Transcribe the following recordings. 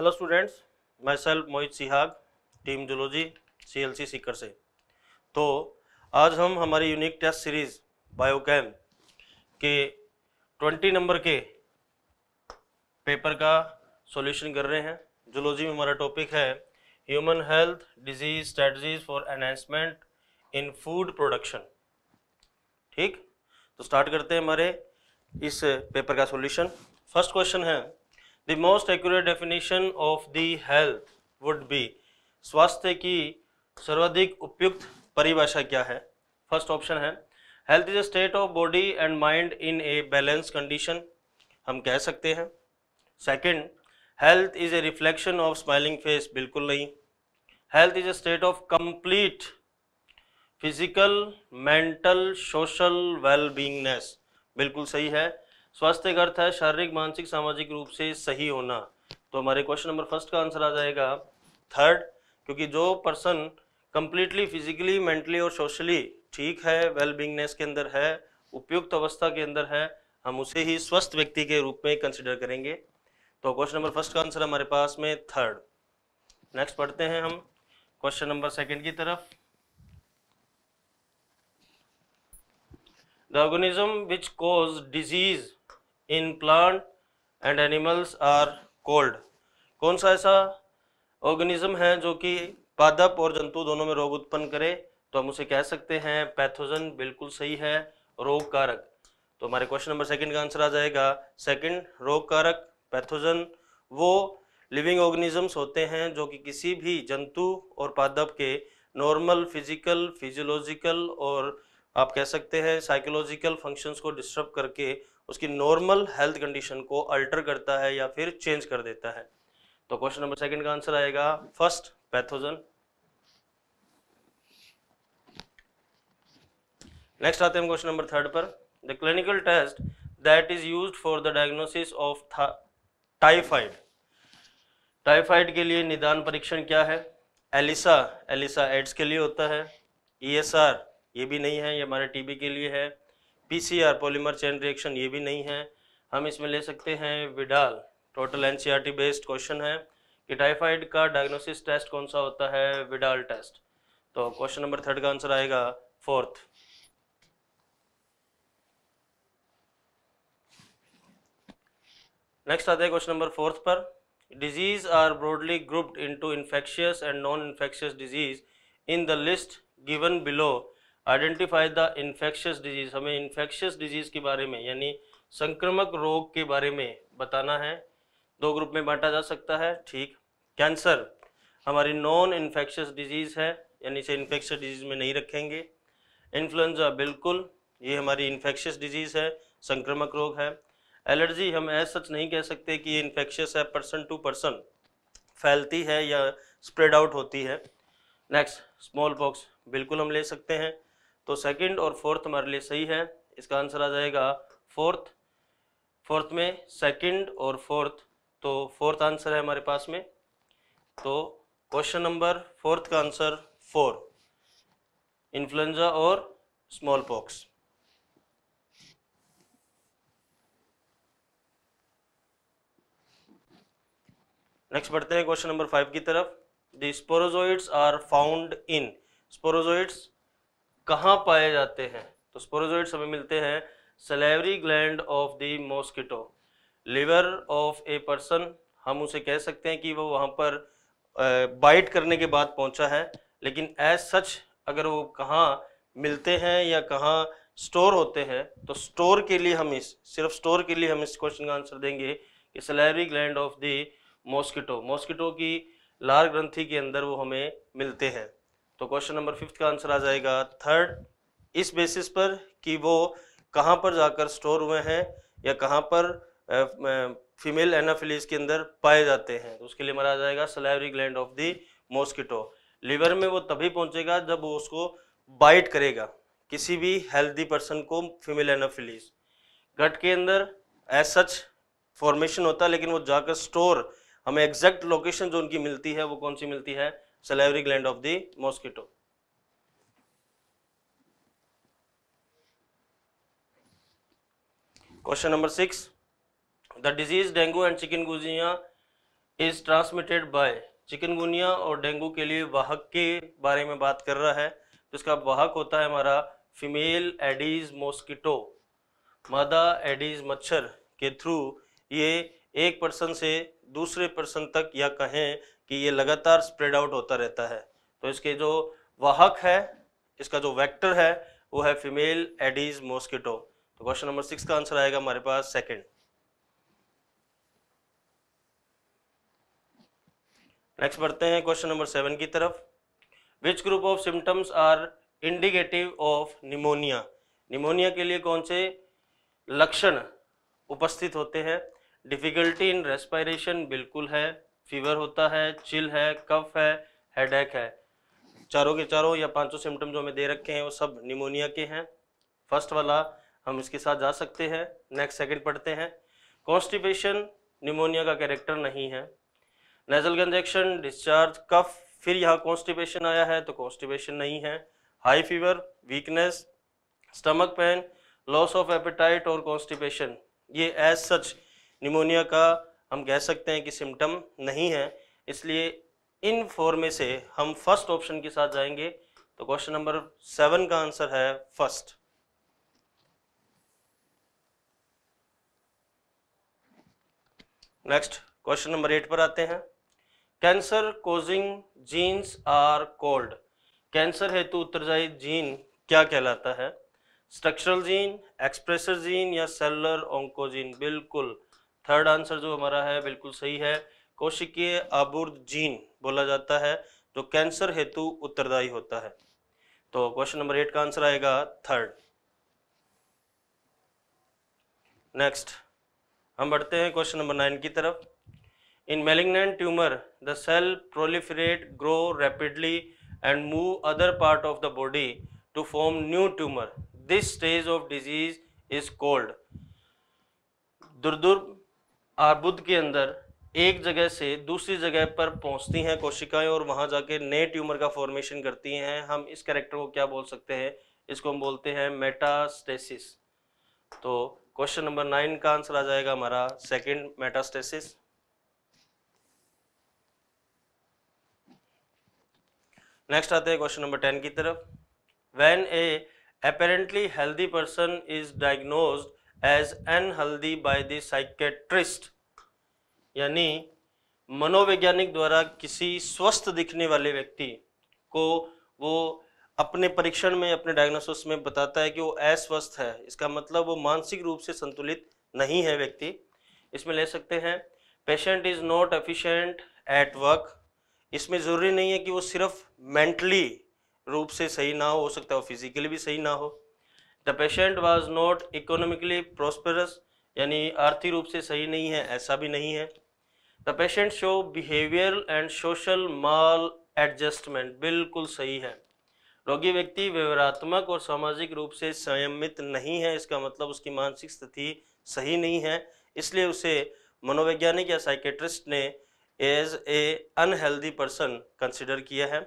Hello students मैं self Mohit Sihag team zoology CLC Sikar से तो आज हम हमारी यूनिक टेस्ट सीरीज बायोकेम के 20 नंबर के पेपर का सॉल्यूशन कर रहे हैं जोलॉजी में हमारा टॉपिक है human health disease strategies for enhancement in food production ठीक तो स्टार्ट करते हैं हमारे इस पेपर का सॉल्यूशन फर्स्ट क्वेश्चन है the most accurate definition of the health would be स्वास्थ्य की सर्वाधिक उपयुक्त परिभाषा क्या है फर्स्ट ऑप्शन है health is a state of body and mind in a balance condition हम कह सकते हैं second health is a reflection of smiling face बिल्कुल नहीं health is a state of complete physical mental social well beingness बिल्कुल सही है स्वास्थ्य का अर्थ है शारीरिक मानसिक सामाजिक रूप से सही होना तो हमारे क्वेश्चन नंबर फर्स्ट का आंसर आ जाएगा थर्ड क्योंकि जो पर्सन कंप्लीटली फिजिकली मेंटली और सोशली ठीक है वेलबींगनेस के अंदर है उपयुक्त अवस्था के अंदर है हम उसे ही स्वस्थ व्यक्ति के रूप में कंसिडर करेंगे तो क्वेश्चन नंबर फर्स्ट का आंसर हमारे पास में थर्ड नेक्स्ट पढ़ते हैं हम क्वेश्चन नंबर सेकंड की तरफ the organism which cause disease in plant and animals are called कौन सा ऐसा ऑर्गेनिज्म है जो कि पादप और जंतु दोनों में रोग उत्पन्न करे तो हम उसे कह सकते हैं पैथोजन बिल्कुल सही है रोग कारक तो हमारे क्वेश्चन नंबर सेकंड का आंसर आ जाएगा सेकंड रोग कारक पैथोजन वो लिविंग ऑर्गेनिजम्स होते हैं जो कि किसी भी जंतु और पादप के नॉर्मल फिजिकल फिजियोलॉजिकल और आप कह सकते हैं साइकोलॉजिकल फंक्शंस को डिस्टर्ब करके उसकी नॉर्मल हेल्थ कंडीशन को अल्टर करता है या फिर चेंज कर देता है तो क्वेश्चन नंबर सेकंड का आंसर आएगा फर्स्ट पैथोजन नेक्स्ट आते हैं क्वेश्चन नंबर थर्ड पर the clinical test that is use for the diagnosis of typhoid typhoid के लिए निदान परीक्षण क्या है एलिसा एलिसा एड्स के लिए होता है ई e ये भी नहीं है ये हमारे टीबी के लिए है पीसीआर पॉलीमर चेन रिएक्शन ये भी नहीं है हम इसमें ले सकते हैं Widal total NCERT based question है कि टाइफाइड का डायग्नोसिस टेस्ट कौन सा होता है विडाल टेस्ट तो क्वेश्चन नंबर थर्ड का आंसर आएगा फोर्थ नेक्स्ट आते हैं क्वेश्चन नंबर फोर्थ पर disease are broadly grouped into infectious and non infectious disease in the list given below identify the infectious disease हमें इन्फेक्शियस डिजीज़ के बारे में यानी संक्रमक रोग के बारे में बताना है दो ग्रुप में बांटा जा सकता है ठीक कैंसर हमारी नॉन इन्फेक्शियस डिजीज़ है यानी इसे इन्फेक्शियस डिजीज़ में नहीं रखेंगे इन्फ्लुएंजा बिल्कुल ये हमारी इन्फेक्शियस डिजीज़ है संक्रमक रोग है एलर्जी हम ऐसा सच नहीं कह सकते कि ये इन्फेक्शियस है पर्सन टू पर्सन फैलती है या स्प्रेड आउट होती है नेक्स्ट स्मॉल पॉक्स बिल्कुल हम ले सकते हैं तो सेकंड और फोर्थ हमारे लिए सही है इसका आंसर आ जाएगा फोर्थ फोर्थ में सेकंड और फोर्थ तो फोर्थ आंसर है हमारे पास में तो क्वेश्चन नंबर फोर्थ का आंसर फोर इन्फ्लुएंजा और स्मॉल पॉक्स नेक्स्ट बढ़ते हैं क्वेश्चन नंबर फाइव की तरफ the sporozoites are found in sporozoites कहाँ पाए जाते हैं तो स्पोरोजोइड्स हमें मिलते हैं salivary gland of the mosquito liver of a person हम उसे कह सकते हैं कि वो वहाँ पर बाइट करने के बाद पहुँचा है लेकिन एज सच अगर वो कहाँ मिलते हैं या कहाँ स्टोर होते हैं तो स्टोर के लिए हम इस सिर्फ स्टोर के लिए हम इस क्वेश्चन का आंसर देंगे कि salivary gland of the mosquito mosquito की लार ग्रंथि के अंदर वो हमें मिलते हैं तो क्वेश्चन नंबर फिफ्थ का आंसर आ जाएगा थर्ड इस बेसिस पर कि वो कहाँ पर जाकर स्टोर हुए हैं या कहाँ पर फीमेल एनाफिलीज के अंदर पाए जाते हैं तो उसके लिए मारा जाएगा salivary gland of the mosquito liver में वो तभी पहुंचेगा जब वो उसको बाइट करेगा किसी भी हेल्दी पर्सन को फीमेल एनाफिलीज गट के अंदर एज सच फॉर्मेशन होता है लेकिन वो जाकर स्टोर हमें एग्जैक्ट लोकेशन जो उनकी मिलती है वो कौन सी मिलती है salivary gland of the mosquito. Question number 6. The disease dengue and chikungunya is transmitted by chikungunya और डेंगू के लिए वाहक के बारे में बात कर रहा है तो इसका वाहक होता है हमारा फीमेल एडीज मॉस्किटो मादा एडीज मच्छर के थ्रू ये एक पर्सन से दूसरे पर्सन तक या कहें कि ये लगातार स्प्रेड आउट होता रहता है तो इसके जो वाहक है इसका जो वेक्टर है वो है फीमेल एडीज मॉस्किटो तो क्वेश्चन नंबर सिक्स का आंसर आएगा हमारे पास सेकंड नेक्स्ट बढ़ते हैं क्वेश्चन नंबर सेवन की तरफ which group of symptoms are indicative of pneumonia pneumonia के लिए कौन से लक्षण उपस्थित होते हैं डिफिकल्टी इन रेस्पायरेशन बिल्कुल है फीवर होता है चिल है कफ है हेडेक है चारों के चारों या पांचों सिम्टम जो हमें दे रखे हैं वो सब निमोनिया के हैं फर्स्ट वाला हम इसके साथ जा सकते हैं नेक्स्ट सेकंड पढ़ते हैं कॉन्स्टिपेशन निमोनिया का कैरेक्टर नहीं है नेजल कंजेक्शन डिस्चार्ज कफ फिर यहाँ कॉन्स्टिपेशन आया है तो कॉन्स्टिपेशन नहीं है high fever weakness stomach pain loss of appetite और कॉन्स्टिपेशन ये एज सच निमोनिया का हम कह सकते हैं कि सिम्टम नहीं है इसलिए इन फोर में से हम फर्स्ट ऑप्शन के साथ जाएंगे तो क्वेश्चन नंबर सेवन का आंसर है first next question number eight पर आते हैं cancer causing genes are called cancer हेतु उत्तरदायी जीन क्या कहलाता है स्ट्रक्चरल जीन एक्सप्रेसर जीन या सेलर ऑंकोजीन बिल्कुल थर्ड आंसर जो हमारा है बिल्कुल सही है कोशिकीय आबूर्द जीन बोला जाता है जो कैंसर हेतु उत्तरदायी होता है तो क्वेश्चन नंबर एट का आंसर आएगा थर्ड नेक्स्ट हम बढ़ते हैं क्वेश्चन नंबर नाइन की तरफ in malignant tumour the cell proliferate grow rapidly and move other part of the body to form new tumour this stage of disease is called दुर्दुर्भ आर्बुद के अंदर एक जगह से दूसरी जगह पर पहुंचती हैं कोशिकाएं और वहां जाके नए ट्यूमर का फॉर्मेशन करती हैं हम इस करेक्टर को क्या बोल सकते हैं इसको हम बोलते हैं मेटास्टेसिस तो क्वेश्चन नंबर नाइन का आंसर आ जाएगा हमारा सेकंड मेटास्टेसिस नेक्स्ट आते हैं क्वेश्चन नंबर टेन की तरफ when a apparently healthy person is diagnosed as unhealthy by the psychiatrist यानी मनोवैज्ञानिक द्वारा किसी स्वस्थ दिखने वाले व्यक्ति को वो अपने परीक्षण में अपने डायग्नोसिस में बताता है कि वो अस्वस्थ है इसका मतलब वो मानसिक रूप से संतुलित नहीं है व्यक्ति इसमें ले सकते हैं patient is not efficient at work इसमें ज़रूरी नहीं है कि वो सिर्फ मेंटली रूप से सही ना हो, हो सकता है वो फिजिकली भी सही ना हो the patient was not economically prosperous यानी आर्थिक रूप से सही नहीं है ऐसा भी नहीं है the patient show behaviour and social maladjustment बिल्कुल सही है रोगी व्यक्ति व्यवहारात्मक और सामाजिक रूप से संयमित नहीं है इसका मतलब उसकी मानसिक स्थिति सही नहीं है इसलिए उसे मनोवैज्ञानिक या साइकेट्रिस्ट ने as a unhealthy person consider किया है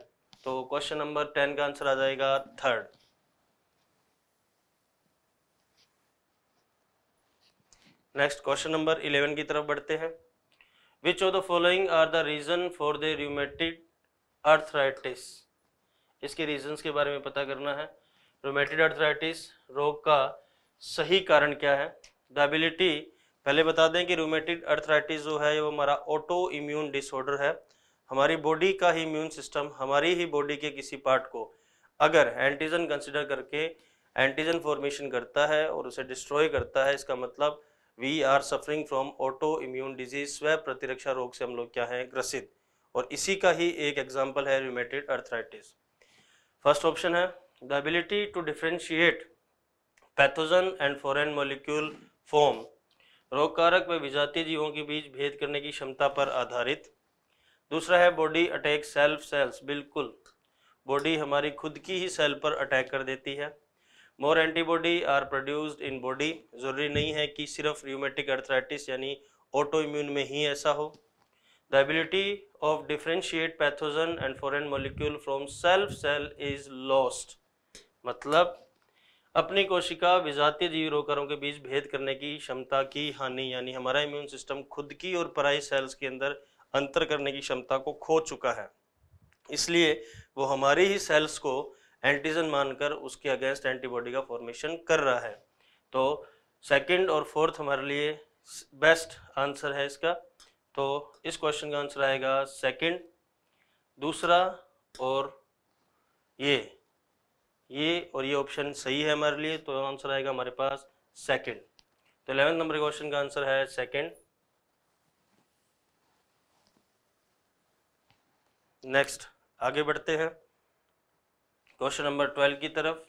तो क्वेश्चन नंबर टेन का आंसर आ जाएगा third next question number eleven की तरफ बढ़ते हैं which of the following are the reason for the rheumatoid arthritis इसके रीजन के बारे में पता करना है रोमेटिड अर्थराइटिस रोग का सही कारण क्या है द एबिलिटी पहले बता दें कि रोमेटिड अर्थराइटिस जो है वो हमारा ऑटो इम्यून डिसऑर्डर है हमारी बॉडी का ही इम्यून सिस्टम हमारी ही बॉडी के किसी पार्ट को अगर एंटीजन कंसिडर करके एंटीजन फॉर्मेशन करता है और उसे डिस्ट्रॉय करता है इसका मतलब we are suffering from auto immune disease स्वयं प्रतिरक्षा रोग से हम लोग क्या हैं ग्रसित और इसी का ही एक एग्जाम्पल है रिमेटेड अर्थराइटिस फर्स्ट ऑप्शन है the ability to differentiate pathogen and foreign molecule form रोगकारक व विजातीय जीवों के बीच भेद करने की क्षमता पर आधारित दूसरा है बॉडी अटैक सेल्फ सेल्स बिल्कुल बॉडी हमारी खुद की ही सेल पर अटैक कर देती है more antibody are produced in body ज़रूरी नहीं है कि सिर्फ र्यूमेटिक अर्थराइटिस यानी ऑटो इम्यून में ही ऐसा हो the ability of differentiate pathogen and foreign molecule from self cell is lost मतलब अपनी कोशिका विजातीय जीव रोकरों के बीच भेद करने की क्षमता की हानि यानी हमारा इम्यून सिस्टम खुद की और पराई सेल्स के अंदर अंतर करने की क्षमता को खो चुका है इसलिए वो हमारी ही सेल्स को एंटीजन मानकर उसके अगेंस्ट एंटीबॉडी का फॉर्मेशन कर रहा है तो सेकंड और फोर्थ हमारे लिए बेस्ट आंसर है इसका तो इस क्वेश्चन का आंसर आएगा सेकंड दूसरा और ये ये और ये ऑप्शन सही है हमारे लिए तो आंसर आएगा हमारे पास सेकंड तो इलेवेंथ नंबर क्वेश्चन का आंसर है सेकंड नेक्स्ट आगे बढ़ते हैं क्वेश्चन नंबर ट्वेल्व की तरफ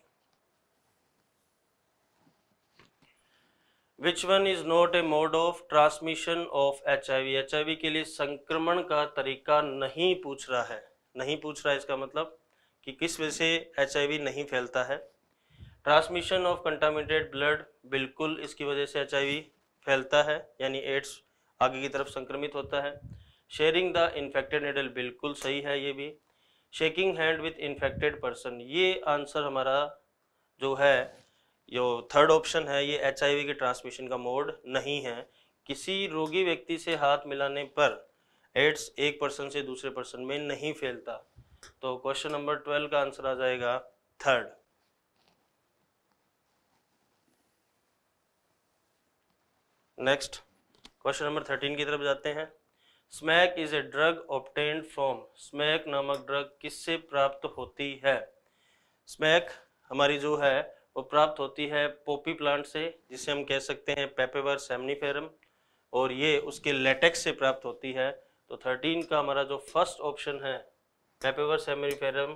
which one is not a mode of transmission of H I V H I V के लिए संक्रमण का तरीका नहीं पूछ रहा है नहीं पूछ रहा है इसका मतलब कि किस वजह से एच आई वी नहीं फैलता है ट्रांसमिशन ऑफ कंटामिनेटेड ब्लड बिल्कुल इसकी वजह से एच आई वी फैलता है यानी एड्स आगे की तरफ संक्रमित होता है शेयरिंग द इन्फेक्टेड एडल बिल्कुल सही है ये भी shaking hand with infected person ये आंसर हमारा जो है जो थर्ड ऑप्शन है ये एच के ट्रांसमिशन का मोड नहीं है किसी रोगी व्यक्ति से हाथ मिलाने पर एड्स एक पर्सन से दूसरे पर्सन में नहीं फैलता तो क्वेश्चन नंबर ट्वेल्व का आंसर आ जाएगा third next question number thirteen की तरफ जाते हैं smack is a drug obtained from smack नामक ड्रग किससे प्राप्त होती है स्मैक हमारी जो है वो प्राप्त होती है पोपी प्लांट से जिसे हम कह सकते हैं पेपेवर सेमनीफेरम और ये उसके लेटेक्स से प्राप्त होती है तो थर्टीन का हमारा जो फर्स्ट ऑप्शन है पेपेवर सेमनीफेरम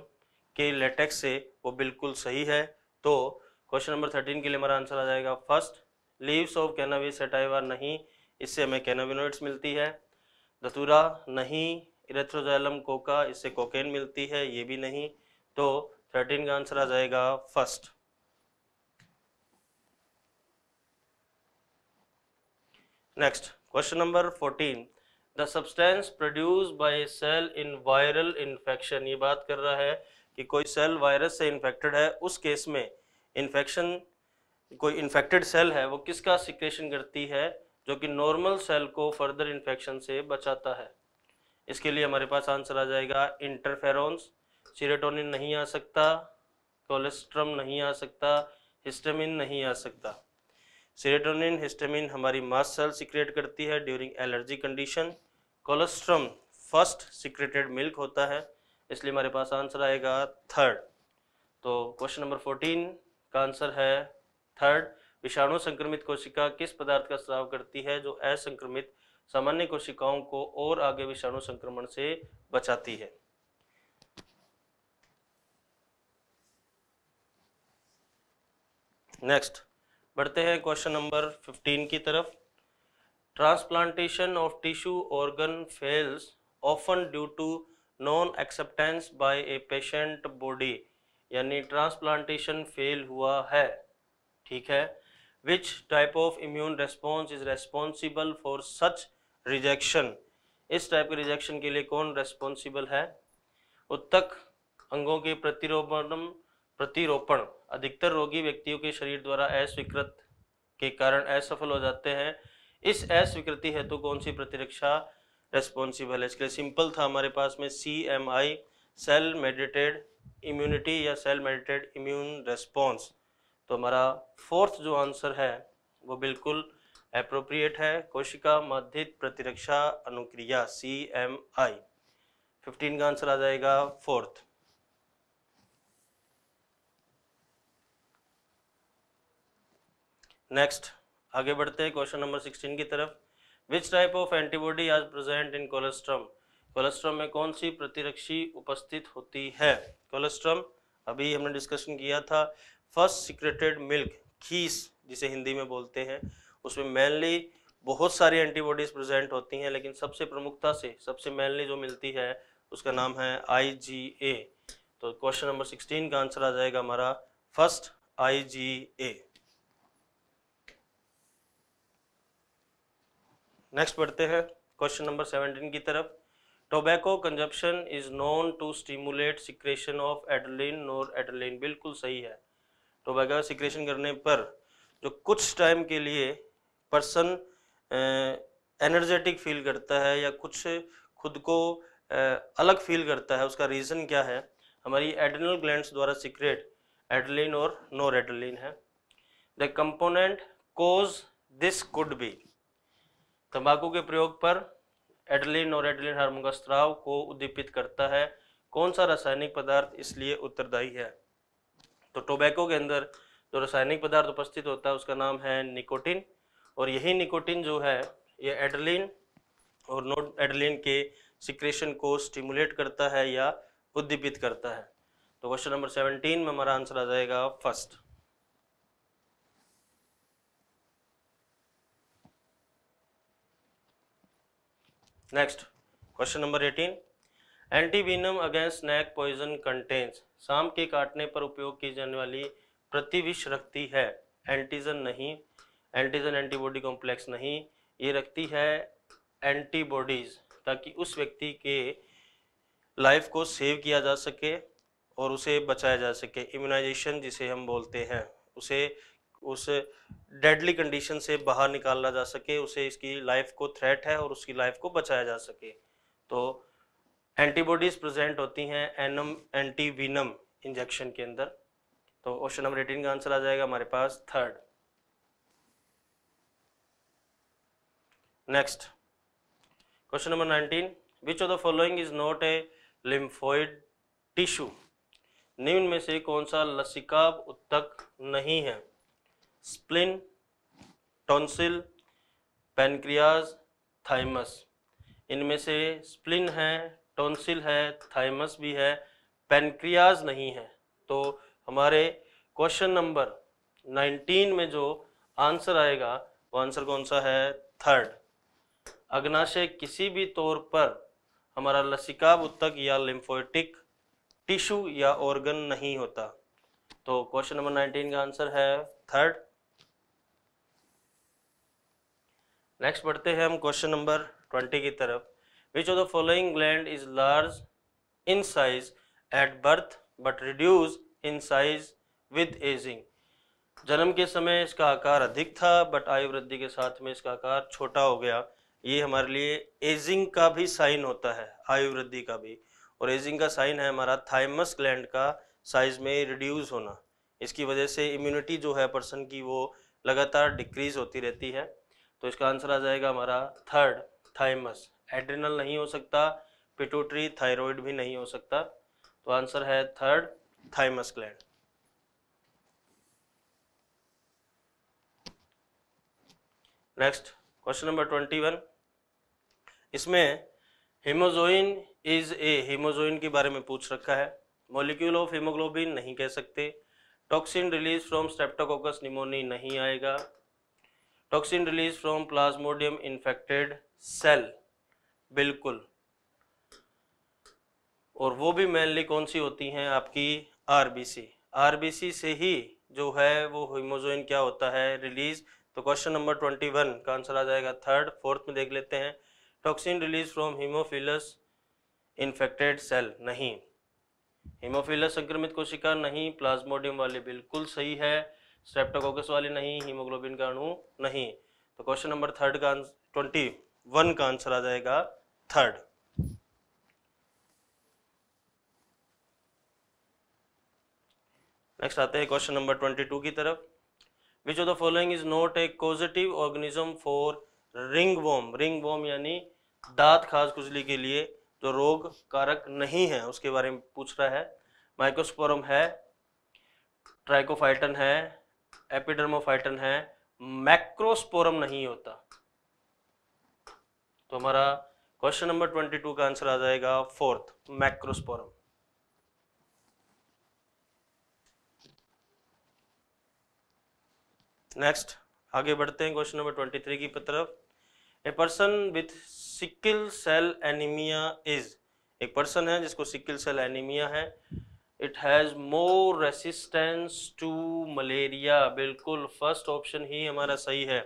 के लेटेक्स से वो बिल्कुल सही है तो क्वेश्चन नंबर थर्टीन के लिए हमारा आंसर आ जाएगा first leaves of cannabis sativa नहीं इससे हमें कैनाविनोइड्स मिलती है धतूरा नहीं इलेक्ट्रोजाइलम कोका इससे कोकेन मिलती है ये भी नहीं तो थर्टीन का आंसर आ जाएगा first next question number fourteen the substance produce by cell in viral infection ये बात कर रहा है कि कोई सेल वायरस से इन्फेक्टेड है उस केस में इन्फेक्शन कोई इन्फेक्टेड सेल है वो किसका सिक्रेशन करती है जो कि नॉर्मल सेल को फर्दर इन्फेक्शन से बचाता है इसके लिए हमारे पास आंसर आ जाएगा इंटरफेरॉन्स सीरेटोनिन नहीं आ सकता कोलेस्ट्रम नहीं आ सकता हिस्टेमिन नहीं आ सकता सीरेटोनिन हिस्टेमिन हमारी मास सेल सिक्रेट करती है during allergy condition colostrum first secreted milk होता है इसलिए हमारे पास आंसर आएगा थर्ड तो क्वेश्चन नंबर फोर्टीन का आंसर है थर्ड विषाणु संक्रमित कोशिका किस पदार्थ का स्राव करती है जो असंक्रमित सामान्य कोशिकाओं को और आगे विषाणु संक्रमण से बचाती है नेक्स्ट बढ़ते हैं क्वेश्चन नंबर 15 की तरफ transplantation of tissue organ fails often due to non acceptance by a patient body यानी ट्रांसप्लांटेशन फेल हुआ है ठीक है which type of immune response is responsible for such rejection इस टाइप के रिजेक्शन के लिए कौन रेस्पॉन्सिबल है उत्तक अंगों के प्रतिरोपण प्रतिरोपण अधिकतर रोगी व्यक्तियों के शरीर द्वारा अस्वीकृत के कारण असफल हो जाते हैं इस अस्वीकृति हेतु तो कौन सी प्रतिरक्षा रेस्पॉन्सिबल है इसके लिए सिंपल था हमारे पास में C M I cell mediated immunity या सेल मेडिटेड इम्यून रेस्पॉन्स तो हमारा फोर्थ जो आंसर है वो बिल्कुल अप्रोप्रिएट है कोशिका मध्य प्रतिरक्षा अनुक्रिया सी एम आई फिफ्टीन का आंसर आ जाएगा फोर्थ नेक्स्ट आगे बढ़ते हैं क्वेश्चन नंबर सिक्सटीन की तरफ which type of antibody is present in colostrum colostrum में कौन सी प्रतिरक्षी उपस्थित होती है कोलेस्ट्रम अभी हमने डिस्कशन किया था फर्स्ट सिक्रेटेड मिल्क खीस जिसे हिंदी में बोलते हैं उसमें मेनली बहुत सारी एंटीबॉडीज़ प्रेजेंट होती हैं लेकिन सबसे प्रमुखता से सबसे मेनली जो मिलती है उसका नाम है आई जी ए तो क्वेश्चन नंबर सिक्सटीन का आंसर आ जाएगा हमारा first I G A next पढ़ते हैं क्वेश्चन नंबर सेवनटीन की तरफ tobacco consumption is known to stimulate secretion of adrenaline nor adrenaline बिल्कुल सही है तो सिक्रेशन करने पर जो कुछ टाइम के लिए पर्सन एनर्जेटिक फील करता है या कुछ खुद को अलग फील करता है उसका रीज़न क्या है हमारी एडनल ग्लैंड्स द्वारा सिक्रेट एडलिन और नोर एडलिन है the component cause this could be तंबाकू के प्रयोग पर एडलिन और एडलिन हार्मोन का स्त्राव को उद्दीपित करता है कौन सा रासायनिक पदार्थ इसलिए उत्तरदायी है तो टोबैको के अंदर जो तो रासायनिक पदार्थ उपस्थित होता है उसका नाम है निकोटिन और यही निकोटिन जो है ये एडलिन और नोट एडलिन के सिक्रेशन को स्टिमुलेट करता है या उद्दीपित करता है तो क्वेश्चन नंबर सेवनटीन में हमारा आंसर आ जाएगा first next question number eighteen antivenom against snake poison contains शाम के काटने पर उपयोग की जाने वाली प्रतिविष रखती है एंटीजन नहीं एंटीजन एंटीबॉडी कॉम्प्लेक्स नहीं ये रखती है एंटीबॉडीज ताकि उस व्यक्ति के लाइफ को सेव किया जा सके और उसे बचाया जा सके इम्यूनाइजेशन जिसे हम बोलते हैं उसे उस डेडली कंडीशन से बाहर निकाला जा सके उसे इसकी लाइफ को थ्रेट है और उसकी लाइफ को बचाया जा सके तो एंटीबॉडीज प्रेजेंट होती हैं एनम एंटीविनम इंजेक्शन के अंदर तो ऑप्शन नंबर एटीन का आंसर आ जाएगा हमारे पास third next question number nineteen which of the following is not a lymphoid tissue निम्न में से कौन सा लसिका उत्तक नहीं है स्प्लिन टॉन्सिल पेनक्रियाज थाइमस इनमें से स्प्लिन है टॉन्सिल है थाइमस भी है पेनक्रियाज नहीं है तो हमारे क्वेश्चन नंबर 19 में जो आंसर आएगा वो आंसर कौन सा है थर्ड अग्नाशय किसी भी तौर पर हमारा लसिका उत्तक या लिम्फोटिक टिश्यू या ऑर्गन नहीं होता तो क्वेश्चन नंबर 19 का आंसर है थर्ड नेक्स्ट बढ़ते हैं हम क्वेश्चन नंबर 20 की तरफ which of the following gland is large in size at birth but reduce in size with aging जन्म के समय इसका आकार अधिक था बट आयु वृद्धि के साथ में इसका आकार छोटा हो गया ये हमारे लिए एजिंग का भी साइन होता है आयु वृद्धि का भी और एजिंग का साइन है हमारा थाइमस ग्लैंड का साइज में रिड्यूस होना इसकी वजह से इम्यूनिटी जो है पर्सन की वो लगातार डिक्रीज होती रहती है तो इसका आंसर आ जाएगा हमारा थर्ड थाइमस एड्रिनल नहीं हो सकता पिटूटरी थायराइड भी नहीं हो सकता तो आंसर है third thymus gland next question number twenty one इसमें हीमोजोइन इज ए हीमोजोइन के बारे में पूछ रखा है मोलिक्यूल ऑफ हीमोग्लोबिन नहीं कह सकते toxin release from streptococcus pneumoniae नहीं आएगा toxin release from plasmodium infected cell बिल्कुल और वो भी मेनली कौन सी होती हैं आपकी आरबीसी आरबीसी से ही जो है वो हिमोजोइन क्या होता है रिलीज तो क्वेश्चन नंबर ट्वेंटी वन का आंसर आ जाएगा थर्ड फोर्थ में देख लेते हैं toxin release from haemophilus infected cell नहीं हीमोफिलस संक्रमित कोशिका नहीं प्लाज्मोडियम वाले बिल्कुल सही है स्ट्रेप्टोकोकस वाले नहीं हीमोग्लोबिन का अणु नहीं तो क्वेश्चन नंबर थर्ड का ट्वेंटी वन का आंसर आ जाएगा थर्ड नेक्स्ट आते हैं क्वेश्चन नंबर ट्वेंटी टू की तरफ which of the following is not a causative organism for ringworm ringworm यानी दांत खास खुजली के लिए जो रोग कारक नहीं है उसके बारे में पूछ रहा है माइक्रोस्पोरम है ट्राइकोफाइटन है एपिडर्मोफाइटन है मैक्रोस्पोरम नहीं होता तो हमारा क्वेश्चन नंबर ट्वेंटी टू का आंसर आ जाएगा फोर्थ मैक्रोस्पोरम नेक्स्ट आगे बढ़ते हैं क्वेश्चन नंबर ट्वेंटी थ्री की तरफ a person with sickle cell anaemia is एक पर्सन है जिसको सिक्किल सेल एनीमिया है it has more resistance to malaria बिल्कुल फर्स्ट ऑप्शन ही हमारा सही है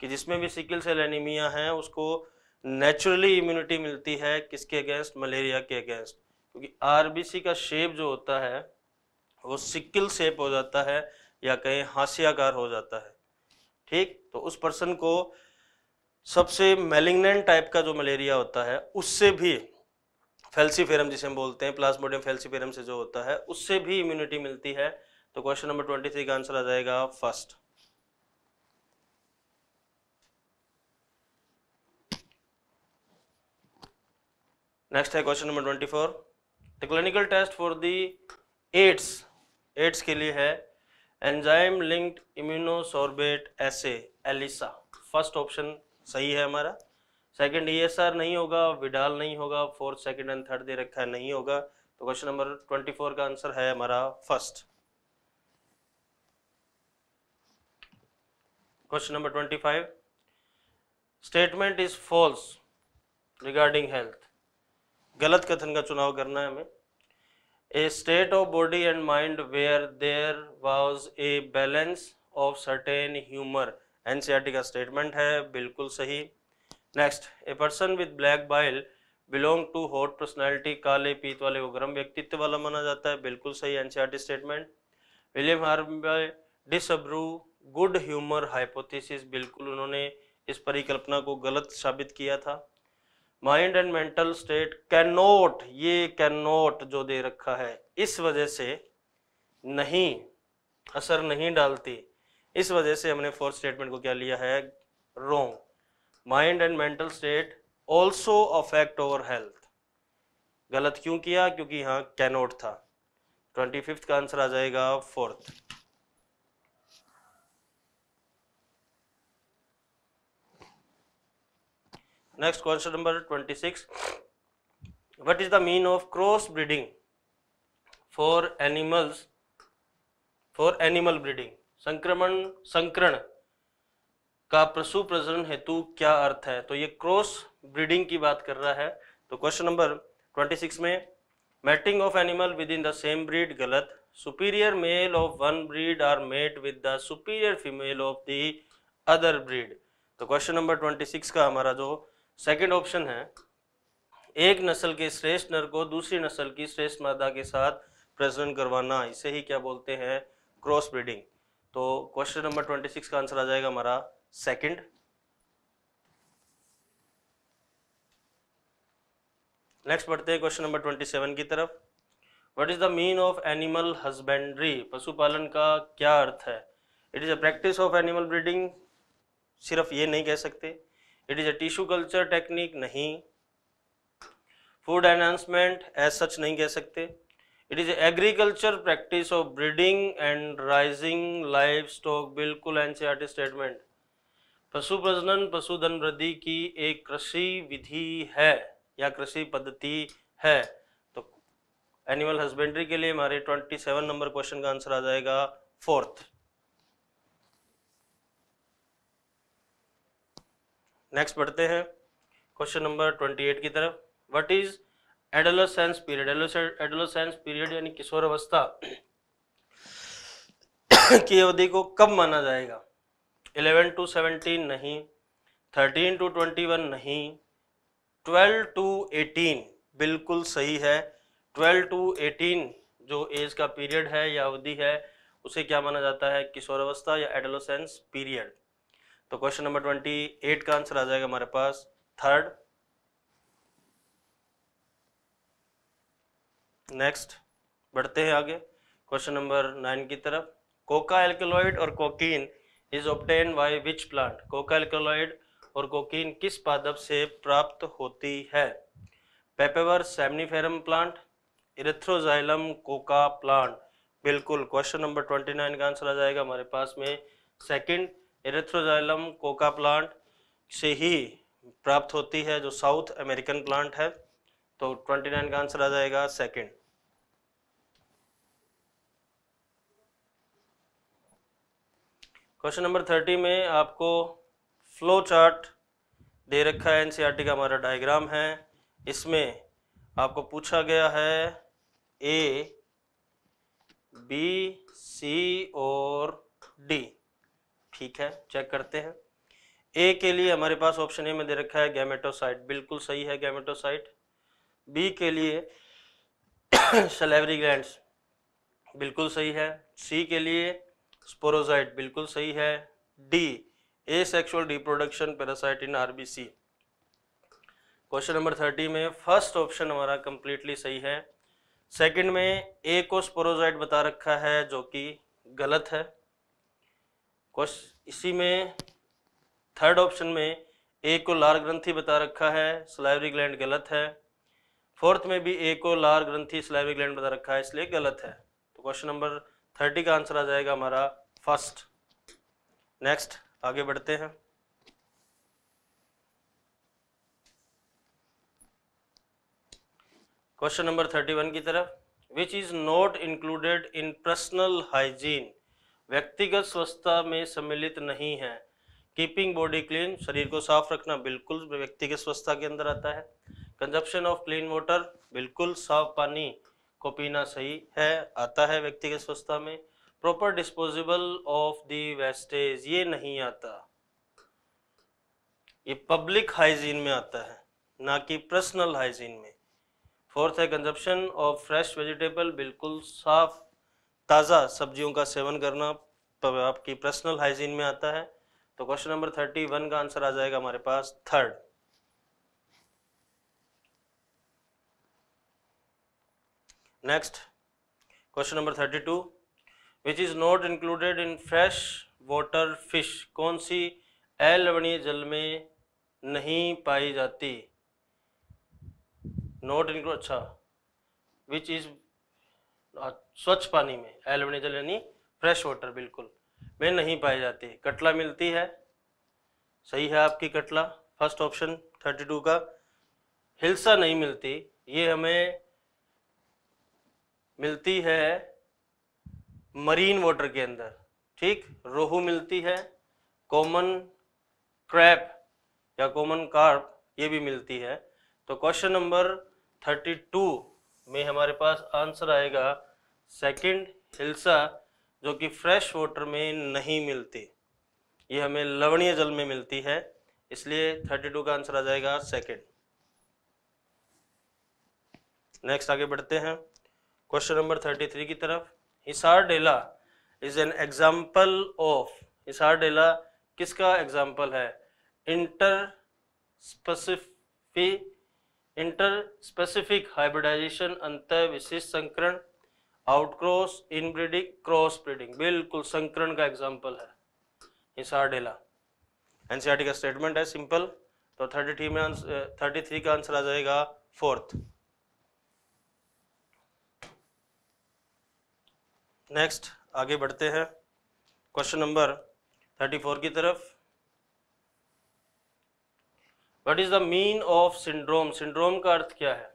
कि जिसमें भी सिकिल सेल एनीमिया है उसको नेचुरली इम्यूनिटी मिलती है किसके अगेंस्ट मलेरिया के अगेंस्ट क्योंकि आरबीसी का शेप जो होता है वो सिक्किल शेप हो जाता है या कहीं हाशियाकार हो जाता है ठीक तो उस पर्सन को सबसे मेलिग्नेंट टाइप का जो मलेरिया होता है उससे भी फेल्सीफेरम जिसे हम बोलते हैं प्लास्मोडियम फेल्सीफेरम से जो होता है उससे भी इम्यूनिटी मिलती है तो क्वेश्चन नंबर ट्वेंटी थ्री का आंसर आ जाएगा फर्स्ट नेक्स्ट है question number twenty four the clinical test for the AIDS AIDS के लिए है enzyme linked immunosorbent assay ELISA first option सही है हमारा सेकंड ईएसआर e नहीं होगा विडाल नहीं होगा फोर्थ सेकंड एंड थर्ड दे रखा है नहीं होगा तो क्वेश्चन नंबर ट्वेंटी फोर का आंसर है हमारा first question number twenty five statement is false regarding health गलत कथन का चुनाव करना है हमें a state of body and mind where there was a balance of certain humour NCERT का स्टेटमेंट है बिल्कुल सही next a person with black bile belong to hot personality काले पीत वाले को गर्म व्यक्तित्व वाला माना जाता है बिल्कुल सही NCERT statement William Harvey disapprove good humour hypothesis बिल्कुल उन्होंने इस परिकल्पना को गलत साबित किया था mind and mental state can not ये कैन नोट जो दे रखा है इस वजह से नहीं असर नहीं डालती इस वजह से हमने फोर्थ स्टेटमेंट को क्या लिया है wrong mind and mental state also affect over health गलत क्यों किया क्योंकि यहाँ कैनोट था ट्वेंटी फिफ्थ का आंसर आ जाएगा fourth next question number 26 what is the mean of cross breeding for animals for animal breeding संक्रमण संक्रण का प्रसु प्रजनन हेतु क्या अर्थ है तो ये क्रॉस ब्रीडिंग की बात कर रहा है तो क्वेश्चन नंबर 26 में mating of animal within the same breed गलत superior male of one breed are mate with the superior female of the other breed तो क्वेश्चन नंबर ट्वेंटी सिक्स का हमारा जो सेकंड ऑप्शन है एक नस्ल के श्रेष्ठ नर को दूसरी नस्ल की श्रेष्ठ मादा के साथ प्रजनन करवाना इसे ही क्या बोलते हैं क्रॉस ब्रीडिंग तो क्वेश्चन नंबर ट्वेंटी सिक्स का आंसर आ जाएगा हमारा सेकंड नेक्स्ट बढ़ते हैं क्वेश्चन नंबर ट्वेंटी सेवन की तरफ what is the mean of animal husbandry पशुपालन का क्या अर्थ है it is a practice of animal breeding सिर्फ ये नहीं कह सकते it is a tissue culture technique नहीं फूड एनहांसमेंट एज सच नहीं कह सकते it is agriculture practice of breeding and raising life stock बिल्कुल एनसीआर स्टेटमेंट पशु प्रजनन पशुधन वृद्धि की एक कृषि विधि है या कृषि पद्धति है तो एनिमल हस्बेंड्री के लिए हमारे 27 नंबर क्वेश्चन का आंसर आ जाएगा फोर्थ नेक्स्ट बढ़ते हैं क्वेश्चन नंबर ट्वेंटी एट की तरफ what is adolescence period adolescence period यानी किशोर अवस्था की अवधि को कब माना जाएगा इलेवन टू सेवनटीन नहीं थर्टीन टू ट्वेंटी वन नहीं ट्वेल्व टू एटीन बिल्कुल सही है ट्वेल्व टू एटीन जो एज का पीरियड है या अवधि है उसे क्या माना जाता है किशोरावस्था या एडोलोसेंस पीरियड तो क्वेश्चन नंबर ट्वेंटी एट का आंसर आ जाएगा हमारे पास थर्ड नेक्स्ट बढ़ते हैं आगे क्वेश्चन नंबर नाइन की तरफ कोका एल्कोलॉइड और cocaine is obtained by which plant coca alkaloid और कोकीन किस पादप से प्राप्त होती है papaver somniferum plant erythroxylum coca plant बिल्कुल क्वेश्चन नंबर ट्वेंटी नाइन का आंसर आ जाएगा हमारे पास में सेकंड एरेथ्रोजाइलम कोका प्लांट से ही प्राप्त होती है जो साउथ अमेरिकन प्लांट है तो 29 का आंसर आ जाएगा सेकंड क्वेश्चन नंबर 30 में आपको फ्लो चार्ट दे रखा है एनसीईआरटी e का हमारा डायग्राम है इसमें आपको पूछा गया है ए बी सी और डी ठीक है चेक करते हैं ए के लिए हमारे पास ऑप्शन ए में दे रखा है गैमेटोसाइट बिल्कुल सही है गैमेटोसाइट बी के लिए सलेवरी ग्लैंड बिल्कुल सही है सी के लिए स्पोरोसाइट बिल्कुल सही है D asexual reproduction parasite in RBC question number thirty में फर्स्ट ऑप्शन हमारा कंप्लीटली सही है सेकंड में ए को स्पोरोसाइट बता रखा है जो कि गलत है क्वेश्चन इसी में थर्ड ऑप्शन में ए को लार ग्रंथी बता रखा है स्लाइवरी ग्लैंड गलत है फोर्थ में भी ए को लार ग्रंथी स्लाइवरी ग्लैंड बता रखा है इसलिए गलत है तो क्वेश्चन नंबर थर्टी का आंसर आ जाएगा हमारा फर्स्ट नेक्स्ट आगे बढ़ते हैं क्वेश्चन नंबर थर्टी वन की तरफ which is not included in personal hygiene व्यक्तिगत स्वच्छता में सम्मिलित नहीं है कीपिंग बॉडी क्लीन शरीर को साफ रखना बिल्कुल व्यक्तिगत स्वच्छता के अंदर आता है कंजप्शन ऑफ क्लीन वाटर बिल्कुल साफ पानी को पीना सही है आता है व्यक्तिगत स्वच्छता में proper disposable of the wastage ये नहीं आता ये पब्लिक हाइजीन में आता है ना कि पर्सनल हाइजीन में फोर्थ है कंजप्शन ऑफ फ्रेश वेजिटेबल बिल्कुल साफ ताज़ा सब्जियों का सेवन करना तो आपकी पर्सनल हाइजीन में आता है तो क्वेश्चन नंबर थर्टी वन का आंसर आ जाएगा हमारे पास third next question number thirty two which is not included in fresh water fish कौन सी अलवणीय जल में नहीं पाई जाती नॉट इंक्लूड अच्छा विच इज स्वच्छ पानी में जल यानी फ्रेश वाटर बिल्कुल में नहीं पाई जाती कटला मिलती है सही है आपकी catla first option thirty two का हिल्सा नहीं मिलती ये हमें मिलती है मरीन वाटर के अंदर ठीक रोहू मिलती है कॉमन क्रैप या कॉमन कार्प ये भी मिलती है तो क्वेश्चन नंबर थर्टी टू में हमारे पास आंसर आएगा सेकंड हिल्सा जो कि फ्रेश वाटर में नहीं मिलती ये हमें लवणीय जल में मिलती है इसलिए 32 का आंसर आ जाएगा सेकंड नेक्स्ट आगे बढ़ते हैं क्वेश्चन नंबर 33 की तरफ Hisardale is an example of Hisardale किसका एग्जाम्पल है inter specific inter specific hybridisation अंत विशिष्ट संकरण आउटक्रॉस इनब्रीडिंग क्रॉस ब्रीडिंग बिल्कुल संकरण का एग्जाम्पल है हिसारडेला एनसीआरटी का स्टेटमेंट है सिंपल तो थर्टी थ्री में थर्टी थ्री का आंसर आ जाएगा फोर्थ नेक्स्ट आगे बढ़ते हैं क्वेश्चन नंबर थर्टी फोर की तरफ what is the mean of syndrome syndrome का अर्थ क्या है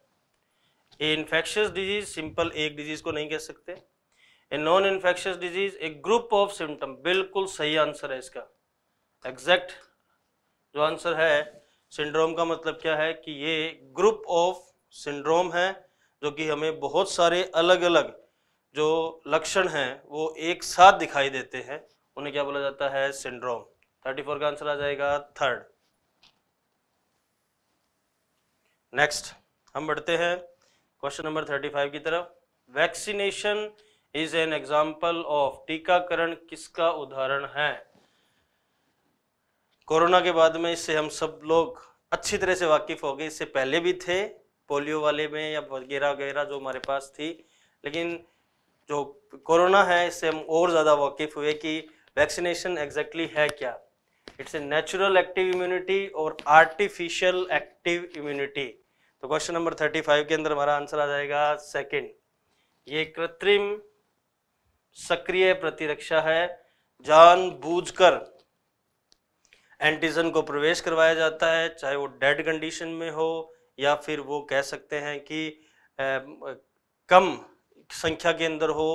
ए इन्फेक्शियस डिजीज सिंपल एक डिजीज को नहीं कह सकते a non infectious disease a group of symptom बिल्कुल सही आंसर है इसका एग्जैक्ट जो आंसर है सिंड्रोम का मतलब क्या है कि ये ग्रुप ऑफ सिंड्रोम है जो कि हमें बहुत सारे अलग अलग जो लक्षण हैं वो एक साथ दिखाई देते हैं उन्हें क्या बोला जाता है सिंड्रोम थर्टी फोर का आंसर आ जाएगा थर्ड नेक्स्ट हम बढ़ते हैं क्वेश्चन नंबर थर्टी फाइव की तरफ vaccination is an example of टीकाकरण किसका उदाहरण है कोरोना के बाद में इससे हम सब लोग अच्छी तरह से वाकिफ हो गए इससे पहले भी थे पोलियो वाले में या वगैरह वगैरह जो हमारे पास थी लेकिन जो कोरोना है इससे हम और ज़्यादा वाकिफ हुए कि वैक्सीनेशन एग्जैक्टली है क्या it's a natural active immunity और आर्टिफिशियल एक्टिव इम्यूनिटी तो क्वेश्चन नंबर थर्टी फाइव के अंदर हमारा आंसर आ जाएगा सेकंड ये कृत्रिम सक्रिय प्रतिरक्षा है जान बूझ कर एंटीजन को प्रवेश करवाया जाता है चाहे वो डेड कंडीशन में हो या फिर वो कह सकते हैं कि ए, कम संख्या के अंदर हो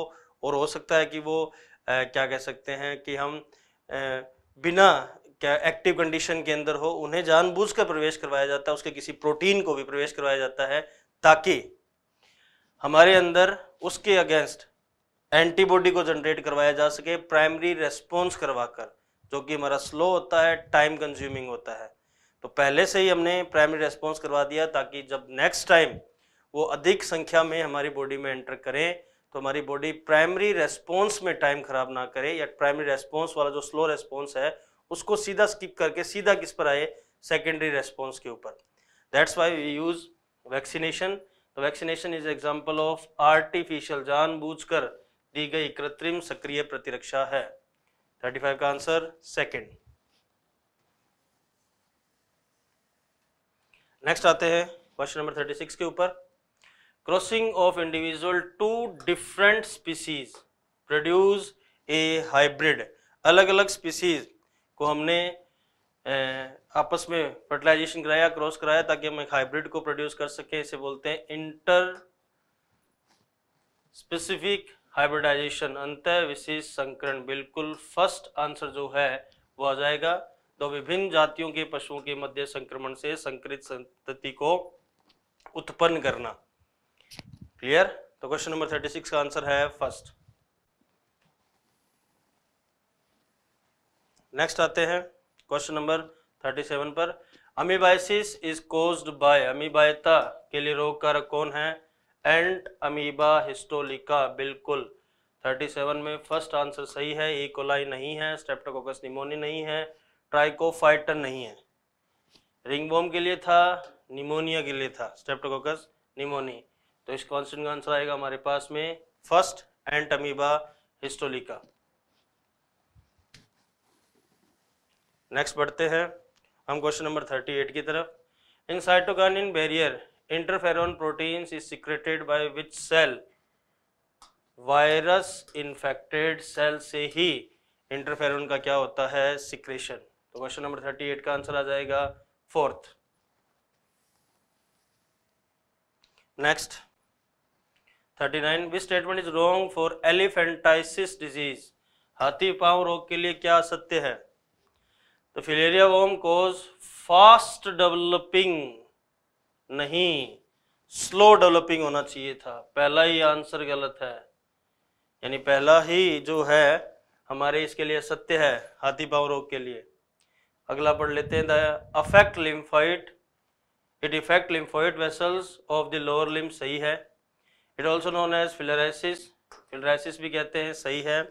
और हो सकता है कि वो ए, क्या कह सकते हैं कि हम ए, बिना क्या एक्टिव कंडीशन के अंदर हो उन्हें जानबूझकर प्रवेश करवाया जाता है उसके किसी प्रोटीन को भी प्रवेश करवाया जाता है ताकि हमारे अंदर उसके अगेंस्ट एंटीबॉडी को जनरेट करवाया जा सके प्राइमरी रेस्पॉन्स करवाकर जो कि हमारा स्लो होता है टाइम कंज्यूमिंग होता है तो पहले से ही हमने प्राइमरी रेस्पॉन्स करवा दिया ताकि जब नेक्स्ट टाइम वो अधिक संख्या में हमारी बॉडी में एंटर करें तो हमारी बॉडी प्राइमरी रेस्पॉन्स में टाइम खराब ना करे या प्राइमरी रेस्पॉन्स वाला जो स्लो रेस्पॉन्स है उसको सीधा स्किप करके सीधा किस पर आए सेकेंडरी रेस्पॉन्स के ऊपर that's why we use vaccination तो vaccination is example of artificial कर दी गई कृत्रिम सक्रिय प्रतिरक्षा है 35 का आंसर सेकेंड नेक्स्ट आते हैं क्वेश्चन नंबर 36 के ऊपर crossing of individual two different species produce a hybrid अलग अलग स्पीसीज को हमने आपस में फर्टिलाइजेशन कराया क्रॉस कराया ताकि हम एक हाइब्रिड को प्रोड्यूस कर सके इसे बोलते हैं इंटर स्पेसिफिक हाइब्रिडाइजेशन अंत विशेष संकरण बिल्कुल फर्स्ट आंसर जो है वो आ जाएगा तो विभिन्न जातियों के पशुओं के मध्य संक्रमण से संकरित संतति को उत्पन्न करना क्लियर तो क्वेश्चन नंबर थर्टी सिक्स का आंसर है फर्स्ट नेक्स्ट आते हैं क्वेश्चन नंबर थर्टी सेवन पर अमीबाइसिस इज कोज्ड बाय अमीबायता के लिए रोग कारक कौन है एंट अमीबा हिस्टोलिका बिल्कुल थर्टी सेवन में फर्स्ट आंसर सही है ई e. कोलाई नहीं है स्टेप्टोकोकस निमोनी नहीं है ट्राइकोफाइटर नहीं है रिंगबोम के लिए था निमोनिया के लिए था स्टेप्टोकोकस निमोनी तो इस क्वेश्चन का आंसर आएगा हमारे पास में first entamoeba histolytica next बढ़ते हैं हम क्वेश्चन नंबर थर्टी एट की तरफ in cytokinin barrier interferon proteins is secreted by which cell virus infected cell से ही इंटरफेरॉन का क्या होता है सिक्रेशन तो क्वेश्चन नंबर थर्टी एट का आंसर आ जाएगा fourth next thirty nine which statement is wrong for elephantiasis disease हाथी पांव रोग के लिए क्या असत्य है तो फिलेरिया वोम कोज फास्ट डेवलपिंग नहीं स्लो डेवलपिंग होना चाहिए था पहला ही आंसर गलत है यानी पहला ही जो है हमारे इसके लिए सत्य है हाथी पाव रोग के लिए अगला पढ़ लेते हैं the affect lymphatic it affect lymphatic vessels of the lower limb सही है it also known as filariasis filariasis भी कहते हैं सही है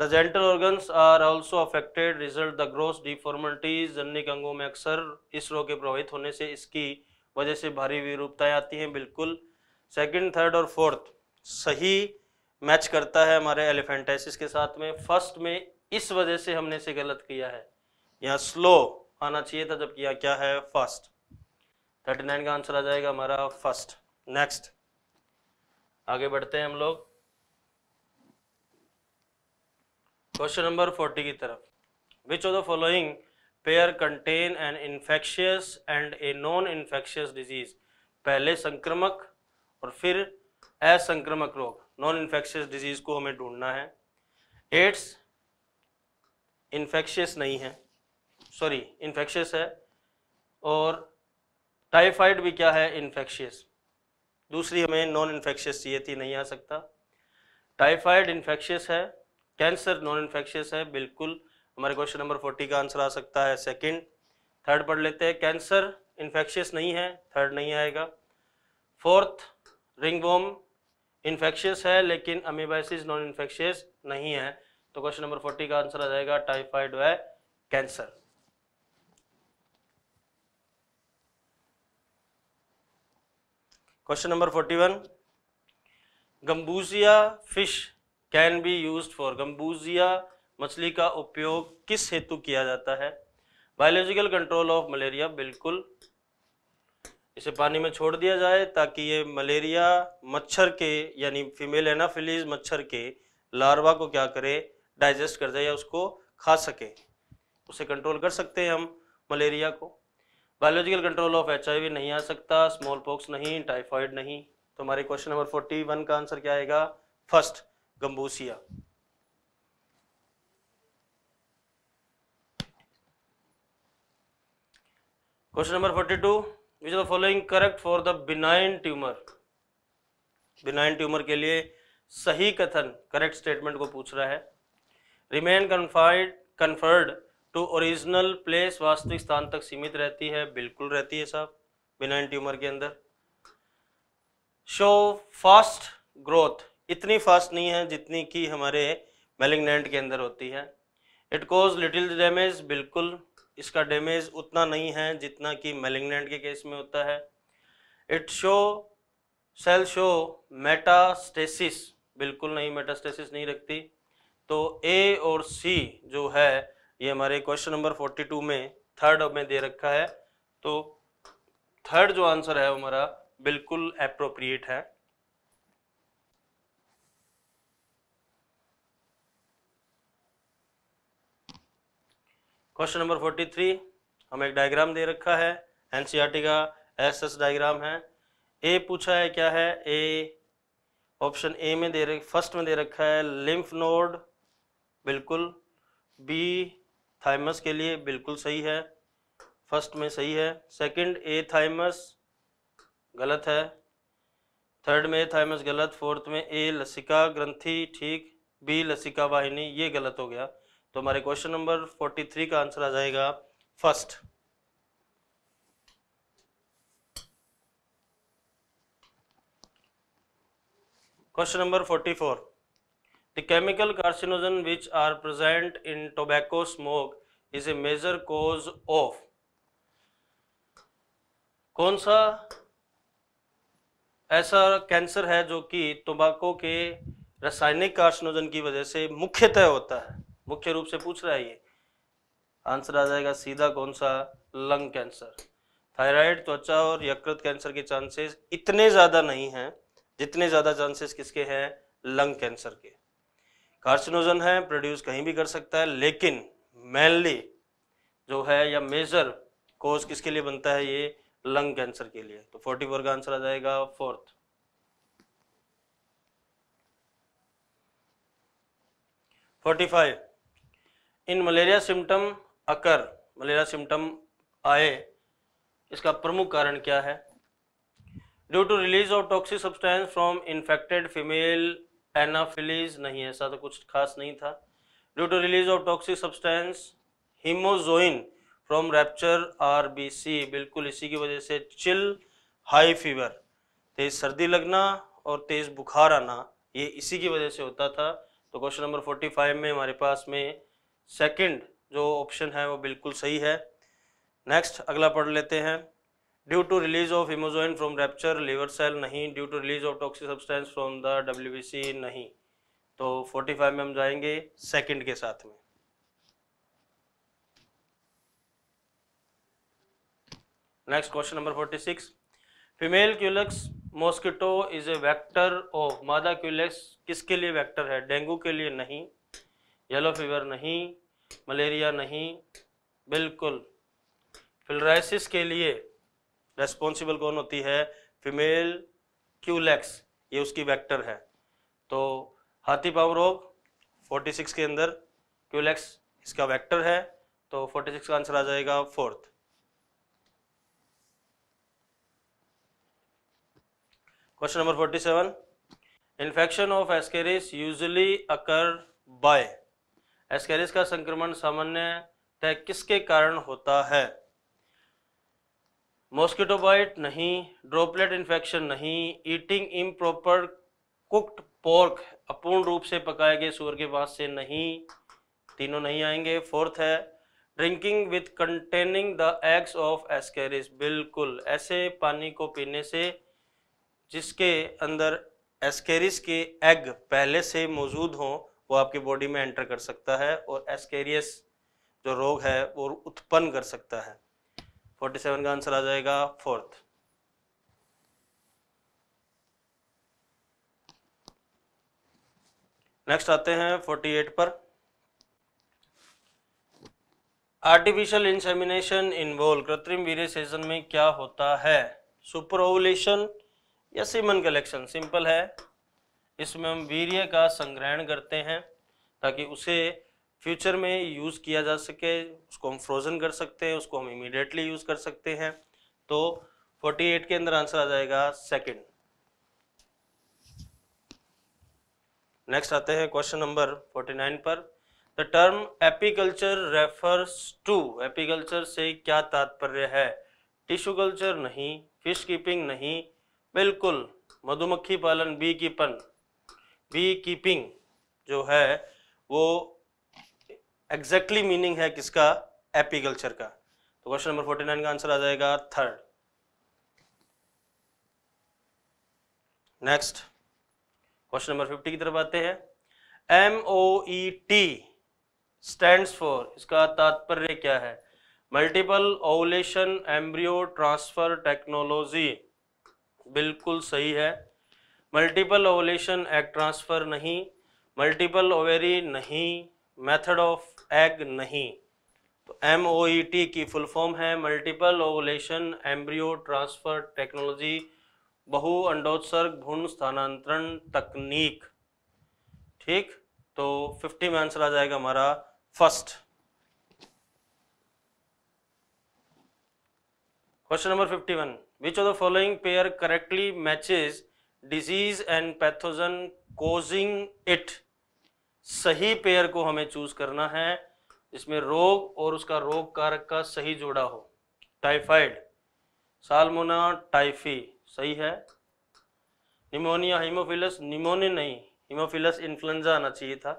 the genital organs are also affected result the gross deformities अन्य अंगों में अक्सर इस रोग के प्रभावित होने से इसकी वजह से भारी विरूपताएँ आती हैं बिल्कुल सेकेंड थर्ड और फोर्थ सही मैच करता है हमारे एलिफेंटाइसिस के साथ में फर्स्ट में इस वजह से हमने इसे गलत किया है यहाँ स्लो आना चाहिए था जबकि यहाँ क्या है फर्स्ट थर्टी नाइन का आंसर आ जाएगा हमारा फर्स्ट नेक्स्ट आगे बढ़ते हैं हम लोग क्वेश्चन नंबर फोर्टी की तरफ which of the following pair contain an infectious and a non infectious disease पहले संक्रमक और फिर असंक्रमक रोग नॉन इन्फेक्शियस डिजीज को हमें ढूंढना है एड्स इन्फेक्शियस नहीं है सॉरी इन्फेक्शियस है और टाइफाइड भी क्या है इन्फेक्शियस दूसरी हमें नॉन इन्फेक्शियस चाहिए थी नहीं आ सकता टाइफाइड इन्फेक्शियस है कैंसर नॉन इन्फेक्शियस है बिल्कुल हमारे क्वेश्चन नंबर फोर्टी का आंसर आ सकता है सेकंड थर्ड पढ़ लेते हैं कैंसर इन्फेक्शियस नहीं है थर्ड नहीं आएगा फोर्थ रिंग वोम इन्फेक्शियस है लेकिन अमीबाइसिस नॉन इन्फेक्शियस नहीं है तो क्वेश्चन नंबर फोर्टी का आंसर आ जाएगा टाइफाइड व cancer question number forty one gambusia fish can be use for gambusia मछली का उपयोग किस हेतु किया जाता है बायोलॉजिकल कंट्रोल ऑफ मलेरिया बिल्कुल इसे पानी में छोड़ दिया जाए ताकि ये मलेरिया मच्छर के यानी फीमेल एनाफिलीज मच्छर के लार्वा को क्या करे डाइजेस्ट कर जाए या उसको खा सके उसे कंट्रोल कर सकते हैं हम मलेरिया को बायोलॉजिकल कंट्रोल ऑफ एच नहीं आ सकता स्मॉल पॉक्स नहीं टाइफाइड नहीं तो हमारे क्वेश्चन नंबर फोर्टी वन का आंसर क्या आएगा first gambusia question number forty two which the following correct for the benign tumour benign tumour के लिए सही कथन करेक्ट स्टेटमेंट को पूछ रहा है remain confined confined to original place वास्तविक स्थान तक सीमित रहती है बिल्कुल रहती है साहब बिनाइन ट्यूमर के अंदर शो फास्ट ग्रोथ इतनी फास्ट नहीं है जितनी कि हमारे मेलिग्नेंट के अंदर होती है इट कोज लिटिल डैमेज बिल्कुल इसका डैमेज उतना नहीं है जितना कि मेलिग्नेंट के केस में होता है it show cell show metastasis बिल्कुल नहीं मेटास्टेसिस नहीं रखती तो ए और सी जो है ये हमारे क्वेश्चन नंबर 42 में थर्ड में दे रखा है तो थर्ड जो आंसर है हमारा बिल्कुल अप्रोप्रिएट है क्वेश्चन नंबर 43 हमें एक डायग्राम दे रखा है एनसीईआरटी का एसएस डायग्राम है ए पूछा है क्या है ए ऑप्शन ए में दे रख फर्स्ट में दे रखा है लिम्फ नोड बिल्कुल बी थाइमस के लिए बिल्कुल सही है फर्स्ट में सही है सेकंड ए थाइमस गलत है थर्ड में ए थाइमस गलत फोर्थ में ए लसिका ग्रंथि ठीक बी लसिका वाहिनी ये गलत हो गया तो हमारे क्वेश्चन नंबर फोर्टी थ्री का आंसर आ जाएगा first question number forty four the chemical carcinogen which are present in tobacco smoke is a major cause of कौन सा ऐसा कैंसर है जो कि तंबाकू के रासायनिक कार्सिनोजन की वजह से मुख्यतः होता है मुख्य रूप से पूछ रहा है ये आंसर आ जाएगा सीधा कौन सा लंग कैंसर थायराइड त्वचा और यकृत कैंसर के चांसेस इतने ज़्यादा नहीं हैं जितने ज़्यादा चांसेस किसके हैं लंग कैंसर के कार्सिनोजन है प्रोड्यूस कहीं भी कर सकता है लेकिन मेनली जो है या मेजर कोज किसके लिए बनता है ये लंग कैंसर के लिए तो फोर्टी फोर का आंसर आ जाएगा fourth forty five in malaria symptom occur malaria symptom आए इसका प्रमुख कारण क्या है due to release of toxic substance from infected female anopheles नहीं ऐसा तो कुछ खास नहीं था due to release of toxic substance haemozoin from rupture R B C बिल्कुल इसी की वजह से चिल हाई फीवर तेज सर्दी लगना और तेज बुखार आना ये इसी की वजह से होता था तो क्वेश्चन नंबर फोर्टी फाइव में हमारे पास में सेकंड जो ऑप्शन है वो बिल्कुल सही है नेक्स्ट अगला पढ़ लेते हैं due to release of haemozoin from rupture liver cell नहीं due to release of toxic substance from the W नहीं तो 45 में हम जाएंगे सेकंड के साथ में next question number 46 female culex mosquito is a vector of मादा क्यूलेक्स किसके लिए वेक्टर है डेंगू के लिए नहीं येलो फीवर नहीं मलेरिया नहीं बिल्कुल फिलराइसिस के लिए रेस्पॉन्सिबल कौन होती है फीमेल क्यूलेक्स ये उसकी वेक्टर है तो हाथी पाव रोग 46 के अंदर क्यूलेक्स इसका वेक्टर है तो 46 का आंसर आ जाएगा fourth question number 47 infection of ascaris usually occur by ascaris का संक्रमण सामान्यतः किसके कारण होता है मॉस्किटोबाइट नहीं ड्रॉपलेट इन्फेक्शन नहीं ईटिंग इम्प्रॉपर कुक्ड पोर्क अपूर्ण रूप से पकाए गए सूअर के पास से नहीं तीनों नहीं आएंगे फोर्थ है drinking with containing the eggs of ascaris बिल्कुल ऐसे पानी को पीने से जिसके अंदर एस्केरिस के एग पहले से मौजूद हों वो आपकी बॉडी में एंटर कर सकता है और एस्केरियस जो रोग है वो उत्पन्न कर सकता है 47 का आंसर आ जाएगा फोर्थ नेक्स्ट आते हैं 48 पर आर्टिफिशियल इंसेमिनेशन इन्वॉल्व कृत्रिम सेशन में क्या होता है सुपर ओवलेशन या सीमन कलेक्शन सिंपल है इसमें हम वीर्य का संग्रहण करते हैं ताकि उसे फ्यूचर में यूज़ किया जा सके उसको हम फ्रोज़न कर सकते हैं उसको हम इमीडिएटली यूज़ कर सकते हैं तो 48 के अंदर आंसर आ जाएगा सेकंड नेक्स्ट आते हैं क्वेश्चन नंबर 49 पर the term apiculture refers to apiculture से क्या तात्पर्य है टिश्यू कल्चर नहीं फिश कीपिंग नहीं बिल्कुल मधुमक्खी पालन बी कीपन बी कीपिंग जो है वो एग्जैक्टली exactly मीनिंग है किसका एपीकल्चर का तो क्वेश्चन नंबर फोर्टी नाइन का आंसर आ जाएगा third next question number fifty की तरफ आते हैं M O E T stand for इसका तात्पर्य क्या है multiple ovulation embryo transfer technology बिल्कुल सही है मल्टीपल ओवलेशन एग ट्रांसफ़र नहीं मल्टीपल ओवेरी नहीं मेथड ऑफ एग नहीं तो एम ओ ई टी की फुल फॉर्म है multiple ovulation embryo transfer technology बहु अंडोत्सर्ग भ्रूण स्थानांतरण तकनीक ठीक तो 50 में आंसर आ जाएगा हमारा first question number 51 which of the following pair correctly matches disease and pathogen causing it सही पेयर को हमें चूज करना है जिसमें रोग और उसका रोग कारक का सही जोड़ा हो टाइफाइड सालमोना टाइफी सही है निमोनिया हीमोफिलस निमोनिया नहीं हीमोफिलस इन्फ्लुएंजा आना चाहिए था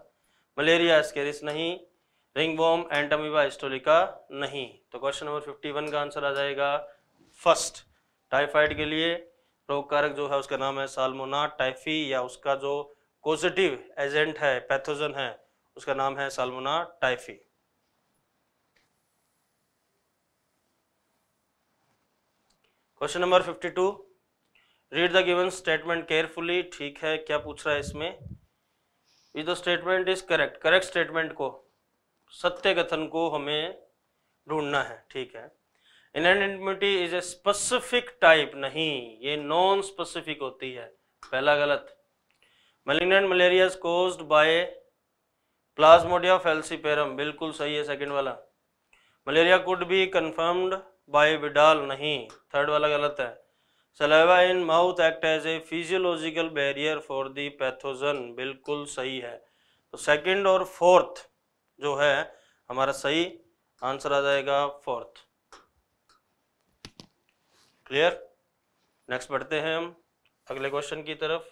मलेरिया एस्केरिस नहीं रिंगबॉम एंटमीबा एस्टोलिका नहीं तो क्वेश्चन नंबर 51 का आंसर आ जाएगा फर्स्ट टाइफाइड के लिए कारक जो है उसका नाम है सालमोना टाइफी या उसका जो पॉजिटिव एजेंट है पैथोजन है उसका नाम है salmonella typhi question number 52 read the given statement carefully ठीक है क्या पूछ रहा है इसमें is the statement is correct correct statement को सत्य कथन को हमें ढूंढना है ठीक है inherent is a specific type नहीं ये नॉन स्पेसिफिक होती है पहला गलत malignant malaria cause caused by plasmodia falciparum बिल्कुल सही है सेकंड वाला malaria could be confirmed by widal नहीं थर्ड वाला गलत है saliva in mouth act as a physiological barrier for the pathogen बिल्कुल सही है तो सेकंड और फोर्थ जो है हमारा सही आंसर आ जाएगा फोर्थ क्लियर नेक्स्ट बढ़ते हैं हम अगले क्वेश्चन की तरफ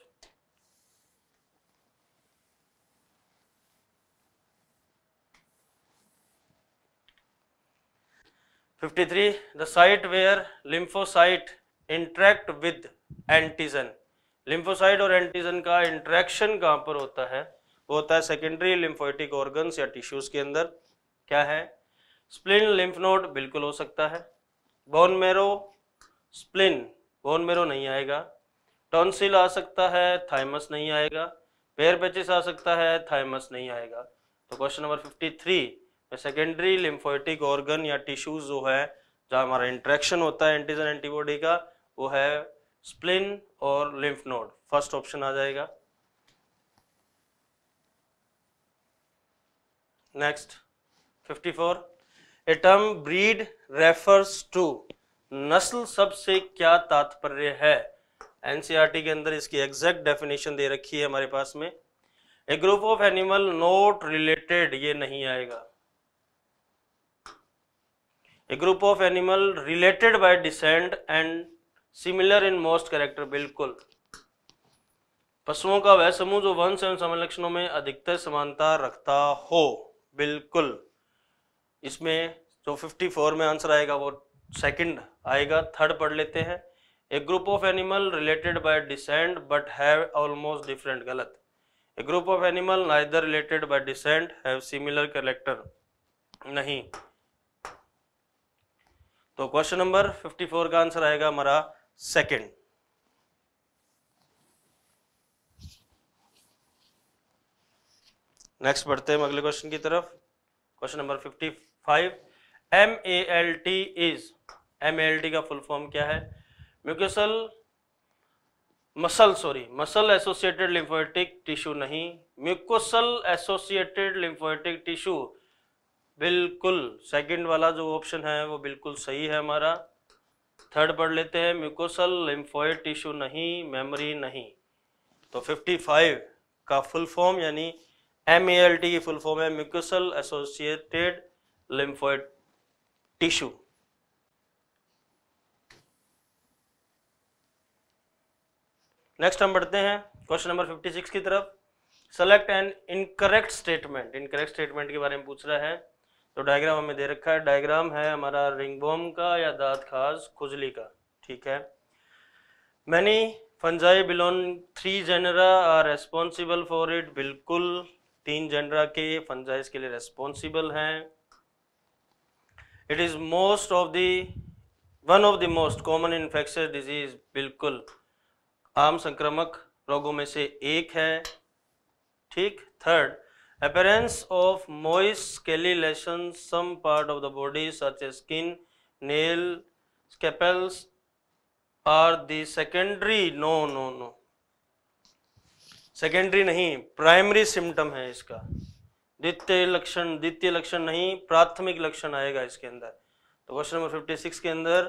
fifty three the site where lymphocyte interact with antigen lymphocyte और एंटीजन का इंट्रैक्शन कहां पर होता है वो होता है सेकेंडरी लिम्फोइटिक ऑर्गन्स या टिश्यूज के अंदर क्या है स्प्लिन लिम्फ नोड बिल्कुल हो सकता है bone marrow spline bone marrow नहीं आएगा टॉन्सिल आ सकता है थाइमस नहीं आएगा पेयर पेचिस आ सकता है थाइमस नहीं आएगा तो क्वेश्चन नंबर 53 में सेकेंडरी लिम्फोटिक ऑर्गन या टिश्यूज जो है जहाँ हमारा इंट्रैक्शन होता है एंटीजन एंटीबॉडी का वो है स्प्लिन और लिम्फ नोड फर्स्ट ऑप्शन आ जाएगा next 54 a term breed refers to नस्ल सबसे से क्या तात्पर्य है एनसीईआरटी e के अंदर इसकी एग्जैक्ट डेफिनेशन दे रखी है हमारे पास में a group of animal not related ये नहीं आएगा a group of animal related by descent and similar in most character बिल्कुल पशुओं का वह समूह जो वंश एवं समलक्षणों में अधिकतर समानता रखता हो बिल्कुल इसमें जो 54 में आंसर आएगा वो सेकंड आएगा थर्ड पढ़ लेते हैं a group of animal related by descent but have almost different गलत a group of animal neither related by descent have similar character नहीं तो क्वेश्चन नंबर 54 का आंसर आएगा हमारा सेकंड नेक्स्ट बढ़ते हैं अगले क्वेश्चन की तरफ question number 55 M A L T is M L T का फुल फॉर्म क्या है mucosal muscle sorry muscle associated lymphoid tissue नहीं म्यूकोसल एसोसिएटेड लिम्फोटिक टिश्यू बिल्कुल सेकंड वाला जो ऑप्शन है वो बिल्कुल सही है हमारा थर्ड पढ़ लेते हैं म्यूकोसल लिम्फोइड टिश्यू नहीं मेमोरी नहीं तो 55 का फुल फॉर्म यानी एम की फुल फॉर्म है mucosal associated lymphoid tissue next हम बढ़ते हैं क्वेश्चन नंबर 56 की तरफ select an incorrect statement incorrect statement के बारे में पूछ रहा है तो डायग्राम हमें दे रखा है डायग्राम है हमारा रिंगबोम का या दांत खास खुजली का ठीक है many fungi belong three genera are responsible for it बिल्कुल तीन जेनरा के फंजाइस के लिए रेस्पॉन्सिबल हैं it is most of the one of the most common infectious disease बिल्कुल आम संक्रमक रोगों में से एक है ठीक third appearance of moist scaly lesion some part of the body such a skin nail scalp are the secondary no no no secondary नहीं प्राइमरी सिम्टम है इसका द्वितीय लक्षण द्वितीय लक्षण नहीं प्राथमिक लक्षण आएगा इसके अंदर तो क्वेश्चन नंबर फिफ्टी सिक्स के अंदर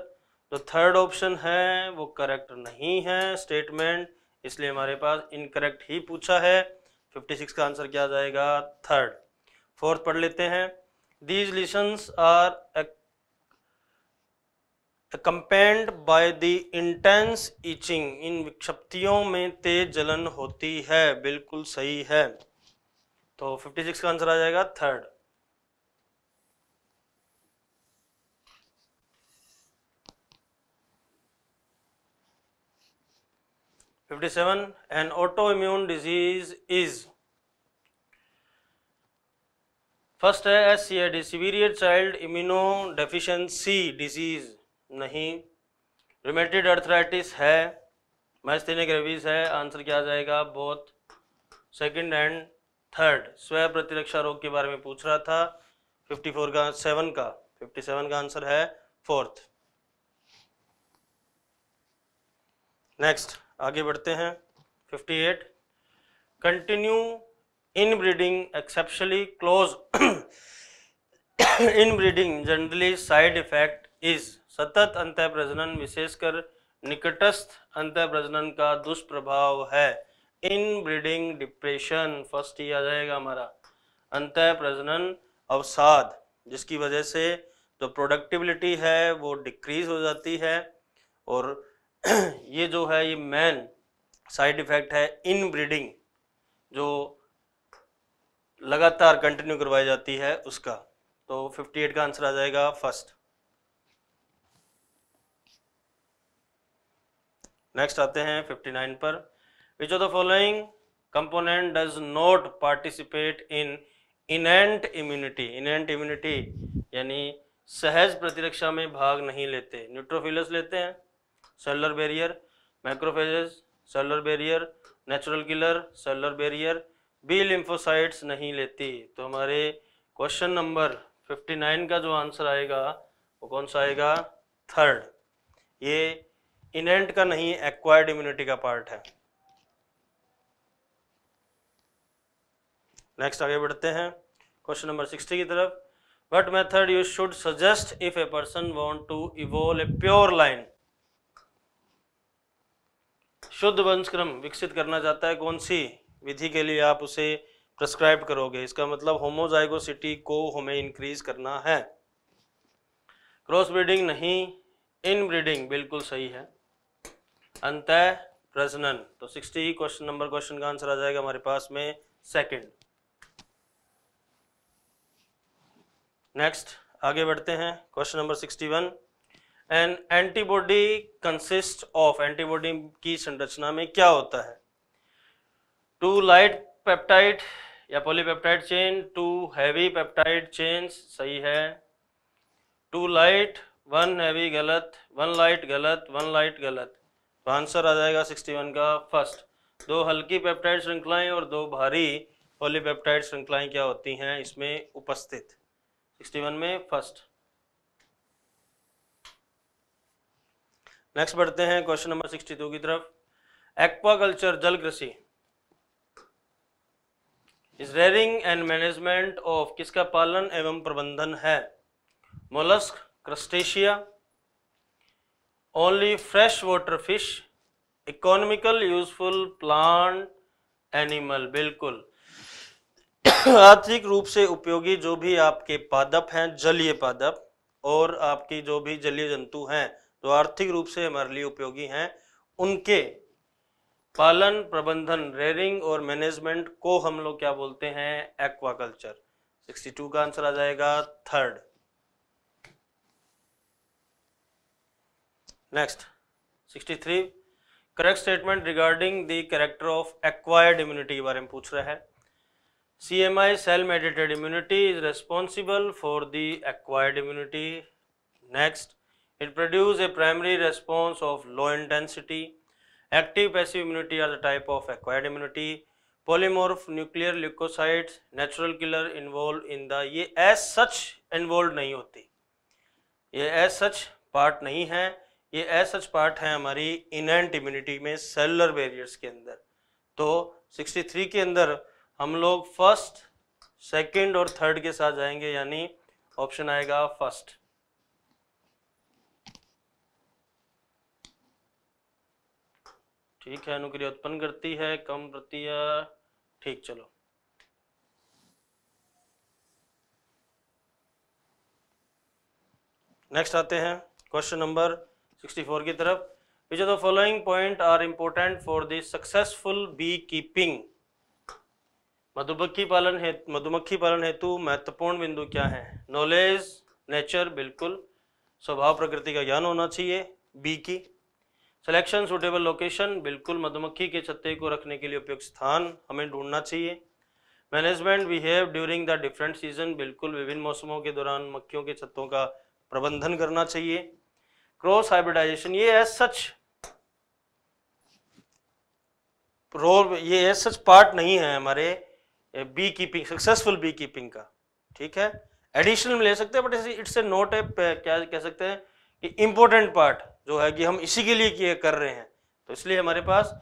जो थर्ड ऑप्शन है वो करेक्ट नहीं है स्टेटमेंट इसलिए हमारे पास इनकरेक्ट ही पूछा है 56 का आंसर क्या जाएगा थर्ड फोर्थ पढ़ लेते हैं these lesions are accompanied by the intense itching in विक्षप्तियों में तेज जलन होती है बिल्कुल सही है तो 56 का आंसर आ जाएगा third fifty seven an auto immune disease is first है S C I D severe child immunodeficiency disease नहीं रिमेटेड अर्थराइटिस है मैस्थेनिक रेबीज है आंसर क्या आ जाएगा बोथ सेकंड एंड थर्ड स्वयं प्रतिरक्षा रोग के बारे में पूछ रहा था 54 का सेवन का 57 का आंसर है फोर्थ नेक्स्ट आगे बढ़ते हैं 58 continue inbreeding exceptionally close inbreeding generally side effect is सतत अंत प्रजनन विशेषकर निकटस्थ अंत प्रजनन का दुष्प्रभाव है इन ब्रीडिंग डिप्रेशन फर्स्ट ही आ जाएगा हमारा अंत प्रजनन अवसाद जिसकी वजह से जो प्रोडक्टिविटी है वो डिक्रीज हो जाती है और ये जो है ये मेन साइड इफेक्ट है इन ब्रीडिंग जो लगातार कंटिन्यू करवाई जाती है उसका तो 58 का आंसर आ जाएगा फर्स्ट नेक्स्ट आते हैं 59 पर which are the following component does not participate in innate immunity innate immunity यानी सहज प्रतिरक्षा में भाग नहीं लेते न्यूट्रोफिलस लेते हैं cellular barrier macrophages cellular barrier natural killer cellular barrier B lymphocytes नहीं लेती तो हमारे क्वेश्चन नंबर 59 का जो आंसर आएगा वो कौन सा आएगा थर्ड ये इनेंट का नहीं एक्वायर्ड इम्यूनिटी का पार्ट है नेक्स्ट आगे बढ़ते हैं क्वेश्चन नंबर सिक्सटी की तरफ what method you should suggest if a person want to evolve a pure line शुद्ध वंशक्रम विकसित करना चाहता है कौन सी विधि के लिए आप उसे प्रेस्क्राइब करोगे इसका मतलब होमोजाइगोसिटी को हमें इंक्रीज करना है क्रॉस ब्रीडिंग नहीं इन ब्रीडिंग बिल्कुल सही है अंत प्रजनन तो 60 क्वेश्चन नंबर क्वेश्चन का आंसर आ जाएगा हमारे पास में सेकंड नेक्स्ट आगे बढ़ते हैं question number sixty one an antibody consist of antibody की संरचना में क्या होता है टू लाइट पेप्टाइड या polypeptide chain two heavy peptide chain सही है टू लाइट वन हैवी गलत वन लाइट गलत वन लाइट गलत तो आंसर आ जाएगा सिक्सटी वन का फर्स्ट दो हल्की पेप्टाइड श्रृंखलाएं और दो भारी पॉलीपेप्टाइड श्रृंखलाएं क्या होती हैं इसमें उपस्थित सिक्सटी वन में फर्स्ट नेक्स्ट बढ़ते हैं क्वेश्चन नंबर सिक्सटी टू की तरफ एक्वाकल्चर जल कृषि is rearing and management of किसका पालन एवं प्रबंधन है mollusc crustacea only fresh water fish economical useful plant animal बिल्कुल आर्थिक रूप से उपयोगी जो भी आपके पादप हैं जलीय पादप और आपकी जो भी जलीय जंतु हैं जो आर्थिक रूप से हमारे लिए उपयोगी हैं उनके पालन प्रबंधन रेयरिंग और मैनेजमेंट को हम लोग क्या बोलते हैं एक्वाकल्चर 62 का आंसर आ जाएगा third next 63 correct statement regarding the character of acquired immunity के बारे में पूछ रहा है CMI cell mediated immunity is responsible for the acquired immunity. Next, it produces a primary response of low intensity. Active passive immunity are the type of acquired immunity. Polymorph nuclear leukocytes, natural killer involved in the ये as such involved नहीं होती ये as such part नहीं है ये as such part है हमारी innate immunity में cellular barriers के अंदर तो 63 के अंदर हम लोग फर्स्ट सेकंड और थर्ड के साथ जाएंगे यानी ऑप्शन आएगा फर्स्ट ठीक है अनुक्रिया उत्पन्न करती है कम प्रत्यय ठीक चलो नेक्स्ट आते हैं क्वेश्चन नंबर 64 की तरफ which of the following point are important for the successful beekeeping मधुमक्खी पालन हेतु मधुमक्खी पालन हेतु महत्वपूर्ण बिंदु क्या है नॉलेज नेचर बिल्कुल स्वभाव प्रकृति का ज्ञान होना चाहिए बी की सिलेक्शन सुटेबल लोकेशन बिल्कुल मधुमक्खी के छत्ते को रखने के लिए उपयुक्त स्थान हमें ढूंढना चाहिए management behave during the different season बिल्कुल विभिन्न मौसमों के दौरान मक्खियों के छत्तों का प्रबंधन करना चाहिए क्रॉस हाइब्रिडाइजेशन ये एज सच रोल ये एज सच पार्ट नहीं है हमारे beekeeping successful beekeeping का ठीक है एडिशनल में ले सकते हैं but it's a note a क्या कह सकते हैं कि इंपॉर्टेंट पार्ट जो है कि हम इसी के लिए किए कर रहे हैं तो इसलिए हमारे पास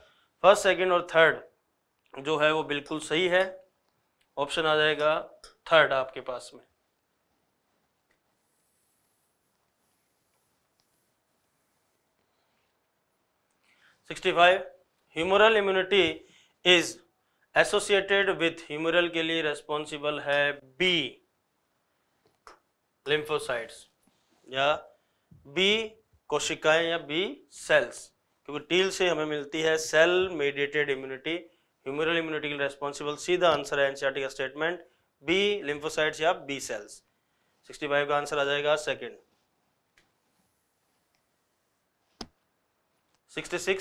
फर्स्ट सेकंड और थर्ड जो है वो बिल्कुल सही है ऑप्शन आ जाएगा थर्ड आपके पास में sixty five humoral immunity is associated with humoral के लिए रेस्पॉन्सिबल है बी लिम्फोसाइट्स या बी कोशिकाएं या बी सेल्स क्योंकि टील से हमें मिलती है cell mediated immunity humoral immunity के लिए रेस्पॉन्सिबल सीधा आंसर है एनसीआरटी का स्टेटमेंट बी लिम्फोसाइट्स या बी सेल्स 65 का आंसर आ जाएगा sixty 66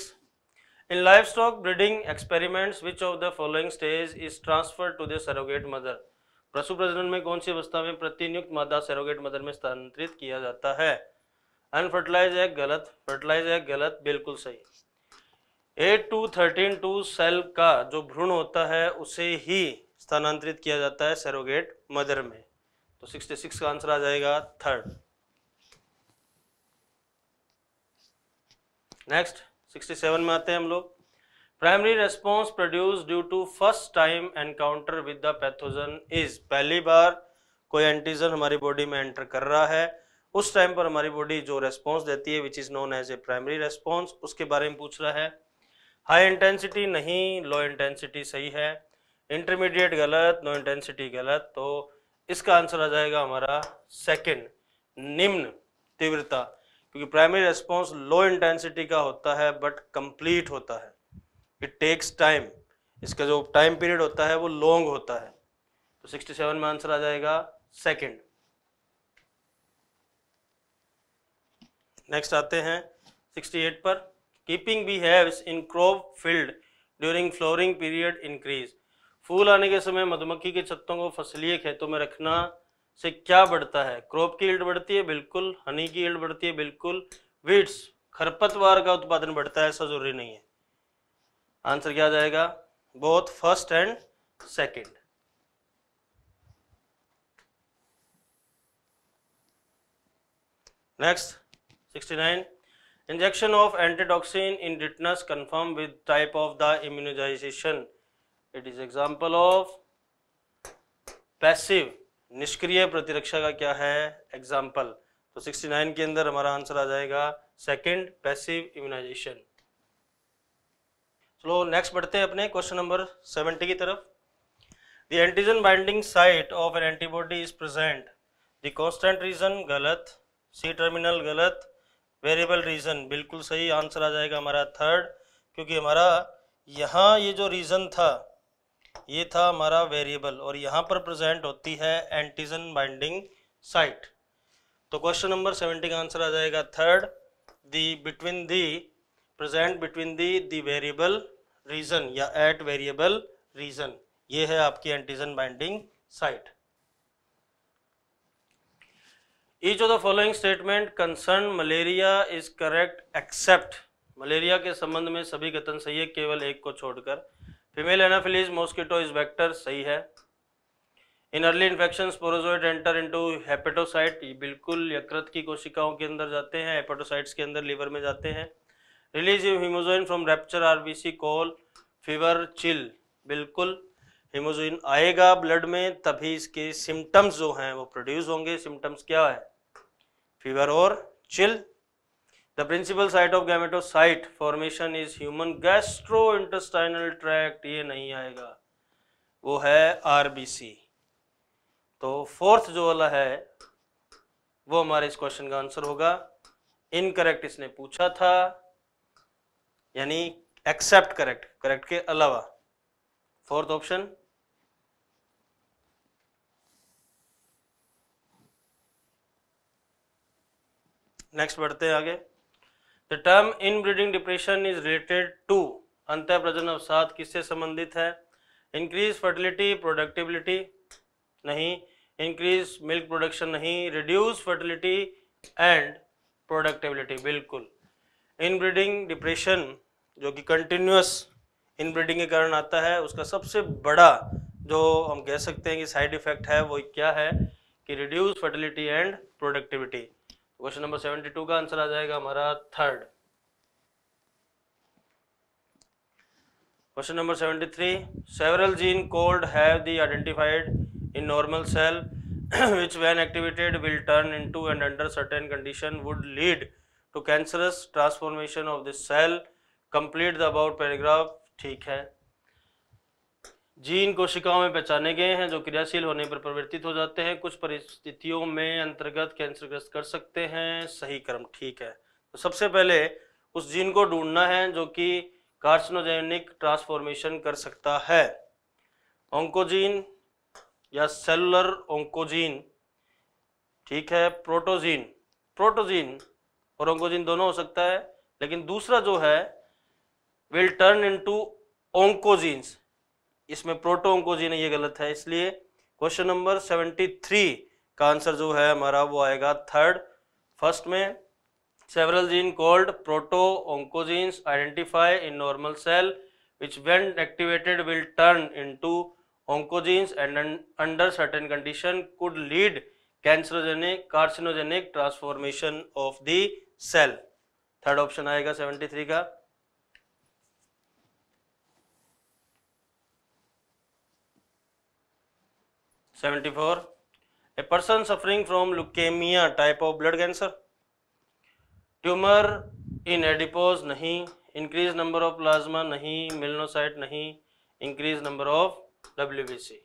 In livestock breeding experiments, which of the following stage is transferred to the surrogate mother पशु प्रजनन में कौन सी अवस्था में प्रतिनियुक्त मादा सरोगेट मदर में स्थानांतरित किया जाता है अनफर्टिलाइज एग गलत फर्टिलाइज एग गलत बिल्कुल सही eight to thirteen two cell का जो भ्रूण होता है उसे ही स्थानांतरित किया जाता है सरोगेट मदर में तो सिक्सटी सिक्स का आंसर आ जाएगा थर्ड नेक्स्ट 67 में आते हैं हम लोग primary response produce due to first time encounter with the pathogen is पहली बार कोई एंटीजन हमारी बॉडी में एंटर कर रहा है उस टाइम पर हमारी बॉडी जो रेस्पॉन्स देती है which is known as a primary response उसके बारे में पूछ रहा है हाई इंटेंसिटी नहीं लो इंटेंसिटी सही है इंटरमीडिएट गलत नो इंटेंसिटी गलत तो इसका आंसर आ जाएगा हमारा सेकंड निम्न तीव्रता क्योंकि प्राइमरी रेस्पॉन्स लो इंटेंसिटी का होता है बट कंप्लीट होता है इट टेक्स टाइम इसका जो टाइम पीरियड होता है वो लॉन्ग होता है तो 67 में आंसर आ जाएगा सेकंड नेक्स्ट आते हैं 68 पर keeping beehives in crop field during flowering period increase फूल आने के समय मधुमक्खी के छत्तों को फसलीय खेतों में रखना से क्या बढ़ता है क्रॉप की ईल्ड बढ़ती है बिल्कुल हनी की ईल्ड बढ़ती है बिल्कुल वीड्स खरपतवार का उत्पादन बढ़ता है ऐसा जरूरी नहीं है आंसर क्या आ जाएगा both first and second next 69 injection of antitoxin in tetanus confirm with type of the immunization it is example of passive निष्क्रिय प्रतिरक्षा का क्या है एग्जाम्पल तो 69 के अंदर हमारा आंसर आ जाएगा सेकंड पैसिव इम्यूनाइजेशन चलो नेक्स्ट बढ़ते हैं अपने क्वेश्चन नंबर 70 की तरफ the antigen binding site of an antibody is present the constant region गलत सी टर्मिनल गलत वेरिएबल रीजन बिल्कुल सही आंसर आ जाएगा हमारा थर्ड क्योंकि हमारा यहाँ ये जो रीजन था ये था हमारा वेरिएबल और यहाँ पर प्रेजेंट होती है एंटीजन बाइंडिंग साइट तो क्वेश्चन नंबर सेवेंटी का आंसर आ जाएगा third the between the present between the the variable region या एट वेरिएबल रीजन ये है आपकी antigen binding site each of the following statement concern malaria is correct except malaria के संबंध में सभी कथन सही है केवल एक को छोड़कर female anopheles mosquito is vector सही है in early infection sporozoite enter into hepatocyte बिल्कुल यकृत की कोशिकाओं के अंदर जाते हैं हेपेटोसाइट्स के अंदर लीवर में जाते हैं release haemozoin from rupture RBC call fever chill बिल्कुल हिमोजोइन आएगा ब्लड में तभी इसके सिम्टम्स जो हैं वो प्रोड्यूस होंगे सिम्टम्स क्या है फीवर और chill principal site of gametocyte formation is human gastrointestinal tract ये नहीं आएगा वो है आरबीसी तो फोर्थ जो वाला है वो हमारे इस क्वेश्चन का आंसर होगा इनकरेक्ट इसने पूछा था यानी एक्सेप्ट करेक्ट करेक्ट के अलावा फोर्थ ऑप्शन नेक्स्ट बढ़ते हैं आगे the term breeding depression is related to अंत प्रजन अवसाद किससे संबंधित है इंक्रीज फर्टिलिटी प्रोडक्टिविटी नहीं इंक्रीज मिल्क प्रोडक्शन नहीं रिड्यूस फर्टिलिटी एंड प्रोडक्टिविटी बिल्कुल इनब्रीडिंग डिप्रेशन जो कि कंटिन्यूस इनब्रीडिंग के कारण आता है उसका सबसे बड़ा जो हम कह सकते हैं कि साइड इफेक्ट है वो क्या है कि reduce fertility and productivity question number seventy two का आंसर आ जाएगा हमारा third question number seventy three several gene code have the identified in normal cell which when activated will turn into and under certain condition would lead to cancerous transformation of this cell complete the about paragraph ठीक है gene कोशिकाओं में पहचाने गए हैं जो क्रियाशील होने पर परिवर्तित हो जाते हैं कुछ परिस्थितियों में अंतर्गत कैंसरग्रस्त कर सकते हैं सही क्रम ठीक है तो सबसे पहले उस जीन को ढूंढना है जो कि कार्सिनोजेनिक ट्रांसफॉर्मेशन कर सकता है ओंकोजीन या सेलुलर ओंकोजीन ठीक है प्रोटोजीन प्रोटोजीन और ओंकोजीन दोनों हो सकता है लेकिन दूसरा जो है विल टर्न टू ओंकोजीन्स इसमें प्रोटो ऑंकोजीन ये गलत है इसलिए क्वेश्चन नंबर सेवेंटी थ्री का आंसर जो है हमारा वो आएगा थर्ड फर्स्ट में several gene called proto oncogenes identify in normal cell which when activated will turn into oncogenes and under certain condition could lead cancerogenic carcinogenic transformation of the cell third option आएगा seventy का 74 a person suffering from leukemia type of blood cancer tumor in adipose nahi increase number of plasma nahi melanocyte nahi increase number of wbc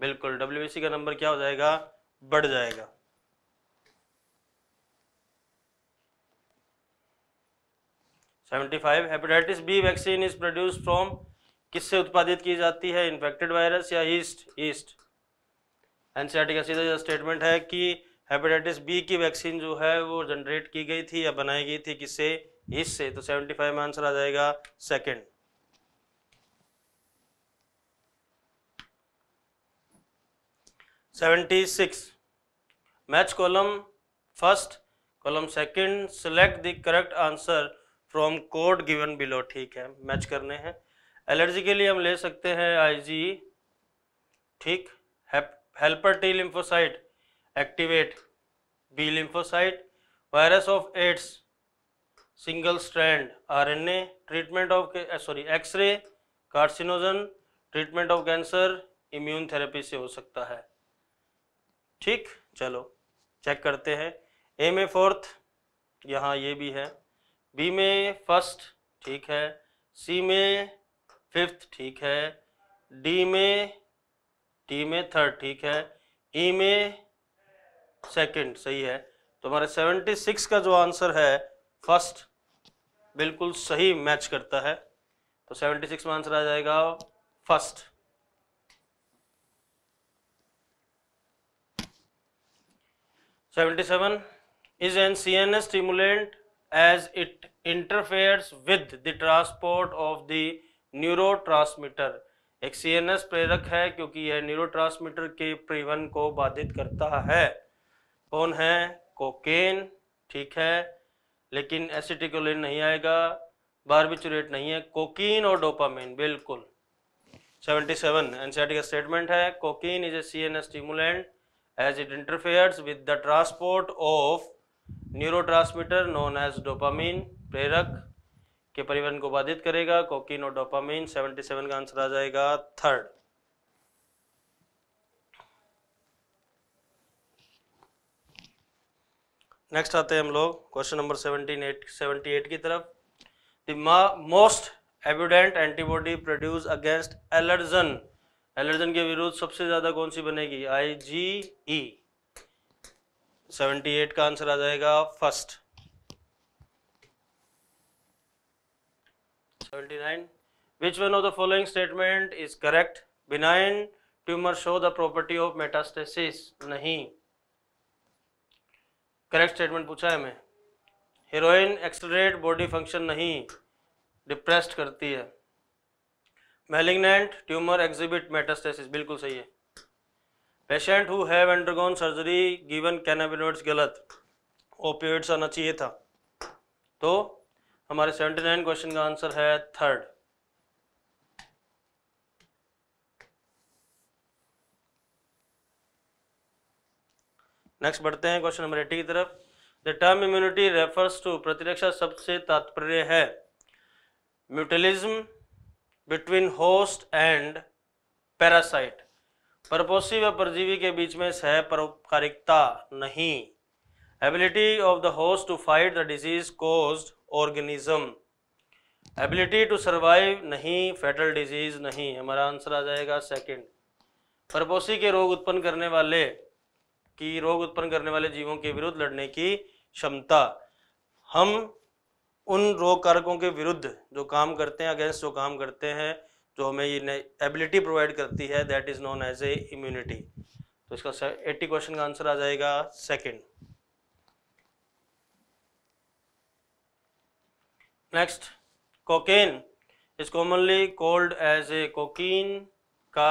बिल्कुल W का नंबर क्या हो जाएगा बढ़ जाएगा seventy five hepatitis B vaccine is produce from किससे उत्पादित की जाती है इन्फेक्टेड वायरस या ईस्ट ईस्ट टी का सीधा स्टेटमेंट है कि हेपेटाइटिस बी की वैक्सीन जो है वो जनरेट की गई थी या बनाई गई थी किससे इससे तो 75 में आंसर आ जाएगा second seventy six match column first column second select the correct answer from code given below ठीक है मैच करने हैं एलर्जी के लिए हम ले सकते हैं आईजी ठीक हैप helper T lymphocyte activate B lymphocyte virus of AIDS single strand R N A treatment of sorry X ray carcinogen treatment of cancer immune therapy से हो सकता है ठीक चलो चेक करते हैं ए में फोर्थ यहाँ ये भी है बी में फर्स्ट ठीक है सी में फिफ्थ ठीक है डी में टी में थर्ड ठीक है ई e में सेकंड सही है तो हमारे 76 का जो आंसर है फर्स्ट बिल्कुल सही मैच करता है तो 76 में आंसर आ जाएगा first seventy seven is an C N S stimulant as it interferes with the transport of the neurotransmitter एक एस प्रेरक है क्योंकि यह न्यूरोट्रांसमीटर के परिवहन को बाधित करता है कौन है कोकेन ठीक है लेकिन एसिटिकोलिन नहीं आएगा बारबिचुरेट नहीं है कोकीन और डोपामिन बिल्कुल 77 एनसीईआरटी का स्टेटमेंट है cocaine is a C S stimulant as it interferes with the transport of neurotransmitter known as dopamine प्रेरक के परिवहन को बाधित करेगा कोकिन और डोपामिन 77 का आंसर आ जाएगा थर्ड नेक्स्ट आते हैं हम लोग क्वेश्चन नंबर 78 78 की तरफ the most evident antibody produce against allergen allergen के विरुद्ध सबसे ज्यादा कौन सी बनेगी I G E seventy eight का आंसर आ जाएगा first 79 which one of the following statement is correct benign tumor show the property of metastasis nahi correct statement पूछा है हमें heroin accelerate body function नहीं depressed करती है malignant tumor exhibit metastasis बिल्कुल सही है patient who have undergone surgery given cannabinoids गलत ओपियोइड्स आना चाहिए था तो हमारे सेवेंटी नाइन क्वेश्चन का आंसर है थर्ड नेक्स्ट बढ़ते हैं क्वेश्चन नंबर एटी की तरफ the term immunity refers to प्रतिरक्षा सबसे तात्पर्य है mutualism between host and parasite परपोसी व परजीवी के बीच में सह परोपकारिकता नहीं ability of the host to fight the disease caused organism ability to survive नहीं फैटल डिजीज नहीं हमारा आंसर आ जाएगा सेकंड परपोसी के रोग उत्पन्न करने वाले की रोग उत्पन्न करने वाले जीवों के विरुद्ध लड़ने की क्षमता हम उन रोग कारकों के विरुद्ध जो काम करते हैं अगेंस्ट जो काम करते हैं जो हमें ये एबिलिटी प्रोवाइड करती है that is known as a immunity तो इसका एट्टी क्वेश्चन का आंसर आ जाएगा second next cocaine is commonly called as a cocaine का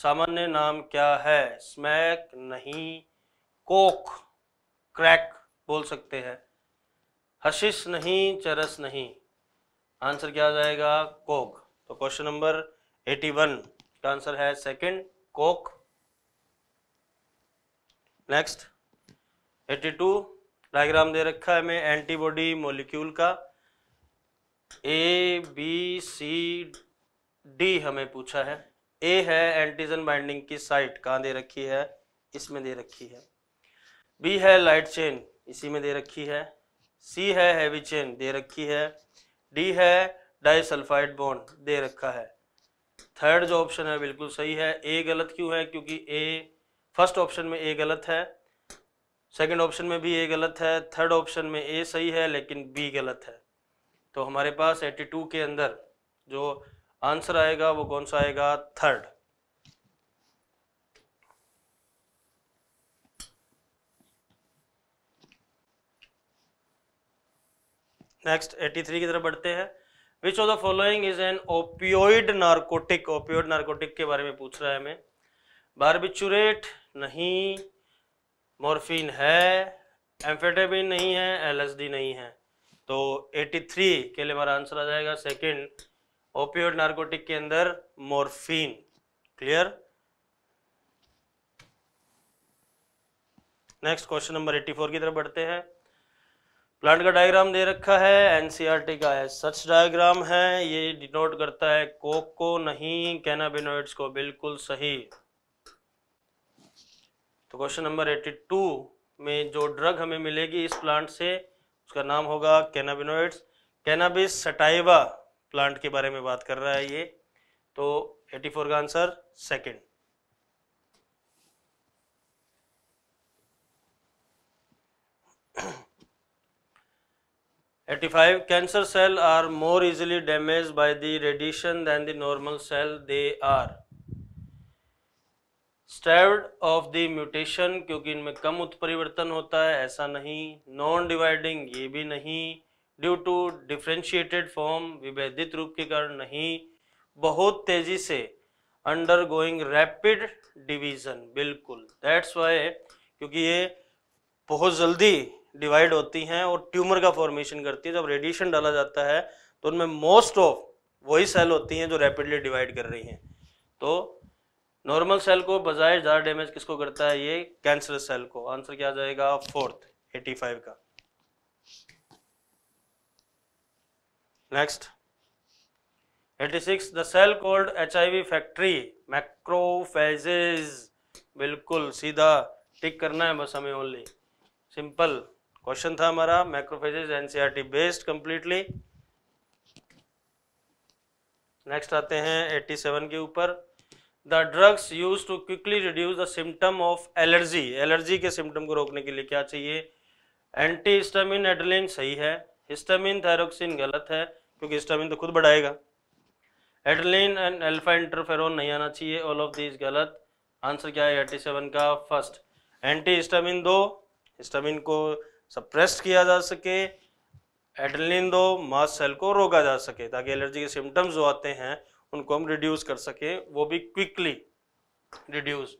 सामान्य नाम क्या है स्मैक नहीं कोक क्रैक बोल सकते हैं हशिश नहीं चरस नहीं आंसर क्या आ जाएगा कोक तो क्वेश्चन नंबर 81 का आंसर है सेकंड कोक नेक्स्ट 82 डायग्राम दे रखा है हमें एंटीबॉडी मॉलिक्यूल का ए बी सी डी हमें पूछा है ए है एंटीजन बाइंडिंग की साइट कहाँ दे रखी है इसमें दे रखी है बी है लाइट चेन इसी में दे रखी है सी है हैवी चेन दे रखी है डी है डाइसल्फाइड बॉन्ड दे रखा है थर्ड जो ऑप्शन है बिल्कुल सही है ए गलत क्यों है क्योंकि ए फर्स्ट ऑप्शन में ए गलत है सेकंड ऑप्शन में भी ए गलत है थर्ड ऑप्शन में ए सही है लेकिन बी गलत है तो हमारे पास 82 के अंदर जो आंसर आएगा वो कौन सा आएगा थर्ड नेक्स्ट 83 की तरफ बढ़ते हैं which of the following is an opioid narcotic opioid narcotic के बारे में पूछ रहा है हमें बारबिचुरेट नहीं मॉर्फिन है एम्फेटेबिन नहीं है एलएसडी नहीं है तो 83 के लिए हमारा आंसर आ जाएगा सेकंड ओपियोड नार्कोटिक के अंदर morphine clear next question number 84 की तरफ बढ़ते हैं प्लांट का डायग्राम दे रखा है एनसीआरटी e का है सच डायग्राम है ये डिनोट करता है कोक को नहीं कैनाबिनोइड्स को बिल्कुल सही तो क्वेश्चन नंबर 82 में जो ड्रग हमें मिलेगी इस प्लांट से उसका नाम होगा कैनाबिनोइड्स कैनाबिस सटाइवा प्लांट के बारे में बात कर रहा है ये तो 84 का answer second eighty five cancer cell are more easily damage by the radiation than the normal cell they are stead of the mutation क्योंकि इनमें कम उत्परिवर्तन होता है ऐसा नहीं नॉन डिवाइडिंग ये भी नहीं ड्यू टू डिफ्रेंशिएटेड फॉर्म विभेदित रूप के कारण नहीं बहुत तेजी से अंडर गोइंग रैपिड डिवीजन बिल्कुल दैट्स वाई क्योंकि ये बहुत जल्दी डिवाइड होती हैं और ट्यूमर का फॉर्मेशन करती है जब रेडिएशन डाला जाता है तो उनमें मोस्ट ऑफ वही सेल होती हैं जो रैपिडली डिवाइड कर रही हैं तो नॉर्मल सेल को बजाय ज़्यादा डैमेज किसको करता है ये कैंसर सेल को आंसर क्या जाएगा फोर्थ 85 का next 86 the cell called HIV factory macrophages बिल्कुल सीधा टिक करना है बस हमें ओनली सिंपल क्वेश्चन था हमारा macrophages NCERT based completely next आते हैं 87 के ऊपर the drugs use to quickly reduce the symptom of allergy allergy के सिम्टम को रोकने के लिए क्या चाहिए एंटी हिस्टामिन एडलिन सही है हिस्टामिन थायरोक्सिन गलत है क्योंकि हिस्टामिन तो खुद बढ़ाएगा एडलिन एंड एल्फा इंटरफेरोन नहीं आना चाहिए ऑल ऑफ दीज गलत आंसर क्या है एटी सेवन का फर्स्ट एंटी हिस्टामिन दो हिस्टामिन को सप्रेस किया जा सके एडलिन दो मास सेल को रोका जा सके ताकि एलर्जी के सिम्टम्स जो आते हैं उनको हम रिड्यूस कर सके वो भी क्विकली रिड्यूस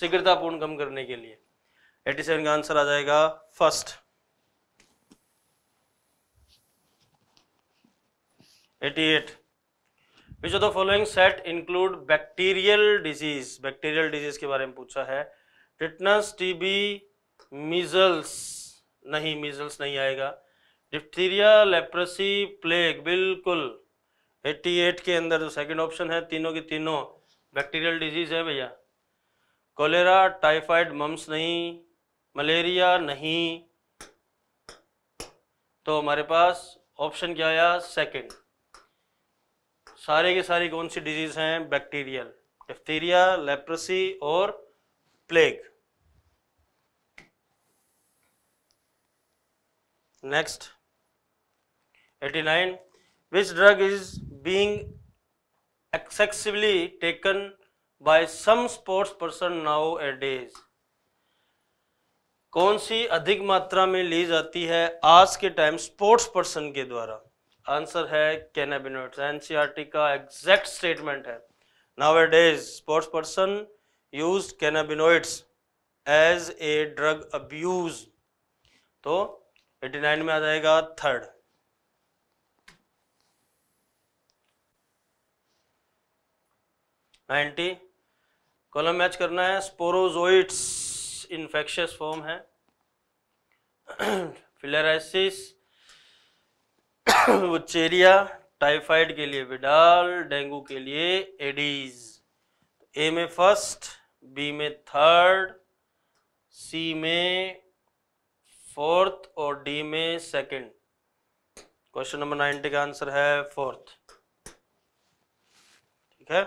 शीघ्रतापूर्ण कम करने के लिए 87 का आंसर आ जाएगा first 88 which of the following set include bacterial disease bacterial disease के बारे में पूछा है टिटनस टीबी मिजल्स नहीं मिजल्स नहीं आएगा डिफ्थीरिया लेप्रसी प्लेग बिल्कुल 88 के अंदर जो सेकंड ऑप्शन है तीनों की तीनों बैक्टीरियल डिजीज है भैया कोलेरा टाइफाइड मम्स नहीं मलेरिया नहीं तो हमारे पास ऑप्शन क्या आया सेकंड सारे के सारी कौन सी डिजीज हैं बैक्टीरियल डिफ्थीरिया लेप्रोसी और plague next 89 which drug is being excessively taken by some sports person nowadays. कौन सी अधिक मात्रा में ली जाती है आज के टाइम स्पोर्ट्स पर्सन के द्वारा आंसर है कैनाबिनोइड्स एनसीईआरटी e का एग्जैक्ट स्टेटमेंट है nowadays sports person use cannabinoids as a drug abuse तो 89 में आ जाएगा थर्ड नाइन्टी कॉलम मैच करना है स्पोरोजोइट्स इन्फेक्शियस फॉर्म है फिलेराइसिस चेरिया टाइफाइड के लिए विडाल डेंगू के लिए एडीज ए में फर्स्ट बी में थर्ड सी में फोर्थ और डी में सेकंड क्वेश्चन नंबर नाइन्टी का आंसर है फोर्थ ठीक है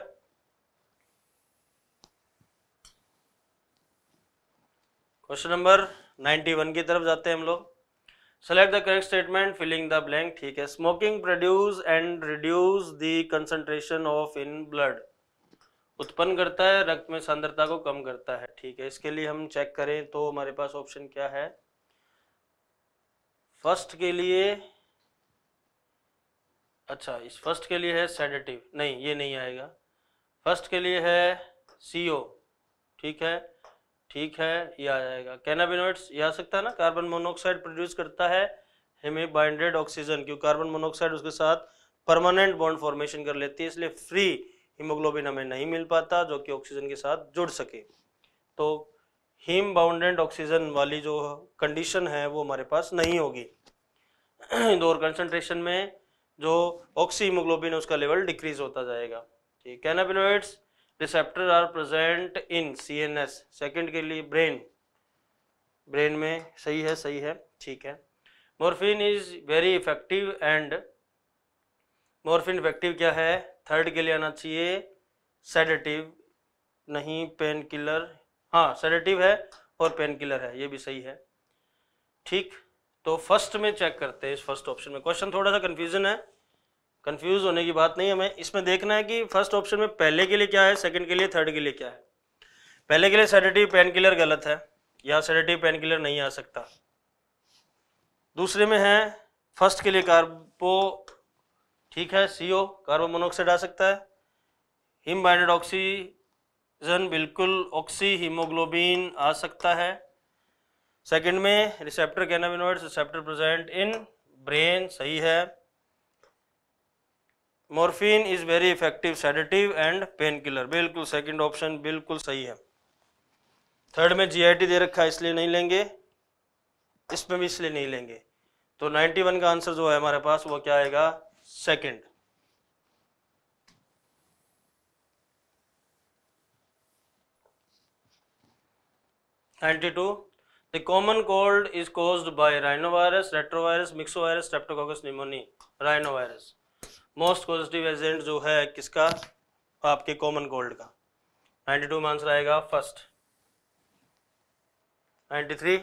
क्वेश्चन नंबर 91 की तरफ जाते हैं हम लोग select the correct statement filling the blank ठीक है smoking produce and reduce the concentration of in blood उत्पन्न करता है रक्त में सांद्रता को कम करता है ठीक है इसके लिए हम चेक करें तो हमारे पास ऑप्शन क्या है फर्स्ट के लिए अच्छा इस फर्स्ट के लिए है सेडेटिव नहीं ये नहीं आएगा फर्स्ट के लिए है सीओ ठीक है ठीक है ये आ जाएगा कैनाबिनोइड्स ये आ सकता है ना कार्बन मोनोऑक्साइड प्रोड्यूस करता है हेमी बाइंडेड ऑक्सीजन क्यों कार्बन मोनोऑक्साइड उसके साथ परमानेंट बॉन्ड फॉर्मेशन कर लेती है इसलिए फ्री हीमोग्लोबिन हमें नहीं मिल पाता जो कि ऑक्सीजन के साथ जुड़ सके तो हीम बाउंडेड ऑक्सीजन वाली जो कंडीशन है वो हमारे पास नहीं होगी इंदौर कंसनट्रेशन में जो ऑक्सी हीमोग्लोबिन उसका लेवल डिक्रीज होता जाएगा ठीक cannabinoids receptor are present in CNS second के लिए ब्रेन ब्रेन में सही है सही है ठीक है morphine is very effective and morphine effective क्या है थर्ड के लिए आना चाहिए सेडेटिव नहीं पेन किलर हाँ सेडेटिव है और पेन किलर है ये भी सही है ठीक तो फर्स्ट में चेक करते हैं इस फर्स्ट ऑप्शन में क्वेश्चन थोड़ा सा कंफ्यूजन है कंफ्यूज होने की बात नहीं हमें इसमें देखना है कि फर्स्ट ऑप्शन में पहले के लिए क्या है सेकंड के लिए थर्ड के लिए क्या है पहले के लिए सेडेटिव पेन किलर गलत है या सेडेटिव पेन किलर नहीं आ सकता दूसरे में है फर्स्ट के लिए कार्बो ठीक है सीओ कार्बन मोनोक्साइड आ सकता है हिम बाइंडेड ऑक्सीजन बिल्कुल ऑक्सी हीमोग्लोबिन आ सकता है सेकंड में receptor cannabinoids receptor present in brain सही है morphine is very effective sedative and painkiller बिल्कुल सेकंड ऑप्शन बिल्कुल सही है थर्ड में जीआईटी दे रखा है इसलिए नहीं लेंगे इसमें भी इसलिए नहीं लेंगे तो 91 का आंसर जो है हमारे पास वो क्या आएगा second ninety two the common cold is cause by rhinovirus retrovirus myxovirus streptococcus pneumoniae rhinovirus most positive agent जो है किसका आपके कॉमन गोल्ड का 92 आंसर आएगा first three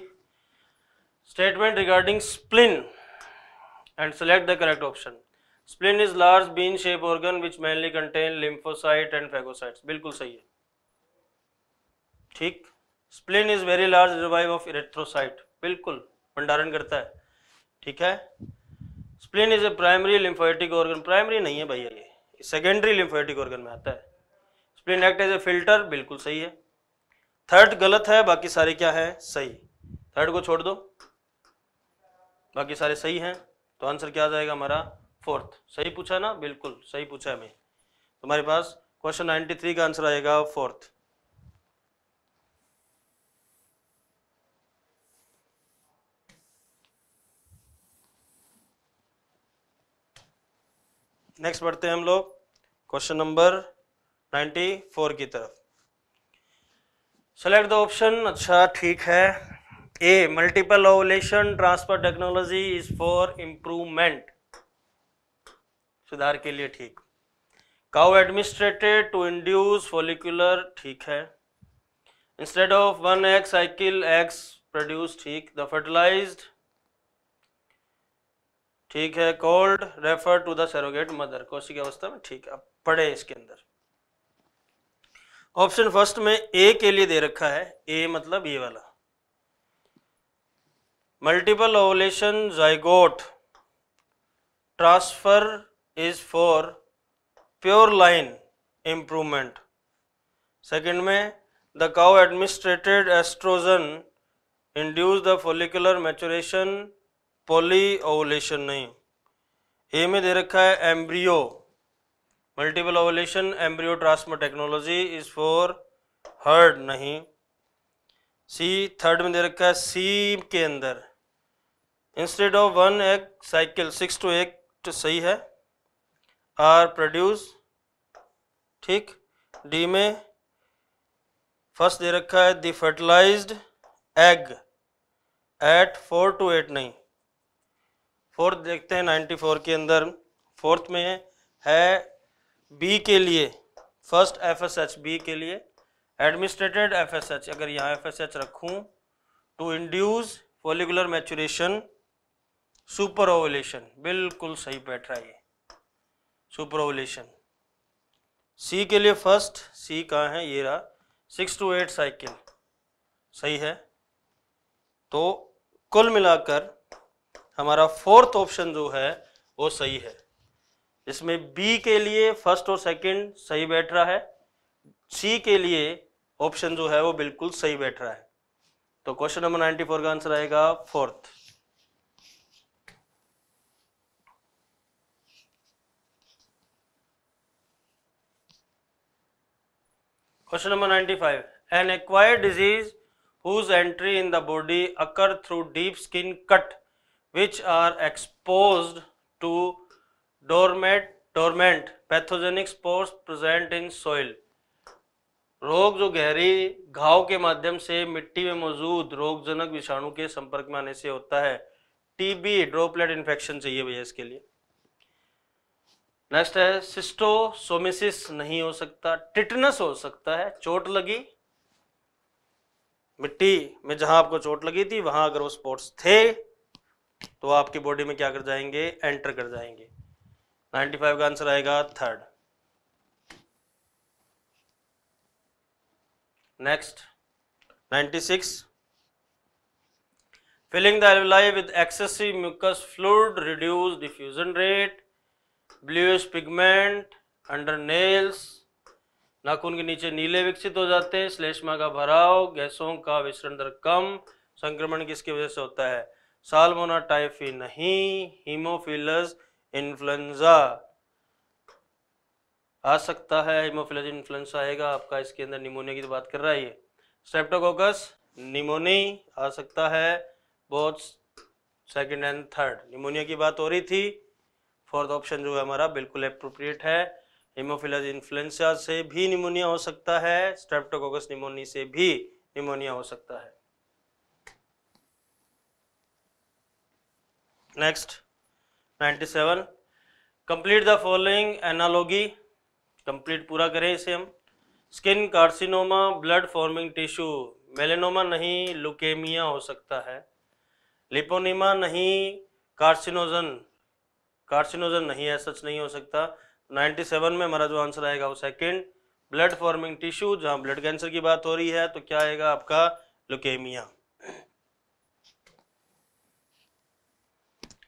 statement regarding spleen and select the correct option spleen is large bean shape organ which mainly contain lymphocyte and phagocytes बिल्कुल सही है ठीक स्प्लिन इज वेरी लार्ज रिवाइव ऑफ इलेक्ट्रोसाइट बिल्कुल भंडारण करता है ठीक है spleen is a primary lymphatic organ primary नहीं है भैया ये सेकेंडरी लिम्फोटिक ऑर्गन में आता है spleen act as a filter बिल्कुल सही है थर्ड गलत है बाकी सारे क्या है सही थर्ड को छोड़ दो बाकी सारे सही हैं तो आंसर क्या आ जाएगा हमारा फोर्थ सही पूछा ना बिल्कुल सही पूछा है मैं तुम्हारे पास क्वेश्चन 93 का आंसर आएगा फोर्थ नेक्स्ट बढ़ते हैं हम लोग क्वेश्चन नंबर 94 की तरफ सेलेक्ट द ऑप्शन अच्छा ठीक है A multiple ovulation transfer technology is for improvement सुधार के लिए ठीक cow administered to induce follicular ठीक है इंस्टेड ऑफ वन एक्स किल एक्स प्रोड्यूस ठीक द फर्टिलाइज्ड ठीक है could refer to the surrogate mother कौशिक अवस्था में ठीक है पढ़े इसके अंदर ऑप्शन फर्स्ट में ए के लिए दे रखा है ए मतलब ये वाला multiple ovulation zygote transfer is for pure line improvement second में the cow administered oestrogen induce the follicular maturation poly ovulation नहीं ए में दे रखा है embryo multiple ovulation embryo transfer technology is for herd नहीं सी थर्ड में दे रखा है सी के अंदर instead of one egg cycle six to eight सही है आर प्रोड्यूस ठीक डी में फर्स्ट दे रखा है the fertilised egg at four to eight नहीं फोर्थ देखते हैं नाइन्टी फोर के अंदर फोर्थ में है बी के लिए first F S H B के लिए एडमिनिस्ट्रेटेड एफ एस एच अगर यहाँ एफ एस एच रखूँ to induce follicular maturation super ovulation बिल्कुल सही बैठ रहा है ये सुपर ओवलेशन सी के लिए फर्स्ट सी कहाँ है ये रहा सिक्स टू एट साइकिल सही है तो कुल मिलाकर हमारा फोर्थ ऑप्शन जो है वो सही है इसमें बी के लिए फर्स्ट और सेकंड सही बैठ रहा है सी के लिए ऑप्शन जो है वो बिल्कुल सही बैठ रहा है तो क्वेश्चन नंबर फोर का आंसर आएगा fourth number number five an acquired disease whose entry in the body occur through deep skin cut which are exposed to dormant dormant pathogenic spores present in soil रोग जो गहरी घाव के माध्यम से मिट्टी में मौजूद रोगजनक विषाणु के संपर्क में आने से होता है टीबी ड्रोपलेट इन्फेक्शन चाहिए भैया इसके लिए नेक्स्ट है सिस्टोसोमिसिस नहीं हो सकता टिटनस हो सकता है चोट लगी मिट्टी में जहां आपको चोट लगी थी वहां अगर वो स्पोर्ट्स थे तो आपके बॉडी में क्या कर जाएंगे एंटर कर जाएंगे 95 का आंसर आएगा third next 96 filling the alveoli with excessive mucus fluid reduce diffusion rate bluish pigment under nails नाखून के नीचे नीले विकसित हो जाते हैं श्लेष्मा का भराव गैसों का विसरण दर कम संक्रमण किसकी वजह से होता है सालमोना टाइफी नहीं हीमोफिलस इन्फ्लुएंजा आ सकता है हीमोफिलस इन्फ्लुएंजा आएगा आपका इसके अंदर निमोनिया की तो बात कर रहा है ये स्ट्रेप्टोकोकस निमोनी आ सकता है बहुत सेकंड एंड थर्ड निमोनिया की बात हो रही थी फोर्थ ऑप्शन जो है हमारा बिल्कुल अप्रोप्रिएट है हीमोफिलस इन्फ्लुएंजा से भी निमोनिया हो सकता है स्ट्रेप्टोकोकस निमोनी से भी निमोनिया हो सकता है next 97 complete the following analogy complete पूरा करें इसे हम skin carcinoma blood forming tissue melanoma नहीं लुकेमिया हो सकता है लिपोनीमा नहीं कार्सिनोजन कार्सिनोजन नहीं है सच नहीं हो सकता 97 में हमारा जो आंसर आएगा वो सेकंड ब्लड फॉर्मिंग टिश्यू जहां ब्लड कैंसर की बात हो रही है तो क्या आएगा आपका लुकेमिया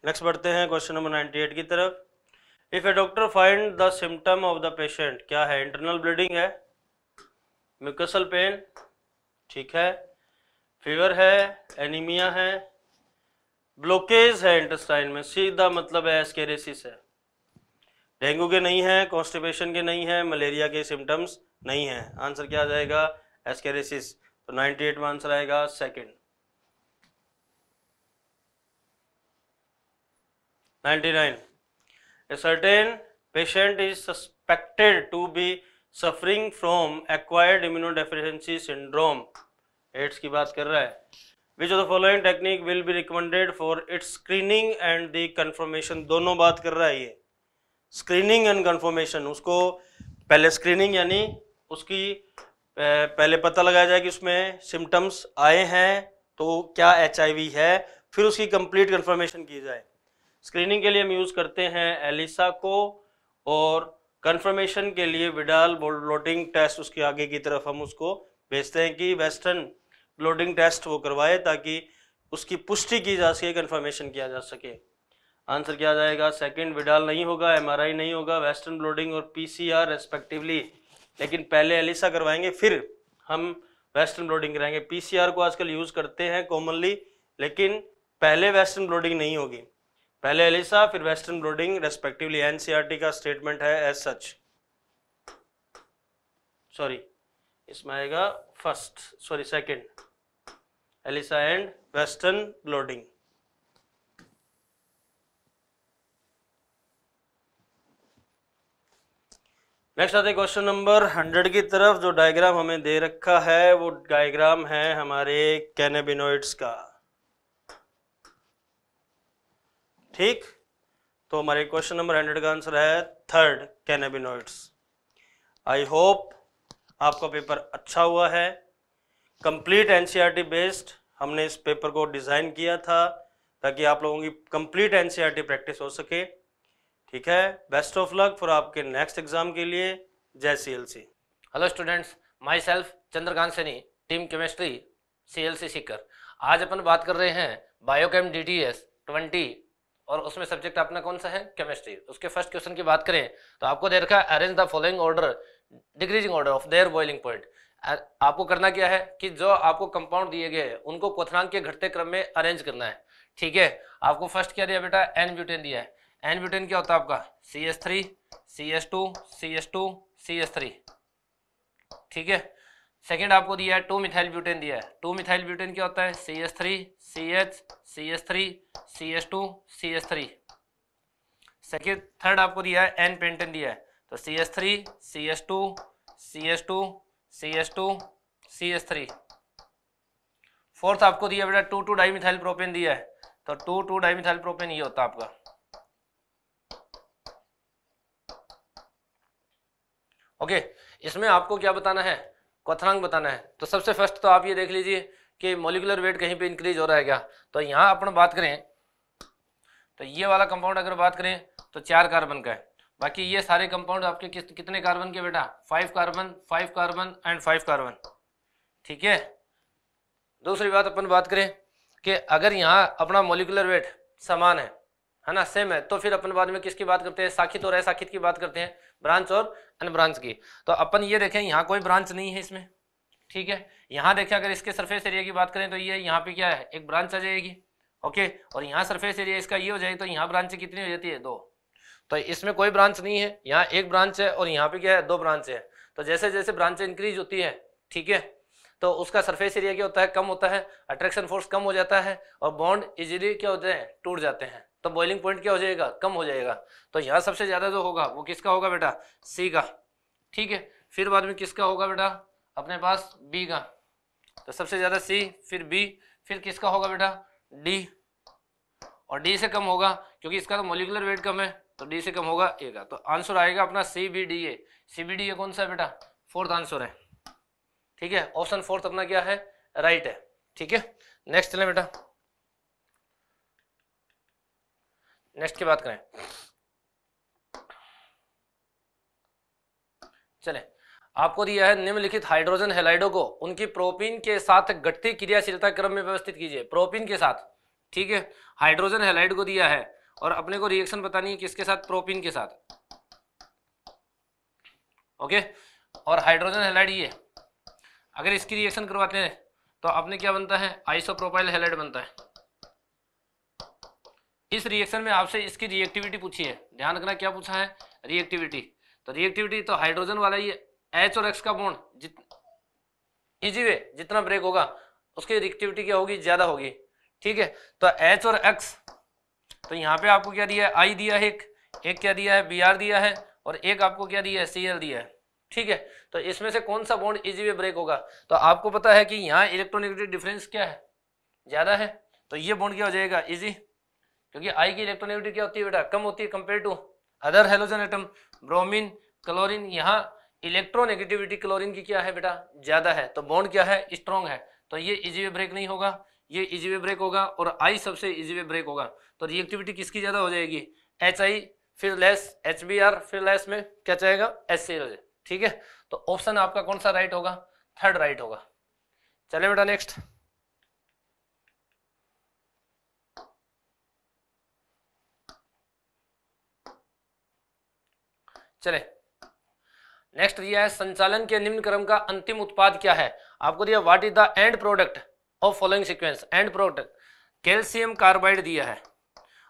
नेक्स्ट बढ़ते हैं क्वेश्चन नंबर नाइन्टी एट की तरफ if a doctor find the symptom of the patient क्या है इंटरनल ब्लीडिंग है म्यूकसल पेन ठीक है फीवर है एनीमिया है ब्लॉकेज है इंटेस्टाइन में सीधा मतलब है एस्केरेसिस है डेंगू के नहीं है कॉन्स्टिपेशन के नहीं है मलेरिया के सिम्टम्स नहीं है आंसर क्या आ जाएगा एस्केरेसिस तो 98 में आंसर आएगा second 99 a certain patient is suspected to be suffering from acquired immunodeficiency syndrome AIDS की बात कर रहा है which of the following technique will be recommended for its screening and the confirmation दोनों बात कर रहा है ये स्क्रीनिंग एंड confirmation उसको पहले स्क्रीनिंग यानी उसकी पहले पता लगाया जाए कि उसमें सिम्टम्स आए हैं तो क्या एच है फिर उसकी कंप्लीट कंफर्मेशन की जाए स्क्रीनिंग के लिए हम यूज़ करते हैं एलिसा को और कन्फर्मेशन के लिए विडाल लोडिंग टेस्ट उसके आगे की तरफ हम उसको भेजते हैं कि वेस्टर्न ब्लोडिंग टेस्ट वो करवाए ताकि उसकी पुष्टि की जा सके कन्फर्मेशन किया जा सके आंसर क्या जाएगा सेकंड विडाल नहीं होगा एमआरआई नहीं होगा वेस्टर्न ब्लोडिंग और पीसीआर रेस्पेक्टिवली लेकिन पहले एलिसा करवाएंगे फिर हम वेस्टर्न ब्लोडिंग कराएंगे पीसीआर को आजकल यूज़ करते हैं कॉमनली लेकिन पहले वेस्टर्न ब्लोडिंग नहीं होगी पहले एलिसा फिर western blotting respectively NCERT e का स्टेटमेंट है एज सच सॉरी इसमें आएगा first sorry second ELISA and western blotting next आते क्वेश्चन नंबर हंड्रेड की तरफ जो डायग्राम हमें दे रखा है वो डायग्राम है हमारे कैनेबिनोइड्स का ठीक तो हमारे क्वेश्चन नंबर हंड्रेड का आंसर है थर्ड कैनेबिनोइड्स आई होप आपका पेपर अच्छा हुआ है कंप्लीट एनसीईआरटी बेस्ड हमने इस पेपर को डिज़ाइन किया था ताकि आप लोगों की कंप्लीट एनसीईआरटी प्रैक्टिस हो सके ठीक है बेस्ट ऑफ लक फॉर आपके नेक्स्ट एग्जाम के लिए जय C L C hello students myself Chandrakant Saini team chemistry C L C Sikar आज अपन बात कर रहे हैं biochem D T S twenty और उसमें सब्जेक्ट अपना कौन सा है केमिस्ट्री उसके फर्स्ट क्वेश्चन की बात करें तो आपको दे रखा है arrange the following order decreasing order of their boiling point आपको करना क्या है कि जो आपको कंपाउंड दिए गए हैं उनको क्वथनांक के घटते क्रम में अरेंज करना है ठीक है आपको फर्स्ट क्या दिया बेटा एन ब्यूटेन दिया है एन ब्यूटेन क्या होता है आपका C S three C S two C S two C S three ठीक है सेकेंड आपको दिया है टू मिथाइल ब्यूटेन दिया है टू मिथाइल ब्यूटेन क्या होता है C S three C H C S three C S two C S three second third आपको दिया है एन पेंटेन दिया है तो C S three C S two C S two C S two C S three fourth आपको दिया बेटा two two dimethyl propane दिया है तो two two dimethyl propane ये होता है आपका ओके इसमें आपको क्या बताना है क्वथनांक बताना है तो सबसे फर्स्ट तो आप ये देख लीजिए कि मोलिकुलर वेट कहीं पे इंक्रीज हो रहा है क्या तो यहाँ अपन बात करें तो ये वाला कंपाउंड अगर बात करें तो चार कार्बन का है बाकी ये सारे कंपाउंड आपके किस कितने कार्बन के बेटा five carbon five carbon and five carbon ठीक है दूसरी बात अपन बात करें कि अगर यहाँ अपना मोलिकुलर वेट समान है है ना सेम है तो फिर अपन बाद में किसकी बात करते हैं साखित और असाखित की बात करते हैं ब्रांच और अनब्रांच की तो अपन ये देखें यहाँ कोई ब्रांच नहीं है इसमें ठीक है यहाँ देखें अगर इसके सरफेस एरिया की बात करें तो ये यहाँ पे क्या है एक ब्रांच आ जाएगी ओके और यहाँ सरफेस एरिया इसका ये हो जाएगी तो यहाँ ब्रांच कितनी हो जाती है दो तो इसमें कोई ब्रांच नहीं है यहाँ एक ब्रांच है और यहाँ पे क्या है दो ब्रांच है तो जैसे जैसे ब्रांच इंक्रीज होती है ठीक है तो उसका सरफेस एरिया क्या होता है कम होता है अट्रैक्शन फोर्स कम हो जाता है और बॉन्ड इजिली क्या होते हैं टूट जाते हैं तो बॉइलिंग पॉइंट क्या हो जाएगा कम हो जाएगा तो यहाँ सबसे ज़्यादा जो होगा वो किसका होगा बेटा सी का ठीक है फिर बाद में किसका होगा बेटा अपने पास बी का तो सबसे ज़्यादा सी फिर बी फिर किसका होगा बेटा डी और डी से कम होगा क्योंकि इसका तो मोलिकुलर वेट कम है तो डी से कम होगा ए का तो आंसर आएगा अपना C B D A C B D A कौन सा है बेटा फोर्थ आंसर है ठीक है ऑप्शन फोर्थ अपना क्या है राइट है ठीक है नेक्स्ट चले बेटा नेक्स्ट की बात करें चले आपको दिया है निम्नलिखित हाइड्रोजन हेलाइडो को उनकी प्रोपीन के साथ गठित क्रियाशीलता क्रम में व्यवस्थित कीजिए प्रोपीन के साथ ठीक है हाइड्रोजन हेलाइड को दिया है और अपने को रिएक्शन बतानी है किसके साथ प्रोपीन के साथ ओके और हाइड्रोजन हेलाइड ये अगर इसकी रिएक्शन करवाते हैं तो आपने क्या बनता है आइसोप्रोपाइल हेलाइड बनता है इस रिएक्शन में आपसे इसकी रिएक्टिविटी पूछी है ध्यान रखना क्या पूछा है रिएक्टिविटी तो रिएक्टिविटी तो हाइड्रोजन वाला ये एच और एक्स का बोन जित इजी वे जितना ब्रेक होगा उसकी रिएक्टिविटी क्या होगी ज्यादा होगी ठीक है तो एच और एक्स तो यहाँ पे आपको क्या दिया है आई दिया है एक एक क्या दिया है बी आर दिया है और एक आपको क्या दिया है सी एल दिया है ठीक है तो इसमें से कौन सा बॉन्ड इजी वे ब्रेक होगा तो आपको पता है कि यहाँ इलेक्ट्रोनिगेटिव डिफरेंस क्या है ज्यादा है तो ये बॉन्ड क्या हो जाएगा इजी क्योंकि आई की इलेक्ट्रोनिविटी क्या होती है बेटा कम होती है compare to other halogen item bromine chlorine यहाँ इलेक्ट्रोनेगेटिविटी क्लोरिन की क्या है बेटा ज्यादा है तो बॉन्ड क्या है स्ट्रॉन्ग है तो ये इजी वे ब्रेक नहीं होगा ये इजी वे ब्रेक होगा और आई सबसे इजी वे ब्रेक होगा तो रिएक्टिविटी किसकी ज्यादा हो जाएगी एच आई फिर लेस एच बी आर फिर लेस में क्या चाहेगा एच सी एल ठीक है तो ऑप्शन आपका कौन सा राइट होगा थर्ड राइट होगा चले बेटा नेक्स्ट चले नेक्स्ट दिया है संचालन के निम्न क्रम का अंतिम उत्पाद क्या है आपको दिया what is the end product of following sequence end product calcium carbide दिया है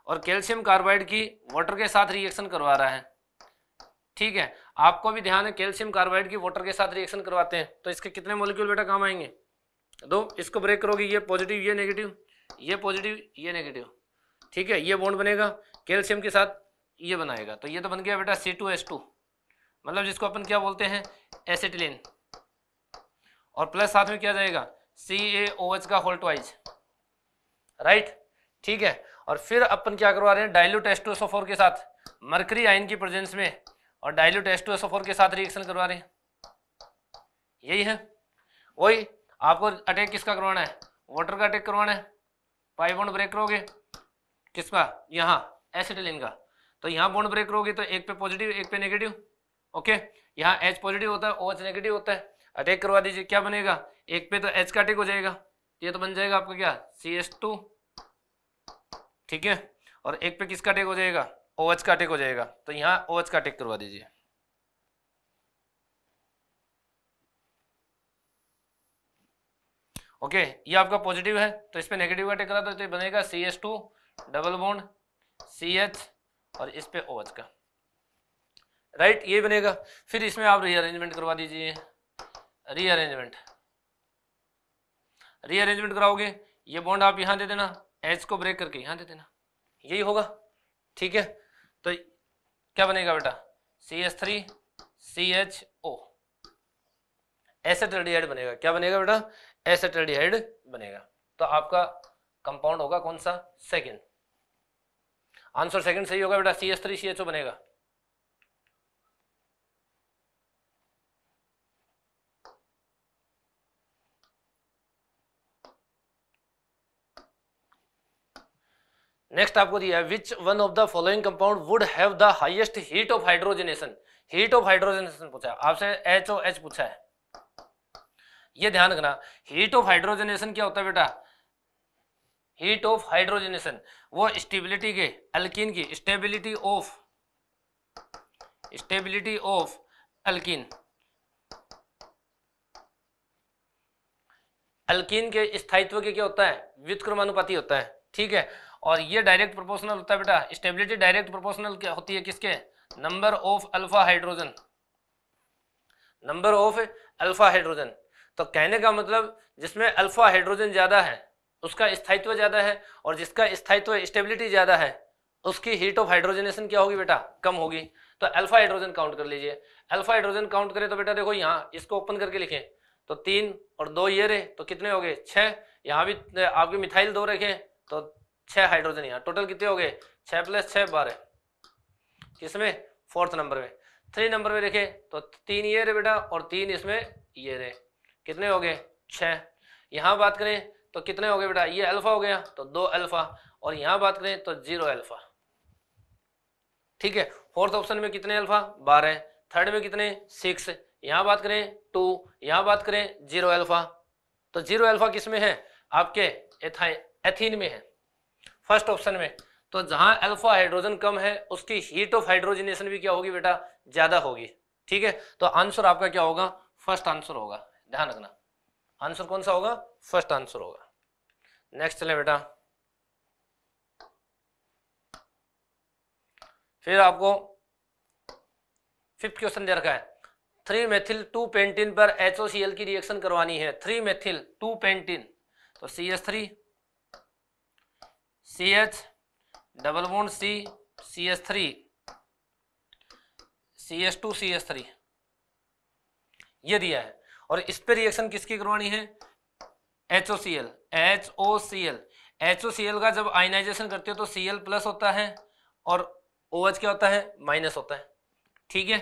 और कैल्शियम कार्बाइड की वाटर के साथ रिएक्शन करवा रहा है ठीक है आपको भी ध्यान है कैल्शियम कार्बाइड की वाटर के साथ रिएक्शन करवाते हैं तो इसके कितने मोलिक्यूल बेटा काम आएंगे दो इसको ब्रेक करोगे ये पॉजिटिव ये नेगेटिव ये पॉजिटिव ये नेगेटिव ठीक है ये बॉन्ड बनेगा कैल्शियम के साथ ये बनाएगा तो ये तो बन गया बेटा सी टू एस टू मतलब जिसको अपन क्या बोलते हैं एसिटिलीन और प्लस साथ में क्या जाएगा सी ए ओ एच का होल ट्वाइज राइट ठीक है और फिर अपन क्या करवा रहे हैं डायलूट फोर के साथ मरकरी आयन की प्रेजेंस में और डायलूट फोर के साथ रिएक्शन करवा रहे हैं यही है वही आपको अटैक किसका करवाना है वाटर का अटैक करवाना है पाइप ब्रेक करोगे किसका यहाँ एसिटिलीन का तो यहाँ बॉन्ड ब्रेक होगी तो एक पे पॉजिटिव एक पे नेगेटिव ओके यहाँ एच पॉजिटिव होता है ओ एच नेगेटिव होता है अटैक करवा दीजिए क्या बनेगा एक पे तो एच का अटैक हो जाएगा ये तो बन जाएगा आपका क्या सी एस टू ठीक है और एक पे किसका अटैक हो जाएगा ओ एच का अटैक हो जाएगा तो यहाँ ओ एच का अटैक करवा दीजिए ओके ये आपका पॉजिटिव है तो इस पर नेगेटिव टेक करा तो बनेगा C S two double bond C H और इस पे ओ का राइट ये बनेगा फिर इसमें आप रीअरेंजमेंट करवा दीजिए रीअरेंजमेंट रीअरेंजमेंट कराओगे ये बॉन्ड आप यहाँ दे देना एच को ब्रेक करके यहाँ दे देना यही होगा ठीक है तो क्या बनेगा बेटा C S three C H O एसेट बनेगा क्या बनेगा बेटा एसेट बनेगा तो आपका कंपाउंड होगा कौन सा सेकेंड आंसर सेकंड सही होगा बेटा C S three C H O बनेगा नेक्स्ट आपको दिया है which one of the following compound would have the highest heat of hydrogenation heat of hydrogenation पूछा आपसे एच ओ एच पूछा है ये ध्यान रखना हीट ऑफ हाइड्रोजनेशन क्या होता है बेटा हीट ऑफ हाइड्रोजनेशन वो स्टेबिलिटी के अल्किन की stability of stability of alkene alkene के स्थायित्व के क्या होता है व्युतक्रमानुपाती होता है ठीक है और ये डायरेक्ट प्रोपोर्शनल होता है बेटा स्टेबिलिटी डायरेक्ट प्रोपोर्शनल क्या होती है किसके number of alpha hydrogen number of alpha hydrogen तो कहने का मतलब जिसमें अल्फा हाइड्रोजन ज्यादा है उसका स्थायित्व ज़्यादा है और जिसका स्थायित्व स्टेबिलिटी ज़्यादा है उसकी हीट ऑफ हाइड्रोजनेशन क्या होगी बेटा कम होगी तो अल्फा हाइड्रोजन काउंट कर लीजिए अल्फा हाइड्रोजन काउंट करें तो बेटा देखो यहाँ इसको ओपन करके लिखें तो तीन और दो ये रहे तो कितने हो गए छह यहाँ भी आपके मिथाइल दो रखे तो छह हाइड्रोजन यहाँ टोटल कितने हो गए छह प्लस छह बारह किसमें फोर्थ नंबर में थ्री नंबर में देखें तो तीन ये रहे बेटा और तीन इसमें ये रहे कितने हो गए छह यहाँ बात करें तो कितने हो गए बेटा ये अल्फा हो गया तो दो अल्फा और यहां बात करें तो जीरो अल्फा ठीक है फोर्थ ऑप्शन में कितने अल्फा बारह थर्ड में कितने सिक्स यहां बात करें टू यहां बात करें जीरो अल्फा तो जीरो अल्फा किस में है आपके एथीन में है फर्स्ट ऑप्शन में तो जहां अल्फा हाइड्रोजन कम है उसकी हीट ऑफ हाइड्रोजनेशन भी क्या होगी बेटा ज्यादा होगी ठीक है तो आंसर आपका क्या होगा फर्स्ट आंसर होगा ध्यान रखना आंसर कौन सा होगा फर्स्ट आंसर होगा नेक्स्ट चले बेटा फिर आपको फिफ्थ क्वेश्चन दे रखा है थ्री मेथिल टू पेंटिन पर एच की रिएक्शन करवानी है थ्री मेथिल टू पेंटिन तो C H three C H double one C C S three C S two C S three ये दिया है और इस पर रिएक्शन किसकी करवानी है H O C L H O C L H O C L का जब आयनाइजेशन करते हो तो सी एल प्लस होता है और ओ OH क्या होता है माइनस होता है ठीक है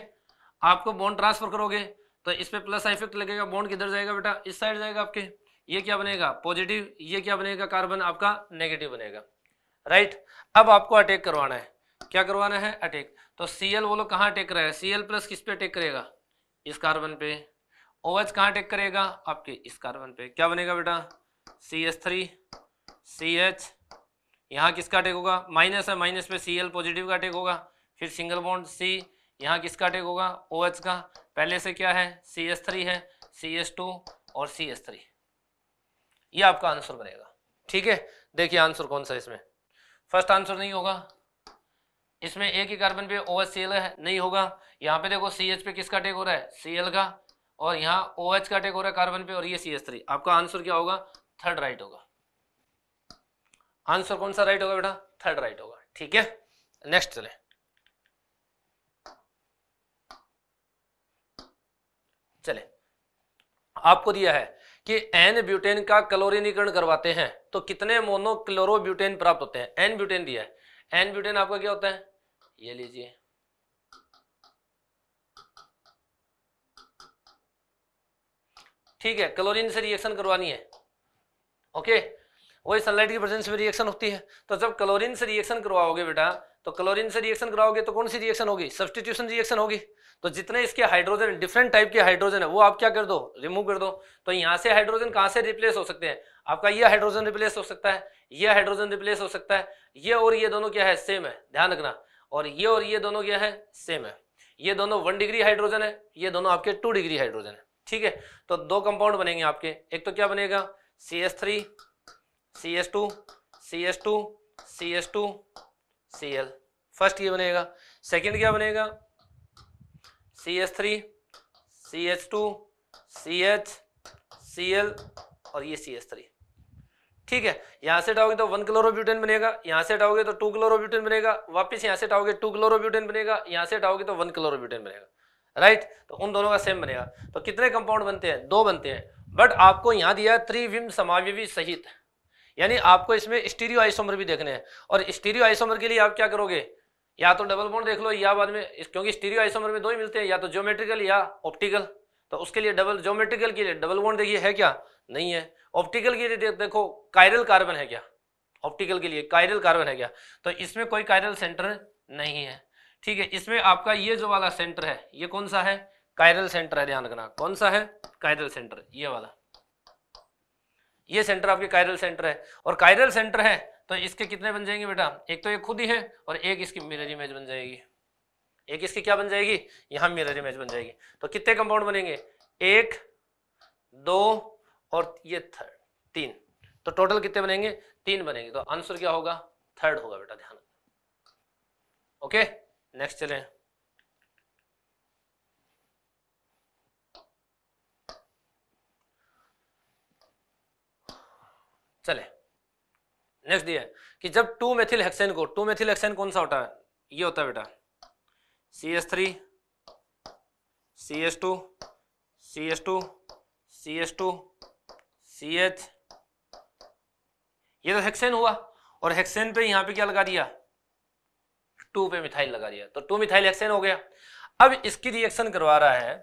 आपको बोन ट्रांसफर करोगे तो इस पर प्लस इफेक्ट लगेगा बोन किधर जाएगा बेटा इस साइड जाएगा आपके ये क्या बनेगा पॉजिटिव ये क्या बनेगा कार्बन आपका नेगेटिव बनेगा राइट अब आपको अटैक करवाना है क्या करवाना है अटैक तो सी एल वो लोग कहाँ अटैक करेगा सी एल प्लस किस पे अटैक करेगा इस कार्बन पे ओ एच कहाँ अटैक करेगा आपके इस कार्बन पे क्या बनेगा बेटा C S three C H यहाँ किसका टेक होगा माइनस है माइनस पे सी एल पॉजिटिव का टेक होगा फिर सिंगल बॉन्ड सी यहाँ किसका टेक होगा ओ OH का पहले से क्या है सी एस थ्री है सी एस टू और सी एस थ्री ये आपका आंसर बनेगा ठीक है देखिए आंसर कौन सा इसमें फर्स्ट आंसर नहीं होगा इसमें एक ही कार्बन पे ओ एच सी एल नहीं होगा यहाँ पे देखो सी एच पे किसका टेक हो रहा है सी एल का और यहाँ ओ OH का टेक हो रहा है कार्बन पे और ये सी एस थ्री आपका आंसर क्या होगा थर्ड राइट होगा आंसर कौन सा राइट होगा बेटा थर्ड राइट होगा ठीक है नेक्स्ट चले चले आपको दिया है कि एन ब्यूटेन का क्लोरीनीकरण करवाते हैं तो कितने मोनो क्लोरो ब्यूटेन प्राप्त होते हैं एन ब्यूटेन दिया है एन ब्यूटेन आपका क्या होता है ये लीजिए ठीक है क्लोरीन से रिएक्शन करवानी है ओके वही सनलाइट की प्रेजेंस में रिएक्शन होती है तो जब क्लोरीन से रिएक्शन करवाओगे बेटा तो क्लोरीन से रिएक्शन कराओगे तो कौन सी रिएक्शन होगी सब्सटीट्यूशन रिएक्शन होगी तो जितने इसके हाइड्रोजन डिफरेंट टाइप के हाइड्रोजन है वो आप क्या कर दो रिमूव कर दो तो यहाँ से हाइड्रोजन कहाँ से रिप्लेस हो सकते हैं आपका ये हाइड्रोजन रिप्लेस हो सकता है ये हाइड्रोजन रिप्लेस हो सकता है ये और ये दोनों क्या है सेम है ध्यान रखना और ये और ये दोनों क्या है सेम है ये दोनों वन डिग्री हाइड्रोजन है ये दोनों आपके टू डिग्री हाइड्रोजन है ठीक है तो दो कंपाउंड बनेंगे आपके एक तो क्या बनेगा C S three C S two C S two C S two C L first ये बनेगा सेकंड क्या बनेगा C S three C H two C H C L और ये सी एस थ्री ठीक है यहां से हटाओगे तो वन क्लोरोब्यूटेन बनेगा यहां से हटाओगे तो टू क्लोरोब्यूटेन बनेगा वापस यहां से हटाओगे टू क्लोरोब्यूटेन बनेगा यहां से हटाओगे तो वन क्लोरोब्यूटेन बनेगा राइट तो उन दोनों का सेम बनेगा तो कितने कंपाउंड बनते हैं दो बनते हैं बट आपको यहाँ दिया त्रिविम समावयवी सहित यानी आपको इसमें स्टीरियो आइसोमर भी देखने हैं और स्टीरियो आइसोमर के लिए आप क्या करोगे या तो डबल बॉन्ड देख लो या बाद में क्योंकि स्टीरियो आइसोमर में दो ही मिलते हैं या तो ज्योमेट्रिकल या ऑप्टिकल तो उसके लिए डबल ज्योमेट्रिकल के लिए डबल बॉन्ड देखिए है क्या नहीं है ऑप्टिकल के लिए देखो कायरल कार्बन है क्या ऑप्टिकल के लिए कायरल कार्बन है क्या तो इसमें कोई कायरल सेंटर नहीं है ठीक है इसमें आपका ये जो वाला सेंटर है ये कौन सा है कायरल सेंटर है ध्यान रखना कौन सा है कायरल सेंटर ये वाला ये सेंटर आपके कायरल सेंटर है और कायरल सेंटर है तो इसके कितने बन जाएंगे बेटा एक तो ये खुद ही है और एक इसकी मिरर इमेज बन जाएगी एक इसकी क्या बन जाएगी यहां मिरर इमेज बन जाएगी तो कितने कंपाउंड बनेंगे एक दो और ये थर्ड तीन तो टोटल कितने बनेंगे तीन बनेंगे तो आंसर क्या होगा थर्ड होगा बेटा ध्यान ओके नेक्स्ट चलें चले नेक्स्ट दिया है कि जब टू मेथिल हेक्सेन को टू मेथिल हेक्सेन कौन सा होता है ये होता है बेटा C S three C S two C S two C S two C H ये तो हेक्सेन हुआ और हेक्सेन पे यहां पे क्या लगा दिया टू पे मिथाइल लगा दिया तो टू मिथाइल हेक्सेन हो गया अब इसकी रिएक्शन करवा रहा है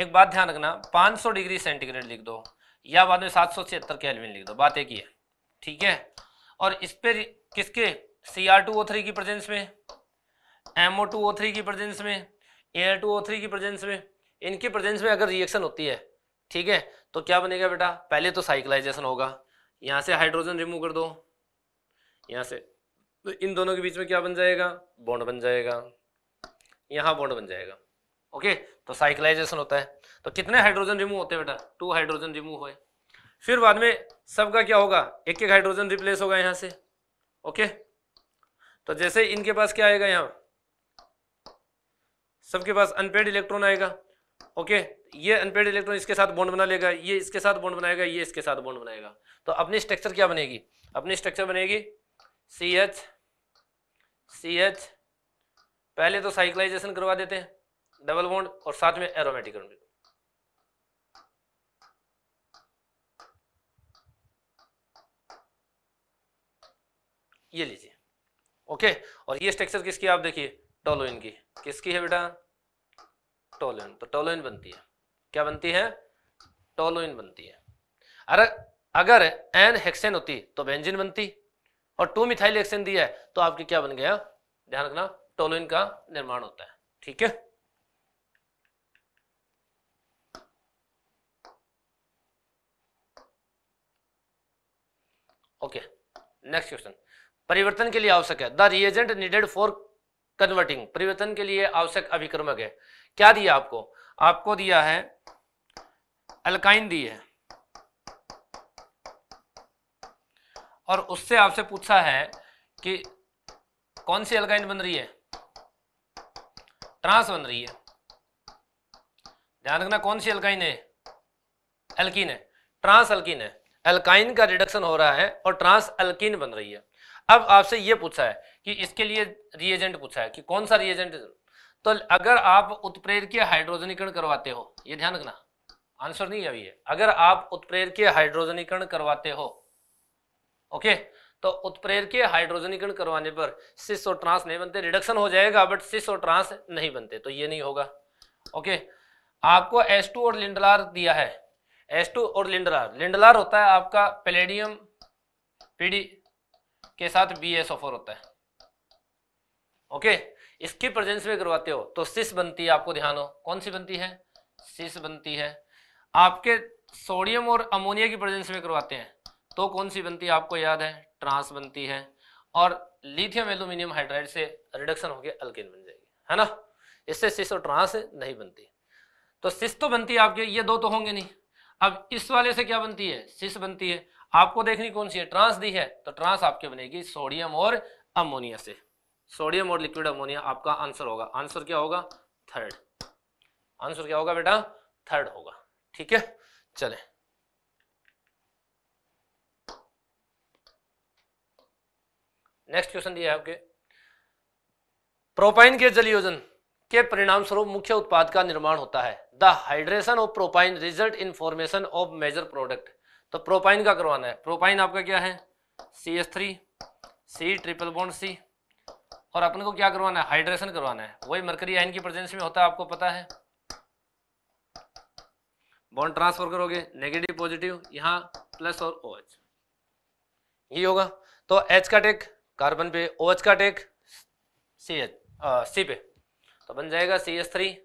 एक बात ध्यान रखना 500 डिग्री सेंटीग्रेड लिख दो या बाद में सात सौ छिहत्तर केल्विन लिख दो बात एक ही है ठीक है और इस पर किसके C R two O three की प्रेजेंस में M O two O three की प्रेजेंस में आर टू ओ थ्री की प्रेजेंस में इनकी प्रेजेंस में अगर रिएक्शन होती है ठीक है तो क्या बनेगा बेटा पहले तो साइक्लाइजेशन होगा यहाँ से हाइड्रोजन रिमूव कर दो यहाँ से तो इन दोनों के बीच में क्या बन जाएगा बॉन्ड बन जाएगा यहाँ बॉन्ड बन जाएगा ओके तो साइक्लाइजेशन होता है तो कितने हाइड्रोजन रिमूव होते हैं बेटा टू हाइड्रोजन रिमूव हुए फिर बाद में सबका क्या होगा एक एक हाइड्रोजन रिप्लेस होगा यहाँ से ओके तो जैसे इनके पास क्या आएगा यहाँ सबके पास अनपेड इलेक्ट्रॉन आएगा ओके ये अनपेड इलेक्ट्रॉन इसके साथ बॉन्ड बना लेगा ये इसके साथ बॉन्ड बनाएगा ये इसके साथ बॉन्ड बनाएगा तो अपनी स्ट्रक्चर क्या बनेगी अपनी स्ट्रक्चर बनेगी सी एच सी एच पहले तो साइक्लाइजेशन करवा देते हैं डबल बॉन्ड और साथ में एरोमेटिक ये लीजिए ओके और ये स्ट्रक्चर किसकी आप देखिए टोलोइन की किसकी है बेटा टोलोइन तो टोलोइन बनती है क्या बनती है टोलोइन बनती है अरे अगर एन हेक्सेन होती तो बेंजिन बनती और टू मिथाइल हेक्सेन दिया है तो आपके क्या बन गया ध्यान रखना टोलोइन का निर्माण होता है ठीक है ओके नेक्स्ट क्वेश्चन परिवर्तन के लिए आवश्यक है the reagent needed for converting परिवर्तन के लिए आवश्यक अभिक्रमक है क्या दिया आपको आपको दिया है अल्काइन दी है और उससे आपसे पूछा है कि कौन सी अल्काइन बन रही है ट्रांस बन रही है ध्यान रखना कौन सी अल्काइन है एल्किन है ट्रांस अल्किन है अल्काइन का रिडक्शन हो रहा है और ट्रांस अल्किन बन रही है अब आपसे ये पूछा है कि इसके लिए रिएजेंट पूछा है कि कौन सा रिएजेंट तो अगर आप उत्प्रेर के हाइड्रोजनीकरण करवाते हो ये ध्यान रखना आंसर नहीं अभी है अगर आप उत्प्रेर के हाइड्रोजनीकरण करवाते हो ओके तो उत्प्रेर के हाइड्रोजनीकरण करवाने पर सिस और ट्रांस नहीं बनते रिडक्शन हो जाएगा बट सिस और ट्रांस नहीं बनते तो ये नहीं होगा ओके आपको टू और लिंडलार दिया है टू और लिंडलार लिंडलार होता है आपका पेलेडियम पीडी के साथ बी एस ऑफर होता है ओके इसकी प्रेजेंस में करवाते हो तो सिस बनती है आपको ध्यान हो कौन सी बनती है सिस बनती है आपके सोडियम और अमोनिया की प्रेजेंस में करवाते हैं तो कौन सी बनती है आपको याद है ट्रांस बनती है और लिथियम एल्यूमिनियम हाइड्राइड से रिडक्शन होकर अल्किन बन जाएगी है ना इससे सिस और ट्रांस नहीं बनती तो सिस तो बनती है आपके ये दो तो होंगे नहीं अब इस वाले से क्या बनती है सिस बनती है आपको देखनी कौन सी है ट्रांस दी है तो ट्रांस आपके बनेगी सोडियम और अमोनिया से सोडियम और लिक्विड अमोनिया आपका आंसर होगा आंसर क्या होगा थर्ड आंसर क्या होगा बेटा थर्ड होगा ठीक है चले नेक्स्ट क्वेश्चन दिया है आपके प्रोपाइन के जलयोजन के परिणाम स्वरूप मुख्य उत्पाद का निर्माण होता है the hydration of propyne result in formation of major product तो प्रोपाइन का करवाना है प्रोपाइन आपका क्या है C S three C triple bond C और अपन को क्या करवाना है हाइड्रेशन करवाना है वही मरकरी आइन की प्रेजेंस में होता है आपको पता है बॉन्ड ट्रांसफर करोगे नेगेटिव पॉजिटिव यहाँ प्लस और ओ OH. ये होगा तो एच का टेक कार्बन पे ओ OH का टेक सी एच सी पे तो बन जाएगा सी एस थ्री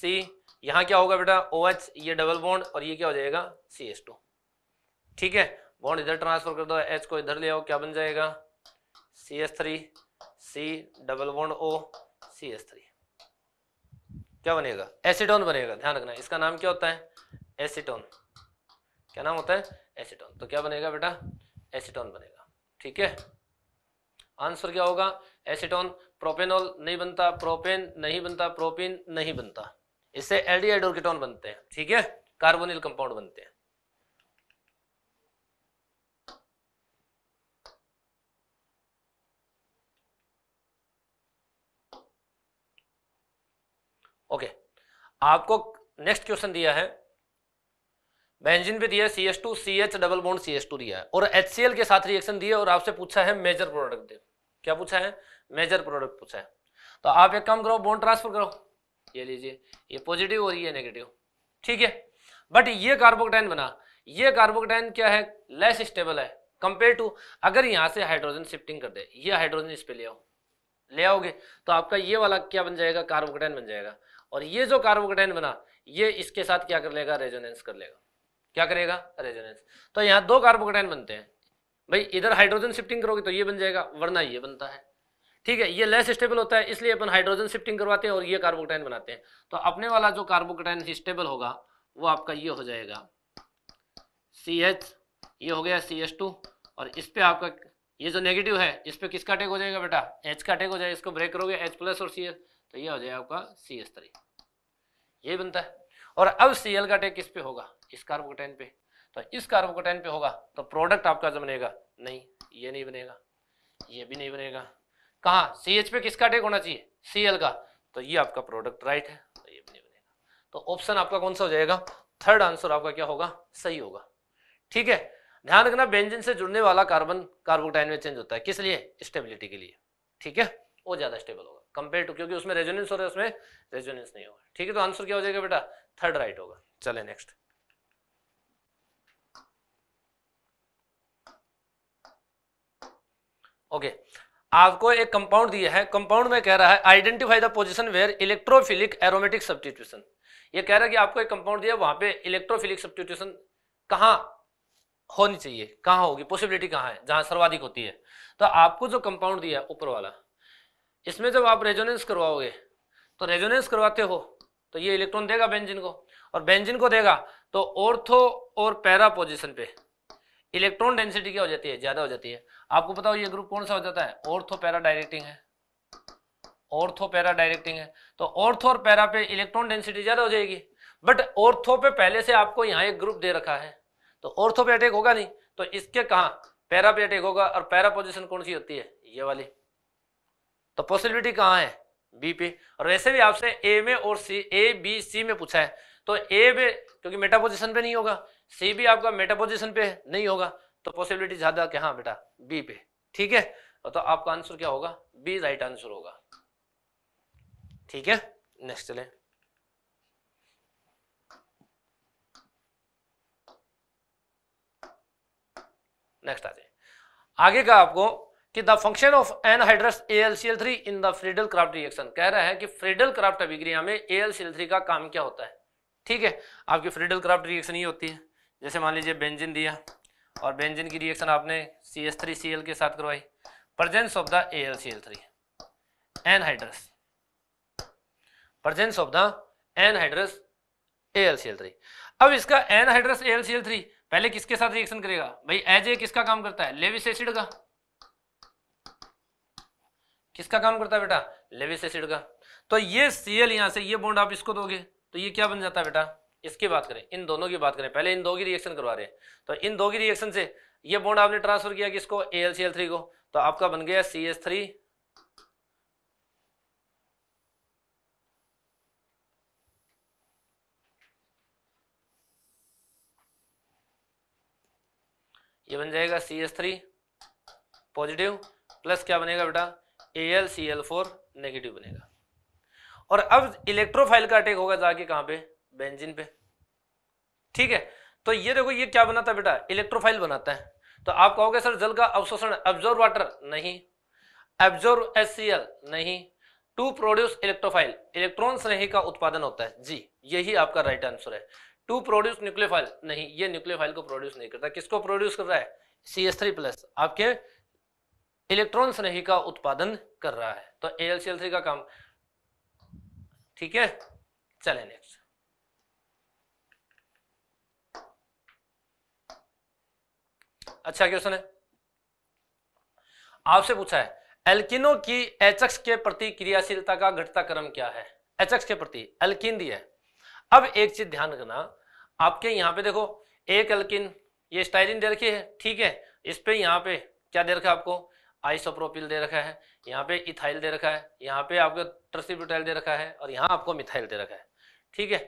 सी यहाँ क्या होगा बेटा ओ OH, ये डबल बॉन्ड और ये क्या हो जाएगा सी एस टू ठीक है बॉन्ड इधर ट्रांसफर कर दो एच को इधर ले आओ क्या बन जाएगा C S three C double bond O C S three क्या बनेगा एसिटोन बनेगा ध्यान रखना इसका नाम क्या होता है एसिटोन क्या नाम होता है एसिटोन तो क्या बनेगा बेटा एसिटोन बनेगा ठीक है आंसर क्या होगा एसिटोन प्रोपेनॉल नहीं बनता प्रोपेन नहीं बनता प्रोपीन नहीं बनता इससे एल्डिहाइड्रोकेटोन बनते हैं ठीक है कार्बोनिल कंपाउंड बनते हैं ओके आपको नेक्स्ट क्वेश्चन दिया है बेंजिन भी दिया C S two C H double bond C S two दिया है और एच सी एल के साथ रिएक्शन दिया और आपसे पूछा है मेजर प्रोडक्ट दे क्या पूछा है मेजर प्रोडक्ट पूछा है तो आप एक काम करो बोन ट्रांसफर करो ये लीजिए ये पॉजिटिव और ये नेगेटिव ठीक है बट ये कार्बोकटाइन बना ये कार्बोकटाइन क्या है लेस स्टेबल है कंपेयर टू अगर यहाँ से हाइड्रोजन शिफ्टिंग कर दे ये हाइड्रोजन इस पे ले आओ ले आओगे तो आपका ये वाला क्या बन जाएगा कार्बोकटाइन बन जाएगा और ये जो कार्बोकटाइन बना ये इसके साथ क्या कर लेगा रेजोनेंस कर लेगा क्या करेगा रेजोनेंस तो यहाँ दो कार्बोकटाइन बनते हैं भाई इधर हाइड्रोजन शिफ्टिंग करोगे तो ये बन जाएगा वरना ये बनता है ठीक है ये लेस स्टेबल होता है इसलिए अपन हाइड्रोजन शिफ्टिंग करवाते हैं और ये कार्बोकटाइन बनाते हैं तो अपने वाला जो कार्बोकटाइन स्टेबल होगा वो आपका ये हो जाएगा सी एच ये हो गया सी एच टू और इस पर आपका ये जो नेगेटिव है इस पर किसका टेक हो जाएगा बेटा एच का टेक हो जाएगा इसको ब्रेक करोगे एच प्लस और सी एच तो ये हो जाएगा आपका सी एस थ्री ये बनता है और अब सी एल का टैग किस पे होगा इस कार्बोकोटाइन पे तो इस कार्बोकोटाइन पे होगा तो प्रोडक्ट आपका जो बनेगा नहीं ये नहीं बनेगा ये भी नहीं बनेगा कहाँ सी एच पे किसका टैग होना चाहिए सी एल का तो ये आपका प्रोडक्ट राइट है तो ये भी नहीं बनेगा तो ऑप्शन आपका कौन सा हो जाएगा थर्ड आंसर आपका क्या होगा सही होगा ठीक है ध्यान रखना बेंजिन से जुड़ने वाला कार्बन कार्बोकोटाइन में चेंज होता है किस लिए स्टेबिलिटी के लिए ठीक है वो ज्यादा स्टेबल होगा कंपेयर टू क्योंकि उसमें रेजोनेंस हो रहा है उसमें रेजोनेंस नहीं होगा ठीक है तो आंसर क्या हो जाएगा बेटा थर्ड राइट होगा चले नेक्स्ट ओके आपको एक कंपाउंड दिया है कंपाउंड में कह रहा है identify the position where electrophilic aromatic substitution ये कह रहा है कि आपको एक कंपाउंड दिया वहां पे इलेक्ट्रोफिलिक सब्सटीट्यूशन कहां होनी चाहिए कहां होगी पॉसिबिलिटी कहां है जहां सर्वाधिक होती है तो आपको जो कंपाउंड दिया ऊपर वाला इसमें जब आप रेजोनेंस करवाओगे तो रेजोनेंस करवाते हो तो ये इलेक्ट्रॉन देगा बेंजिन को और बेंजिन को देगा तो ऑर्थो और पैरा पोजिशन पे इलेक्ट्रॉन डेंसिटी क्या हो जाती है ज्यादा हो जाती है आपको पता हो ये ग्रुप कौन सा हो जाता है ऑर्थो पैरा डायरेक्टिंग है ऑर्थो पैरा डायरेक्टिंग है तो ऑर्थो और पैरा पे इलेक्ट्रॉन डेंसिटी ज्यादा हो जाएगी बट ऑर्थो पे पहले से आपको यहाँ एक ग्रुप दे रखा है तो ऑर्थो पे अटैक होगा नहीं तो इसके कहा पैरा पे अटैक होगा और पैरा पोजिशन कौन सी होती है ये वाली तो पॉसिबिलिटी कहाँ है बी पे और ऐसे भी आपसे ए में और सी ए बी सी में पूछा है तो ए पे क्योंकि मेटापोजिशन पे नहीं होगा सी भी आपका मेटापोजिशन पे नहीं होगा तो पॉसिबिलिटी ज्यादा कि हाँ बेटा बी पे ठीक है तो आपका आंसर क्या होगा बी राइट आंसर होगा ठीक है नेक्स्ट चले नेक्स्ट आ जाए आगे का आपको कि the function of anhydrous L C L three in the Friedel Crafts reaction कह रहा है कि फ्रीडल क्राफ्ट अभिक्रिया में A L C L three का काम क्या होता है ठीक है आपकी फ्रीडल क्राफ्ट रिएक्शन ही होती है जैसे मान लीजिए बेंजिन दिया और बेंजिन की रिएक्शन आपने C S three C L के साथ करवाई presence of the A L C L three anhydrous presence of the anhydrous three अब इसका एनहाइड्रस थ्री पहले किसके साथ रिएक्शन करेगा भाई एज ए किसका काम करता है लेविस एसिड का किसका काम करता है बेटा लेविस एसिड का तो ये सी एल यहाँ से ये बॉन्ड आप इसको दोगे तो ये क्या बन जाता है बेटा इसकी बात करें इन दोनों की बात करें पहले इन दो की रिएक्शन करवा रहे हैं तो इन दो की रिएक्शन से ये बॉन्ड आपने ट्रांसफर किया किसको A L C L three को तो आपका बन गया सी एस थ्री ये बन जाएगा C S three positive plus क्या बनेगा बेटा L C L four negative बनेगा और अब इलेक्ट्रोफाइल का अटैक होगा जाके कहां पे बेंजिन पे ठीक है तो ये देखो ये क्या बनाता है बेटा इलेक्ट्रोफाइल बनाता है तो आप कहोगे सर जल का अवशोषण एब्जोर्व वाटर नहीं एब्जोर्व एस नहीं टू प्रोड्यूस इलेक्ट्रोफाइल इलेक्ट्रॉन स्नेही का उत्पादन होता है जी यही आपका राइट आंसर है टू प्रोड्यूस न्यूक्लियोफाइल नहीं ये न्यूक्लियोफाइल को प्रोड्यूस नहीं करता किसको प्रोड्यूस कर रहा है सी एस थ्री प्लस आपके इलेक्ट्रॉन स्नेही का उत्पादन कर रहा है तो एल का काम ठीक है चले नेक्स्ट अच्छा क्वेश्चन है आपसे पूछा है एल्किनो की एचएक्स के प्रति क्रियाशीलता का घटता क्रम क्या है एचएक्स के प्रति एल्किन दिया है अब एक चीज ध्यान रखना आपके यहां पे देखो एक एल्किन ये स्टाइलिन दे रखी है ठीक है इस पे यहां पे क्या दे रखा है आपको आइसोप्रोपिल दे रखा है यहाँ पे इथाइल दे रखा है यहाँ पे आपको ट्रसिब्यूटाइल दे रखा है और यहाँ आपको मिथाइल दे रखा है ठीक है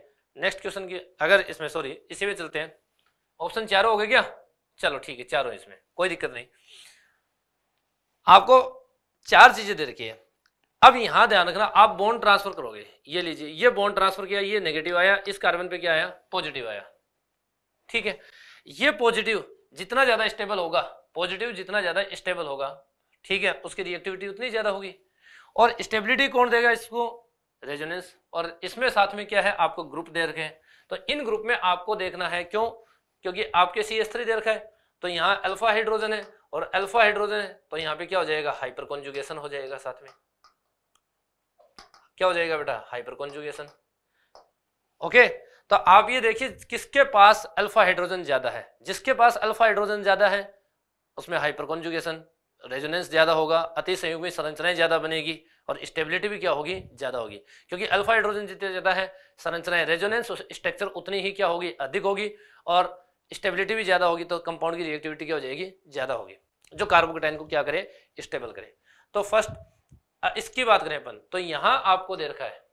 नेक्स्ट क्वेश्चन की अगर इसमें सॉरी इसी में चलते हैं ऑप्शन चारों हो गए क्या चलो ठीक है चारों इसमें कोई दिक्कत नहीं आपको चार चीजें दे रखी है अब यहाँ ध्यान रखना आप बॉन्ड ट्रांसफर करोगे ये लीजिए ये बॉन्ड ट्रांसफर किया ये नेगेटिव आया इस कार्बन पे क्या आया पॉजिटिव आया ठीक है ये पॉजिटिव जितना ज्यादा स्टेबल होगा पॉजिटिव जितना ज्यादा स्टेबल होगा ठीक है उसकी रिएक्टिविटी उतनी ज़्यादा होगी और स्टेबिलिटी कौन देगा इसको रेजोनेंस और इसमें साथ में क्या है आपको ग्रुप दे रखे हैं तो इन ग्रुप में आपको देखना है क्यों क्योंकि आपके सी एस थ्री दे रखा है तो यहाँ अल्फा हाइड्रोजन है और अल्फा हाइड्रोजन है तो यहाँ पे क्या हो जाएगा हाइपर कॉन्जुगेशन हो जाएगा साथ में क्या हो जाएगा बेटा हाइपर कॉन्जुगेशन ओके तो आप ये देखिए किसके पास अल्फा हाइड्रोजन ज्यादा है जिसके पास अल्फा हाइड्रोजन ज्यादा है उसमें हाइपर कॉन्जुगेशन रेजोनेंस ज़्यादा होगा अति संयोग में संरचनाएं ज़्यादा बनेगी और स्टेबिलिटी भी क्या होगी ज़्यादा होगी क्योंकि अल्फा हाइड्रोजन जितने ज़्यादा है संरचनाएं रेजोनेंस स्ट्रक्चर उतनी ही क्या होगी अधिक होगी और स्टेबिलिटी भी ज़्यादा होगी तो कंपाउंड की रिएक्टिविटी क्या हो जाएगी ज़्यादा होगी जो कार्बोकेटाइन को क्या करे स्टेबल करे तो फर्स्ट इसकी बात करें अपन तो यहाँ आपको दे रखा है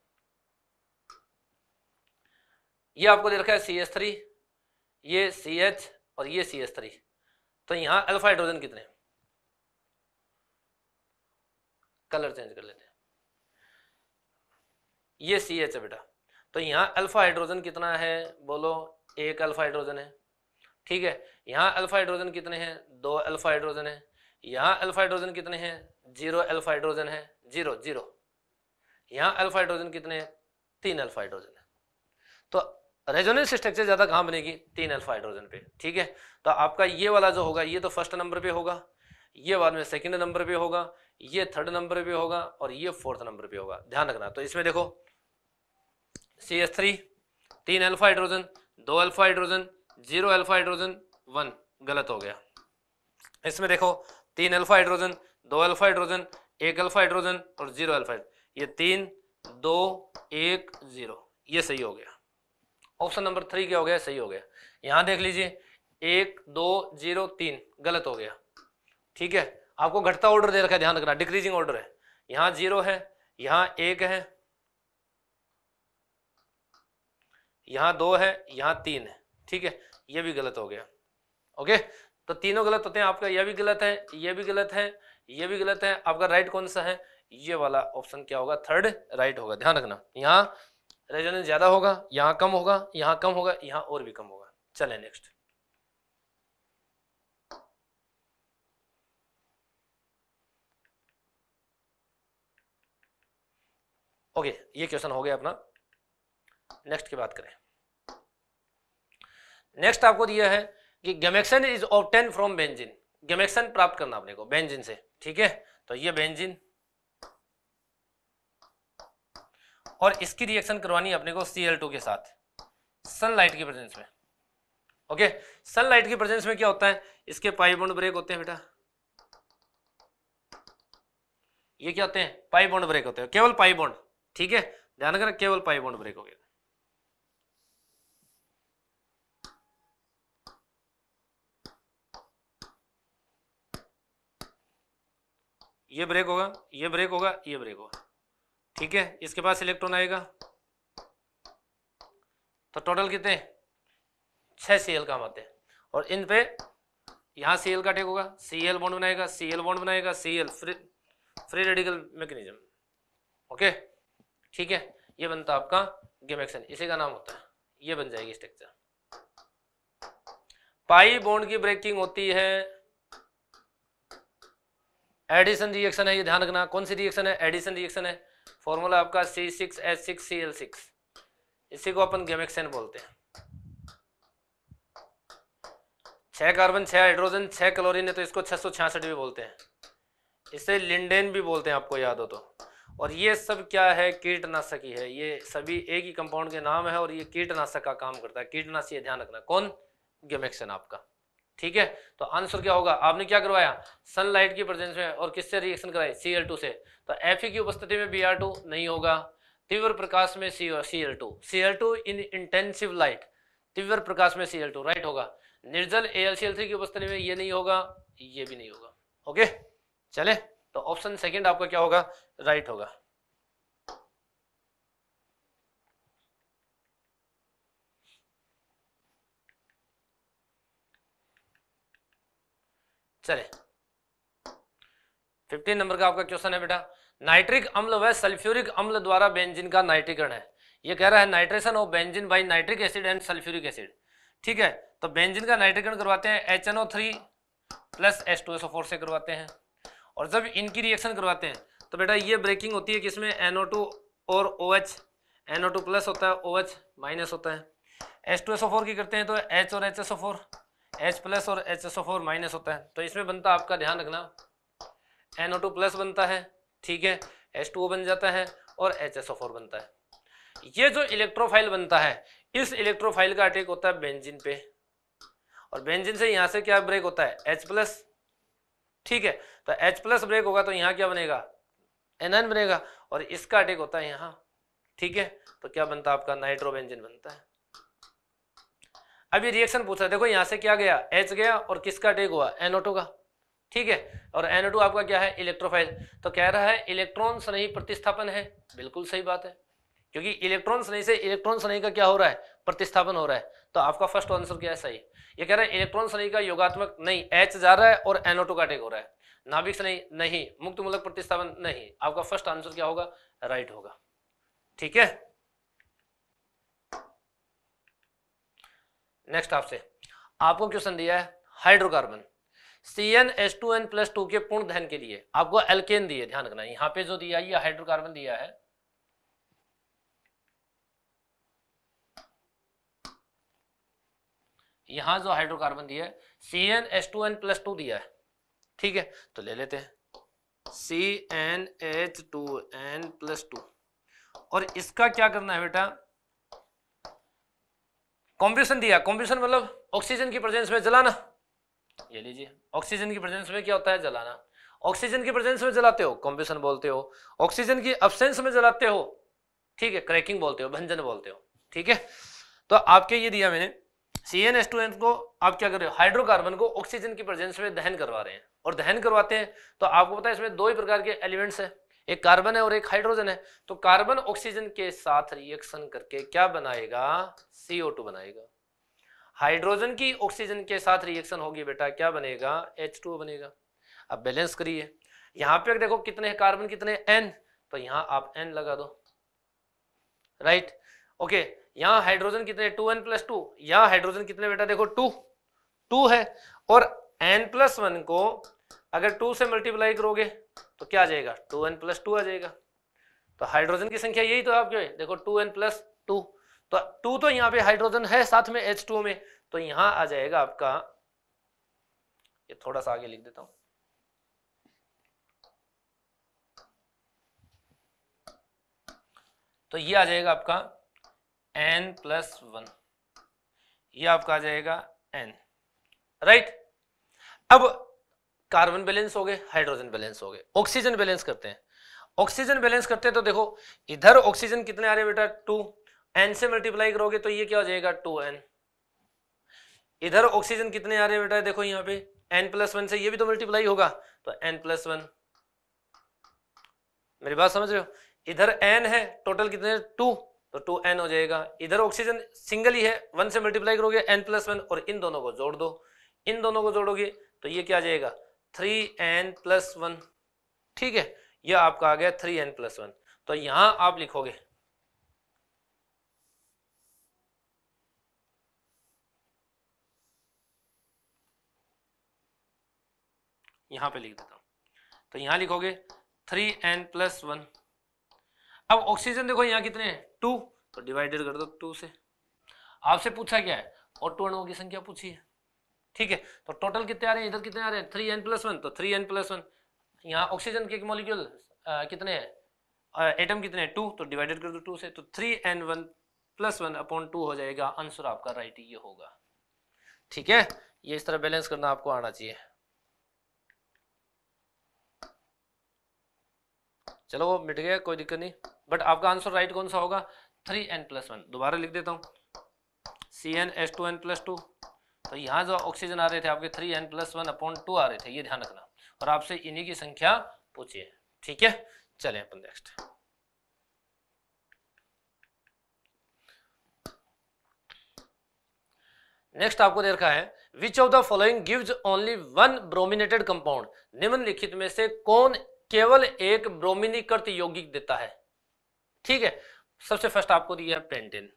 ये आपको दे रखा है सी एस थ्री ये सी एच और ये सी एस थ्री तो यहाँ अल्फा हाइड्रोजन कितने कलर चेंज कर लेते हैं ये सी एच है बेटा तो यहाँ अल्फा हाइड्रोजन कितना है बोलो एक अल्फा हाइड्रोजन है ठीक है यहाँ अल्फा हाइड्रोजन कितने हैं दो अल्फा हाइड्रोजन है यहाँ अल्फा हाइड्रोजन कितने हैं जीरो अल्फा हाइड्रोजन है जीरो जीरो यहाँ अल्फा हाइड्रोजन कितने हैं तीन अल्फा हाइड्रोजन है तो रेजोनेंस स्ट्रक्चर ज़्यादा कहाँ बनेगी तीन अल्फा हाइड्रोजन पे ठीक है तो आपका ये वाला जो होगा ये तो फर्स्ट नंबर पे होगा ये बाद में सेकेंड नंबर पे होगा ये थर्ड नंबर पे होगा और ये फोर्थ नंबर पे होगा ध्यान रखना तो इसमें देखो सी एस थ्री तीन एल्फा हाइड्रोजन दो alpha hydrogen zero alpha hydrogen one गलत हो गया इसमें देखो तीन एल्फा हाइड्रोजन दो एल्फा हाइड्रोजन एक एल्फा हाइड्रोजन और जीरो अल्फा ये तीन दो एक जीरो ये सही हो गया ऑप्शन नंबर थ्री क्या हो गया सही हो गया यहां देख लीजिए एक दो जीरो तीन गलत हो गया ठीक है आपको घटता ऑर्डर दे रखा है ध्यान रखना डिक्रीजिंग ऑर्डर है यहाँ जीरो है यहाँ एक है यहाँ दो है यहाँ तीन है ठीक है ये भी गलत हो गया ओके तो तीनों गलत होते हैं आपका यह भी गलत है ये भी गलत है ये भी गलत है आपका राइट कौन सा है ये वाला ऑप्शन क्या होगा थर्ड राइट होगा ध्यान रखना यहाँ रेजोनेंस ज्यादा होगा यहाँ कम होगा यहाँ कम होगा यहाँ और भी कम होगा चले नेक्स्ट ओके ये क्वेश्चन हो गया अपना नेक्स्ट की बात करें नेक्स्ट आपको दिया है कि gammexane is obtained from benzene gammexane प्राप्त करना अपने को बेंजिन से ठीक है तो ये बेंजिन और इसकी रिएक्शन करवानी अपने को Cl2 के साथ सनलाइट की प्रेजेंस में ओके सनलाइट की प्रेजेंस में क्या होता है इसके पाई बॉन्ड ब्रेक होते हैं बेटा ये क्या होते हैं पाई बॉन्ड ब्रेक होते हैं केवल पाई बॉन्ड ठीक है ध्यान करना केवल पाई बॉन्ड ब्रेक हो गया ये ब्रेक होगा ये ब्रेक होगा ये ब्रेक होगा ठीक है इसके पास इलेक्ट्रॉन आएगा तो टोटल कितने छह सी एल काम आते हैं और इन पे यहां सी एल का टेक होगा सी एल बॉन्ड बनाएगा सी एल बॉन्ड बनाएगा C L free free radical mechanism okay ठीक है ये बनता आपका गेमेक्सन इसी का नाम होता है ये बन जाएगी स्ट्रक्चर पाई बॉन्ड की ब्रेकिंग होती है एडिशन रिएक्शन है ये ध्यान रखना कौन सी रिएक्शन है एडिशन रिएक्शन है फॉर्मूला आपका C six H six C L six इसी को अपन गेमेक्सन बोलते हैं छह कार्बन छह हाइड्रोजन छह क्लोरीन है तो इसको छह भी बोलते हैं इसे लिंडेन भी बोलते हैं आपको याद हो तो और ये सब क्या है कीटनाशक ही है ये सभी एक ही कंपाउंड के नाम है और ये कीटनाशक का काम करता है कीटनाशी ध्यान रखना कौन गेमेक्सन आपका ठीक है तो आंसर क्या होगा आपने क्या करवाया सनलाइट की प्रेजेंस में और किससे रिएक्शन कराई सी एल टू से तो एफ की उपस्थिति में बी आर टू नहीं होगा तीव्र प्रकाश में C C L two C L two in intensive light तीव्र प्रकाश में सी एल टू राइट होगा निर्जल A L C L three की उपस्थिति में ये नहीं होगा ये भी नहीं होगा ओके चले तो ऑप्शन सेकंड आपका क्या होगा राइट होगा चले 15 नंबर का आपका क्वेश्चन है बेटा नाइट्रिक अम्ल व सल्फ्यूरिक अम्ल द्वारा बेंजिन का नाइट्रीकरण है ये कह रहा है nitration of benzene by nitric acid and sulphuric acid ठीक है तो बेंजिन का नाइट्रीकरण करवाते हैं H N O three plus S two S O four से करवाते हैं और जब इनकी रिएक्शन करवाते हैं तो बेटा ये ब्रेकिंग होती है कि इसमें टू और O H N O two plus होता है ओ एच माइनस होता है H two S O four की करते हैं तो एच और H S O four H plus और H S O four minus होता है तो इसमें बनता है आपका ध्यान रखना एन ओ टू प्लस बनता है ठीक है एच टू ओ बन जाता है और एच एस ओ फोर बनता है ये जो इलेक्ट्रोफाइल बनता है इस इलेक्ट्रोफाइल का अटैक होता है बेंजिन पे और बेंजिन से यहाँ से क्या ब्रेक होता है एच प्लस ठीक है तो H प्लस ब्रेक होगा तो यहाँ क्या बनेगा एन एन बनेगा और इसका अटैक होता है यहाँ ठीक है तो क्या बनता है आपका नाइट्रोबेंजिन बनता है अभी रिएक्शन पूछा देखो यहाँ से क्या गया एच गया और किसका अटैक हुआ एनओटो का ठीक है और एनओटो आपका क्या है इलेक्ट्रोफाइल तो कह रहा है इलेक्ट्रॉन सनही प्रतिस्थापन है बिल्कुल सही बात है क्योंकि इलेक्ट्रॉन सनही से इलेक्ट्रॉन सनही का क्या हो रहा है प्रतिस्थापन हो रहा है तो आपका फर्स्ट आंसर क्या है सही ये कह रहे हैं इलेक्ट्रॉन शनि का योगात्मक नहीं एच जा रहा है और टेक हो रहा है नाभिक शनि नहीं मुक्त मूलक प्रतिस्थापन नहीं आपका फर्स्ट आंसर क्या होगा राइट होगा ठीक है नेक्स्ट आपसे आपको क्वेश्चन दिया है hydrocarbon C N S two N plus two के पूर्ण दहन के लिए आपको एल्केन दिए ध्यान रखना यहाँ पे जो दिया ये हाइड्रोकार्बन दिया है यहां जो हाइड्रोकार्बन दिया है C N S two N plus two दिया है ठीक है तो ले लेते हैं C N H two N plus two और इसका क्या करना है बेटा कॉम्प्रेशन दिया कॉम्प्रेशन मतलब ऑक्सीजन की प्रेजेंस में जलाना ये लीजिए ऑक्सीजन की प्रेजेंस में क्या होता है जलाना ऑक्सीजन की प्रेजेंस में जलाते हो कॉम्प्रेशन बोलते हो ऑक्सीजन की अब्सेंस में जलाते हो ठीक है क्रैकिंग बोलते हो भंजन बोलते हो ठीक है तो आपके ये दिया मैंने C N S two N को आप क्या कर रहे हो हाइड्रोकार्बन को ऑक्सीजन की प्रेजेंस में दहन करवा रहे हैं और दहन करवाते हैं तो आपको पता है इसमें दो ही प्रकार के एलिमेंट्स है एक कार्बन है और एक हाइड्रोजन है तो कार्बन ऑक्सीजन के साथ रिएक्शन करके क्या बनाएगा सीओ टू बनाएगा हाइड्रोजन की ऑक्सीजन के साथ रिएक्शन होगी बेटा क्या बनेगा एच टू बनेगा अब बैलेंस करिए यहाँ पे देखो कितने हैं कार्बन कितने एन तो यहाँ आप एन लगा दो राइट ओके okay, यहां हाइड्रोजन कितने टू एन प्लस टू यहाँ हाइड्रोजन कितने बेटा देखो टू टू है और एन प्लस वन को अगर टू से मल्टीप्लाई करोगे तो क्या आ जाएगा टू एन प्लस टू आ जाएगा तो हाइड्रोजन की संख्या यही तो आपके देखो टू एन प्लस टू तो टू तो यहां पे हाइड्रोजन है साथ में एच टू में तो यहां आ जाएगा आपका ये थोड़ा सा आगे लिख देता हूं तो ये आ जाएगा आपका एन प्लस वन ये आपका आ जाएगा एन राइट अब कार्बन बैलेंस हो गए हाइड्रोजन बैलेंस हो गए ऑक्सीजन बैलेंस करते हैं ऑक्सीजन बैलेंस करते हैं तो देखो इधर ऑक्सीजन कितने आ रहे बेटा टू एन से मल्टीप्लाई करोगे तो ये क्या हो जाएगा टू एन इधर ऑक्सीजन कितने आ रहे बेटा देखो यहां पे एन प्लस वन से ये भी तो मल्टीप्लाई होगा तो एन प्लस वन मेरी बात समझ रहे हो इधर एन है टोटल कितने टू तो टू एन हो जाएगा इधर ऑक्सीजन सिंगल ही है वन से मल्टीप्लाई करोगे एन प्लस वन और इन दोनों को जोड़ दो इन दोनों को जोड़ोगे तो ये क्या जाएगा थ्री एन प्लस वन ठीक है यह आपका आ गया थ्री एन प्लस वन तो यहां आप लिखोगे यहां पे लिख देता हूं तो यहां लिखोगे थ्री एन प्लस वन अब ऑक्सीजन देखो यहां कितने हैं टू तो डिवाइडेड कर दो टू से आपसे पूछा क्या है और टू अणुओं की संख्या पूछी है ठीक है तो टोटल कितने आ रहे हैं इधर कितने आ रहे हैं थ्री एन प्लस वन तो थ्री एन प्लस वन यहाँ ऑक्सीजन के मॉलिक्यूल कितने हैं एटम कितने टू तो डिवाइडेड कर दो टू से तो three N one plus one upon two हो जाएगा आंसर आपका राइट ये होगा ठीक है ये इस तरह बैलेंस करना आपको आना चाहिए चलो वो मिट गया कोई दिक्कत नहीं बट आपका आंसर राइट कौन सा होगा थ्री एन प्लस वन दोबारा लिख देता हूँ C N S two N plus two तो यहाँ जो ऑक्सीजन आ रहे थे आपके three N plus one upon two आ रहे थे ये ध्यान रखना और आपसे इन्हीं की संख्या पूछी है ठीक है चले अपन नेक्स्ट नेक्स्ट आपको दे रखा है which of the following gives only one brominated compound निम्नलिखित में से कौन केवल एक ब्रोमिनीकृत यौगिक देता है ठीक है सबसे फर्स्ट आपको दिया है पेंटेन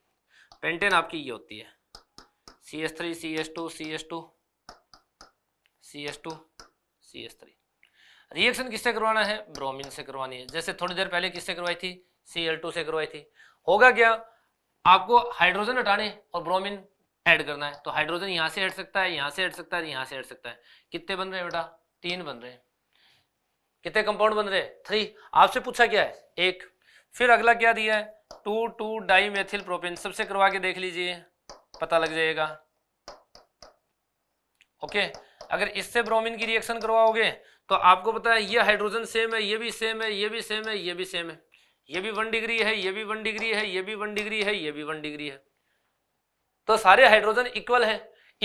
पेंटेन आपकी ये होती है C S three C S two C S two C S two C S three reaction किससे करवाना है ब्रोमीन से करवानी है जैसे थोड़ी देर पहले किससे करवाई थी सी एल टू से करवाई थी होगा क्या आपको हाइड्रोजन हटाने और ब्रोमीन ऐड करना है तो हाइड्रोजन यहाँ से हट सकता है यहाँ से हट सकता है यहाँ से हट सकता है कितने बन रहे हैं बेटा तीन बन रहे हैं कितने कंपाउंड बन रहे हैं थ्री आपसे पूछा क्या है एक फिर अगला क्या दिया है two two dimethyl propyne सबसे करवा के देख लीजिए पता लग जाएगा ओके अगर इससे ब्रोमिन की रिएक्शन करवाओगे तो आपको पता है ये हाइड्रोजन सेम है ये भी सेम है ये भी सेम है ये भी सेम है ये भी वन डिग्री है ये भी वन डिग्री है ये भी वन डिग्री है ये भी वन डिग्री है तो सारे हाइड्रोजन इक्वल है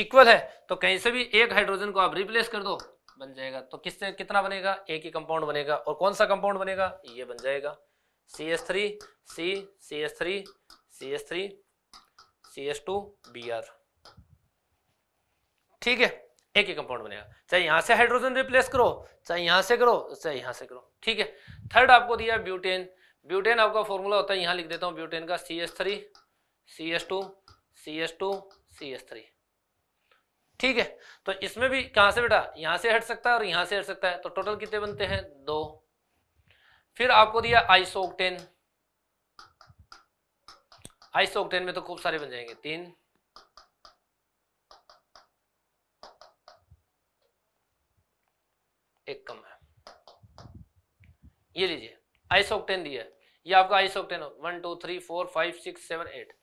इक्वल है तो कहीं से भी एक हाइड्रोजन को आप रिप्लेस कर दो बन जाएगा तो किससे कितना बनेगा एक ही कंपाउंड बनेगा और कौन सा कंपाउंड बनेगा ये बन जाएगा C S three C C S three C S three C S two B R ठीक है एक ही कंपाउंड बनेगा चाहे यहां से हाइड्रोजन रिप्लेस करो चाहे यहां से करो चाहे यहां से करो ठीक है थर्ड आपको दिया ब्यूटेन ब्यूटेन आपका फॉर्मूला होता है यहां लिख देता हूं ब्यूटेन का C S three C S two C S two C S three ठीक है तो इसमें भी कहां से बेटा यहां से हट सकता है और यहां से हट सकता है तो टोटल कितने बनते हैं दो फिर आपको दिया आइसोक्टेन आइसोक्टेन में तो खूब सारे बन जाएंगे तीन एक कम है ये लीजिए आइसोक्टेन दिया ये आपका isooctane one two three four five six seven eight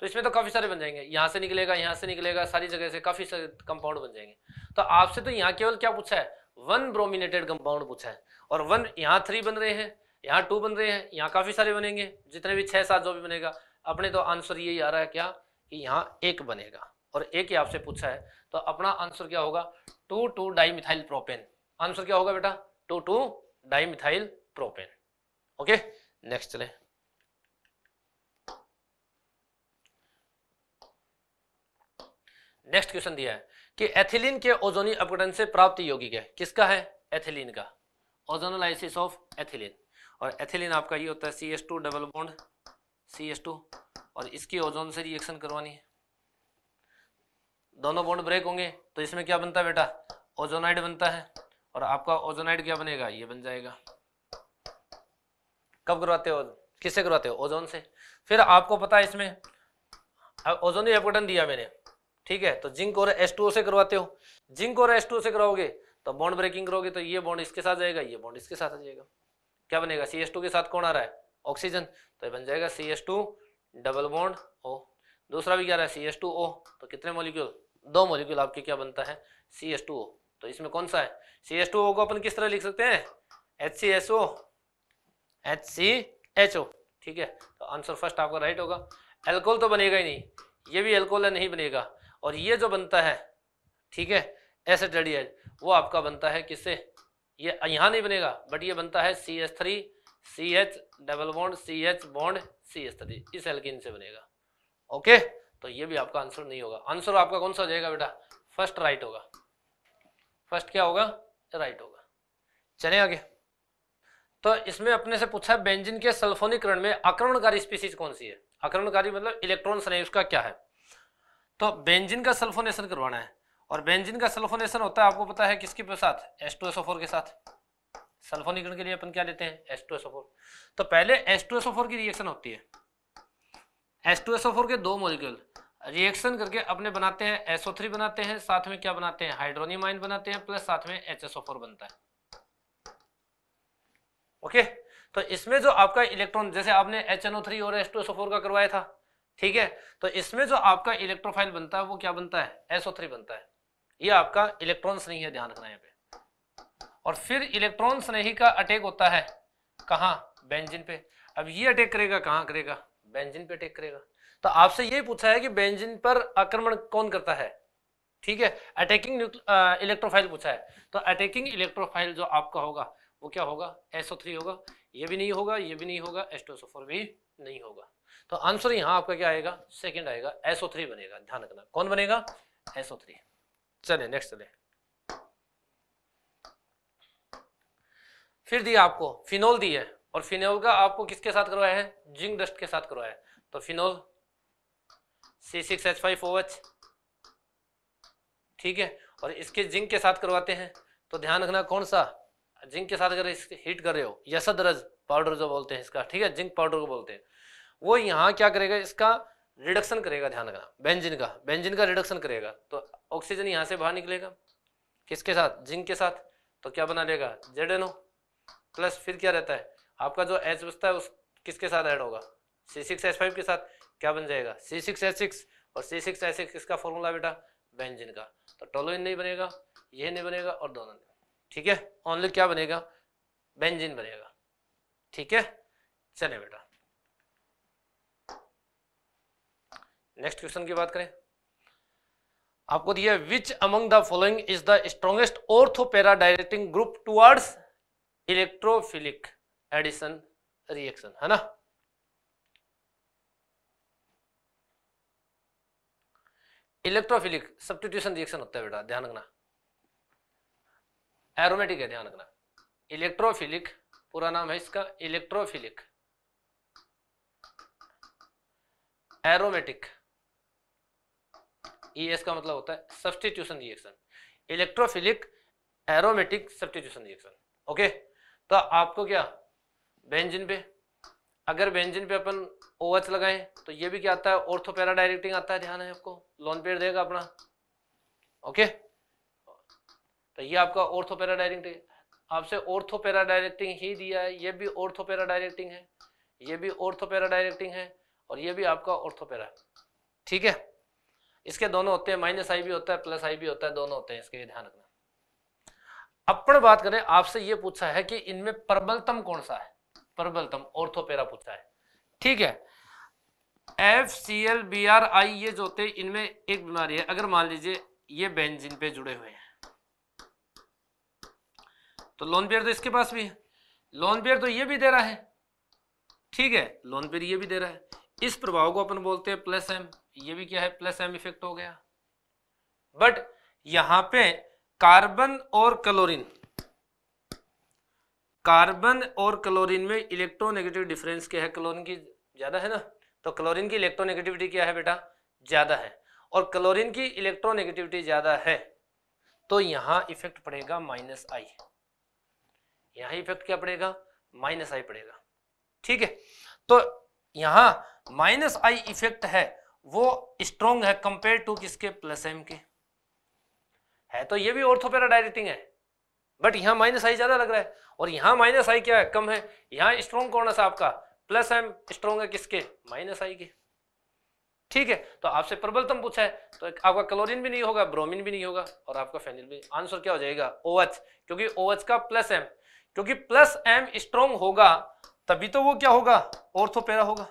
तो इसमें तो काफ़ी सारे बन जाएंगे यहां से निकलेगा यहां से निकलेगा सारी जगह से काफ़ी सारे कंपाउंड बन जाएंगे तो आपसे तो यहाँ केवल क्या पूछा है वन ब्रोमिनेटेड कंपाउंड पूछा है और वन यहाँ थ्री बन रहे हैं यहाँ टू बन रहे हैं यहाँ काफ़ी सारे बनेंगे जितने भी छह सात जो भी बनेगा अपने तो आंसर यही आ रहा है क्या कि यहाँ एक बनेगा और एक ही आपसे पूछा है तो अपना आंसर क्या होगा two two dimethyl propane answer क्या होगा बेटा two two dimethyl propane okay next चले नेक्स्ट क्वेश्चन दिया है कि एथिलीन के ओजोनी अपघटन से प्राप्त यौगिक है किसका है एथिलीन का ओजोनोलाइसिस ऑफ एथिलीन और एथिलीन आपका ये होता है C S two double bond C S two और इसकी ओजोन से रिएक्शन करवानी है दोनों बॉन्ड ब्रेक होंगे तो इसमें क्या बनता है बेटा ओजोनाइड बनता है और आपका ओजोनाइड क्या बनेगा ये बन जाएगा कब करवाते हो किससे करवाते हो ओजोन से फिर आपको पता है इसमें ओजोन एपोटन दिया मैंने ठीक है तो जिंक और एस से करवाते हो जिंक और एस से करवाओगे तो बॉन्ड ब्रेकिंग करोगे तो ये बॉन्ड इसके साथ जाएगा ये बॉन्ड इसके साथ आ जाएगा क्या बनेगा सी एस टू के साथ कौन आ रहा है ऑक्सीजन तो ये बन जाएगा C S two double bond O दूसरा भी क्या रहा है सी एस टू ओ तो कितने मोलिक्यूल दो मोलिक्यूल आपके क्या बनता है सी एस टू ओ तो इसमें कौन सा है सी एस टू ओ को अपन किस तरह लिख सकते हैं H C S O H C H O ठीक है तो आंसर फर्स्ट आपका राइट होगा एल्कोहल तो बनेगा ही नहीं ये भी एल्कोहल नहीं बनेगा और ये जो बनता है ठीक है एसिड रेडिएट वो आपका बनता है किससे ये यहाँ नहीं बनेगा बट ये बनता है C H three C H double bond C H bond C H three इस एल्किन से बनेगा ओके तो ये भी आपका आंसर नहीं होगा आंसर आपका कौन सा हो जाएगा बेटा फर्स्ट राइट होगा फर्स्ट क्या होगा राइट होगा चले आगे तो इसमें अपने से पूछा बेंजिन के सल्फोनिकरण में आक्रमणकारी स्पीसीज कौन सी है आक्रमणकारी मतलब इलेक्ट्रॉन स्नेह उसका क्या है तो बेंजिन का सल्फोनेशन करवाना है और बेंजिन का सल्फोनेशन होता है आपको पता है किसके साथ एस टू के साथ सल्फोनीकरण के लिए अपन क्या लेते हैं एस टू फोर तो पहले एस टू फोर की रिएक्शन होती है एस टू फोर के दो मॉलिक्यूल रिएक्शन करके अपने बनाते हैं एसओ थ्री बनाते हैं साथ में क्या बनाते हैं हाइड्रोनियम आयन बनाते हैं प्लस साथ में एच एसओ फोर बनता है ओके तो इसमें जो आपका इलेक्ट्रॉन जैसे आपने एच एन ओ थ्री और एस टू फोर का करवाया था ठीक है तो इसमें जो आपका इलेक्ट्रोफाइल बनता है वो क्या बनता है एसओ थ्री बनता है ये आपका इलेक्ट्रॉन्स नहीं है ध्यान रखना यहाँ पे और फिर इलेक्ट्रॉन्स नहीं का अटैक होता है कहाँ बेंजिन पे अब ये अटैक करेगा कहाँ करेगा बेंजिन पे अटैक करेगा तो आपसे ये पूछा है कि बेंजिन पर आक्रमण कौन करता है ठीक है अटैकिंग इलेक्ट्रोफाइल पूछा है तो अटैकिंग इलेक्ट्रोफाइल जो आपका होगा वो क्या होगा एसओ थ्री होगा ये भी नहीं होगा ये भी नहीं होगा एस्टोसोफोर भी नहीं होगा तो आंसर यहाँ आपका क्या आएगा सेकेंड आएगा एसओ थ्री बनेगा ध्यान रखना कौन बनेगा एसओ थ्री चले नेक्स्ट चले फिर दिया आपको फिनोल दी है और फिनोल का आपको किसके साथ करवाया है जिंक डस्ट के साथ करवाया है तो phenol C six H five O H ठीक है और इसके जिंक के साथ करवाते हैं तो ध्यान रखना कौन सा जिंक के साथ अगर इसके हीट कर रहे हो यसदरज पाउडर जो बोलते हैं इसका ठीक है जिंक पाउडर को बोलते हैं वो यहाँ क्या करेगा इसका रिडक्शन करेगा ध्यान रखना बेंजिन का बेंजिन का रिडक्शन करेगा तो ऑक्सीजन यहाँ से बाहर निकलेगा किसके साथ जिंक के साथ तो क्या बना लेगा जेड एन ओ प्लस फिर क्या रहता है आपका जो एच बचता है उस किसके साथ ऐड होगा सी सिक्स एच फाइव के साथ क्या बन जाएगा सी सिक्स एच सिक्स और सी सिक्स एच सिक्स इसका फॉर्मूला बेटा बेंजिन का तो टोलोइन नहीं बनेगा ये नहीं बनेगा और दोनों नहीं ठीक है ओनली क्या बनेगा बेंजिन बनेगा ठीक है चले बेटा नेक्स्ट क्वेश्चन की बात करें आपको दिया which among the following is the strongest para directing group towards electrophilic addition reaction है ना इलेक्ट्रोफिलिक सब्सटीट्यूशन रिएक्शन होता है बेटा ध्यान रखना एरोमेटिक है ध्यान रखना इलेक्ट्रोफिलिक पूरा नाम है इसका electrophilic aromatic E e S का मतलब होता है substitution reaction electrophilic aromatic substitution reaction okay तो आपको क्या बेंजिन पे अगर बेंजिन पे अपन ओ OH लगाएं तो ये भी क्या आता है ऑर्थोपैरा डायरेक्टिंग आता है ध्यान है आपको लोन पेयर देगा अपना ओके तो ये आपका ऑर्थोपैरा डायरेक्टिंग आपसे ऑर्थोपैरा डायरेक्टिंग ही दिया है ये भी ऑर्थोपैरा डायरेक्टिंग है ये भी ऑर्थोपैरा डायरेक्टिंग है और ये भी आपका ऑर्थोपैरा ठीक है इसके दोनों होते हैं माइनस आई भी होता है प्लस आई भी होता है दोनों होते हैं इसके लिए ध्यान रखना अपन बात करें आपसे ये पूछा है कि इनमें प्रबलतम कौन सा है प्रबलतम ऑर्थोपेरा पूछा है ठीक है F C L B R I ये जो होते हैं इनमें एक बीमारी है अगर मान लीजिए ये बेंजिन पे जुड़े हुए हैं तो लोन पेयर तो इसके पास भी है लोन पेयर तो ये भी दे रहा है ठीक है लोन पेयर ये भी दे रहा है इस प्रभाव को अपन बोलते हैं प्लस एम ये भी क्या है प्लस एम इफेक्ट हो गया बट यहां पे कार्बन और क्लोरीन कार्बन और क्लोरीन में इलेक्ट्रोनेगेटिव डिफरेंस क्या है क्लोरीन की ज्यादा है ना तो क्लोरीन की इलेक्ट्रोनेगेटिविटी क्या है बेटा ज्यादा है और क्लोरीन की इलेक्ट्रोनेगेटिविटी ज्यादा है तो यहां इफेक्ट पड़ेगा माइनस आई यहां इफेक्ट क्या पड़ेगा माइनस आई पड़ेगा ठीक है तो यहां माइनस आई इफेक्ट है वो स्ट्रॉन्ग है कंपेयर टू किसके प्लस एम के है तो ये भी ऑर्थोपेरा डायरेक्टिंग है बट यहां माइनस आई ज्यादा लग रहा है और यहां माइनस आई क्या है कम है यहां स्ट्रॉन्ग कौन है आपका प्लस एम स्ट्रॉन्ग है किसके माइनस आई के ठीक है तो आपसे प्रबलतम पूछा है तो आपका क्लोरीन भी नहीं होगा ब्रोमीन भी नहीं होगा और आपका फेनिल भी आंसर क्या हो जाएगा ओ OH, क्योंकि ओ OH का प्लस एम क्योंकि प्लस एम स्ट्रॉन्ग होगा तभी तो वो क्या होगा ऑर्थोपेरा होगा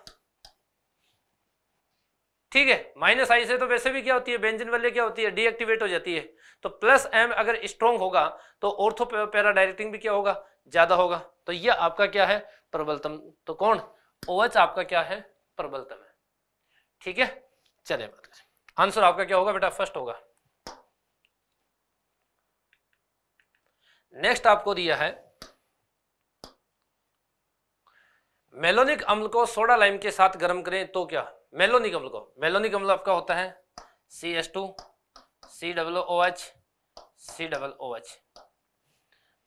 ठीक है माइनस आई से तो वैसे भी क्या होती है बेंजिन वाले क्या होती है डीएक्टिवेट हो जाती है तो प्लस एम अगर स्ट्रॉन्ग होगा तो ऑर्थो पैरा डायरेक्टिंग भी क्या होगा ज्यादा होगा तो ये आपका क्या है प्रबलतम तो कौन ओएच आपका क्या है प्रबलतम है ठीक है चले आंसर आपका क्या होगा बेटा फर्स्ट होगा नेक्स्ट आपको दिया है मेलोनिक अम्ल को सोडा लाइम के साथ गर्म करें तो क्या मेलोनी कम्ल को मेलोनी कम्ल आपका होता है C S two C double O H C double O H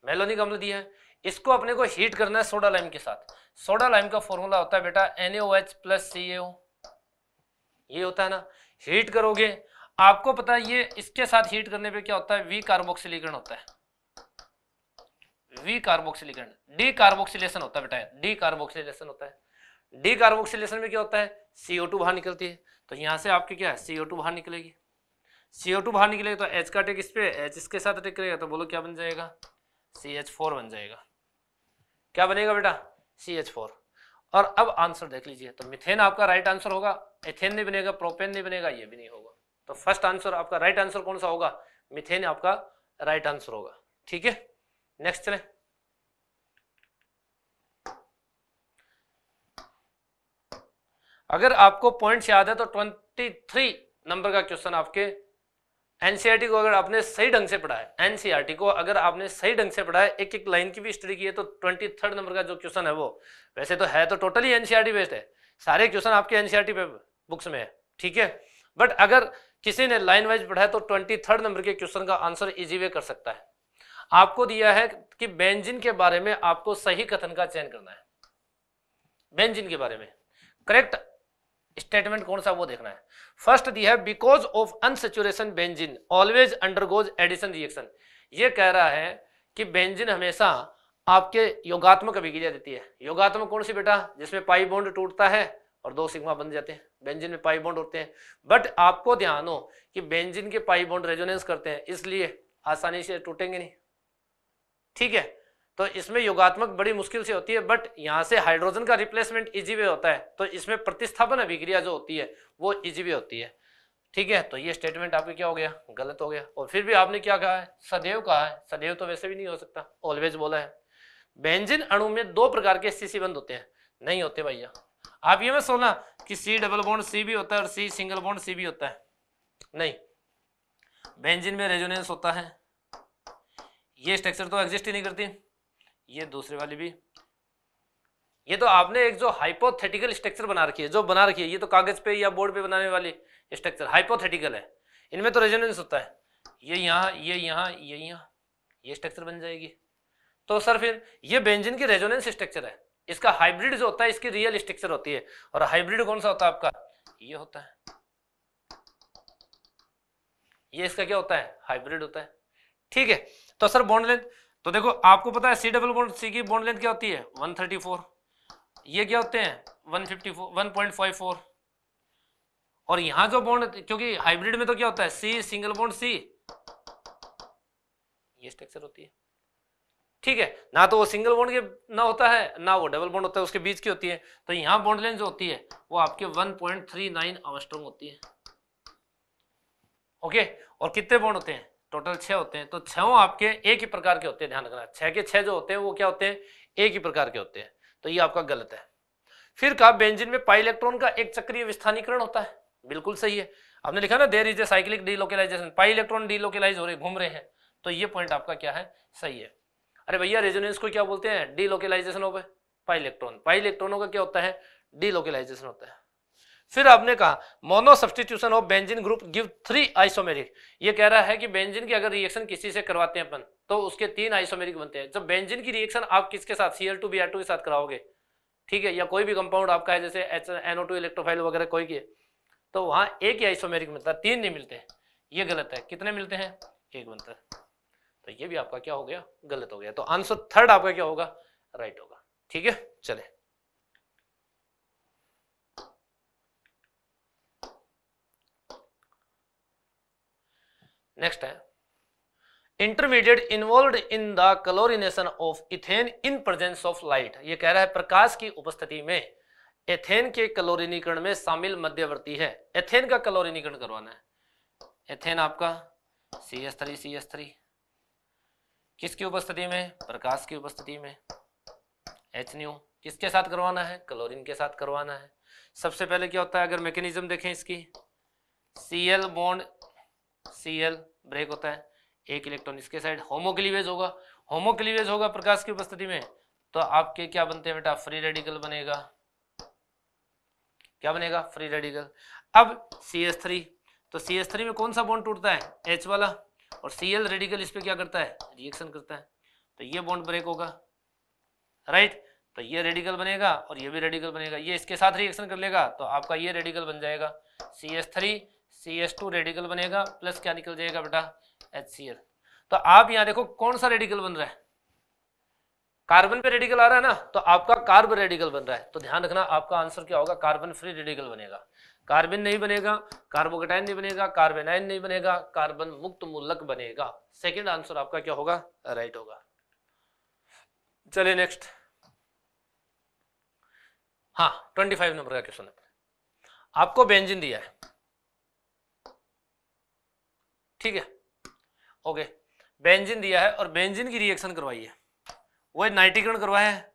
malonic अम्ल दिया है इसको अपने को हीट करना है सोडा लाइम के साथ सोडा लाइम का फॉर्मूला होता है बेटा N O H plus C A ये होता है ना हीट करोगे आपको पता है ये इसके साथ हीट करने पे क्या होता है वी कार्बोक्सिलिकन होता है वी कार्बोक्सिलिकन डी कार्बोक्सिलेशन होता है बेटा डी कार्बोक्सिलेशन होता है डी कार्बोक्सिलेशन में क्या होता है सी ओ टू बाहर निकलती है तो यहाँ से आपकी क्या है सी ओ टू बाहर निकलेगी सी ओ टू बाहर निकलेगी तो एच का अटैक इस पर एच इसके साथ अटैक करेगा तो बोलो क्या बन जाएगा सी एच फोर बन जाएगा क्या बनेगा बेटा सी एच फोर और अब आंसर देख लीजिए तो मिथेन आपका राइट आंसर होगा एथेन नहीं बनेगा प्रोपेन नहीं बनेगा ये भी नहीं होगा तो फर्स्ट आंसर आपका राइट आंसर कौन सा होगा मिथेन आपका राइट आंसर होगा ठीक है नेक्स्ट चलें अगर आपको पॉइंट्स याद है तो 23 नंबर का क्वेश्चन आपके एनसीईआरटी को अगर आपने सही ढंग से पढ़ा है एनसीईआरटी को अगर आपने सही ढंग से पढ़ा है एक एक लाइन की भी स्टडी की है तो ट्वेंटी थर्ड नंबर का जो क्वेश्चन है वो वैसे तो है तो टोटली एनसीईआरटी बेस्ड है सारे क्वेश्चन आपके एनसीईआरटी बुक्स में है ठीक है बट अगर किसी ने लाइन वाइज पढ़ा तो ट्वेंटी थर्ड नंबर के क्वेश्चन का आंसर इजी वे कर सकता है आपको दिया है कि बेंजिन के बारे में आपको सही कथन का चयन करना है बेंजिन के बारे में करेक्ट स्टेटमेंट कौन सा वो देखना है फर्स्ट दी है because of unsaturation benzene always undergoes addition reaction ये कह रहा है कि बेंजिन हमेशा आपके योगात्मक अभिक्रिया देती है योगात्मक कौन सी बेटा जिसमें पाई बॉन्ड टूटता है और दो सिग्मा बन जाते हैं बेंजिन में पाई बॉन्ड होते हैं बट आपको ध्यान हो कि बेंजिन के पाई बॉन्ड रेजोनेंस करते हैं इसलिए आसानी से टूटेंगे नहीं ठीक है तो इसमें योगात्मक बड़ी मुश्किल से होती है बट यहाँ से हाइड्रोजन का रिप्लेसमेंट इजी वे होता है तो इसमें प्रतिस्थापन अभिक्रिया जो होती है वो इजी वे होती है ठीक है तो ये स्टेटमेंट आपके क्या हो गया गलत हो गया और फिर भी आपने क्या कहा है सदैव कहा है सदैव तो वैसे भी नहीं हो सकता ऑलवेज बोला है बेंजिन अणु में दो प्रकार के सी बंद होते हैं नहीं होते भैया आप ये मैं सोना कि सी डबल बॉन्ड सी भी होता है और सी सिंगल बॉन्ड सी भी होता है नहीं बेंजिन में रेजोनेंस होता है ये स्ट्रक्चर तो एग्जिस्ट ही नहीं करती ये दूसरे वाली भी ये तो आपने एक जो हाइपोथेटिकल स्ट्रक्चर बना रखी है जो बना रखी है ये तो कागज पे या बोर्ड पे बनाने वाली स्ट्रक्चर हाइपोथेटिकल है इनमें तो रेजोनेंस होता है ये यहाँ ये यहाँ ये यहाँ ये स्ट्रक्चर बन जाएगी तो सर फिर ये बेंजिन की रेजोनेंस स्ट्रक्चर है इसका हाइब्रिड जो होता है इसकी रियल स्ट्रक्चर होती है और हाइब्रिड कौन सा होता है आपका ये होता है ये इसका क्या होता है हाइब्रिड होता है ठीक है तो सर बॉन्डलेंथ तो देखो आपको पता है सी डबल बॉन्ड सी की बॉन्ड लेंथ क्या होती है 134 ये क्या होते हैं 154 1.54 और यहां जो बॉन्ड क्योंकि हाइब्रिड में तो क्या होता है सी सिंगल बॉन्ड सी ये स्ट्रक्चर होती है ठीक है ना तो वो सिंगल बॉन्ड के ना होता है ना वो डबल बॉन्ड होता है उसके बीच की होती है तो यहां बॉन्ड लेंथ जो होती है वो आपके 1.39 पॉइंट होती है ओके और कितने बॉन्ड होते हैं टोटल छः होते हैं तो छो आपके एक ही प्रकार के होते हैं ध्यान रखना छह के छह जो होते हैं वो क्या होते हैं एक ही प्रकार के होते हैं तो ये आपका गलत है फिर कहा बेंजिन में पाई इलेक्ट्रॉन का एक चक्रीय विस्थानीकरण होता है बिल्कुल सही है आपने लिखा ना there is a cyclic delocalization pi electron delocalize हो रहे घूम रहे हैं तो ये पॉइंट आपका क्या है सही है अरे भैया रेजोनेंस को क्या बोलते हैं delocalization of pi electron pi इलेक्ट्रॉनों का क्या होता है डीलोकलाइजेशन होता है फिर आपने कहा mono substitution of benzene group give three isomeric ये कह रहा है कि बेंजिन की अगर रिएक्शन किसी से करवाते हैं अपन तो उसके तीन आइसोमेरिक बनते हैं जब बेंजिन की रिएक्शन आप किसके साथ सी एल टू बी के साथ कराओगे ठीक है या कोई भी कंपाउंड आपका है जैसे एच एनओ टू इलेक्ट्रोफाइल वगैरह कोई की तो वहाँ एक ही आइसोमेरिक मिलता है तीन नहीं मिलते ये गलत है कितने मिलते हैं एक बनता है तो ये भी आपका क्या हो गया गलत हो गया तो आंसर थर्ड आपका क्या होगा राइट होगा ठीक है चले नेक्स्ट है intermediate involve in the chlorination of ethane in presence of light ये कह रहा है प्रकाश की उपस्थिति में एथेन के क्लोरिनीकरण में शामिल मध्यवर्ती है एथेन का क्लोरिनीकरण करवाना है एथेन आपका C S three C S three किसकी उपस्थिति में प्रकाश की उपस्थिति में एच न्यू किसके साथ करवाना है क्लोरीन के साथ करवाना है सबसे पहले क्या होता है अगर मैकेनिज्म देखें इसकी C L bond C L break होता है एक इलेक्ट्रॉन इसके साइड होमोक्लीवेज होगा होमोक्लीवेज होगा प्रकाश की उपस्थिति में तो आपके क्या बनते हैं बेटा फ्री रेडिकल बनेगा क्या बनेगा फ्री रेडिकल अब सी एस थ्री तो सी एस थ्री में कौन सा बॉन्ड टूटता है एच वाला और सी एल रेडिकल इस पर क्या करता है रिएक्शन करता है तो ये बॉन्ड ब्रेक होगा राइट तो ये रेडिकल बनेगा और ये भी रेडिकल बनेगा ये इसके साथ रिएक्शन कर लेगा तो आपका ये रेडिकल बन जाएगा C S three C S two radical बनेगा प्लस क्या निकल जाएगा बेटा एच सी एल तो आप यहां देखो कौन सा रेडिकल बन रहा है कार्बन पे रेडिकल आ रहा है ना तो आपका कार्बन रेडिकल बन रहा है तो ध्यान रखना आपका आंसर क्या होगा कार्बन फ्री रेडिकल बनेगा कार्बन नहीं बनेगा कार्बोकेटाइन नहीं बनेगा कार्बेनाइन नहीं बनेगा कार्बन मुक्त मूलक बनेगा सेकेंड आंसर आपका क्या होगा राइट होगा चलिए नेक्स्ट हाँ ट्वेंटी फाइव नंबर का क्वेश्चन आपको बेंजिन दिया है ठीक है ओके बेंजिन दिया है और बेंजिन की रिएक्शन करवाई है वो नाइट्रीकरण करवाया है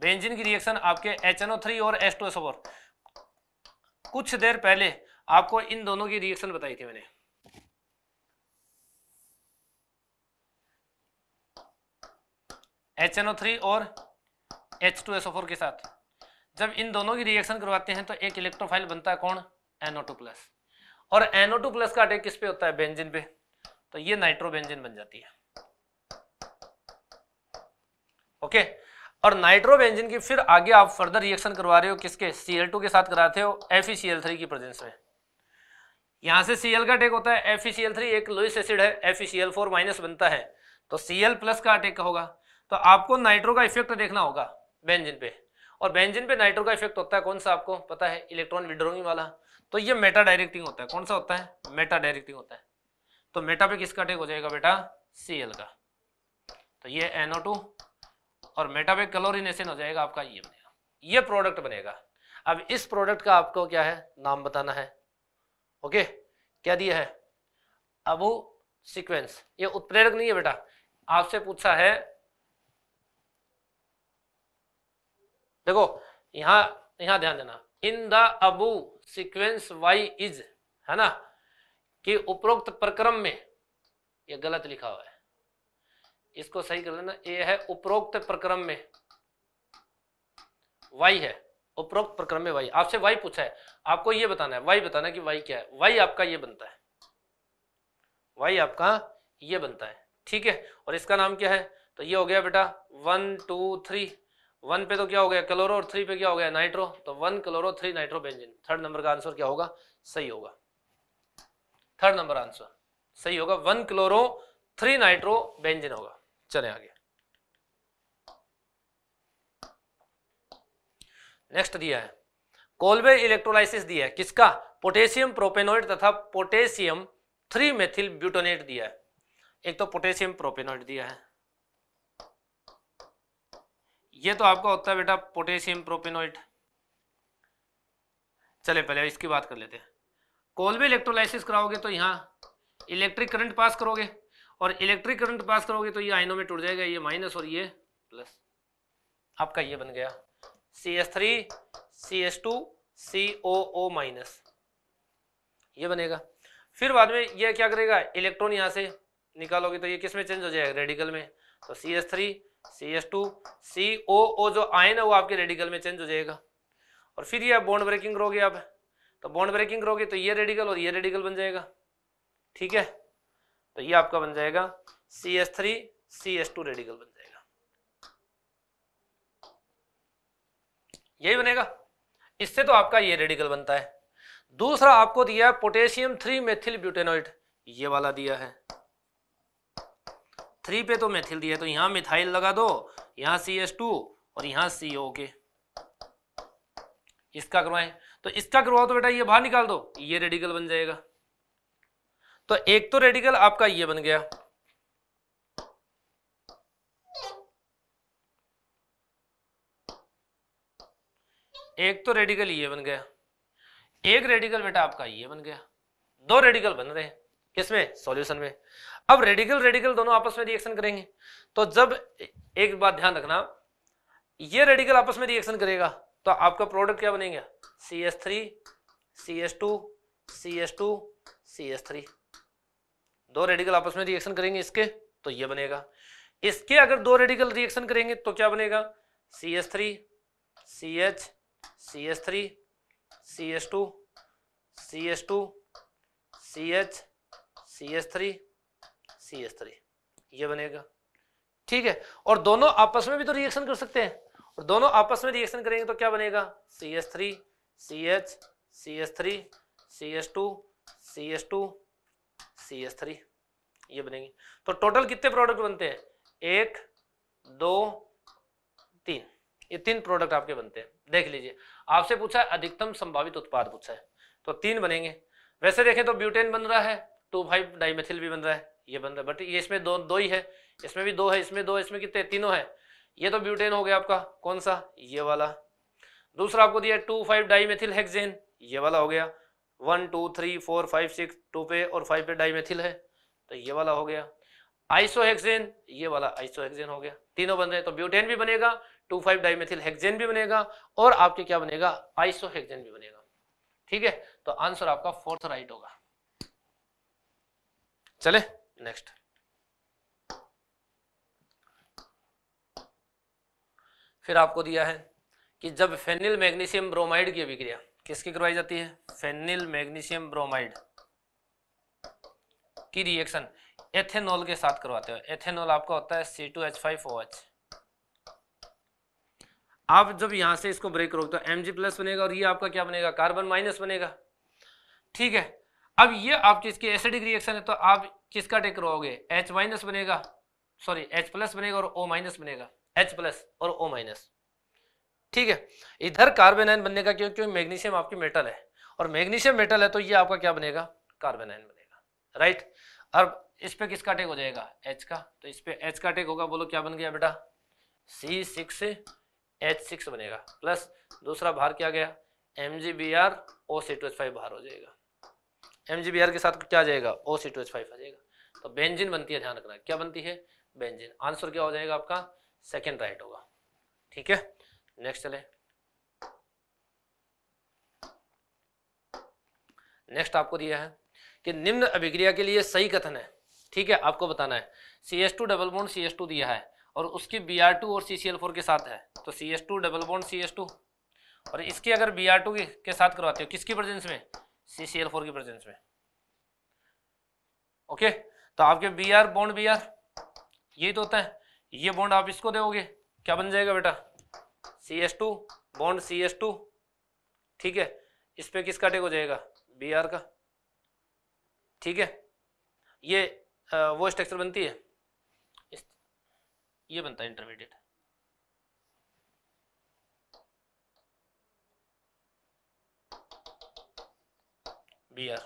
बेंजिन की रिएक्शन आपके एच और एस कुछ देर पहले आपको इन दोनों की रिएक्शन बताई थी मैंने थ्री और H2SO4 के साथ जब इन दोनों की रिएक्शन करवाते हैं तो एक इलेक्ट्रोफाइल बनता है कौन टू प्लस और एनओ टू प्लस का अटैक किस पे होता है बेंजिन पे तो ये नाइट्रोबेंजिन बन जाती है ओके और नाइट्रोबेंजिन की फिर आगे आप फर्दर रिएक्शन करवा रहे हो किसके सीएल टू के साथ कराते हो एफ थ्री की प्रेजेंस में यहां से सीएल का अटैक होता है एफ थ्री एक लुइस एसिड है एफ फोर माइनस बनता है तो सीएल प्लस का अटैक होगा तो आपको नाइट्रो का इफेक्ट देखना होगा बेंजिन पे और बेंजिन पे नाइट्रो का इफेक्ट होता है कौन सा आपको पता है इलेक्ट्रॉन विड्रोइंग वाला तो ये मेटा डायरेक्टिंग होता है कौन सा होता है मेटा डायरेक्टिंग होता है तो मेटा पे किसका टेक हो जाएगा बेटा सी का तो ये NO2 और मेटा पे क्लोरिनेशन हो जाएगा आपका ये बनेगा ये प्रोडक्ट बनेगा अब इस प्रोडक्ट का आपको क्या है नाम बताना है ओके क्या दिया है अब सिक्वेंस ये उत्प्रेरक नहीं है बेटा आपसे पूछा है देखो यहां यहां ध्यान देना in the above sequence Y is है ना कि उपरोक्त प्रक्रम में ये गलत लिखा हुआ है इसको सही कर देना ए है उपरोक्त प्रक्रम में वाई है उपरोक्त प्रक्रम में वाई आपसे वाई पूछा है आपको ये बताना है वाई बताना कि वाई क्या है वाई आपका ये बनता है वाई आपका ये बनता है ठीक है और इसका नाम क्या है तो ये हो गया बेटा वन टू थ्री वन पे तो क्या हो गया क्लोरो और थ्री पे क्या हो गया नाइट्रो तो one chloro three nitro benzene third number का आंसर क्या होगा सही होगा थर्ड नंबर आंसर सही होगा one chloro three nitro benzene होगा चले आगे नेक्स्ट दिया है कोलबे इलेक्ट्रोलाइसिस दिया है किसका पोटेशियम प्रोपेनोइट तथा पोटेशियम थ्री मेथिल ब्यूटोनेट दिया है एक तो पोटेशियम प्रोपेनोइट दिया है ये तो आपका होता है बेटा पोटेशियम प्रोपेनोइट चले पहले इसकी बात कर लेते हैं कोल इलेक्ट्रोलाइसिस कराओगे तो यहाँ इलेक्ट्रिक करंट पास करोगे और इलेक्ट्रिक करंट पास करोगे तो ये आइनों में टूट जाएगा ये माइनस और ये प्लस आपका ये बन गया C S three C S two C O O minus ये बनेगा फिर बाद में ये क्या करेगा इलेक्ट्रॉन यहाँ से निकालोगे तो ये किस में चेंज हो जाएगा रेडिकल में तो C S three C S two C O O जो आयन है वो आपके रेडिकल में चेंज हो जाएगा और फिर ये बॉन्ड ब्रेकिंग करोगे आप तो बॉन्ड ब्रेकिंग करोगे तो ये रेडिकल और ये रेडिकल बन जाएगा ठीक है तो ये आपका बन जाएगा C S three C S two radical बन जाएगा यही बनेगा इससे तो आपका ये रेडिकल बनता है दूसरा आपको दिया है पोटेशियम थ्री मेथिल ब्यूटेनोइड ये वाला दिया है थ्री पे तो मेथिल दिया तो यहां मिथाइल लगा दो यहां सी एस टू और यहां सी ओ के इसका करवाएं तो इसका करवाओ तो बेटा ये बाहर निकाल दो ये रेडिकल बन जाएगा तो एक तो रेडिकल आपका ये बन गया एक तो रेडिकल ये बन गया एक रेडिकल बेटा आपका ये बन गया दो रेडिकल बन रहे हैं किसमें सॉल्यूशन में अब रेडिकल रेडिकल दोनों आपस में रिएक्शन करेंगे तो जब एक बात ध्यान रखना ये रेडिकल आपस में रिएक्शन करेगा तो आपका प्रोडक्ट क्या बनेगा C S three C S two C S two C S three दो रेडिकल आपस में रिएक्शन करेंगे इसके तो ये बनेगा इसके अगर दो रेडिकल रिएक्शन करेंगे तो क्या बनेगा C S three C H C S three C S two C S two C H C S three C S three ये बनेगा ठीक है और दोनों आपस में भी तो रिएक्शन कर सकते हैं और दोनों आपस में रिएक्शन करेंगे तो क्या बनेगा C S three C H C S three C S two C S two C S three ये बनेंगे तो टोटल कितने प्रोडक्ट बनते हैं एक दो तीन ये तीन प्रोडक्ट आपके बनते हैं देख लीजिए आपसे पूछा है अधिकतम संभावित उत्पाद पूछा है तो तीन बनेंगे वैसे देखें तो ब्यूटेन बन रहा है टू फाइव डाइमेथिल भी बन रहा है ये बन रहा है बट ये इसमें दो दो ही है इसमें भी दो है इसमें दो है इसमें कितने तीनों है ये तो ब्यूटेन हो गया आपका कौन सा ये वाला दूसरा आपको दिया टू फाइव डाई हेक्सेन ये वाला हो गया one two three four five six two पे और फाइव पे डाई है तो ये वाला हो गया आइसो हेक्सेन ये वाला आइसो हेक्सेन हो गया तीनों बन रहे हैं तो ब्यूटेन भी बनेगा टू फाइव डाइमेथिल हेक्सेन भी बनेगा और आपके क्या बनेगा आइसो हेक्सेन भी बनेगा ठीक है तो आंसर आपका फोर्थ राइट होगा चले नेक्स्ट फिर आपको दिया है कि जब फेनिल मैग्नीशियम ब्रोमाइड की अभिक्रिया किसकी करवाई जाती है फेनिल मैग्नीशियम ब्रोमाइड की रिएक्शन एथेनॉल के साथ करवाते हो एथेनॉल आपका होता है C two H five O H आप जब यहां से इसको ब्रेक करोगे तो एम जी प्लस बनेगा और ये आपका क्या बनेगा कार्बन माइनस बनेगा ठीक है अब ये आप जिसकी एसिडिक रिएक्शन है तो आप किसका टेक रहोगे एच माइनस बनेगा सॉरी एच प्लस बनेगा और ओ माइनस बनेगा एच प्लस और ओ माइनस ठीक है इधर कार्बन आयन बनने का क्यों क्योंकि मैग्नीशियम आपकी मेटल है और मैग्नीशियम मेटल है तो ये आपका क्या बनेगा कार्बन आयन बनेगा राइट अब इस पर किसका टेक हो जाएगा एच का तो इस पर एच का टेक होगा बोलो क्या बन गया बेटा सी सिक्स एच सिक्स बनेगा प्लस दूसरा बाहर क्या गया M G B R O C two H five बाहर हो जाएगा एम जी बी आर के साथ क्या आ जाएगा O C two H five आ जाएगा तो बेंजिन बनती है ध्यान रखना क्या बनती है बेंजिन आंसर क्या हो जाएगा आपका सेकेंड राइट होगा ठीक है नेक्स्ट चले नेक्स्ट आपको दिया है कि निम्न अभिक्रिया के लिए सही कथन है ठीक है आपको बताना है C S two double bond C S two दिया है और उसकी बी आर टू और सी सी एल फोर के साथ है तो C S two double bond C S two और इसकी अगर बी आर टू के साथ करवाते हो किसकी प्रेजेंस में सी सी एल फोर की प्रेजेंस में ओके तो आपके B R bond B R यही तो होता है ये बॉन्ड आप इसको दोगे क्या बन जाएगा बेटा C S two bond C S two ठीक है इस पर किसका टेक हो जाएगा बी आर का ठीक है ये आ, वो स्ट्रक्चर बनती है ये बनता है इंटरमीडिएट बियर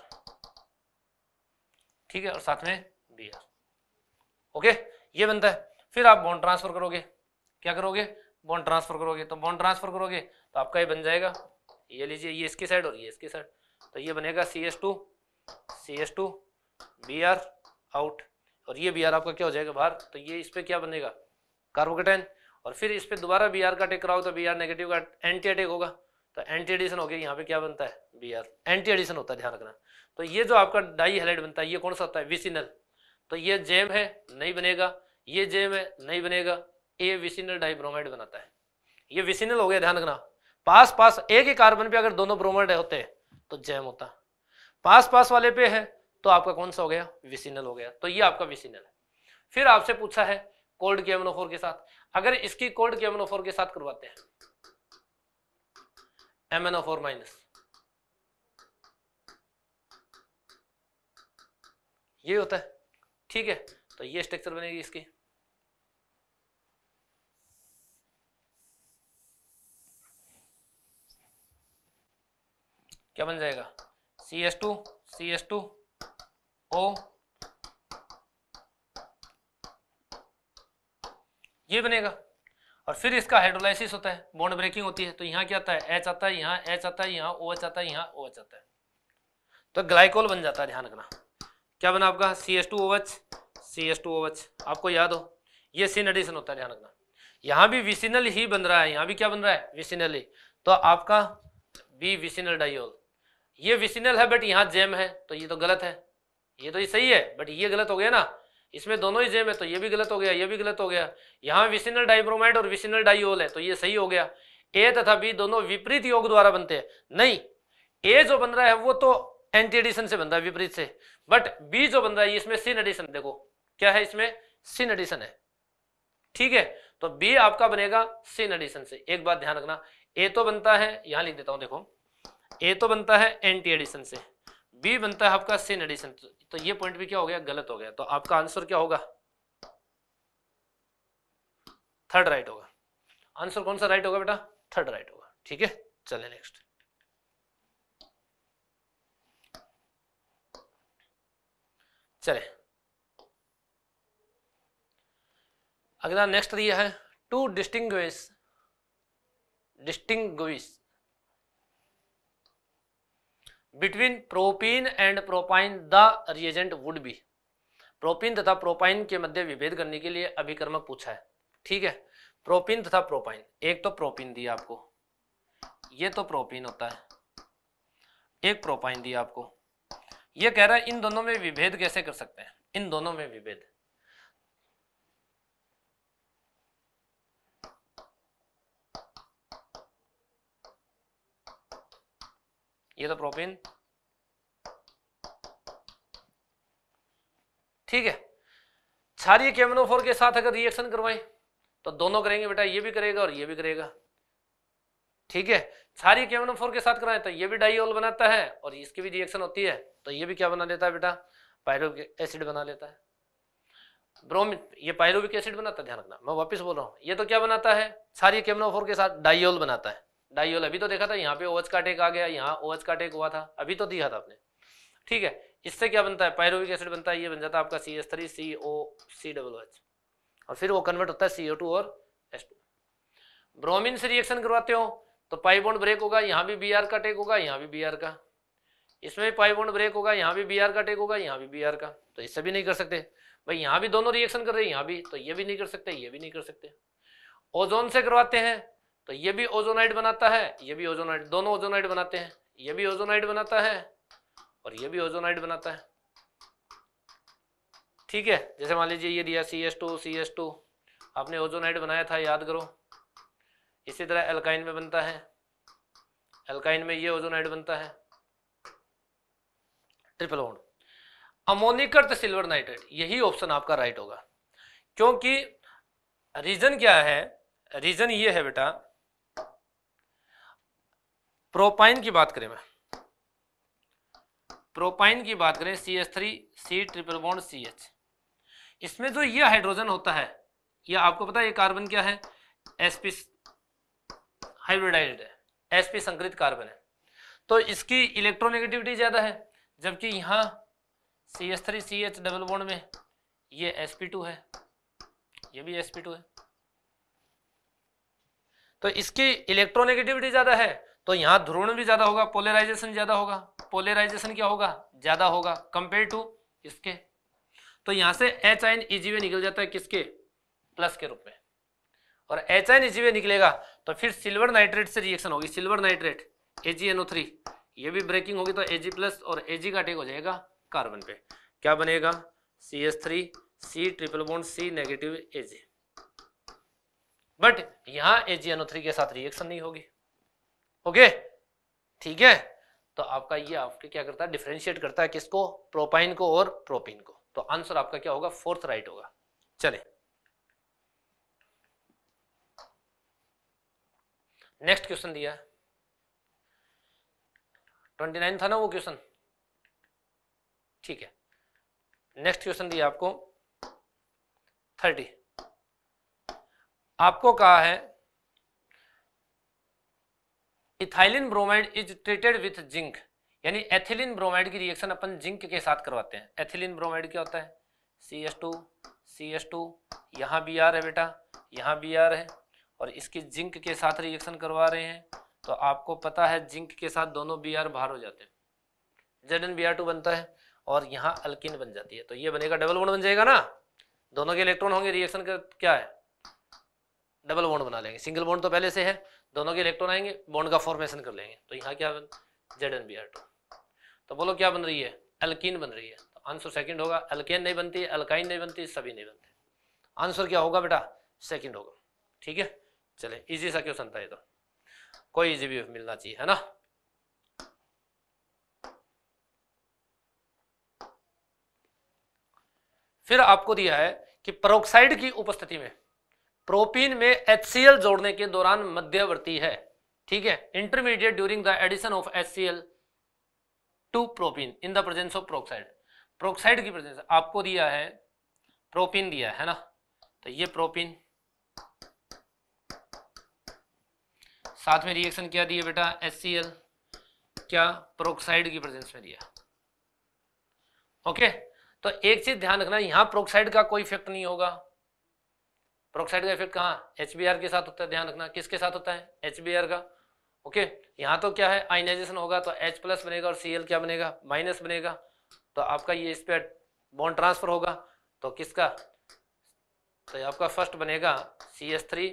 ठीक है और साथ में बियर ओके ये बनता है फिर आप बॉन्ड ट्रांसफर करोगे क्या करोगे बॉन्ड ट्रांसफर करोगे तो बॉन्ड ट्रांसफर करोगे तो आपका ये बन जाएगा ये लीजिए ये इसकी साइड और ये इसकी साइड तो ये बनेगा C S two C S two B R out और ये बी आर आपका क्या हो जाएगा बाहर तो ये इस पर क्या बनेगा कार्बोकेटाइन और फिर इस पर दोबारा बी आर का अटैक कराओ तो बी आर नेगेटिव का एंटी अटैक होगा तो एंटी एडिशन हो गया यहाँ पे क्या बनता है बी आर एंटी एडिशन होता है ध्यान रखना तो ये जो आपका डाई हेलाइड बनता है ये कौन सा होता है विसिनल तो ये जेम है नहीं बनेगा ये जेम है नहीं बनेगा ये विसिनल डाई ब्रोमाइड बनाता है ये विसिनल हो गया ध्यान रखना पास पास एक ही कार्बन पे अगर दोनों ब्रोमाइड होते तो जैम होता पास पास वाले पे है तो आपका कौन सा हो गया विसिनल हो गया तो ये आपका विसिनल है फिर आपसे पूछा है कोल्ड केमनोफोर के साथ अगर इसकी कोल्ड केमनोफोर के साथ करवाते हैं MnO4 माइनस ये होता है ठीक है तो ये स्ट्रक्चर बनेगी इसकी क्या बन जाएगा C S two C S two O ये बनेगा और फिर इसका हाइड्रोलाइसिस होता है बॉन्ड ब्रेकिंग होती है तो यहाँ क्या आता है एच आता है यहाँ एच आता है यहाँ ओ एच आता है यहाँ ओ एच आता है तो ग्लाइकोल बन जाता है ध्यान रखना क्या बना आपका C S two O H C S two O H आपको याद हो ये सिन एडिशन होता है ध्यान रखना यहाँ भी विसिनल ही बन रहा है यहाँ भी क्या बन रहा है विसिनल ही तो आपका बी विसिनल डाइओल ये विसिनल है बट यहाँ जेम है तो ये तो गलत है ये तो ये सही है बट ये गलत हो गया ना इसमें दोनों ही जेम है तो ये भी गलत हो गया ये भी गलत हो गया यहाँ विसिनल डाइब्रोमाइड और विसिनल डाइओल है तो ये सही हो गया ए तथा बी दोनों विपरीत योग द्वारा बनते हैं नहीं ए जो बन रहा है वो तो एंटी एडिशन से बन रहा है विपरीत से बट बी जो बन रहा है इसमें सिन एडिशन देखो क्या है इसमें सिन एडिशन है ठीक है तो बी आपका बनेगा सिन एडिशन से एक बात ध्यान रखना ए तो बनता है यहां लिख देता हूं देखो ए तो बनता है एंटी एडिशन से बी बनता है आपका सिन एडिशन तो, तो ये पॉइंट भी क्या हो गया गलत हो गया तो आपका आंसर क्या होगा थर्ड राइट होगा आंसर कौन सा राइट होगा बेटा थर्ड राइट होगा ठीक है चले नेक्स्ट चले अगला नेक्स्ट दिया है to disting disting between propene and propyne the reagent would be propene तथा प्रोपाइन के मध्य विभेद करने के लिए अभिक्रमक पूछा है ठीक है प्रोपीन तथा प्रोपाइन एक तो प्रोपीन दिया आपको ये तो प्रोपीन होता है एक प्रोपाइन दिया आपको ये कह रहा है इन दोनों में विभेद कैसे कर सकते हैं इन दोनों में विभेद ये तो प्रोपेन ठीक है क्षारिय केमनोफोर के साथ अगर रिएक्शन करवाएं तो दोनों करेंगे बेटा ये भी करेगा और ये भी करेगा ठीक है क्षारिय केमनोफोर के साथ कराएं तो ये भी डाइओल बनाता है और इसकी भी रिएक्शन होती है तो ये भी क्या बना लेता है बेटा पायरुविक एसिड बना लेता है ब्रोमिन ये पायरुविक एसिड बनाता है ध्यान रखना मैं वापस बोल रहा हूँ ये तो क्या बनाता है क्षारिय केमनोफोर के साथ डाइओल बनाता है डाइल अभी तो देखा था यहाँ पे ओवच का टेक आ गया यहाँ ओवच का टेक हुआ था अभी तो दिया था आपने ठीक है इससे क्या बनता है पायरोविक एसिड बनता है ये बन जाता है आपका C S three C O C W H और फिर वो कन्वर्ट होता है सी ओ टू और एस टू ब्रोमिन से रिएक्शन करवाते हो तो पाइबोन्ड ब्रेक होगा यहाँ भी बी आर का टेक होगा यहाँ भी बी आर का इसमें भी पाइबोन ब्रेक होगा यहाँ भी बी आर का टेक होगा यहाँ भी बी आर का तो इससे भी नहीं कर सकते भाई यहाँ भी दोनों रिएक्शन कर रहे हैं यहाँ भी तो ये भी नहीं कर सकते ये भी नहीं कर सकते ओजोन से करवाते हैं तो ये भी ओजोनाइड बनाता है ये भी ओजोनाइट दोनों ओजोनाइट बनाते हैं ये भी ओजोनाइट बनाता है और ये भी ओजोनाइट बनाता है ठीक है जैसे मान लीजिए ये दिया C S two C S two आपने ओजोनाइड बनाया था याद करो इसी तरह एल्काइन में बनता है एल्काइन में ये ओजोनाइट बनता है ट्रिपल बॉन्ड अमोनिकर्त सिल्वर नाइट्रेट यही ऑप्शन आपका राइट होगा क्योंकि रीजन क्या है रीजन ये है बेटा प्रोपाइन की बात करें मैं प्रोपाइन की बात करें C S three C triple bond C H इसमें जो यह हाइड्रोजन होता है यह आपको पता है ये कार्बन क्या है एसपी हाइब्रिडाइज्ड है एसपी संकृत कार्बन है तो इसकी इलेक्ट्रोनेगेटिविटी ज़्यादा है जबकि यहां C S three C H double bond में ये एसपी टू है ये भी एस पी टू है तो इसकी इलेक्ट्रोनेगेटिविटी ज़्यादा है तो यहाँ ध्रुवण भी ज्यादा होगा पोलराइजेशन ज्यादा होगा पोलराइजेशन क्या होगा ज्यादा होगा कंपेयर टू इसके तो यहाँ से एच आइन इजीवे निकल जाता है किसके प्लस के रूप में और एच आइन इजीवे निकलेगा तो फिर सिल्वर नाइट्रेट से रिएक्शन होगी सिल्वर नाइट्रेट एनओ थ्री ये भी ब्रेकिंग होगी तो एजी प्लस और एजी का अटैक हो जाएगा कार्बन पे क्या बनेगा C S three C triple bond C negative जी बट यहाँ एजीएनओ थ्री के साथ रिएक्शन नहीं होगी ओके ठीक है तो आपका ये आपके क्या करता है डिफ्रेंशिएट करता है किसको प्रोपाइन को और प्रोपिन को तो आंसर आपका क्या होगा फोर्थ राइट होगा चले नेक्स्ट क्वेश्चन दिया ट्वेंटी नाइन था ना वो क्वेश्चन ठीक है नेक्स्ट क्वेश्चन दिया आपको थर्टी आपको कहा है ethylene bromide is treated with zinc यानी एथिलिन ब्रोमाइड की रिएक्शन अपन जिंक के साथ करवाते हैं एथिलिन ब्रोमाइड क्या होता है C S two C S two यहाँ बी आर है बेटा यहाँ बी आर है और इसकी जिंक के साथ रिएक्शन करवा रहे हैं तो आपको पता है जिंक के साथ दोनों बी आर बाहर हो जाते हैं Z N B R two बनता है और यहाँ अल्किन बन जाती है तो ये बनेगा डबल वन बन जाएगा ना दोनों के इलेक्ट्रॉन होंगे रिएक्शन का क्या है डबल बॉन्ड बना लेंगे सिंगल बॉन्ड तो पहले से है दोनों के इलेक्ट्रॉन आएंगे बॉन्ड का फॉर्मेशन कर लेंगे तो यहाँ क्या बन Z N B R two तो बोलो क्या बन रही है एल्किन बन रही है तो आंसर सेकंड होगा एल्केन नहीं बनती एल्काइन नहीं बनती सभी नहीं बनते आंसर क्या होगा बेटा सेकंड होगा ठीक है चले इजी सा क्वेश्चन था ये तो कोई इजी भी मिलना चाहिए है ना फिर आपको दिया है कि परोक्साइड की उपस्थिति में प्रोपीन में एच जोड़ने के दौरान मध्यवर्ती है ठीक है intermediate during the addition of H two propene in the presence of peroxide peroxide की प्रेजेंस आपको दिया है प्रोपीन दिया है ना तो ये प्रोपीन साथ में रिएक्शन क्या दिए बेटा एच क्या प्रोक्साइड की प्रेजेंस में दिया ओके तो एक चीज ध्यान रखना यहां प्रोक्साइड का कोई इफेक्ट नहीं होगा प्रोक्साइड का इफेक्ट कहाँ एच के साथ होता है ध्यान रखना किसके साथ होता है एच का ओके यहाँ तो क्या है आइनाइजेशन होगा तो एच प्लस बनेगा और Cl क्या बनेगा माइनस बनेगा तो आपका ये इस पर बॉन्ड ट्रांसफर होगा तो किसका तो ये आपका फर्स्ट बनेगा सी एस थ्री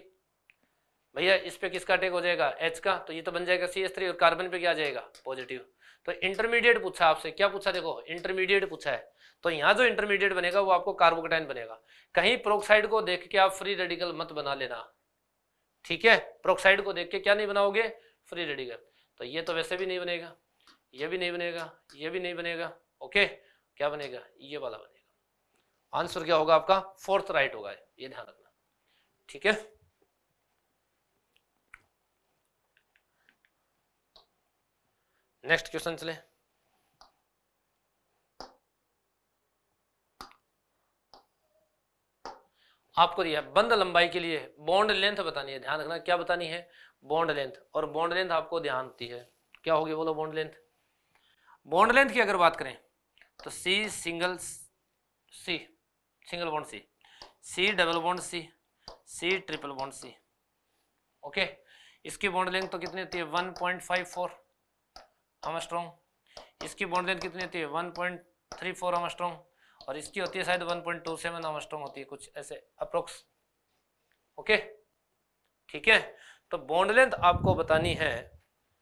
भैया इस पे किसका अटैक हो जाएगा एच का तो ये तो बन जाएगा सी एस थ्री और कार्बन पे क्या आ जाएगा पॉजिटिव तो इंटरमीडिएट पूछा आपसे क्या पूछा देखो इंटरमीडिएट पूछा है तो यहाँ जो इंटरमीडिएट बनेगा वो आपको कार्बोकटाइन बनेगा कहीं प्रोक्साइड को देख के आप फ्री रेडिकल मत बना लेना ठीक है प्रोक्साइड को देख के क्या नहीं बनाओगे फ्री रेडिकल तो ये तो वैसे भी नहीं बनेगा ये भी नहीं बनेगा ये भी नहीं बनेगा ओके क्या बनेगा ये वाला बनेगा आंसर क्या होगा आपका फोर्थ राइट होगा ये ध्यान रखना ठीक है नेक्स्ट क्वेश्चन चले आपको दिया बंद लंबाई के लिए बॉन्ड लेंथ बतानी है ध्यान रखना क्या बतानी है बॉन्ड लेंथ और बॉन्ड लेंथ आपको ध्यान होती है क्या होगी बोलो बॉन्ड लेंथ बॉन्ड लेंथ की अगर बात करें तो C single C single bond C C double bond C C triple bond C okay इसकी बॉन्ड लेंथ तो कितनी होती है one point five four angstrom इसकी बॉन्ड लेंथ कितनी होती है one point three four angstrom और इसकी होती है शायद 1.27 पॉइंट टू सेवन आमस्ट्रॉन्ग होती है कुछ ऐसे अप्रोक्स ओके ठीक है तो बॉन्ड लेंथ आपको बतानी है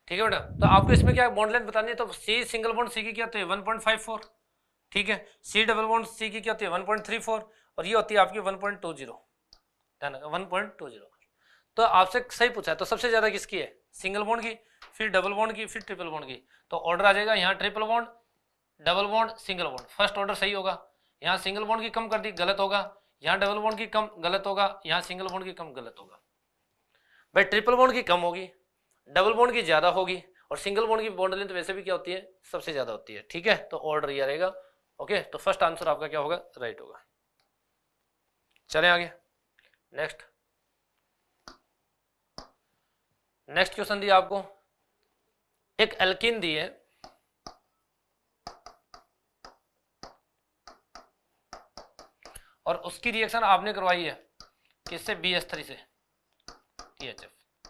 ठीक है बेटा तो आपको इसमें क्या बॉन्ड लेंथ बतानी है तो सी सिंगल बॉन्ड सी की क्या होती है वन पॉइंट फाइव फोर ठीक है सी डबल बॉन्ड सी की क्या होती है वन पॉइंट थ्री फोर और ये होती है आपकी one point two zero one point two zero तो आपसे सही पूछा है तो सबसे ज्यादा किसकी है सिंगल बॉन्ड की फिर डबल बॉन्ड की फिर ट्रिपल बॉन्ड की तो ऑर्डर आ जाएगा यहाँ triple bond double bond single bond first order सही होगा यहाँ सिंगल बॉन्ड की कम कर दी गलत होगा यहाँ डबल बॉन्ड की कम गलत होगा यहाँ सिंगल बॉन्ड की कम गलत होगा भाई ट्रिपल बॉन्ड की कम होगी डबल बॉन्ड की ज्यादा होगी और सिंगल बॉन्ड की बॉन्ड लेंथ वैसे भी क्या होती है सबसे ज्यादा होती है ठीक है तो ऑर्डर यह रहेगा ओके तो फर्स्ट आंसर आपका क्या होगा राइट होगा चले आगे नेक्स्ट नेक्स्ट क्वेश्चन दिया आपको एक एल्किन दी है और उसकी रिएक्शन आपने करवाई है किससे बी एस थ्री से टी एच एफ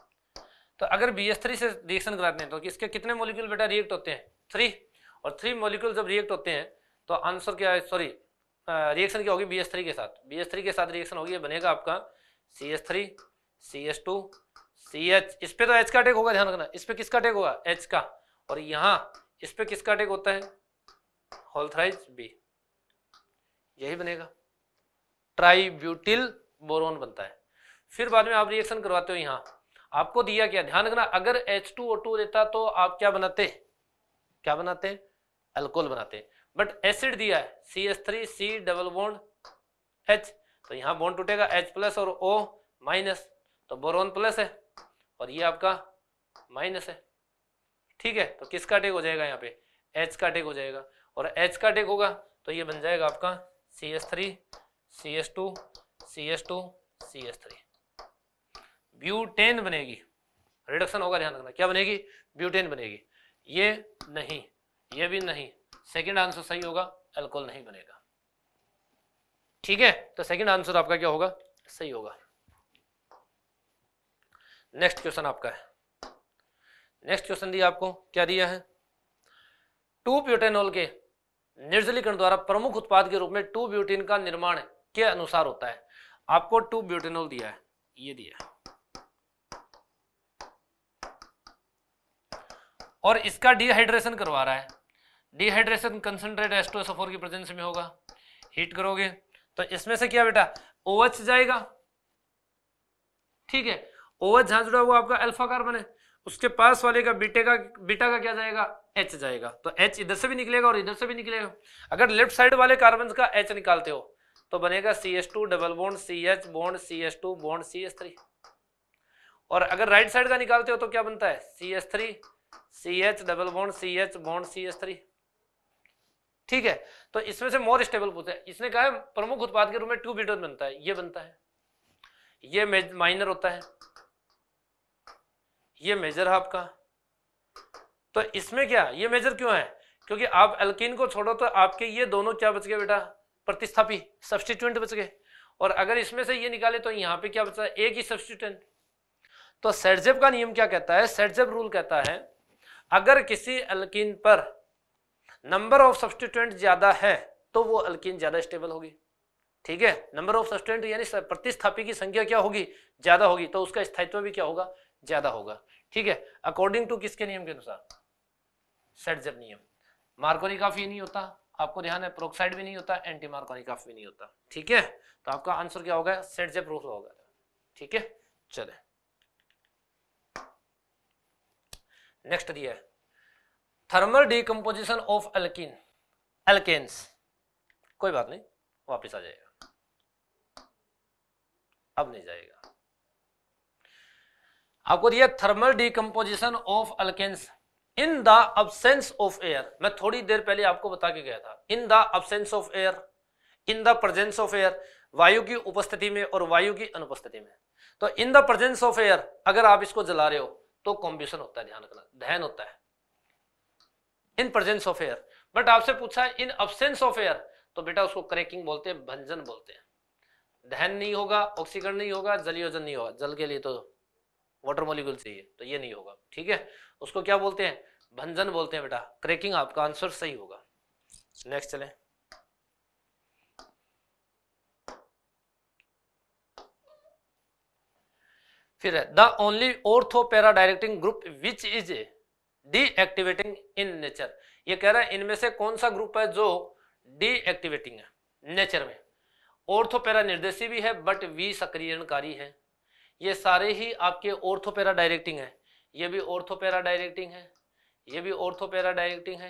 तो अगर बी एस थ्री से रिएक्शन कराते हैं तो इसके कितने मोलिक्यूल बेटा रिएक्ट होते हैं थ्री और थ्री मोलिक्यूल जब रिएक्ट होते हैं तो आंसर क्या है सॉरी रिएक्शन क्या होगी बी एस थ्री के साथ बी एस थ्री के साथ रिएक्शन होगी बनेगा आपका C S three C S two C H इस पर तो एच का अटैक होगा ध्यान रखना इस पर किसका अटैक होगा एच का और यहाँ इस पर किसका अटैक होता है होल्थराइज बी यही बनेगा ट्राइब्यूटिल बोरोन बनता है फिर बाद में आप रिएक्शन करवाते हो यहाँ आपको दिया क्या ध्यान रखना अगर एच टू ओ टू देता तो आप क्या बनाते क्या बनाते अल्कोहल बनाते बट एसिड दिया है C S three C double bond H तो यहाँ बॉन्ड टूटेगा एच प्लस और ओ माइनस तो बोरोन प्लस है और ये आपका माइनस है ठीक है तो किसका टेक हो जाएगा यहाँ पे एच का टेक हो जाएगा और एच का टेक होगा तो ये बन जाएगा आपका C S three C S two C S two C S three butane बनेगी रिडक्शन होगा ध्यान रखना क्या बनेगी ब्यूटेन बनेगी ये नहीं ये भी नहीं सेकंड आंसर सही होगा अल्कोहल नहीं बनेगा ठीक है तो सेकंड आंसर आपका क्या होगा सही होगा नेक्स्ट क्वेश्चन आपका है नेक्स्ट क्वेश्चन दिया आपको क्या दिया है टू ब्यूटेनॉल के निर्जलीकरण द्वारा प्रमुख उत्पाद के रूप में टू ब्यूटीन का निर्माण के अनुसार होता है आपको टू ब्यूटेनोल दिया है ये दिया है और इसका डिहाइड्रेशन करवा रहा है डिहाइड्रेशन कंसनट्रेट एस्ट्रोसफोर की प्रेजेंस में होगा हीट करोगे तो इसमें से क्या बेटा ओवच जाएगा ठीक है ओवच जहां जुड़ा हुआ आपका अल्फा कार्बन है उसके पास वाले का बीटे का बीटा का क्या जाएगा एच जाएगा तो एच इधर से भी निकलेगा और इधर से भी निकलेगा अगर लेफ्ट साइड वाले कार्बन का एच निकालते हो तो बनेगा C S two double bond C H bond C S two bond C S three और अगर राइट साइड का निकालते हो तो क्या बनता है C S three C H double bond C H bond C S three ठीक है तो इसमें से मोर स्टेबल पूछते हैं इसने कहा है प्रमुख उत्पाद के रूप में ट्यूब ब्यूटेन बनता है ये बनता है ये माइनर होता है ये मेजर है आपका तो इसमें क्या ये मेजर क्यों है क्योंकि आप अल्किन को छोड़ो तो आपके ये दोनों क्या बच गए बेटा प्रतिस्थापी सब्सटीट्यूंट बच गए और अगर इसमें से ये निकाले तो यहाँ पे क्या बचा एक ही सब्सटीट्यूंट तो सेटजेब का नियम क्या कहता है सेटजेब रूल कहता है अगर किसी अल्किन पर नंबर ऑफ सब्सटीट्यूंट ज्यादा है तो वो अल्किन ज्यादा स्टेबल होगी ठीक है नंबर ऑफ सब्सटेंट यानी प्रतिस्थापी की संख्या क्या होगी ज्यादा होगी तो उसका स्थायित्व भी क्या होगा ज्यादा होगा ठीक है अकॉर्डिंग टू किसके नियम के अनुसार सेटजेब नियम मार्कोनी काफी नहीं होता आपको ध्यान है प्रोक्साइड भी नहीं होता एंटी मार्कोनिक भी नहीं होता ठीक है तो आपका आंसर क्या होगा सेट से प्रूफ होगा ठीक है चले नेक्स्ट दिया thermal decomposition of alkene alkanes कोई बात नहीं वापस आ जाएगा अब नहीं जाएगा आपको दिया thermal decomposition of alkanes in the absence of air मैं थोड़ी देर पहले आपको बता के गया था in the absence of air in the presence of air वायु की उपस्थिति में और वायु की अनुपस्थिति में तो in the presence of air अगर आप इसको जला रहे हो तो कॉम्बिशन होता है ध्यान रखना दहन होता है in presence of air but आपसे पूछा है इन अबसेंस ऑफ एयर तो बेटा उसको क्रैकिंग बोलते हैं भंजन बोलते हैं दहन नहीं होगा ऑक्सीकरण नहीं होगा जलियोजन नहीं होगा जल के लिए तो वाटर मोलिक्यूल चाहिए तो ये नहीं होगा ठीक है उसको क्या बोलते हैं भंजन बोलते हैं बेटा क्रेकिंग आपका आंसर सही होगा नेक्स्ट चले फिर है the only ortho para directing group which is deactivating in nature ये कह रहा है इनमें से कौन सा ग्रुप है जो डीएक्टिवेटिंग है नेचर में ओर्थो पैरा निर्देशी भी है बट वी सक्रियणकारी है ये सारे ही आपके ओर्थो पैरा डायरेक्टिंग है ये भी ओर्थो पैरा डायरेक्टिंग है ये भी ऑर्थोपेरा डायरेक्टिंग है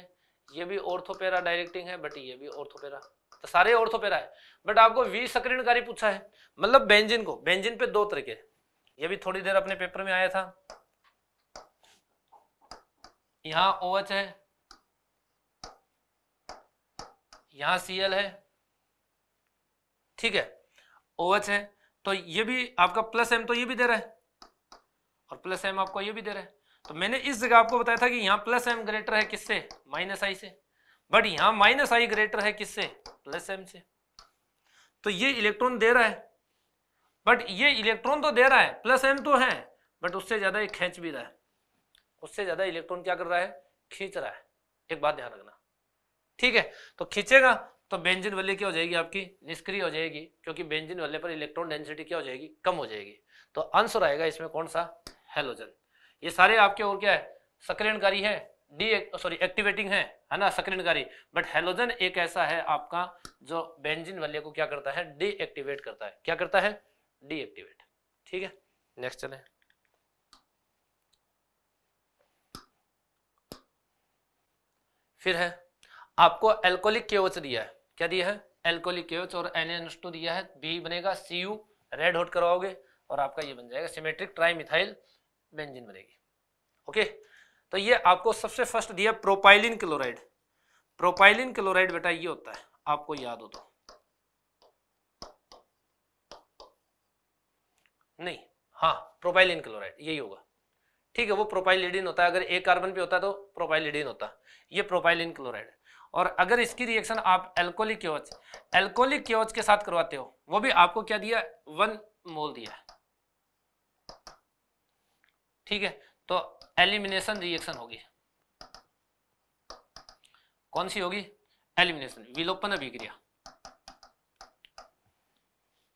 ये भी ऑर्थोपेरा डायरेक्टिंग है बट ये भी ऑर्थोपेरा तो सारे ऑर्थोपेरा है बट आपको विसक्रियणकारी पूछा है मतलब बेंजिन को बेंजिन पे दो तरीके ये भी थोड़ी देर अपने पेपर में आया था यहां ओ OH है यहां एल है ठीक है ओ OH है तो ये भी आपका प्लस एम तो ये भी दे रहा है और प्लस एम आपको ये भी दे रहा है तो मैंने इस जगह आपको बताया था कि यहाँ प्लस एम ग्रेटर है किससे माइनस आई से बट यहाँ माइनस आई ग्रेटर है किससे प्लस एम से तो ये इलेक्ट्रॉन दे रहा है बट ये इलेक्ट्रॉन तो दे रहा है प्लस एम तो है बट उससे ज्यादा ये खींच भी रहा है उससे ज्यादा इलेक्ट्रॉन क्या कर रहा है खींच रहा है एक बात ध्यान रखना ठीक है तो खींचेगा तो बेंजिन वाले क्या हो जाएगी आपकी निष्क्रिय हो जाएगी क्योंकि बेंजिन वाले पर इलेक्ट्रॉन डेंसिटी क्या हो जाएगी कम हो जाएगी तो आंसर आएगा इसमें कौन सा हेलोजन ये सारे आपके और क्या है सक्रियणकारी है डी सॉरी एक्टिवेटिंग है है ना सक्रियणकारी बट हेलोजन एक ऐसा है आपका जो बेंजिन वाले को क्या करता है डीएक्टिवेट करता है क्या करता है डीएक्टिवेट ठीक है नेक्स्ट चले फिर है आपको एल्कोलिक केवच दिया है क्या दिया है एल्कोलिक केवच और एन दिया है बी बनेगा सी यू रेड होट करवाओगे और आपका ये बन जाएगा सिमेट्रिक ट्राई मिथाइल बेंजिन बनेगी ओके तो ये आपको सबसे फर्स्ट दिया प्रोपाइलिन क्लोराइड प्रोपाइलिन क्लोराइड बेटा ये होता है आपको याद हो तो नहीं हाँ प्रोपाइलिन क्लोराइड यही होगा ठीक है वो प्रोपाइलिडिन होता है अगर एक कार्बन पे होता तो प्रोपाइलिडिन होता ये प्रोपाइलिन क्लोराइड और अगर इसकी रिएक्शन आप एल्कोलिक एल्कोलिक के साथ करवाते हो वो भी आपको क्या दिया वन मोल दिया है ठीक है तो एलिमिनेशन रिएक्शन होगी कौन सी होगी एलिमिनेशन विलोपन अभिक्रिया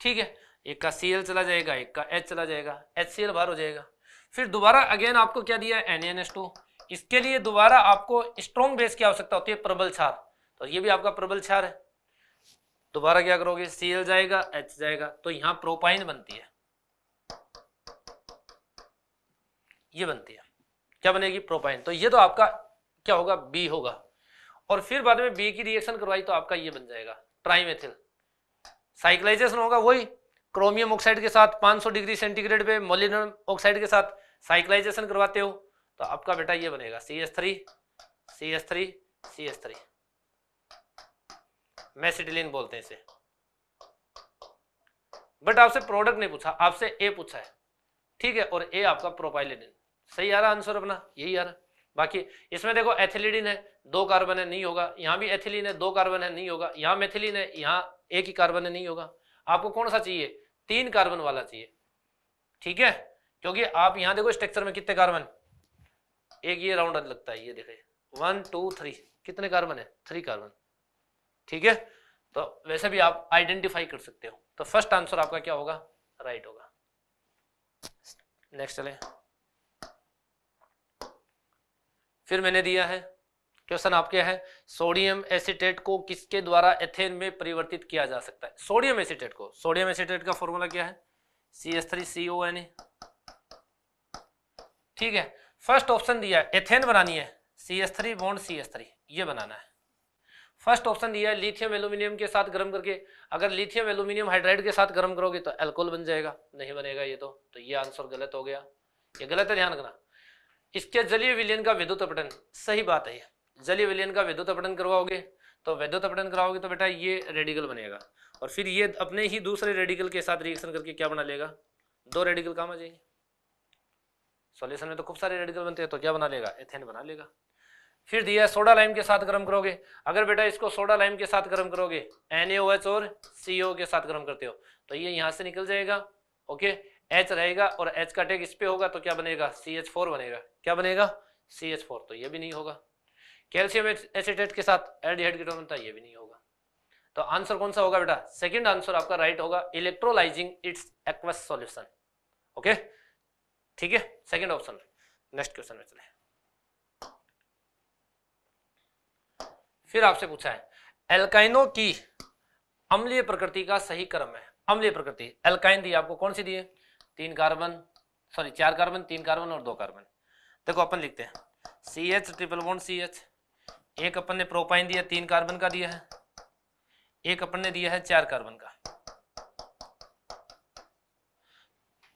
ठीक है एक का सी चला जाएगा एक का एच चला जाएगा एच सी बाहर हो जाएगा फिर दोबारा अगेन आपको क्या दिया एन एन इसके लिए दोबारा आपको स्ट्रॉन्ग बेस की आवश्यकता होती है प्रबल छार तो ये भी आपका प्रबल छार है दोबारा क्या करोगे सी जाएगा एच जाएगा तो यहाँ प्रोपाइन बनती है ये बनती है क्या बनेगी प्रोपाइन तो ये तो आपका क्या होगा बी होगा और फिर बाद में बी की रिएक्शन करवाई तो आपका ये बन जाएगा ट्राई साइक्लाइजेशन होगा वही क्रोमियम ऑक्साइड के साथ 500 डिग्री सेंटीग्रेड पे मोलिनम ऑक्साइड के साथ साइक्लाइजेशन करवाते हो तो आपका बेटा ये बनेगा C S three C S three C S three mesitylene बोलते हैं इसे बट आपसे प्रोडक्ट नहीं पूछा आपसे ए पूछा है ठीक है और ए आपका प्रोपाइलिन सही आ रहा आंसर अपना यही आ रहा बाकी इसमें देखो एथिलीडीन है दो कार्बन है नहीं होगा यहाँ भी एथिलीन है दो कार्बन है नहीं होगा यहाँ मेथिलीन है यहाँ एक ही कार्बन है नहीं होगा आपको कौन सा चाहिए तीन कार्बन वाला चाहिए ठीक है क्योंकि आप यहाँ देखो स्ट्रक्चर में कितने कार्बन एक ये राउंड लगता है ये देखे वन टू थ्री कितने कार्बन है थ्री कार्बन ठीक है तो वैसे भी आप आइडेंटिफाई कर सकते हो तो फर्स्ट आंसर आपका क्या होगा राइट होगा नेक्स्ट चले फिर मैंने दिया है क्वेश्चन आपके है सोडियम एसिटेट को किसके द्वारा एथेन में परिवर्तित किया जा सकता है सोडियम एसिटेट को सोडियम एसिटेट का फॉर्मूला क्या है C S three C O N A ठीक है फर्स्ट ऑप्शन दिया है एथेन बनानी है C S three bond C S three ये बनाना है फर्स्ट ऑप्शन दिया है लिथियम एल्यूमिनियम के साथ गर्म करके अगर लिथियम एल्यूमिनियम हाइड्राइड के साथ गर्म करोगे तो एल्कोहल बन जाएगा नहीं बनेगा ये तो तो ये आंसर गलत हो गया ये गलत है ध्यान रखना इसके जलीय विलयन का विद्युत अपटन सही बात है जलीय विलयन का विद्युत अपटन करवाओगे तो विद्युत अपटन कराओगे तो बेटा ये रेडिकल बनेगा और फिर ये अपने ही दूसरे रेडिकल के साथ रिएक्शन करके क्या बना लेगा दो रेडिकल काम आ जाएंगे सोल्यूशन में तो खूब सारे रेडिकल बनते हैं तो क्या बना लेगा एथेन बना लेगा फिर दिया सोडा लाइम के साथ गर्म करोगे अगर बेटा इसको सोडा लाइम के साथ गर्म करोगे एन और सी के साथ गर्म करते हो तो ये यहाँ से निकल जाएगा ओके एच रहेगा और एच का टेक इस पे होगा तो क्या बनेगा सी एच फोर बनेगा क्या बनेगा सी एच फोर तो ये भी नहीं होगा कैल्शियम एसिटेट के साथ एल्डिहाइड कीटोन बनता है ये भी नहीं होगा तो आंसर कौन सा होगा बेटा सेकंड आंसर आपका राइट होगा electrolysing its aqueous solution okay ठीक है सेकंड ऑप्शन नेक्स्ट क्वेश्चन में चले फिर आपसे पूछा है एल्काइनो की अम्लीय प्रकृति का सही क्रम है अम्लीय प्रकृति एल्काइन दी आपको कौन सी दी है तीन कार्बन सॉरी चार कार्बन तीन कार्बन और दो कार्बन देखो अपन लिखते हैं C H triple one C H एक अपन ने प्रोपाइन दिया तीन कार्बन का दिया है एक अपन ने दिया है चार कार्बन का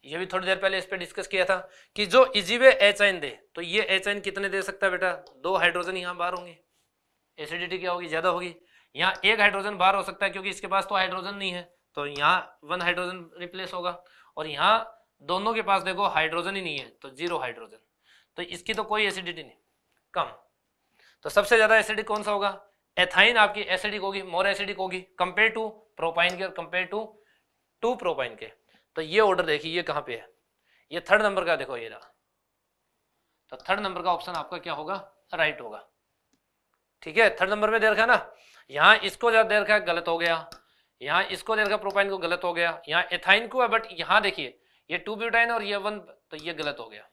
ये भी थोड़ी देर पहले इस पर डिस्कस किया था कि जो इजी वे एच आइन दे तो ये एच आइन कितने दे सकता है बेटा दो हाइड्रोजन यहाँ बाहर होंगे एसिडिटी क्या होगी ज्यादा होगी यहाँ एक हाइड्रोजन बाहर हो सकता है क्योंकि इसके पास तो हाइड्रोजन नहीं है तो यहाँ वन हाइड्रोजन रिप्लेस होगा और यहाँ दोनों के पास देखो हाइड्रोजन ही नहीं है तो जीरो हाइड्रोजन तो इसकी तो कोई एसिडिटी नहीं कम तो सबसे ज्यादा एसिडिक कौन सा होगा एथाइन आपकी एसिडिक होगी मोर एसिडिक होगी कंपेयर टू प्रोपाइन के और कंपेयर टू टू प्रोपाइन के तो ये ऑर्डर देखिए ये कहाँ पे है ये थर्ड नंबर का देखो ये रहा तो थर्ड नंबर का ऑप्शन आपका क्या होगा राइट होगा ठीक है थर्ड नंबर में दे रखा है ना यहाँ इसको ज्यादा दे रखा है गलत हो गया यहाँ इसको देखा प्रोपाइन को गलत हो गया यहाँ एथाइन को है बट यहाँ देखिए ये टू ब्यूटाइन और ये वन तो ये गलत हो गया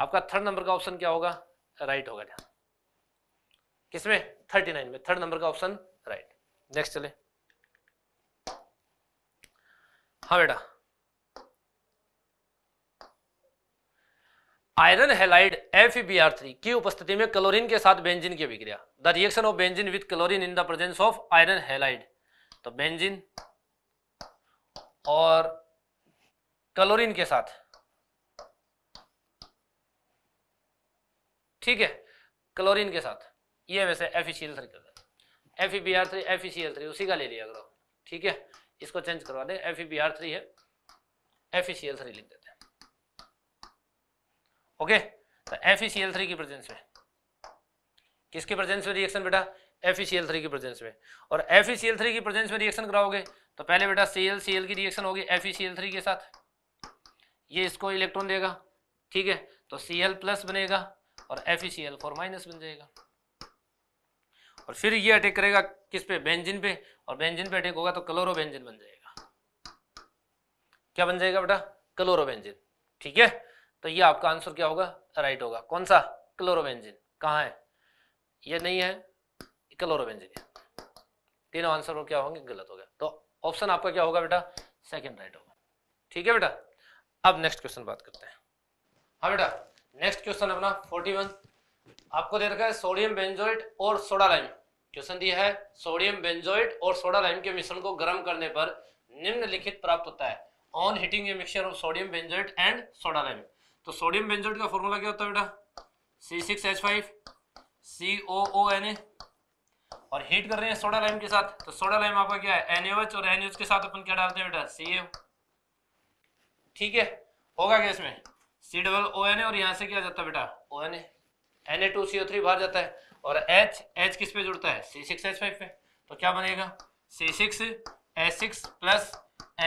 आपका थर्ड नंबर का ऑप्शन क्या होगा राइट होगा ध्यान किसमें थर्टी नाइन में थर्ड नंबर का ऑप्शन राइट नेक्स्ट चले हाँ बेटा iron halide F B R three की उपस्थिति में क्लोरीन के साथ बेंजिन की अभिक्रिया the reaction of benzene with chlorine in the presence of iron halide तो बेंजीन और क्लोरीन के साथ ठीक है क्लोरीन के साथ ये वैसे F E C L three F E B R three F E C L three उसी का ले लिया करो ठीक है इसको चेंज करवा दे F E B R three है F E C L three लिख देते हैं ओके तो F E C L three की प्रेजेंस में किसकी प्रेजेंस में रिएक्शन बेटा एफ थ्री e की प्रेजेंस में और एफ थ्री e की प्रेजेंस में रिएक्शन कराओगे तो पहले बेटा सी एल की रिएक्शन होगी एफ थ्री e के साथ ये इसको इलेक्ट्रॉन देगा ठीक है तो सी एल प्लस बनेगा और F E C L four minus बन जाएगा और फिर ये अटैक करेगा किस पे बेंजिन पे और बेंजिन पे अटैक होगा तो क्लोरो बेंजिन बन जाएगा क्या बन जाएगा बेटा क्लोरो बेंजिन ठीक है तो ये आपका आंसर क्या होगा राइट होगा कौन सा क्लोरो बेंजिन कहाँ है ये नहीं है कैलोरोबेंजीनिया तीनों आंसर क्या होंगे गलत हो गया तो ऑप्शन आपका क्या होगा बेटा सेकंड राइट होगा ठीक है बेटा अब नेक्स्ट क्वेश्चन बात करते हैं हाँ बेटा नेक्स्ट क्वेश्चन अपना 41 आपको दे रखा है सोडियम बेंजोइट और सोडा लाइम क्वेश्चन दिया है सोडियम बेंजोइट और सोडा लाइम के मिश्रण को गर्म करने पर निम्नलिखित प्राप्त होता है on heating a mixture of sodium benzoate and soda lime तो सोडियम बेंजोइट का फॉर्मूला क्या होता है बेटा C six H five C O O N A और हीट कर रहे हैं सोडा लाइम के साथ तो सोडा लाइम आपका क्या है एनएच और एनएच के साथ अपन क्या डालते हैं बेटा सी ठीक है होगा क्या इसमें सी डबल ओ एन ए और यहाँ से क्या जाता है बेटा O N A N A two C O three बाहर जाता है और एच एच किस पे जुड़ता है सी सिक्स एच फाइव पे तो क्या बनेगा C six H six plus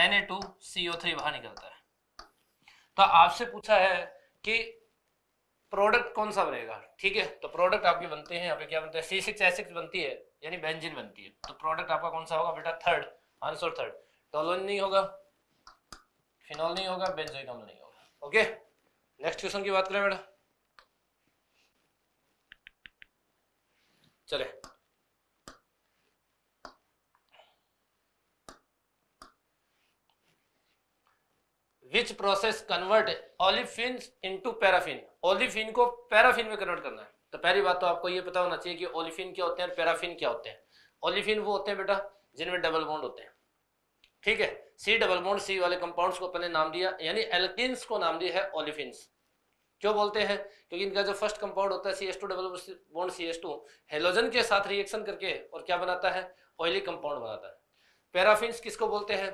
N A two C O three बाहर निकलता है तो आपसे पूछा है कि प्रोडक्ट कौन सा बनेगा ठीक है तो प्रोडक्ट आपके बनते हैं यहाँ पे क्या बनता है सी सिक्स एच सिक्स बनती है यानी बेंजीन बनती है तो प्रोडक्ट आपका कौन सा होगा बेटा थर्ड आंसर थर्ड टोलोन नहीं होगा फिनॉल नहीं होगा बेंजोइक अम्ल नहीं होगा ओके नेक्स्ट क्वेश्चन की बात करें बेटा चले which process convert olefin into paraffin olefin को पैराफिन में कन्वर्ट करना है तो पहली बात तो आपको ये पता होना चाहिए कि ओलिफिन क्या होते हैं और पैराफिन क्या होते हैं ओलिफिन वो होते हैं बेटा जिनमें डबल बॉन्ड होते हैं ठीक है सी डबल बॉन्ड सी वाले कंपाउंड्स को पहले नाम दिया यानी एल्किन्स को नाम दिया है ओलिफिन्स क्यों बोलते हैं क्योंकि इनका जो फर्स्ट कंपाउंड होता है C S two double bond C S two halogen के साथ रिएक्शन करके और क्या बनाता है ऑयली कंपाउंड बनाता है पैराफिन किसको बोलते हैं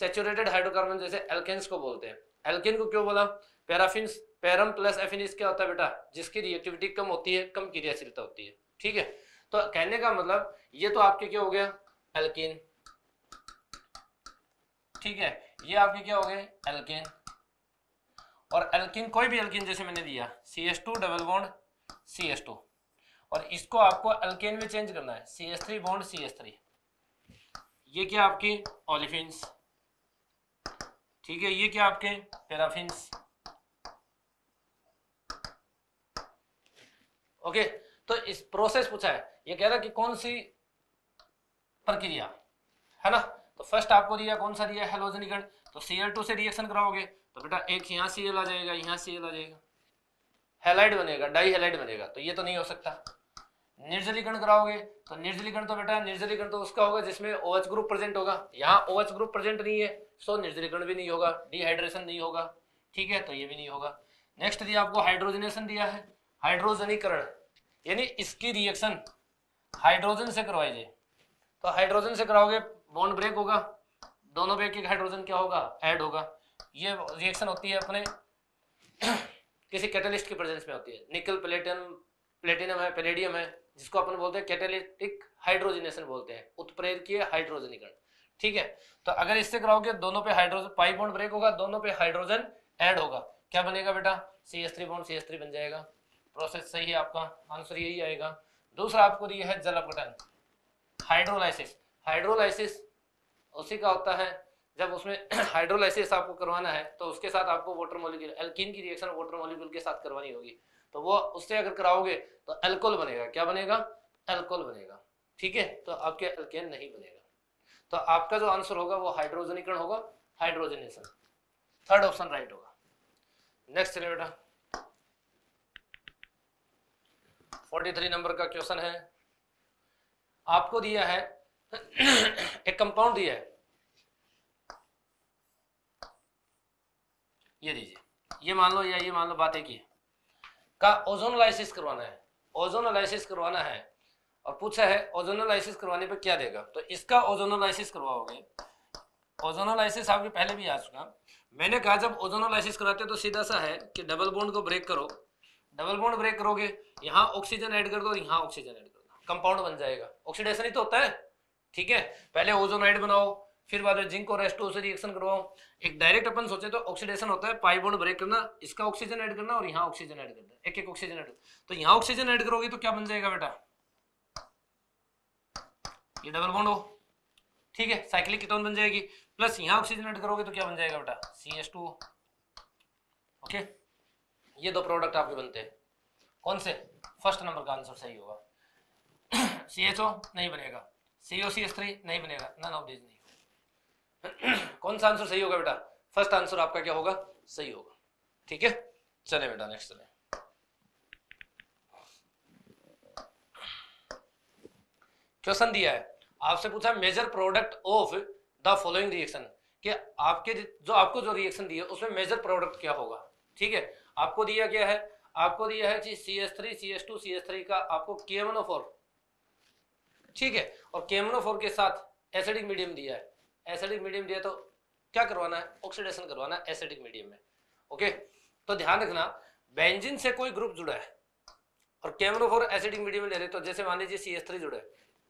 सेचुरेटेड हाइड्रोकार्बन जैसे एल्केन्स को बोलते हैं एल्किन को क्यों बोला पैराफिन पैरम प्लस एफिनिस क्या होता है बेटा जिसकी रिएक्टिविटी कम होती है कम क्रियाशीलता होती है ठीक है तो कहने का मतलब ये तो आपके क्या हो गया एल्किन ठीक है ये आपके क्या हो गए एल्किन और एल्किन कोई भी एल्किन जैसे मैंने दिया C S two double bond C S two और इसको आपको एल्केन में चेंज करना है C S three bond C S three ये क्या आपकी ऑलिफिन ठीक है ये क्या आपके पेराफिन्स ओके तो इस प्रोसेस पूछा है ये कह रहा कि कौन सी प्रक्रिया है ना तो फर्स्ट आपको दिया कौन सा दिया हेलोजनीकरण तो Cl2 से रिएक्शन कराओगे तो बेटा एक यहाँ Cl आ जाएगा यहाँ Cl आ जाएगा हेलाइड बनेगा डाई हेलाइड बनेगा तो ये तो नहीं हो सकता निर्जलीकरण कराओगे तो निर्जलीकरण तो बेटा निर्जलीकरण तो उसका होगा जिसमें OH ग्रुप प्रेजेंट होगा यहाँ OH ग्रुप प्रेजेंट नहीं है सो निर्जलीकरण भी नहीं होगा डिहाइड्रेशन नहीं होगा ठीक है तो ये भी नहीं होगा नेक्स्ट दिया आपको हाइड्रोजनेशन दिया है हाइड्रोजनीकरण यानी इसकी रिएक्शन हाइड्रोजन से करवाई जाए तो हाइड्रोजन से कराओगे बॉन्ड ब्रेक होगा दोनों पे एक हाइड्रोजन क्या होगा ऐड होगा ये रिएक्शन होती है अपने किसी कैटलिस्ट की प्रेजेंस में होती है निकल प्लेटिन प्लेटिनम है पेलेडियम है जिसको अपन बोलते हैं कैटेलिटिक हाइड्रोजनेशन बोलते हैं उत्प्रेरकीय हाइड्रोजनीकरण ठीक है तो अगर इससे कराओगे दोनों पे हाइड्रोजन पाई बॉन्ड ब्रेक होगा दोनों पे हाइड्रोजन ऐड होगा क्या बनेगा बेटा C S three bond C S three बन जाएगा प्रोसेस सही है आपका आंसर यही आएगा दूसरा आपको दिया है जल अपघटन हाइड्रोलाइसिस हाइड्रोलाइसिस उसी का होता है जब उसमें हाइड्रोलाइसिस आपको करवाना है तो उसके साथ आपको वाटर मोलिक्यूल एल्किन की रिएक्शन वाटर मोलिक्यूल के साथ करवानी होगी तो वो उससे अगर कराओगे तो एल्कोल बनेगा क्या बनेगा एल्कोल बनेगा ठीक है तो आपके एल्केन नहीं बनेगा तो आपका जो आंसर होगा वो हाइड्रोजनीकरण होगा हाइड्रोजनेशन थर्ड ऑप्शन राइट होगा नेक्स्ट चलिए बेटा 43 नंबर का क्वेश्चन है आपको दिया है एक कंपाउंड दिया है ये दीजिए ये मान लो या ये मान लो बात एक ही का ओजोन करवाना है ओजोन करवाना है और पूछा है ओजोनोलाइसिस करवाने पर क्या देगा तो इसका ओजोनोलाइसिस करवाओगे ओजोनोलाइसिस आपके पहले भी आ चुका मैंने कहा जब ओजोनोलाइसिस कराते तो सीधा सा है कि डबल बोन्ड को ब्रेक करो डबल बॉन्ड ब्रेक करोगे यहाँ ऑक्सीजन ऐड कर दो और यहाँ ऑक्सीजन ऐड कर दो कंपाउंड बन जाएगा ऑक्सीडेशन ही तो होता है ठीक है पहले ओजोनाइड बनाओ फिर बाद में जिंक और एस्टो से रिएक्शन करवाओ एक डायरेक्ट अपन सोचे तो ऑक्सीडेशन होता है पाई बॉन्ड ब्रेक करना इसका ऑक्सीजन ऐड करना और यहाँ ऑक्सीजन ऐड करना एक एक ऑक्सीजन ऐड तो यहाँ ऑक्सीजन ऐड करोगे तो क्या बन जाएगा बेटा ये डबल बॉन्ड हो ठीक है साइक्लिक कीटोन बन जाएगी प्लस यहाँ ऑक्सीजन ऐड करोगे तो क्या बन जाएगा बेटा सी एस टू ओके ये दो प्रोडक्ट आपके बनते हैं कौन से फर्स्ट नंबर का आंसर सही होगा सी एच ओ नहीं बनेगा सी ओ सी एस थ्री नहीं बनेगा नन ऑफ दीज नहीं कौन सा आंसर सही होगा बेटा फर्स्ट आंसर आपका क्या होगा सही होगा ठीक है चले बेटा नेक्स्ट चले क्वेश्चन दिया है आपसे पूछा major product of the following reaction कि आपके जो आपको जो रिएक्शन दिया उसमें मेजर प्रोडक्ट क्या होगा ठीक है आपको दिया क्या है आपको दिया है जी C S three C S two C S three का आपको केमनो फोर oh ठीक है और केमनो फोर oh के साथ एसिडिक मीडियम दिया है एसिडिक मीडियम दिया तो क्या करवाना है ऑक्सीडेशन करवाना है एसिडिक मीडियम में ओके तो ध्यान रखना बेंजिन से कोई ग्रुप जुड़ा है और केमनो फोर एसिडिक मीडियम में ले रहे तो जैसे मान लीजिए सी एस थ्री जुड़े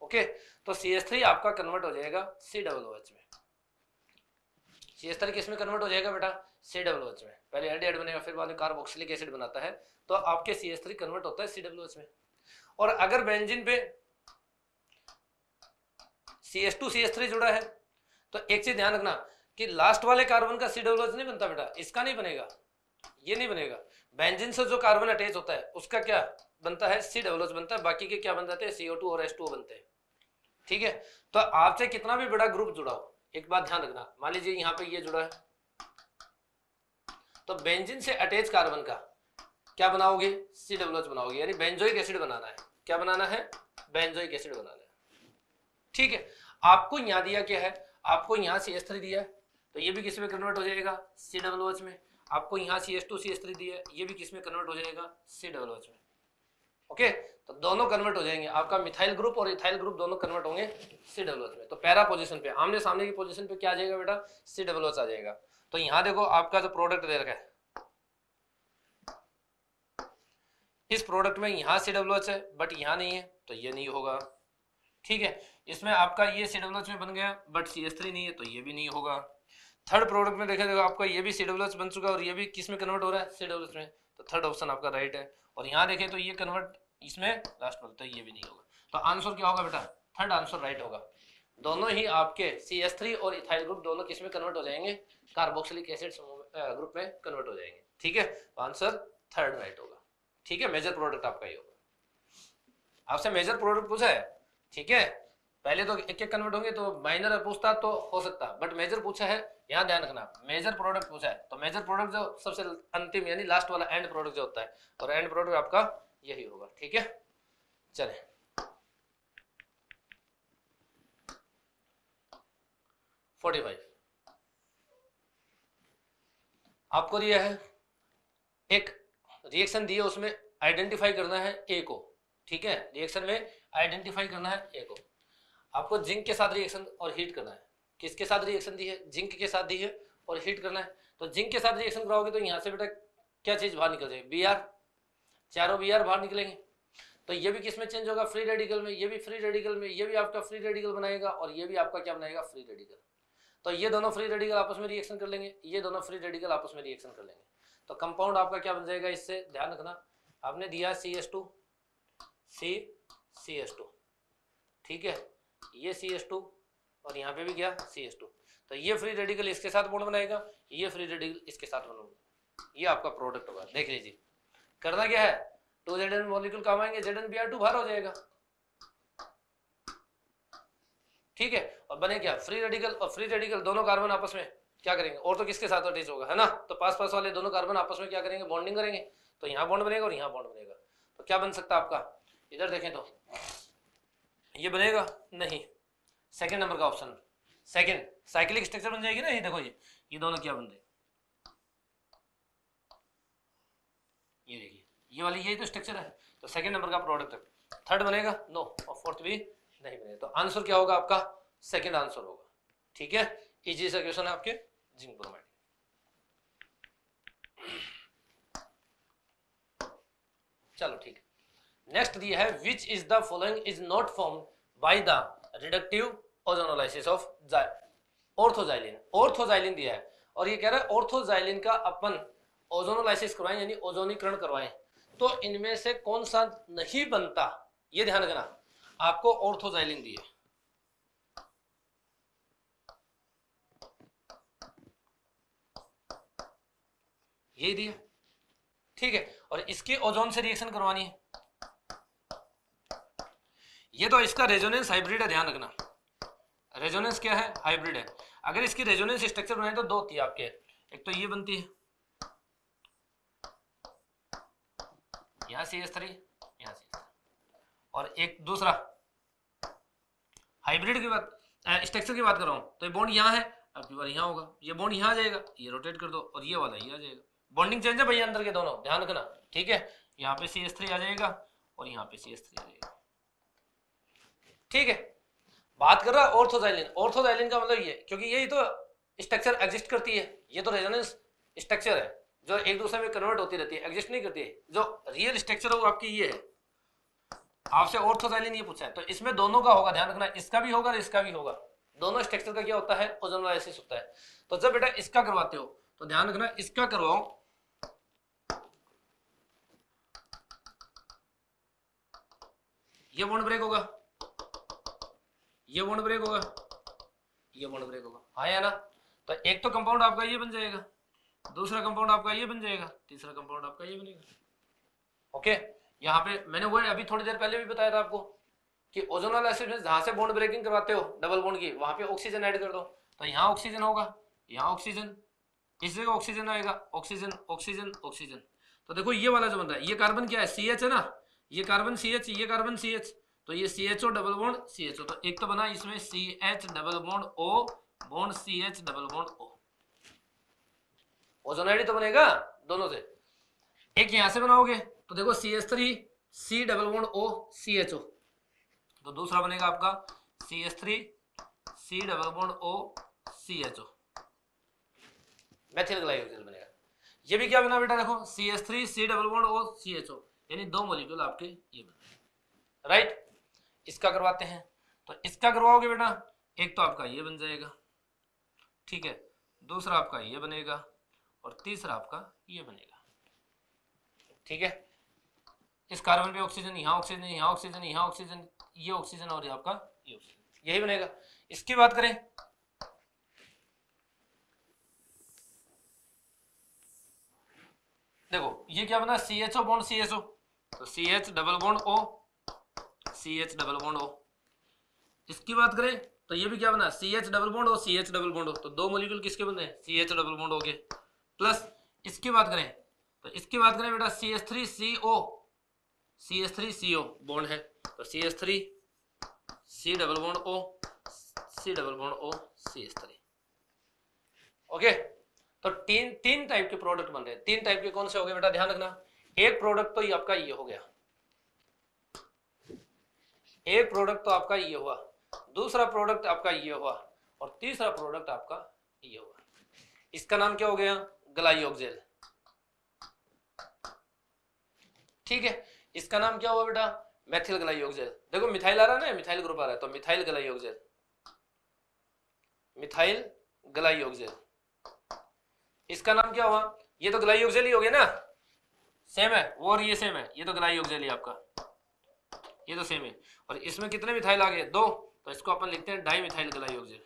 ओके तो सी एस थ्री आपका कन्वर्ट हो जाएगा सी डबल ओ एच में सी एस तरह किसमें कन्वर्ट हो जाएगा बेटा सी डब्ल्यू एच में पहले एल डी एड बनेगा फिर बाद में कार्बोक्सिलिक एसिड बनाता है तो आपके सी एस थ्री कन्वर्ट होता है सी डब्ल्यू एच में और अगर बेंजिन पे C S two C S three जुड़ा है तो एक चीज ध्यान रखना कि लास्ट वाले कार्बन का सी डब्ल्यू एच नहीं बनता बेटा इसका नहीं बनेगा ये नहीं बनेगा बेंजिन से जो कार्बन अटैच होता है उसका क्या बनता है सी डब्ल्यू एच बनता है बाकी के क्या बन जाते हैं सीओ टू और एस टू बनते हैं ठीक है तो आपसे कितना भी बड़ा ग्रुप जुड़ा हो एक बात ध्यान रखना मान लीजिए यहां पर यह जुड़ा है तो बेंजिन से अटैच कार्बन का क्या बनाओगे सी डब्ल्यू एच बनाओगे यानी बेंजोइक एसिड बनाना है क्या बनाना है बेंजोइक एसिड बनाना है ठीक है आपको यहां दिया क्या है आपको यहां सी एस थ्री दिया है तो ये भी किस में कन्वर्ट हो जाएगा सी डब्लू एच में आपको यहां C S two C S three दिया है ये भी किस में कन्वर्ट हो जाएगा सी डब्लू एच में ओके तो दोनों कन्वर्ट हो जाएंगे आपका मिथाइल ग्रुप और इथाइल ग्रुप दोनों कन्वर्ट होंगे सी डब्लोच में तो पैरा पोजिशन पे आमने सामने की पोजिशन पे क्या आ जाएगा बेटा सी डब्लोच आ जाएगा तो यहाँ देखो आपका जो प्रोडक्ट दे रखा है इस प्रोडक्ट में यहाँ सी डब्लोच है बट यहाँ नहीं है तो ये नहीं होगा ठीक है इसमें आपका ये सी डब्लोच में बन गया बट सी एस थ्री नहीं है तो ये भी नहीं होगा थर्ड प्रोडक्ट में देखें देखो आपका ये भी सी डब्लोच बन चुका है और ये भी किस में कन्वर्ट हो रहा है सी डब्लोच में तो थर्ड ऑप्शन आपका राइट है और यहाँ देखें तो ये कन्वर्ट इसमें लास्ट बोलते ये भी नहीं होगा तो आंसर क्या होगा बेटा थर्ड आंसर राइट होगा दोनों ही आपके सी एस थ्री और इथाइल ग्रुप दोनों किस में कन्वर्ट हो जाएंगे कार्बोक्सिलिक एसिड ग्रुप में कन्वर्ट हो जाएंगे ठीक है आंसर थर्ड राइट होगा ठीक है मेजर प्रोडक्ट आपका ही होगा आपसे मेजर प्रोडक्ट पूछा है ठीक है पहले तो एक एक कन्वर्ट होंगे तो माइनर पूछता तो हो सकता बट मेजर पूछा है यहाँ ध्यान रखना मेजर प्रोडक्ट पूछा है तो मेजर प्रोडक्ट जो सबसे अंतिम यानी लास्ट वाला एंड प्रोडक्ट जो होता है और एंड प्रोडक्ट आपका यही होगा ठीक है चले फोर्टी फाइव आपको दिया है एक रिएक्शन दिए उसमें आइडेंटिफाई करना है ए को ठीक है रिएक्शन में आइडेंटिफाई करना है ए को आपको जिंक के साथ रिएक्शन और हीट करना है किसके साथ रिएक्शन दी है जिंक के साथ दी है और हीट करना है तो जिंक के साथ रिएक्शन कराओगे तो यहाँ से बेटा क्या चीज़ बाहर निकल जाएगी बी आर चारों बी आर बाहर निकलेंगे तो ये भी किस में चेंज होगा फ्री रेडिकल में ये भी फ्री रेडिकल में ये भी आपका फ्री रेडिकल बनाएगा और ये भी आपका क्या बनाएगा फ्री रेडिकल तो ये दोनों फ्री रेडिकल आपस में रिएक्शन कर लेंगे ये दोनों फ्री रेडिकल आपस में रिएक्शन कर लेंगे तो कंपाउंड आपका क्या बन जाएगा इससे ध्यान रखना आपने दिया C S two C C S two ठीक है ये सी एस टू और यहाँ पे भी गया सी एस टू तो ये फ्री रेडिकल इसके साथ बोर्ड बनाएगा ये फ्री रेडिकल इसके साथ बनाऊंगा ये आपका प्रोडक्ट होगा देख लीजिए करना क्या है टू जेड एन मॉलिक्यूल काम आएंगे Z N B R two बाहर हो जाएगा ठीक है और बने क्या फ्री रेडिकल और फ्री रेडिकल दोनों कार्बन आपस में क्या करेंगे और तो किसके साथ अटैच होगा है ना तो पास पास वाले दोनों कार्बन आपस में क्या करेंगे बॉन्डिंग करेंगे तो यहाँ बॉन्ड बनेगा और यहाँ बॉन्ड बनेगा तो क्या बन सकता है आपका इधर देखें तो ये बनेगा नहीं सेकेंड नंबर का ऑप्शन सेकेंड साइकिल स्ट्रक्चर बन जाएगी ना ये देखो ये ये दोनों क्या बन जाए ये देखिए ये वाली ये तो स्ट्रक्चर है तो सेकेंड नंबर का प्रोडक्ट है थर्ड बनेगा नो और फोर्थ भी नहीं बनेगा तो आंसर क्या होगा आपका सेकेंड आंसर होगा ठीक है इजी सा क्वेश्चन है आपके जिंक ब्रोमाइड चलो ठीक है नेक्स्ट दिया है which is the following is not form by the reductive ozonolysis of orthoxylene orthoxylene दिया है और ये कह रहा है ऑर्थोजाइलिन का अपन ओजोनोलाइसिस करवाएं यानी ओजोनीकरण करवाएं तो इनमें से कौन सा नहीं बनता ये ध्यान रखना आपको ऑर्थोजाइलिन दिए ये दिया ठीक है और इसकी ओजोन से रिएक्शन करवानी है ये तो इसका रेजोनेंस हाइब्रिड है ध्यान रखना रेजोनेंस क्या है हाइब्रिड है अगर इसकी रेजोनेंस स्ट्रक्चर बनाए तो दो थी आपके एक तो ये बनती है यहां सी एस थ्री यहाँ सी और एक दूसरा हाइब्रिड की बात स्ट्रक्चर की बात कर रहा हूं तो ये बॉन्ड यहाँ है आपकी बार यहां होगा ये बॉन्ड यहाँ जाएगा ये रोटेट कर दो और ये वाला ये आ जाएगा बॉन्डिंग चेंज है भैया अंदर के दोनों ध्यान रखना ठीक है यहाँ पे सी एस थ्री आ जाएगा और यहाँ पे सी एस थ्री आ जाएगा ठीक है बात कर रहा ऑर्थोजाइलिन ऑर्थोजाइलिन का मतलब ये क्योंकि यही तो स्ट्रक्चर एग्जिस्ट करती है ये तो रेजोनेंस स्ट्रक्चर है जो एक दूसरे में कन्वर्ट होती रहती है एग्जिस्ट नहीं करती है जो रियल स्ट्रक्चर है वो आपकी ये है आपसे ऑर्थोजाइलिन ये पूछा है तो इसमें दोनों का होगा ध्यान रखना इसका भी होगा और इसका भी होगा दोनों स्ट्रक्चर का क्या होता है ओजोनोलाइसिस होता है तो जब बेटा इसका करवाते हो तो ध्यान रखना इसका करवाओ ये बॉन्ड ब्रेक होगा ये बॉन्ड ब्रेक होगा ये बॉन्ड ब्रेक होगा हाँ या ना तो एक तो कंपाउंड आपका ये बन जाएगा दूसरा कंपाउंड आपका ये बन जाएगा तीसरा कंपाउंड आपका ये बनेगा ओके यहाँ पे मैंने वो अभी थोड़ी देर पहले भी बताया था आपको कि ओजोनल एसिड में जहां से बॉन्ड ब्रेकिंग करवाते हो डबल बॉन्ड की वहां पे ऑक्सीजन ऐड कर दो तो यहाँ ऑक्सीजन होगा यहाँ ऑक्सीजन इस जगह ऑक्सीजन आएगा ऑक्सीजन ऑक्सीजन ऑक्सीजन तो देखो ये वाला जो बंदा है ये कार्बन क्या है सी है ना ये कार्बन सी ये कार्बन सी एच तो ये C H O double bond C H O तो एक तो बना इसमें C H double bond O bond C H double bond O ozonide तो बनेगा दोनों से एक यहां से बनाओगे तो देखो C H three C double bond O C H O तो दूसरा बनेगा आपका C H three C double bond O C H O methyl glycogen बनेगा ये भी क्या बना बेटा देखो C H three C double bond O C H O यानी दो मोलिक्यूल आपके ये बने राइट इसका करवाते हैं तो इसका करवाओगे बेटा एक तो आपका ये बन जाएगा ठीक है दूसरा आपका ये बनेगा और तीसरा आपका ये बनेगा ठीक है इस कार्बन पे ऑक्सीजन यहाँ ऑक्सीजन यहाँ ऑक्सीजन यहाँ ऑक्सीजन ये ऑक्सीजन और ये आपका ये ऑक्सीजन यही बनेगा इसकी बात करें देखो ये क्या बना C H O bond C H O तो C H double bond O C H double bond हो इसकी बात करें तो ये भी क्या बना सी एच डबल बॉन्ड हो सी एच डबल बॉन्ड हो तो दो मोलिक्यूल किसके बने सी एच डबल बॉन्ड हो गए प्लस इसकी बात करें तो इसकी बात करें बेटा C S three C O C S three C O bond है तो C S three C double bond O C double bond O C S three okay तो तीन तीन टाइप के प्रोडक्ट बन रहे हैं तीन टाइप के कौन से हो गए बेटा ध्यान रखना एक प्रोडक्ट तो ये आपका ये हो गया एक प्रोडक्ट तो आपका ये हुआ दूसरा प्रोडक्ट आपका ये हुआ और तीसरा प्रोडक्ट आपका ये हुआ इसका नाम क्या हो गया ग्लाइओक्जेल ठीक है इसका नाम क्या हुआ बेटा मेथिल ग्लाइओक्जेल देखो मिथाइल आ रहा है ना मिथाइल ग्रुप आ रहा है तो मिथाइल ग्लाइओक्जेल मिथाइल ग्लाइओक्जेल इसका नाम क्या हुआ ये तो ग्लाइओक्जेल ही हो गया ना सेम है वो और ये सेम है ये तो ग्लाइओक्जेल ही आपका ये तो सेम है और इसमें कितने मिथाइल आ गए दो तो इसको अपन लिखते हैं डाई मिथाइल गलायोक्सिल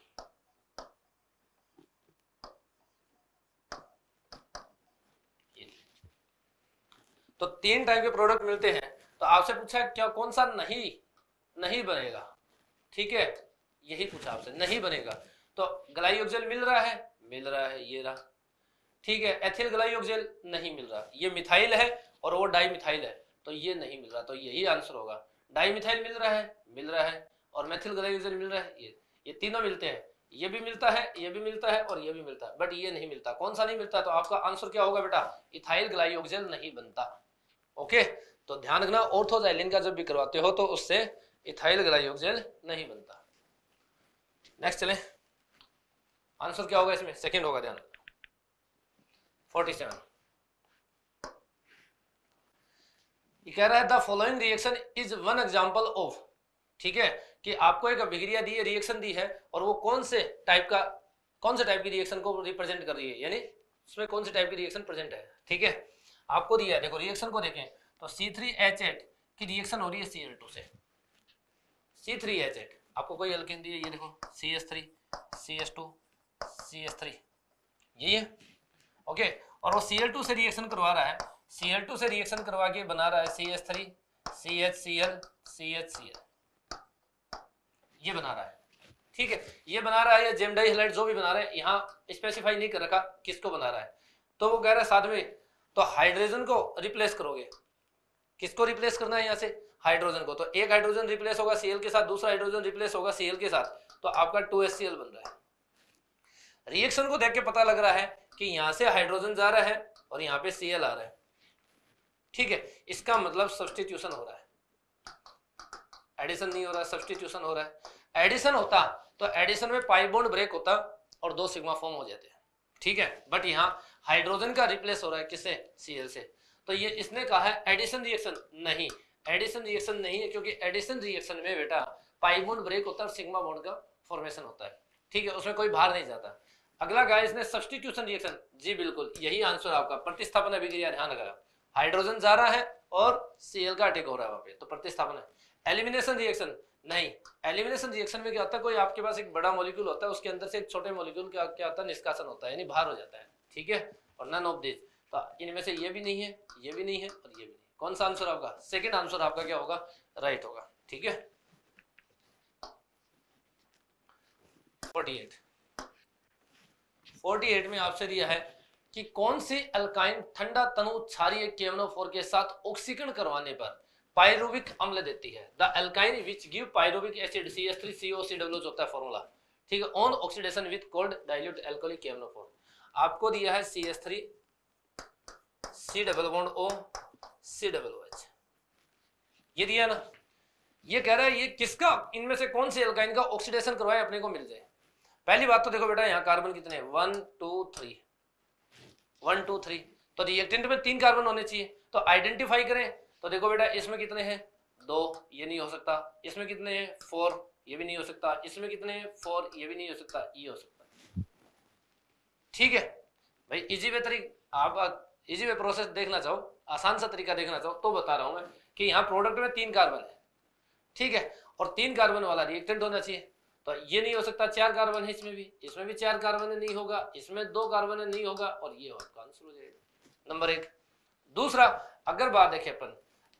तो तीन टाइप के प्रोडक्ट मिलते हैं तो आपसे पूछा क्या कौन सा नहीं नहीं बनेगा ठीक है यही पूछा आपसे नहीं बनेगा तो जेल मिल रहा है मिल रहा है ये रहा ठीक है एथिल जेल नहीं मिल रहा ये मिथाइल है और वो डाई मिथाइल है तो ये नहीं मिल रहा तो यही आंसर होगा डाई मिथाइल मिल रहा है मिल रहा है और मेथिल ग्लाइकोजन मिल रहा है ये ये तीनों मिलते हैं ये भी मिलता है ये भी मिलता है और ये भी मिलता है बट ये नहीं मिलता कौन सा नहीं मिलता तो आपका आंसर क्या होगा बेटा इथाइल ग्लाइकोजन नहीं बनता ओके तो ध्यान रखना ऑर्थोजाइलिन का जब भी करवाते हो तो उससे इथाइल ग्लाइकोजन नहीं बनता नेक्स्ट चले आंसर क्या होगा इसमें सेकेंड होगा ध्यान फोर्टी सेवन ये कह रहा है the following reaction is one example of ठीक है कि आपको एक अभिक्रिया दी है रिएक्शन दी है और वो कौन से टाइप का कौन से टाइप की रिएक्शन को रिप्रेजेंट कर रही है यानी उसमें कौन से टाइप की रिएक्शन प्रेजेंट है ठीक है आपको दिया है देखो रिएक्शन को देखें तो सी थ्री एच एट की रिएक्शन हो रही है सी एल टू से सी थ्री एच एट आपको कोई एल्किन दी है ये देखो C S three C S two C S three यही है ओके और वो सी एल टू से रिएक्शन करवा रहा है सी एल टू से रिएक्शन करवा के बना रहा है C H three C H C L C H C L ये बना रहा है ठीक है ये बना रहा है या जेमडाई हेलाइट जो भी बना रहा है यहाँ स्पेसिफाई नहीं कर रखा किसको बना रहा है तो वो कह रहा है साथ में तो हाइड्रोजन को रिप्लेस करोगे किसको रिप्लेस करना है यहाँ से हाइड्रोजन को तो एक हाइड्रोजन रिप्लेस होगा सीएल के साथ दूसरा हाइड्रोजन रिप्लेस होगा सीएल के साथ तो आपका टू बन रहा है रिएक्शन को देख के पता लग रहा है कि यहाँ से हाइड्रोजन जा रहा है और यहाँ पे सीएल आ रहा है ठीक है इसका मतलब सब्सटीट्यूशन हो रहा है एडिशन नहीं हो रहा सब्सटीट्यूशन हो रहा है एडिशन होता तो एडिशन में पाई बॉन्ड ब्रेक होता और दो सिग्मा फॉर्म हो जाते ठीक है बट यहाँ हाइड्रोजन का रिप्लेस हो रहा है किससे सीएल से तो ये इसने कहा है एडिशन रिएक्शन नहीं एडिशन रिएक्शन नहीं है क्योंकि एडिशन रिएक्शन में बेटा पाई बॉन्ड ब्रेक होता है सिग्मा बोन्ड का फॉर्मेशन होता है ठीक है उसमें कोई भार नहीं जाता अगला कहा इसने सब्सटीट्यूशन रिएक्शन जी बिल्कुल यही आंसर आपका प्रतिस्थापन अभिक्रिया ध्यान रखा हाइड्रोजन जा रहा है और सीएल का अटैक हो रहा है वहां पे तो प्रतिस्थापन है एलिमिनेशन रिएक्शन नहीं एलिमिनेशन रिएक्शन में क्या होता है कोई आपके पास एक बड़ा मॉलिक्यूल होता है उसके अंदर से एक छोटे मॉलिक्यूल का क्या होता है निष्कासन होता है यानी बाहर हो जाता है ठीक है और नन ऑफ दिस तो इनमें से ये भी नहीं है ये भी नहीं है और ये भी नहीं कौन सा आंसर आपका सेकेंड आंसर आपका क्या होगा राइट होगा ठीक है फोर्टी एट फोर्टी एट में आपसे दिया है कि कौन से अल्काइन ठंडा तनु क्षारीय केमनोफोर के साथ ऑक्सीकरण करवाने पर पायरुविक अम्ल देती है the alkyne which give pyruvic acid C S three C O C W होता है फॉर्मूला ठीक है on oxidation with cold dilute alcoholic केमनोफोर आपको दिया है C S three C double bond O C double H ये दिया ना ये कह रहा है ये किसका इनमें से कौन से अल्काइन का ऑक्सीडेशन करवाए अपने को मिल जाए पहली बात तो देखो बेटा यहाँ कार्बन कितने one two three one two three तो रिएक्टेंट में तीन कार्बन होने चाहिए तो आइडेंटिफाई करें तो देखो बेटा इसमें कितने हैं दो ये नहीं हो सकता इसमें कितने हैं फोर ये भी नहीं हो सकता इसमें कितने हैं फोर ये भी नहीं हो सकता ये e हो सकता ठीक है भाई इजी वे तरीका आप इजी वे प्रोसेस देखना चाहो आसान सा तरीका देखना चाहो तो बता रहा हूं मैं कि यहाँ प्रोडक्ट में तीन कार्बन है ठीक है और तीन कार्बन वाला रिएक्टेंट होना चाहिए तो ये नहीं हो सकता चार कार्बन है इसमें भी इसमें भी चार कार्बन नहीं होगा इसमें दो कार्बन नहीं होगा और ये आपका आंसर हो जाएगा नंबर एक दूसरा अगर बात देखें अपन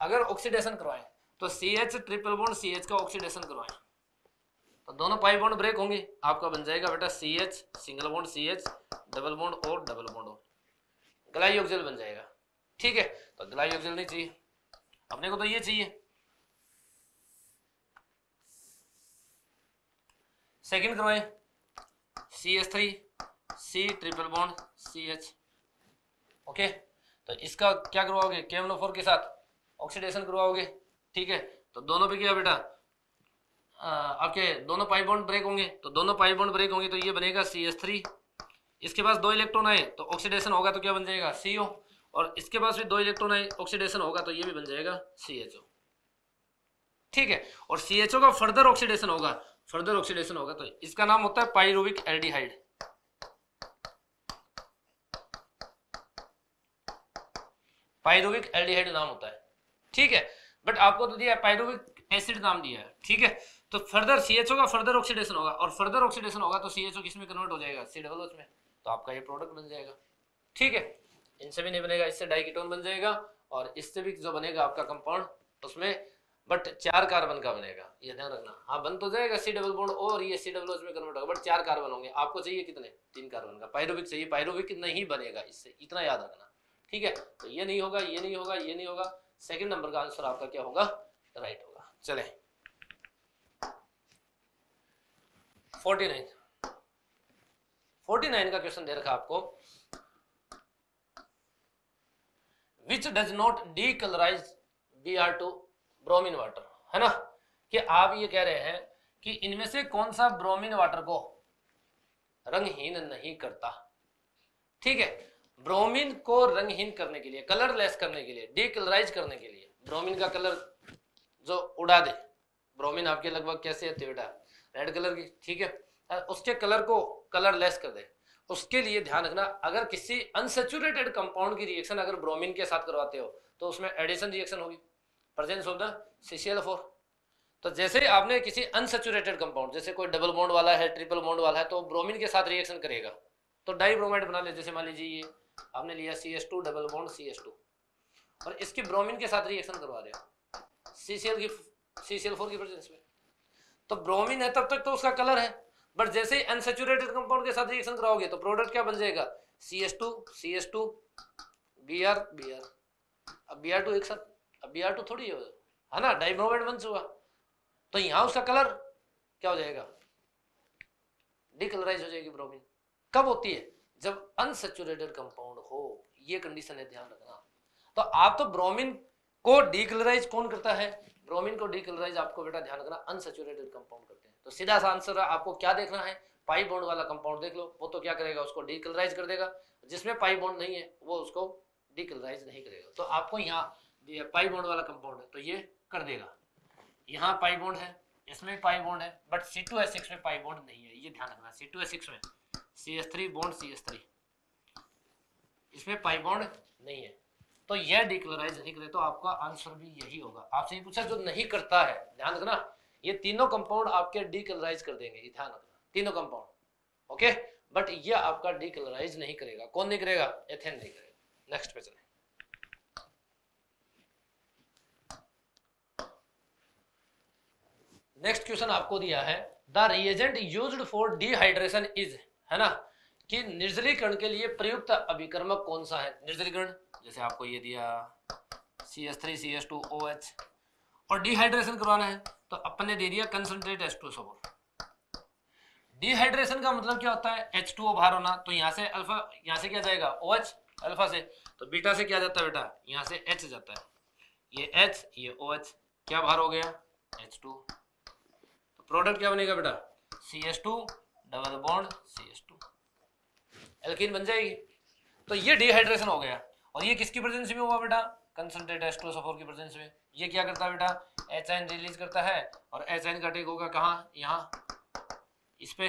अगर ऑक्सीडेशन करवाए तो C H triple bond C H का ऑक्सीडेशन करवाए तो दोनों पाई बॉन्ड ब्रेक होंगे आपका बन जाएगा बेटा C H single bond C H double bond और डबल बॉन्ड और ग्लाइऑक्सिल बन जाएगा ठीक है तो ग्लाइऑक्सिल नहीं चाहिए अपने को तो ये चाहिए सेकंड करो ये C S three C triple bond C H okay तो इसका क्या करवाओगे केमनो फोर के साथ ऑक्सीडेशन करवाओगे ठीक है तो दोनों पे क्या बेटा आ, आपके दोनों पाइप बॉन्ड ब्रेक होंगे तो दोनों पाइप बॉन्ड ब्रेक होंगे तो ये बनेगा सी एस थ्री इसके पास दो इलेक्ट्रॉन आए तो ऑक्सीडेशन होगा तो क्या बन जाएगा सी ओ और इसके पास भी दो इलेक्ट्रॉन आए ऑक्सीडेशन होगा तो ये भी बन जाएगा सी एच ओ ठीक है और सी एच ओ का फर्दर ऑक्सीडेशन होगा फर्दर ऑक्सीडेशन होगा तो इसका नाम होता है पाइरुविक एल्डिहाइड पाइरुविक एल्डिहाइड नाम होता है ठीक है बट आपको तो दिया है पाइरुविक एसिड नाम दिया है ठीक है तो फर्दर सी एच ओ का फर्दर ऑक्सीडेशन होगा और फर्दर ऑक्सीडेशन होगा तो सी एच ओ किस में कन्वर्ट हो जाएगा सी डबल में तो आपका ये प्रोडक्ट बन जाएगा ठीक है इनसे भी नहीं बनेगा इससे डाइकिटोन बन जाएगा और इससे भी जो बनेगा आपका कंपाउंड उसमें बट चार कार्बन का बनेगा ये ध्यान रखना हाँ बन तो जाएगा सी डबल बोर्ड और ये सी डबल में कन्वर्ट होगा बट चार कार्बन होंगे आपको चाहिए कितने तीन कार्बन का पायरोविक चाहिए पायरोविक नहीं बनेगा इससे इतना याद रखना ठीक है तो ये नहीं होगा ये नहीं होगा ये नहीं होगा सेकेंड नंबर का आंसर आपका क्या होगा राइट होगा चले फोर्टी नाइन फोर्टी नाइन का क्वेश्चन दे रखा आपको which does not decolourise B R two bromine water है ना कि आप ये कह रहे हैं कि इनमें से कौन सा ब्रोमिन वाटर को रंगहीन नहीं करता ठीक है ब्रोमिन को रंगहीन करने के लिए कलरलेस करने के लिए डीकलराइज करने के लिए ब्रोमिन का कलर जो उड़ा दे ब्रोमिन आपके लगभग कैसे है तिवडा रेड कलर की ठीक है उसके कलर को कलरलेस कर दे उसके लिए ध्यान रखना अगर किसी अनसेचुरेटेड कंपाउंड की रिएक्शन अगर ब्रोमीन के साथ करवाते हो तो उसमें एडिशन रिएक्शन होगी presence of the C C L four तो जैसे आपने किसी अनसेचुरेटेड कंपाउंड जैसे कोई डबल बॉन्ड वाला है ट्रिपल बॉन्ड वाला है तो ब्रोमिन के साथ रिएक्शन करेगा तो डाई ब्रोमाइड बना ले जैसे मान लीजिए ये आपने लिया C S two double bond C S two और इसकी ब्रोमिन के साथ रिएक्शन करवा रहे सी सी एल की सी सी एल फोर की प्रेजेंस में तो ब्रोमिन है तब तक तो उसका कलर है बट जैसे ही अनसेचुरेटेड कंपाउंड के साथ रिएक्शन कराओगे तो प्रोडक्ट क्या बन जाएगा C S two C S two B R B R अब बी आर टू एक साथ अब बी आर टू थोड़ी है हाँ ना डाइब्रोमेट वंस हुआ तो यहाँ उसका कलर क्या हो जाएगा डिकलराइज हो जाएगी ब्रोमीन कब होती है जब अनसेचुरेटेड कंपाउंड हो ये कंडीशन है ध्यान रखना तो आप तो ब्रोमीन को डिकलराइज कौन करता है ब्रोमीन को डिकलराइज आपको बेटा ध्यान रखना अनसेचुरेटेड कंपाउंड करते हैं तो सीधा सा आंसर आपको क्या देखना है पाई बॉन्ड वाला कंपाउंड देख लो वो तो क्या करेगा उसको डिकलराइज कर देगा जिसमें पाई बॉन्ड नहीं है वो उसको डिकलराइज नहीं करेगा तो आपको यहाँ ये पाई बॉन्ड वाला कंपाउंड है तो ये कर देगा यहाँ पाई बॉन्ड है इसमें भी पाई बॉन्ड है but C two S six में पाई बॉन्ड नहीं है ये ध्यान रखना सी टू एस सिक्स में C S three bond C S three इसमें पाई बॉन्ड नहीं है तो ये डिक्लोराइज नहीं करे तो आपका आंसर भी यही होगा आपसे ये पूछा जो नहीं करता है ध्यान रखना ये तीनों कंपाउंड आपके डिक्लोराइज कर देंगे ये ध्यान रखना तीनों कंपाउंड ओके बट ये आपका डिक्लोराइज नहीं करेगा कौन नहीं करेगा एथेन नहीं करेगा नेक्स्ट पे चले नेक्स्ट क्वेश्चन आपको दिया है the reagent use for dehydration is है ना कि निर्जलीकरण के लिए प्रयुक्त अभिक्रमक कौन सा है निर्जलीकरण जैसे आपको ये दिया C S three C S two O H और डिहाइड्रेशन करवाना है तो अपन ने दे दिया कंसनट्रेट एस टू सोबर डिहाइड्रेशन का मतलब क्या होता है एच टू ओ बाहर होना तो यहाँ से अल्फा यहाँ से क्या जाएगा ओ एच अल्फा से तो बीटा से क्या जाता है बेटा यहाँ से एच जाता है ये एच ये ओ एच क्या बाहर हो गया एच टू प्रोडक्ट क्या बनेगा बेटा C S two double bond C S two alkene बन जाएगी तो ये डिहाइड्रेशन हो गया और ये किसकी प्रेजेंस में हुआ बेटा कंसनट्रेट एस्ट्रोसफोर की प्रेजेंस में ये क्या करता है बेटा एच आइन रिलीज करता है और एच आइन का टेक होगा कहाँ यहाँ इस पे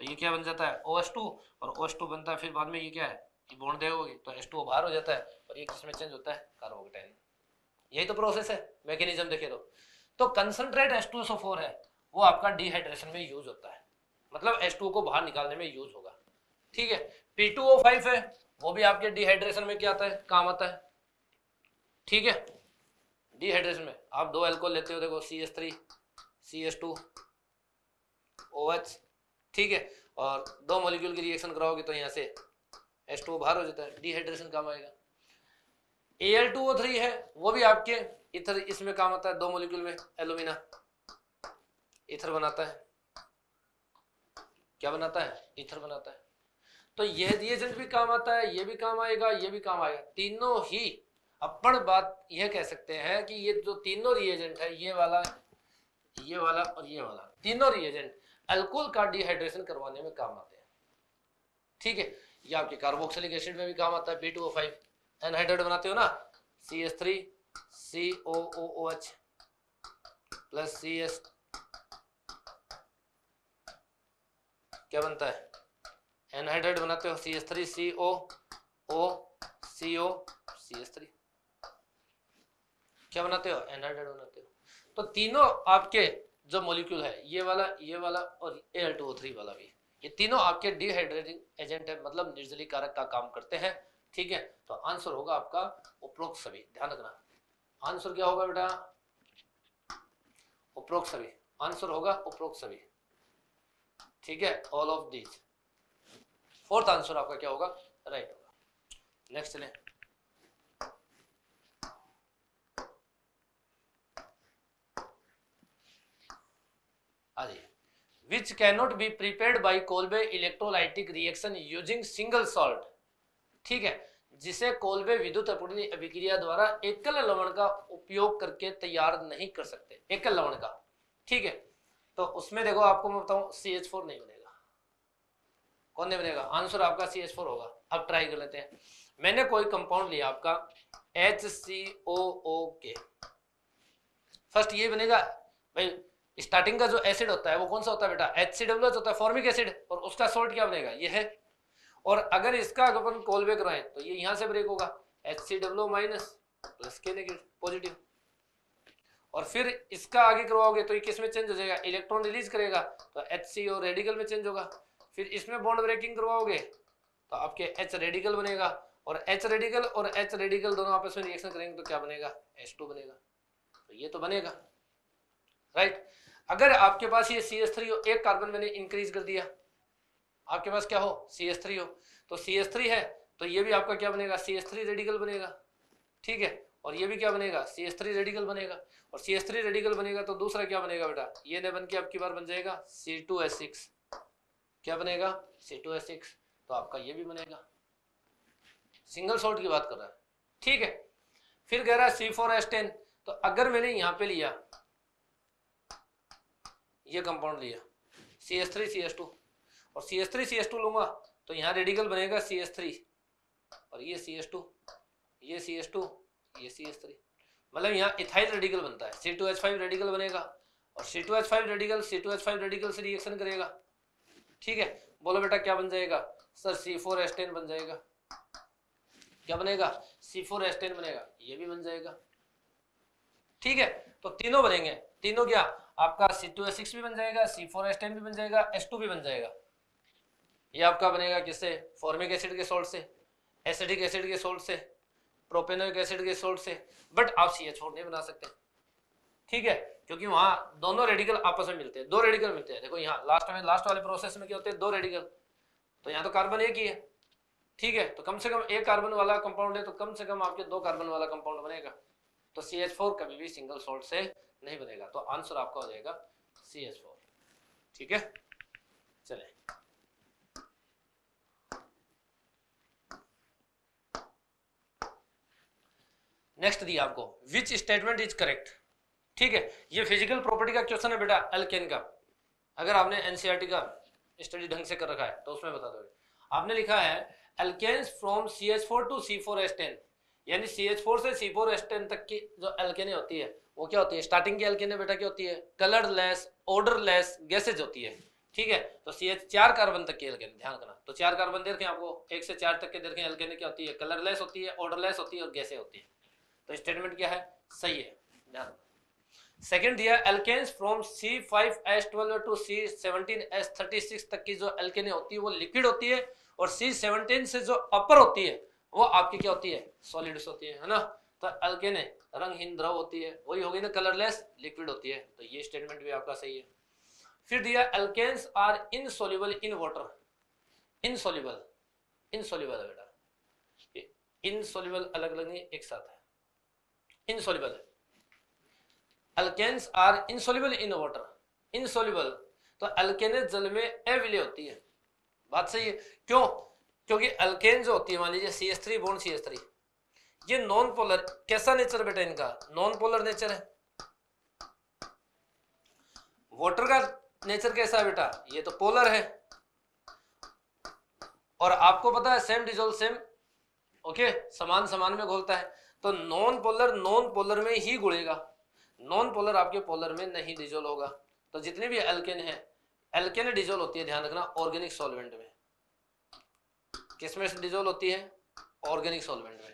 तो ये क्या बन जाता है ओ एस टू और ओ एस टू बनता है फिर बाद में ये क्या है ये बॉन्ड दे होगी तो एस टू बाहर हो जाता है और ये किसमें चेंज होता है कार्बोकेटाइन यही तो प्रोसेस है मैकेनिज्म देखे तो तो concentrate S two S four है वो आपका डिहाइड्रेशन में यूज होता है मतलब टू को बाहर निकालने में यूज होगा ठीक है फाइव है वो भी आपके डिहाइड्रेशन में क्या आता है काम आता है ठीक है डिहाइड्रेशन में आप दो एल्कोल लेते हो देखो C S three C S two O H ठीक है और दो मॉलिक्यूल की रिएक्शन कराओगे तो यहाँ से एस टू बाहर हो जाता है डिहाइड्रेशन काम आएगा A L two O three है वो भी आपके इधर इसमें काम आता है दो मॉलिक्यूल में एलुमिना इथर बनाता है क्या बनाता है इथर बनाता है तो यह रिएजेंट भी काम आता है यह भी काम आएगा यह भी काम आएगा तीनों ही अपन बात यह कह सकते हैं कि ये जो तीनों रिएजेंट है ये वाला ये वाला और ये वाला तीनों रिएजेंट अल्कोहल का डिहाइड्रेशन करवाने में काम आते हैं ठीक है ये आपके कार्बोक्सिलिक एसिड में भी काम आता है B two O five anhydride बनाते हो ना C S three C O O H plus C S क्या बनता है एनहाइड्रेट बनाते हो C S three C O O C O C S three क्या बनाते हो एनहाइड्रेट बनाते हो तो तीनों आपके जो मॉलिक्यूल है ये वाला ये वाला और एल टू थ्री वाला भी ये तीनों आपके डिहाइड्रेटिंग एजेंट है मतलब निर्जली कारक का काम करते हैं ठीक है तो आंसर होगा आपका उपरोक्त सभी ध्यान रखना आंसर क्या होगा बेटा उपरोक्त सभी आंसर होगा उपरोक्त सभी ठीक है all of these fourth answer आपका क्या होगा राइट होगा नेक्स्ट चले which cannot be prepare by Kolbe electrolytic reaction using single salt ठीक है जिसे कोल्बे विद्युत अभिक्रिया द्वारा एकल लवण का उपयोग करके तैयार नहीं कर सकते एकल लवण का ठीक है तो उसमें देखो आपको मैं बताऊँ सी एच फोर नहीं बनेगा कौन नहीं बनेगा आंसर आपका सी एच फोर होगा अब ट्राई कर लेते हैं मैंने कोई कंपाउंड लिया आपका एच सी ओ ओ के फर्स्ट ये बनेगा भाई स्टार्टिंग का जो एसिड होता है वो कौन सा होता है बेटा एच सी डब्ल्यू होता है फॉर्मिक एसिड और उसका सोल्ट क्या बनेगा ये है और अगर इसका अपन कॉल बैक तो ये यहां से ब्रेक होगा H C W minus plus के नेगेटिव पॉजिटिव और फिर इसका आगे करवाओगे तो ये किस में चेंज हो जाएगा इलेक्ट्रॉन रिलीज करेगा तो एच सी ओ रेडिकल में चेंज होगा फिर इसमें बॉन्ड ब्रेकिंग करवाओगे तो आपके एच रेडिकल बनेगा और एच रेडिकल और एच रेडिकल दोनों आपस में रिएक्शन करेंगे तो क्या बनेगा एच टू बनेगा तो ये तो बनेगा राइट अगर आपके पास ये सी एस थ्री हो एक कार्बन मैंने इंक्रीज कर दिया आपके पास क्या हो सी एस थ्री हो तो सी एस थ्री है तो ये भी आपका क्या बनेगा सी एस थ्री रेडिकल बनेगा ठीक है और ये भी क्या बनेगा सी एस थ्री रेडिकल बनेगा और सी एस थ्री रेडिकल बनेगा तो दूसरा क्या बनेगा बेटा ये न बन के आपकी बार बन जाएगा सी टू एस सिक्स क्या बनेगा सी टू एस सिक्स तो आपका ये भी बनेगा सिंगल सॉल्ट की बात कर रहा है ठीक है फिर कह रहा है सी फोर एस टेन तो अगर मैंने यहां पे लिया ये कंपाउंड लिया C S three C S two और C S three C S two लूंगा तो यहाँ रेडिकल बनेगा सी एस थ्री और ये सी एस टू ये सी एस टू ये सी एस थ्री मतलब यहाँ इथाइल रेडिकल बनता है C two H five radical बनेगा और C two H five radical C two H five radical से रिएक्शन करेगा ठीक है बोलो बेटा क्या बन जाएगा sir C four S ten बन जाएगा क्या बनेगा सी फोर एस टेन बनेगा ये भी बन जाएगा ठीक है तो तीनों बनेंगे तीनों क्या आपका सी टू एस सिक्स भी बन जाएगा सी फोर एस टेन भी बन जाएगा एस टू भी बन जाएगा ये आपका बनेगा किससे फॉर्मिक एसिड के सोल्ट से एसिडिक एसिड के सोल्ट से प्रोपेनोइक एसिड के सोर्ट से बट आप सी एच फोर नहीं बना सकते ठीक है क्योंकि वहां दोनों रेडिकल आपस में मिलते हैं दो रेडिकल मिलते हैं देखो यहाँ लास्ट में लास्ट वाले प्रोसेस में क्या होते हैं दो रेडिकल तो यहाँ तो कार्बन एक ही है ठीक है तो कम से कम एक कार्बन वाला कंपाउंड है तो कम से कम आपके दो कार्बन वाला कंपाउंड बनेगा तो सी एच फोर कभी भी सिंगल सोल्ट से नहीं बनेगा तो आंसर आपका हो जाएगा सी एच फोर ठीक है चले नेक्स्ट दिया आपको विच स्टेटमेंट इज करेक्ट ठीक है ये फिजिकल प्रॉपर्टी का क्वेश्चन है बेटा एलकेन का अगर आपने एनसीआरटी e का स्टडी ढंग से कर रखा है तो उसमें बता दो आपने लिखा है alkane from C H four to C four S ten यानी सी एच फोर से सी फोर एस टेन तक की जो एलकेन होती है वो क्या होती है स्टार्टिंग की एलकेन बेटा क्या होती है colourless odourless gases होती है ठीक है तो सी एच चार कार्बन तक की एलकेन ध्यान रखना तो चार कार्बन देखें आपको एक से चार तक के देखें एलकेन क्या होती है कलरलेस होती है ऑर्डरलेस होती है और गैसे होती है तो स्टेटमेंट क्या है सही है ध्यान सेकेंड दिया alkanes from C five S twelve to C seventeen S thirty six तक की जो एल्केन होती है वो लिक्विड होती है और सी सेवनटीन से जो अपर होती है वो आपकी क्या होती है सॉलिड होती है है ना तो एल्केन रंगहीन द्रव होती है वही होगी ना कलरलेस लिक्विड होती है तो ये स्टेटमेंट भी आपका सही है फिर दिया alkanes are insoluble in water insoluble insoluble बेटा इनसोल्यूबल अलग अलग नहीं एक साथ insoluble alkanes are insoluble in water insoluble तो एल्केन जल में एविले होती है बात सही है क्यों क्योंकि एल्केन जो होती है मान लीजिए C S three bond C S three ये नॉन पोलर कैसा नेचर बेटा इनका नॉन पोलर नेचर है वाटर का नेचर कैसा है बेटा ये तो पोलर है और आपको पता है सेम डिजोल्व सेम ओके समान समान में घोलता है तो नॉन पोलर नॉन पोलर में ही गुड़ेगा नॉन पोलर आपके पोलर में नहीं डिजोल्व होगा तो जितने भी एल्केन है एल्केन डिजोल्व होती है ध्यान रखना ऑर्गेनिक सॉल्वेंट में किसमें से डिजोल्व होती है ऑर्गेनिक सॉल्वेंट में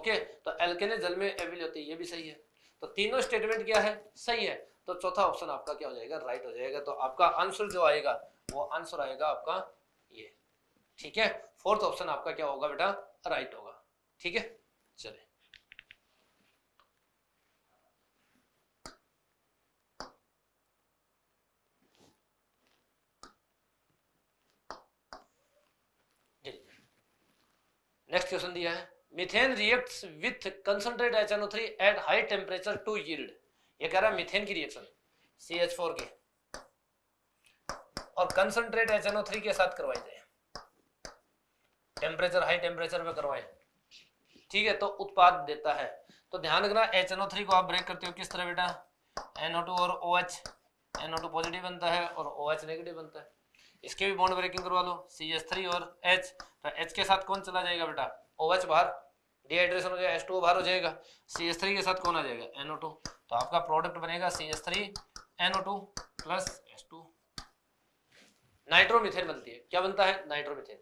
ओके तो एल्केन जल में एविल होती है ये भी सही है तो तीनों स्टेटमेंट क्या है सही है तो चौथा ऑप्शन आपका क्या हो जाएगा राइट हो जाएगा तो आपका आंसर जो आएगा वो आंसर आएगा आपका ये ठीक है फोर्थ ऑप्शन आपका क्या होगा बेटा राइट होगा ठीक है चले नेक्स्ट क्वेश्चन दिया है methane reacts with concentrate H N O three at high temperature to yield ये कह रहा है मिथेन की रिएक्शन सी एच फोर की और concentrate H N O three के साथ करवाई जाए टेम्परेचर हाई टेम्परेचर में करवाए ठीक है तो उत्पाद देता है तो ध्यान रखना एच एन ओ थ्री को आप ब्रेक करते हो किस तरह बेटा टू और O H OH two positive बनता है और ओ एच नेगेटिव बनता है इसके भी बॉन्ड ब्रेकिंग करवा लो सी एस थ्री और एच तो एच के साथ कौन चला जाएगा बेटा ओ एच बाहर डिहाइड्रेशन हो जाएगा एच टू बाहर हो जाएगा सी एस थ्री के साथ कौन आ जाएगा एनओ टू तो आपका प्रोडक्ट बनेगा C S three NO two plus H two nitromethane बनती है क्या बनता है नाइट्रोमिथेन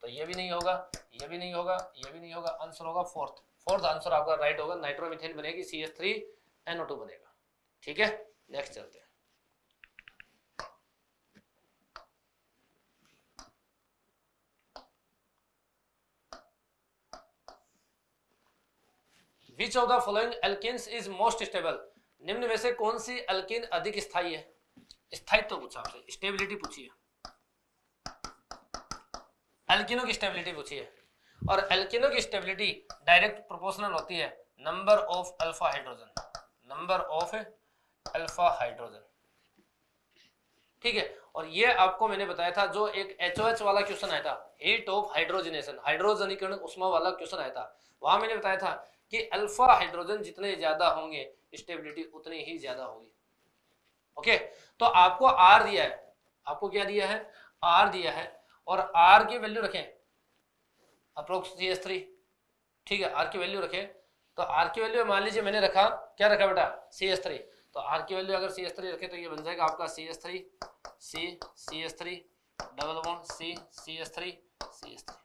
तो ये भी नहीं होगा ये भी नहीं होगा ये भी नहीं होगा आंसर होगा फोर्थ फोर्थ आंसर आपका राइट होगा नाइट्रोमिथेन बनेगी C S three NO two बनेगा ठीक है नेक्स्ट चलते हैं which of the following alkene is most stable निम्न में से कौन सी एल्किन अधिक स्थायी है स्थायित्व तो पूछा आपसे स्टेबिलिटी पूछिए एल्किनो की स्टेबिलिटी पूछिए और एल्किनो की स्टेबिलिटी डायरेक्ट प्रोपोर्शनल होती है number of alpha hydrogen number of alpha hydrogen ठीक है और ये आपको मैंने बताया था जो एक एच OH वाला क्वेश्चन आया था एट ऑफ हाइड्रोजनेशन हाइड्रोजनीकरण उष्मा वाला क्वेश्चन आया था वहां मैंने बताया था कि अल्फा हाइड्रोजन जितने ज्यादा होंगे स्टेबिलिटी उतनी ही ज्यादा होगी ओके तो आपको आर दिया है आपको क्या दिया है आर दिया है और आर की वैल्यू रखें अप्रोक्स सी एस थ्री ठीक है आर की वैल्यू रखें तो आर की वैल्यू मान लीजिए मैंने रखा क्या रखा बेटा सी एस थ्री तो आर की वैल्यू अगर सी एस थ्री रखें तो ये बन जाएगा आपका C S three C C S three double one C C S three C S three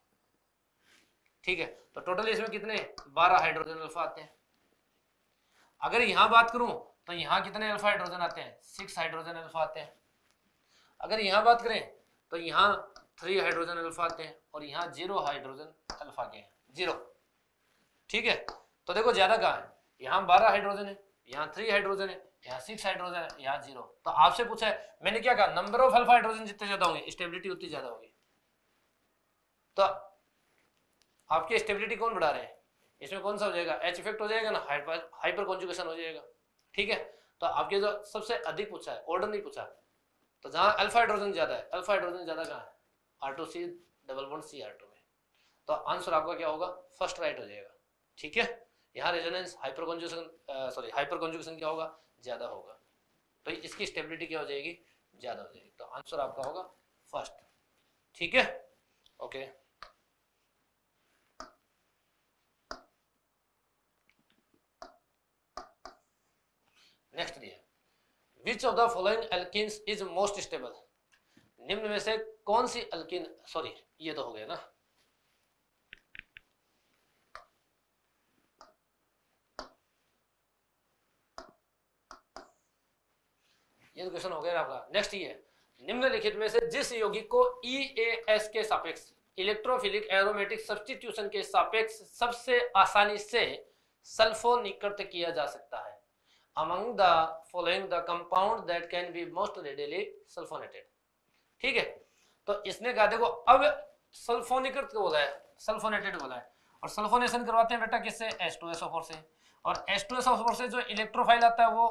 ठीक है तो टोटल इसमें कितने बारह हाइड्रोजन अल्फा आते हैं अगर यहां बात करूं तो यहां कितने अल्फा हाइड्रोजन आते हैं सिक्स हाइड्रोजन अल्फा आते हैं अगर यहां बात करें तो यहां थ्री हाइड्रोजन अल्फा आते हैं और यहां जीरो हाइड्रोजन अल्फा के हैं जीरो ठीक है तो देखो ज्यादा कहा है यहां बारह हाइड्रोजन है यहां थ्री हाइड्रोजन है यहां सिक्स हाइड्रोजन है यहां जीरो तो आपसे पूछा है मैंने क्या कहा नंबर ऑफ अल्फा हाइड्रोजन जितने ज्यादा होंगे स्टेबिलिटी उतनी ज्यादा होगी तो आपकी स्टेबिलिटी कौन बढ़ा रहे हैं इसमें कौन सा हो जाएगा एच इफेक्ट हो जाएगा ना हाइपर कॉन्जुकेशन हो जाएगा ठीक है तो आपके जो सबसे अधिक पूछा है ऑर्डर नहीं पूछा तो जहाँ अल्फा हाइड्रोजन ज़्यादा है अल्फा हाइड्रोजन ज़्यादा कहाँ है R two C double one C R two में तो आंसर आपका क्या होगा फर्स्ट राइट हो जाएगा ठीक है यहाँ resonance hyperconjugation sorry hyperconjugation क्या होगा ज़्यादा होगा तो इसकी स्टेबिलिटी क्या हो जाएगी ज़्यादा हो जाएगी तो आंसर आपका होगा फर्स्ट ठीक है ओके नेक्स्ट दिया which of the following alkenes is most stable निम्न में से कौन सी अल्किन सॉरी ये तो हो गया ना ये तो क्वेश्चन हो गया आपका नेक्स्ट ये निम्नलिखित में से जिस यौगिक को ई e एस के सापेक्ष इलेक्ट्रोफिलिक एरोमेटिक सब्सटीट्यूशन के सापेक्ष सबसे आसानी से सल्फोनिकृत किया जा सकता है among the following the compound that can be most readily sulfonated ठीक है तो इसने कहा देखो अब सल्फोनिकृत बोला है सल्फोनेटेड बोला है और सल्फोनेशन करवाते हैं बेटा किससे H2SO4 से और H2SO4 से जो इलेक्ट्रोफाइल आता है वो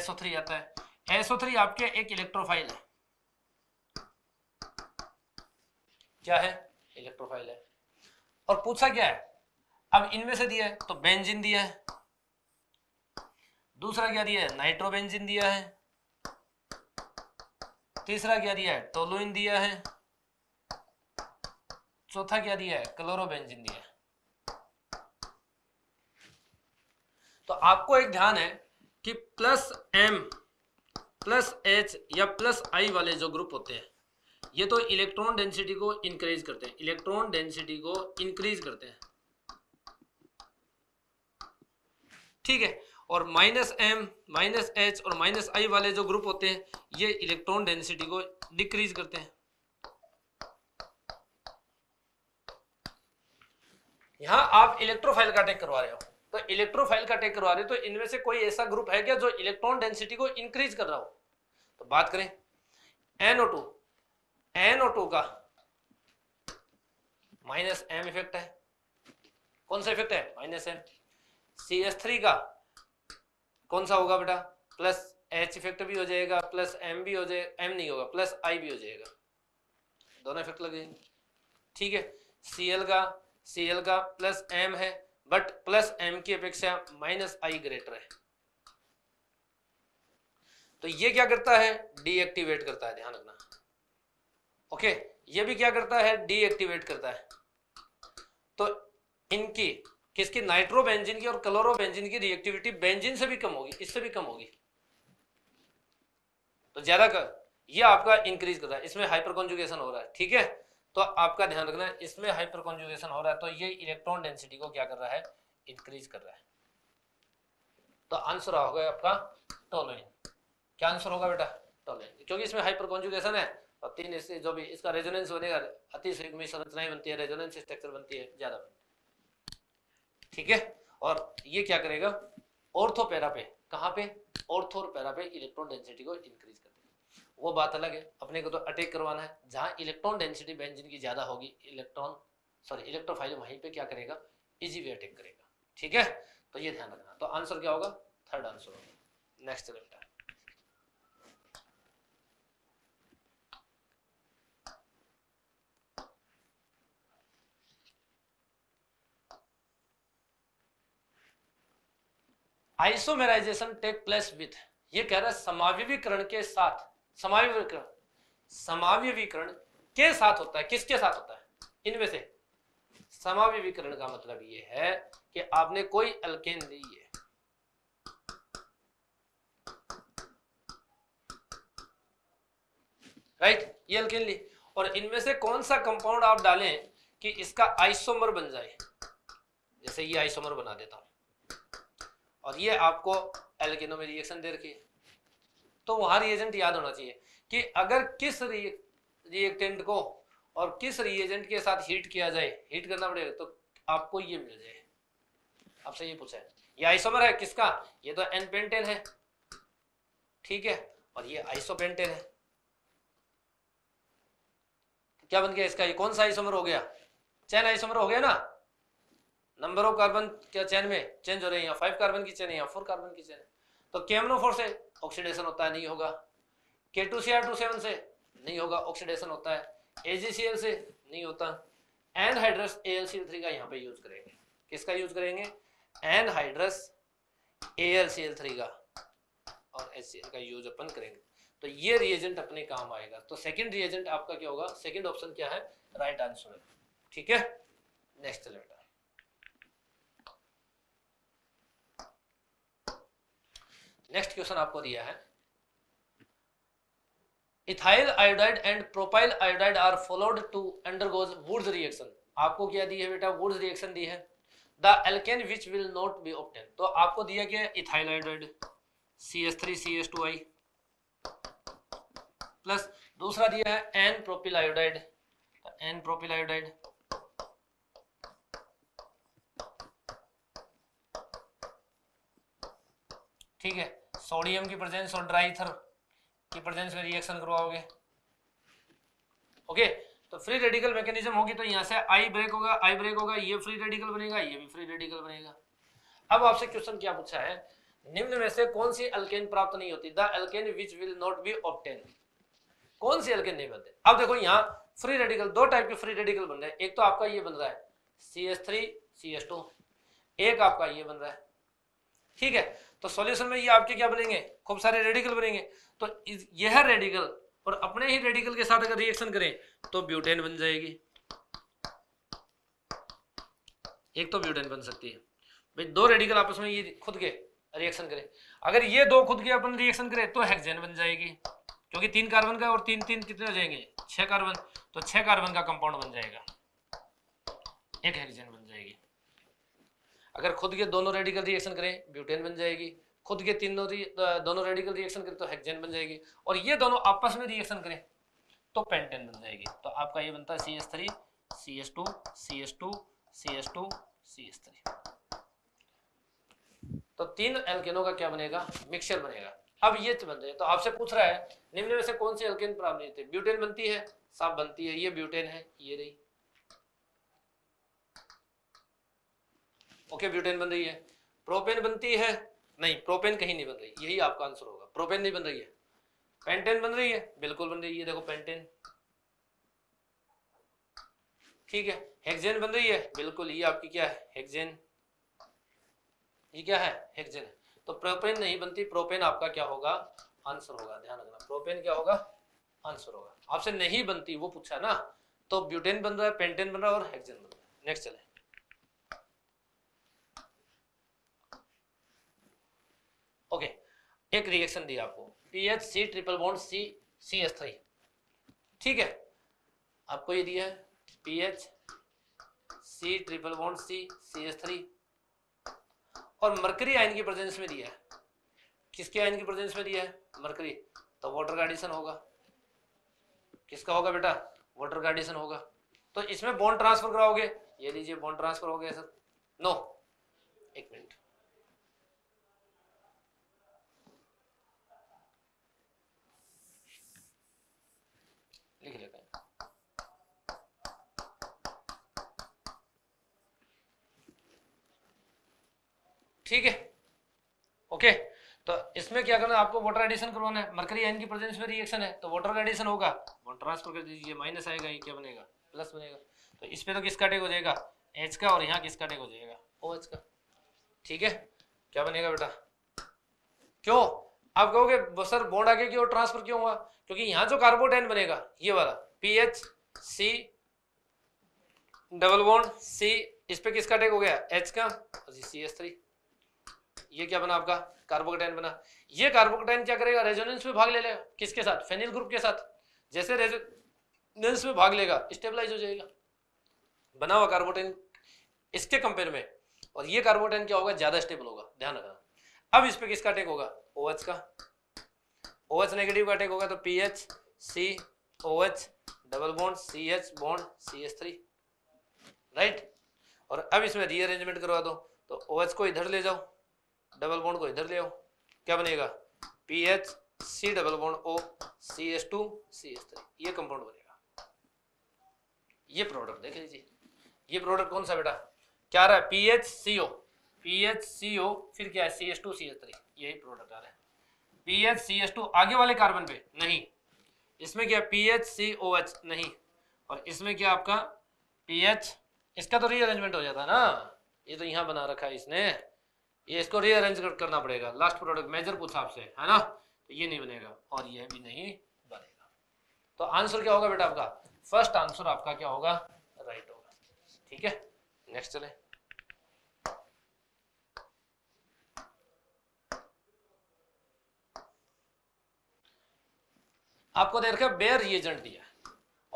SO3 आता है SO3 आपके एक इलेक्ट्रोफाइल है क्या है इलेक्ट्रोफाइल है और पूछा क्या है अब इनमें से दिया है तो बेंजिन दिया है दूसरा क्या दिया है नाइट्रोबेंजिन दिया है तीसरा क्या दिया है टोलोइन दिया है चौथा क्या दिया है क्लोरोबेंजिन दिया है तो आपको एक ध्यान है कि प्लस एम प्लस एच या प्लस आई वाले जो ग्रुप होते हैं ये तो इलेक्ट्रॉन डेंसिटी को इंक्रीज करते हैं इलेक्ट्रॉन डेंसिटी को इंक्रीज करते हैं ठीक है और माइनस एम माइनस एच और माइनस आई वाले जो ग्रुप होते हैं ये इलेक्ट्रॉन डेंसिटी को डिक्रीज करते हैं यहां आप इलेक्ट्रोफाइल का अटैक करवा रहे हो तो इलेक्ट्रोफाइल का अटैक करवा रहे हो तो इनमें से कोई ऐसा ग्रुप है क्या जो इलेक्ट्रॉन डेंसिटी को इंक्रीज कर रहा हो तो बात करें टू एनओ टू का माइनस एम इफेक्ट है कौन सा इफेक्ट है minus M C S three का कौन सा होगा बेटा प्लस एच इफेक्ट भी हो जाएगा प्लस एम भी हो जाएगा एम नहीं होगा प्लस आई भी हो जाएगा दोनों इफेक्ट लग जाएंगे ठीक है सी एल का सी एल का प्लस एम है बट प्लस एम की अपेक्षा माइनस आई ग्रेटर है तो ये क्या करता है डीएक्टिवेट करता है ध्यान रखना ओके ये भी क्या करता है डीएक्टिवेट करता है तो इनकी किसकी बेंजिन की और क्लोरो बेंजिन की रिएक्टिविटी बेंजिन से भी कम होगी इससे भी कम होगी तो ज्यादा कर ये आपका इंक्रीज कर रहा है इसमें हाइपर कॉन्जुगेशन हो रहा है ठीक है तो आपका ध्यान रखना है इसमें हाइपर कॉन्जुगेशन हो रहा है तो ये इलेक्ट्रॉन डेंसिटी को क्या कर रहा है इंक्रीज कर रहा है तो आंसर होगा आपका टोलोइन क्या आंसर होगा बेटा टोलोइन क्योंकि इसमें हाइपर कॉन्जुगेशन है और तीन इससे जो भी इसका रेजोनेंस बनेगा अति संयुग्मी संरचनाएं बनती है रेजोनेंस स्ट्रक्चर बनती है ज्यादा बनती है ठीक है और ये क्या करेगा पैरा पे कहाँ पे ऑर्थो और पैरा पे इलेक्ट्रॉन डेंसिटी को इंक्रीज कर देगा वो बात अलग है अपने को तो अटैक करवाना है जहाँ इलेक्ट्रॉन डेंसिटी बेंजिन की ज्यादा होगी इलेक्ट्रॉन सॉरी इलेक्ट्रोफाइल वहीं पे क्या करेगा इजी वे अटैक करेगा ठीक है तो ये ध्यान रखना तो आंसर क्या होगा थर्ड आंसर होगा नेक्स्ट बेटा आइसोमेराइजेशन टेक प्लेस विथ ये कह रहा है समाविकरण के साथ समाविकरण समाविकरण के साथ होता है किसके साथ होता है इनमें से समाविकरण का मतलब ये है कि आपने कोई अल्केन ली है राइट ये अल्केन ली और इनमें से कौन सा कंपाउंड आप डालें कि इसका आइसोमर बन जाए जैसे ये आइसोमर बना देता हूं और ये आपको एल्केनो में रिएक्शन दे रखी है तो वहाँ रिएजेंट याद होना चाहिए कि अगर किस रिएक्टेंट को और किस रिएजेंट के साथ हीट किया जाए हीट करना पड़ेगा तो आपको ये मिल जाए आपसे ये पूछा है ये आइसोमर है किसका ये तो एन पेंटेन है ठीक है और ये आइसोपेंटेन है क्या बन गया इसका ये कौन सा आइसोमर हो गया चैन आइसोमर हो गया ना नंबर ऑफ कार्बन क्या चेन में चेंज हो रही है फाइव कार्बन की चेन है या फोर कार्बन की चेन है तो केमनो फोर से ऑक्सीडेशन होता है नहीं होगा K two C R two seven से नहीं होगा ऑक्सीडेशन होता है ए जी सी एल से नहीं होता anhydrous A L C three का यहाँ पे यूज करेंगे किसका यूज करेंगे anhydrous A L C L three का और एच सी एल का यूज अपन करेंगे तो ये रिएजेंट अपने काम आएगा तो सेकेंड रिएजेंट आपका क्या होगा सेकेंड ऑप्शन क्या है राइट आंसर ठीक है नेक्स्ट लेटर नेक्स्ट क्वेश्चन आपको दिया है ethyl iodide and propyl iodide are followed to undergoes Wurtz reaction आपको क्या दी है बेटा वुड्स रिएक्शन दी है the alkane which will not be obtained तो आपको दिया गया ethyl iodide C S three C S two I plus दूसरा दिया है n propyl iodide n propyl iodide ठीक है सोडियम की प्रेजेंस और ड्राइथर की प्रेजेंस में रिएक्शन करवाओगे ओके तो फ्री रेडिकल मैकेनिज्म होगी तो यहाँ से आई ब्रेक होगा आई ब्रेक होगा ये फ्री रेडिकल बनेगा ये भी फ्री रेडिकल बनेगा अब आपसे क्वेश्चन क्या पूछा है निम्न में से कौन सी अल्केन प्राप्त नहीं होती the alkane which will not be obtained कौन सी अल्केन नहीं बनते अब देखो यहाँ फ्री रेडिकल दो टाइप के फ्री रेडिकल बन रहे हैं एक तो आपका ये बन रहा है C S three C S two एक आपका ये बन रहा है ठीक है तो सॉल्यूशन में ये आपके क्या बनेंगे खूब सारे रेडिकल बनेंगे तो यह रेडिकल और अपने ही रेडिकल के साथ अगर रिएक्शन करें तो ब्यूटेन बन जाएगी एक तो ब्यूटेन बन सकती है भाई दो रेडिकल आपस में ये खुद के रिएक्शन करें अगर ये दो खुद के अपन रिएक्शन करें तो हेक्सेन बन जाएगी क्योंकि तीन कार्बन का और तीन तीन कितने हो जाएंगे छह कार्बन तो छह कार्बन का कंपाउंड बन जाएगा एक हेक्सेन बन अगर खुद के दोनों रेडिकल रिएक्शन करें ब्यूटेन बन जाएगी खुद के तीन दोनों रेडिकल रिएक्शन करें तो हेक्जेन बन जाएगी और ये दोनों आपस में रिएक्शन करें तो पेंटेन बन जाएगी तो आपका ये बनता है C S three C S two C S two C S two C S three तो तीन एल्केनों का क्या बनेगा मिक्सचर बनेगा अब ये तो बन जाए तो आपसे पूछ रहा है निम्न में से कौन से एल्केन प्राप्त नहीं थे ब्यूटेन बनती है साफ बनती है ये ब्यूटेन है ये रही ओके ब्यूटेन बन रही है प्रोपेन बनती है नहीं प्रोपेन कहीं नहीं बन रही यही आपका आंसर होगा प्रोपेन नहीं बन रही है पेंटेन बन रही है बिल्कुल बन रही है देखो पेंटेन ठीक है हेक्सेन बन रही है बिल्कुल ये आपकी क्या है हेक्सेन ये क्या है हेक्सेन तो प्रोपेन नहीं बनती प्रोपेन आपका क्या होगा आंसर होगा ध्यान रखना प्रोपेन क्या होगा आंसर होगा आपसे नहीं बनती वो पूछा ना तो ब्यूटेन बन रहा है पेंटेन बन रहा है और हेक्सेन बन रहा है नेक्स्ट चले ओके एक रिएक्शन दिया आपको T H C triple bond C C S three ठीक है आपको ये दिया है P H C triple bond C C S three और मरकरी आयन की प्रेजेंस में दिया है किसके आयन की प्रेजेंस में दिया है मरकरी तो वाटर गार्डिशन होगा किसका होगा बेटा वाटर गार्डिशन होगा तो इसमें बॉन्ड ट्रांसफर कराओगे ये लीजिए बॉन्ड ट्रांसफर हो गया सर नो एक मिनट ठीक है ओके तो इसमें क्या करना है आपको वाटर एडिशन करवाना है मरकरी एन की प्रेजेंस में रिएक्शन है तो वाटर एडिशन होगा ट्रांसफर कर दीजिए माइनस आएगा ये क्या बनेगा प्लस बनेगा तो इस पर तो किसका टेक हो जाएगा एच का और यहाँ किसका टेक हो जाएगा ओ OH एच का ठीक है क्या बनेगा बेटा क्यों आप कहोगे सर बॉन्ड आगे क्यों ट्रांसफर क्यों हुआ क्योंकि यहाँ जो कार्बोटाइन बनेगा ये वाला P H C double bond C इस पे किसका टेक हो गया एच का सी एस थ्री ये क्या बना आपका कार्बोकटाइन बना ये कार्बोकटाइन क्या करेगा रेजोनेंस में भाग ले लेगा किसके साथ फेनिल ग्रुप के साथ जैसे रेजोनेंस में भाग लेगा स्टेबलाइज हो जाएगा बना हुआ कार्बोटाइन इसके कंपेयर में और ये कार्बोटाइन क्या होगा ज्यादा स्टेबल होगा ध्यान रखना अब इस पे किसका अटैक होगा ओ OH का ओ OH नेगेटिव का अटैक होगा तो P H C O H double bond C H bond C H three right और अब इसमें रीअरेंजमेंट करवा दो तो ओ OH को इधर ले जाओ डबल बॉन्ड को इधर ले आओ क्या बनेगा P H C double bond O C S two C S three ये कंपाउंड बनेगा ये प्रोडक्ट देख लीजिए ये प्रोडक्ट कौन सा बेटा क्या आ रहा है P H C O P H C O फिर क्या है C S two C S three यही प्रोडक्ट आ रहा है P H C S two आगे वाले कार्बन पे नहीं इसमें क्या P H C O H नहीं और इसमें क्या आपका पी एच इसका तो रीअरेंजमेंट हो जाता है ना ये तो यहाँ बना रखा है इसने ये इसको रीअरेंज करना पड़ेगा लास्ट प्रोडक्ट मेजर पूछा आपसे है ना तो ये नहीं बनेगा और ये भी नहीं बनेगा तो आंसर क्या होगा बेटा आपका फर्स्ट आंसर आपका क्या होगा राइट होगा ठीक है नेक्स्ट चले आपको देख रहे बेयर रिएजेंट दिया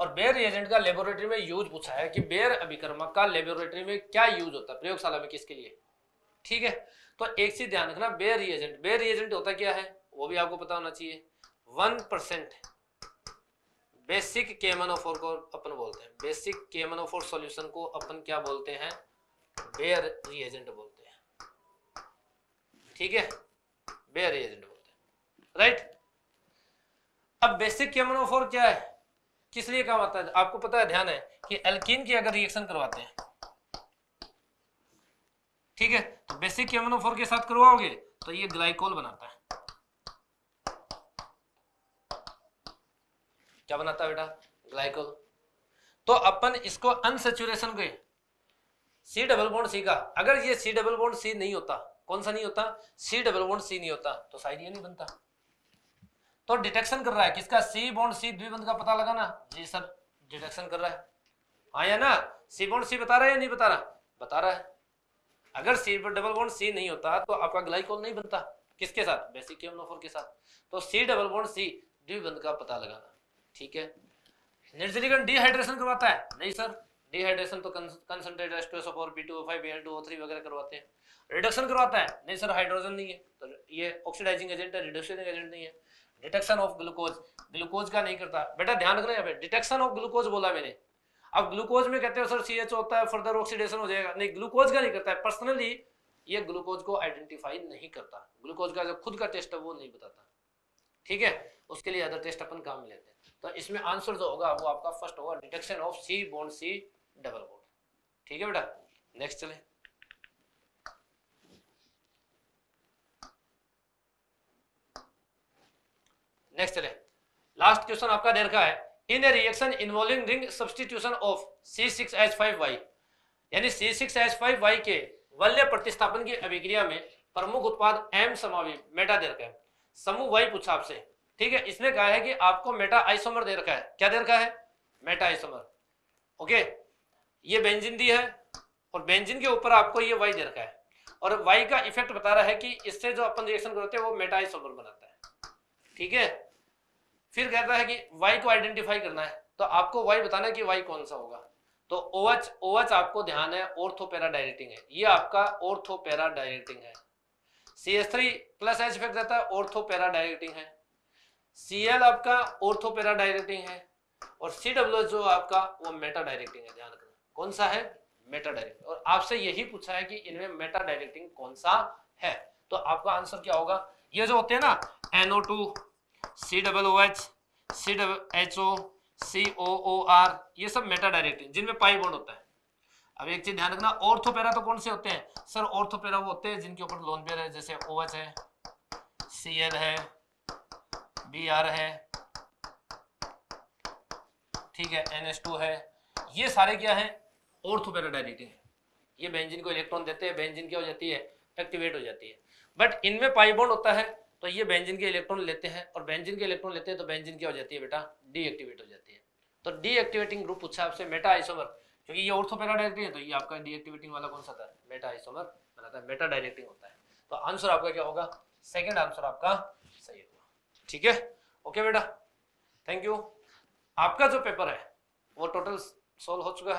और बेयर रिएजेंट का लेबोरेटरी में यूज पूछा है कि बेयर अभिक्रमक का लेबोरेटरी में क्या यूज होता है प्रयोगशाला में किसके लिए ठीक है तो एक चीज ध्यान रखना बे रिएजेंट बे रिएजेंट होता क्या है वो भी आपको पता होना चाहिए वन परसेंट बेसिक केमन ऑफोर को अपन बोलते हैं बेसिक केमन ऑफोर सोल्यूशन को अपन क्या बोलते हैं बेयर रिएजेंट बोलते हैं ठीक है बेयर रिएजेंट बोलते हैं राइट अब बेसिक केमन ऑफोर क्या है किस लिए काम आता है आपको पता है ध्यान है कि एल्किन की अगर रिएक्शन करवाते हैं ठीक है तो बेसिक एमनोफोर के साथ करवाओगे तो ये ग्लाइकोल बनाता है क्या बनाता है बेटा ग्लाइकोल तो अपन इसको अनसेचुरेशन गए सी डबल बॉन्ड सी का अगर ये सी डबल बॉन्ड सी नहीं होता कौन सा नहीं होता सी डबल बॉन्ड सी नहीं होता तो साइड ये नहीं बनता तो डिटेक्शन कर रहा है किसका सी बॉन्ड सी द्विबंध का पता लगाना जी सर डिटेक्शन कर रहा है हाँ या ना सी बॉन्ड सी बता रहा है या नहीं बता रहा बता रहा है अगर सी पर डबल बॉन्ड सी नहीं होता तो आपका ग्लाइकोल नहीं बनता किसके साथ बेसिक के साथ तो सी डबल बॉन्ड सी द्विबंध का पता लगाना ठीक है निर्जलीकरण डिहाइड्रेशन करवाता है नहीं सर डिहाइड्रेशन तो concentrate S two S four B two five L two O three वगैरह करवाते हैं रिडक्शन करवाता है नहीं सर हाइड्रोजन नहीं है तो ये ऑक्सीडाइजिंग एजेंट है रिडक्शन एजेंट नहीं है डिटेक्शन ऑफ ग्लूकोज ग्लूकोज का नहीं करता बेटा ध्यान रखना यहाँ पे डिटेक्शन ऑफ ग्लूकोज बोला मैंने अब ग्लूकोज में कहते हो सर सी एच होता है फर्दर ऑक्सीडेशन हो जाएगा नहीं ग्लूकोज का नहीं करता है पर्सनली ये ग्लूकोज को आइडेंटिफाई नहीं करता ग्लूकोज का जो खुद का टेस्ट है वो नहीं बताता ठीक है उसके लिए अदर टेस्ट अपन काम में लेते हैं तो इसमें आंसर जो होगा वो आपका फर्स्ट होगा detection of C bond C double bond ठीक है बेटा नेक्स्ट चले नेक्स्ट चले लास्ट क्वेश्चन आपका देर का है in a reaction involving ring substitution of C six H five Y यानी C six H five Y के वल्य प्रतिस्थापन की अभिक्रिया में प्रमुख उत्पाद एम समावी मेटा दे रखा है समूह वाई पूछा आपसे ठीक है इसमें कहा है कि आपको मेटा आइसोमर दे रखा है क्या दे रखा है मेटा आइसोमर ओके ये बेंजिन दी है और बेंजिन के ऊपर आपको ये वाई दे रखा है और वाई का इफेक्ट बता रहा है कि इससे जो अपन रिएक्शन करते हैं वो मेटा आइसोमर बनाता है ठीक है फिर कहता है कि वाई को आइडेंटिफाई करना है तो आपको वाई बताना है कि वाई कौन सा होगा तो ओएच ओएच आपको ध्यान है पैरा डायरेक्टिंग है ये आपका पैरा डायरेक्टिंग है C S three plus H फैक्ट रहता है पैरा डायरेक्टिंग है सी एल आपका पैरा डायरेक्टिंग है और सी डब्ल्यू जो आपका वो मेटा डायरेक्टिंग है ध्यान रखना कौन सा है मेटा डायरेक्टिंग और आपसे यही पूछा है कि इनमें मेटा डायरेक्टिंग कौन सा है तो आपका आंसर क्या होगा ये जो होते हैं ना NO two C double O H C double H O C O O R ये सब मेटा डायरेक्ट जिनमें पाई बोर्ड होता है अब एक चीज ध्यान रखना ऑर्थोपेरा तो कौन से होते हैं सर ऑर्थोपेरा वो होते हैं जिनके ऊपर लोन पेयर है जैसे ओ एच है सी एल है बी आर है ठीक है एन एस टू है ये सारे क्या है ऑर्थोपेरा डायरेक्ट है ये बेंजिन को इलेक्ट्रॉन देते हैं बेंजिन क्या हो जाती है एक्टिवेट हो जाती है बट इनमें पाई बॉन्ड होता है तो ये बेंजिन के इलेक्ट्रॉन लेते हैं और बेंजिन के इलेक्ट्रॉन लेते हैं तो बेंजिन क्या हो जाती है बेटा डीएक्टिवेट हो जाती है तो डीएक्टिवेटिंग ग्रुप पूछा आपसे मेटा आइसोमर क्योंकि ये ऑर्थो पैरा डायरेक्टिंग है तो ये आपका डीएक्टिवेटिंग वाला कौन सा था मेटा आइसोमर बनाता है मेटा डायरेक्टिंग होता है तो आंसर आपका क्या होगा सेकेंड आंसर आपका सही होगा ठीक है ओके बेटा थैंक यू आपका जो पेपर है वो टोटल सोल्व हो चुका है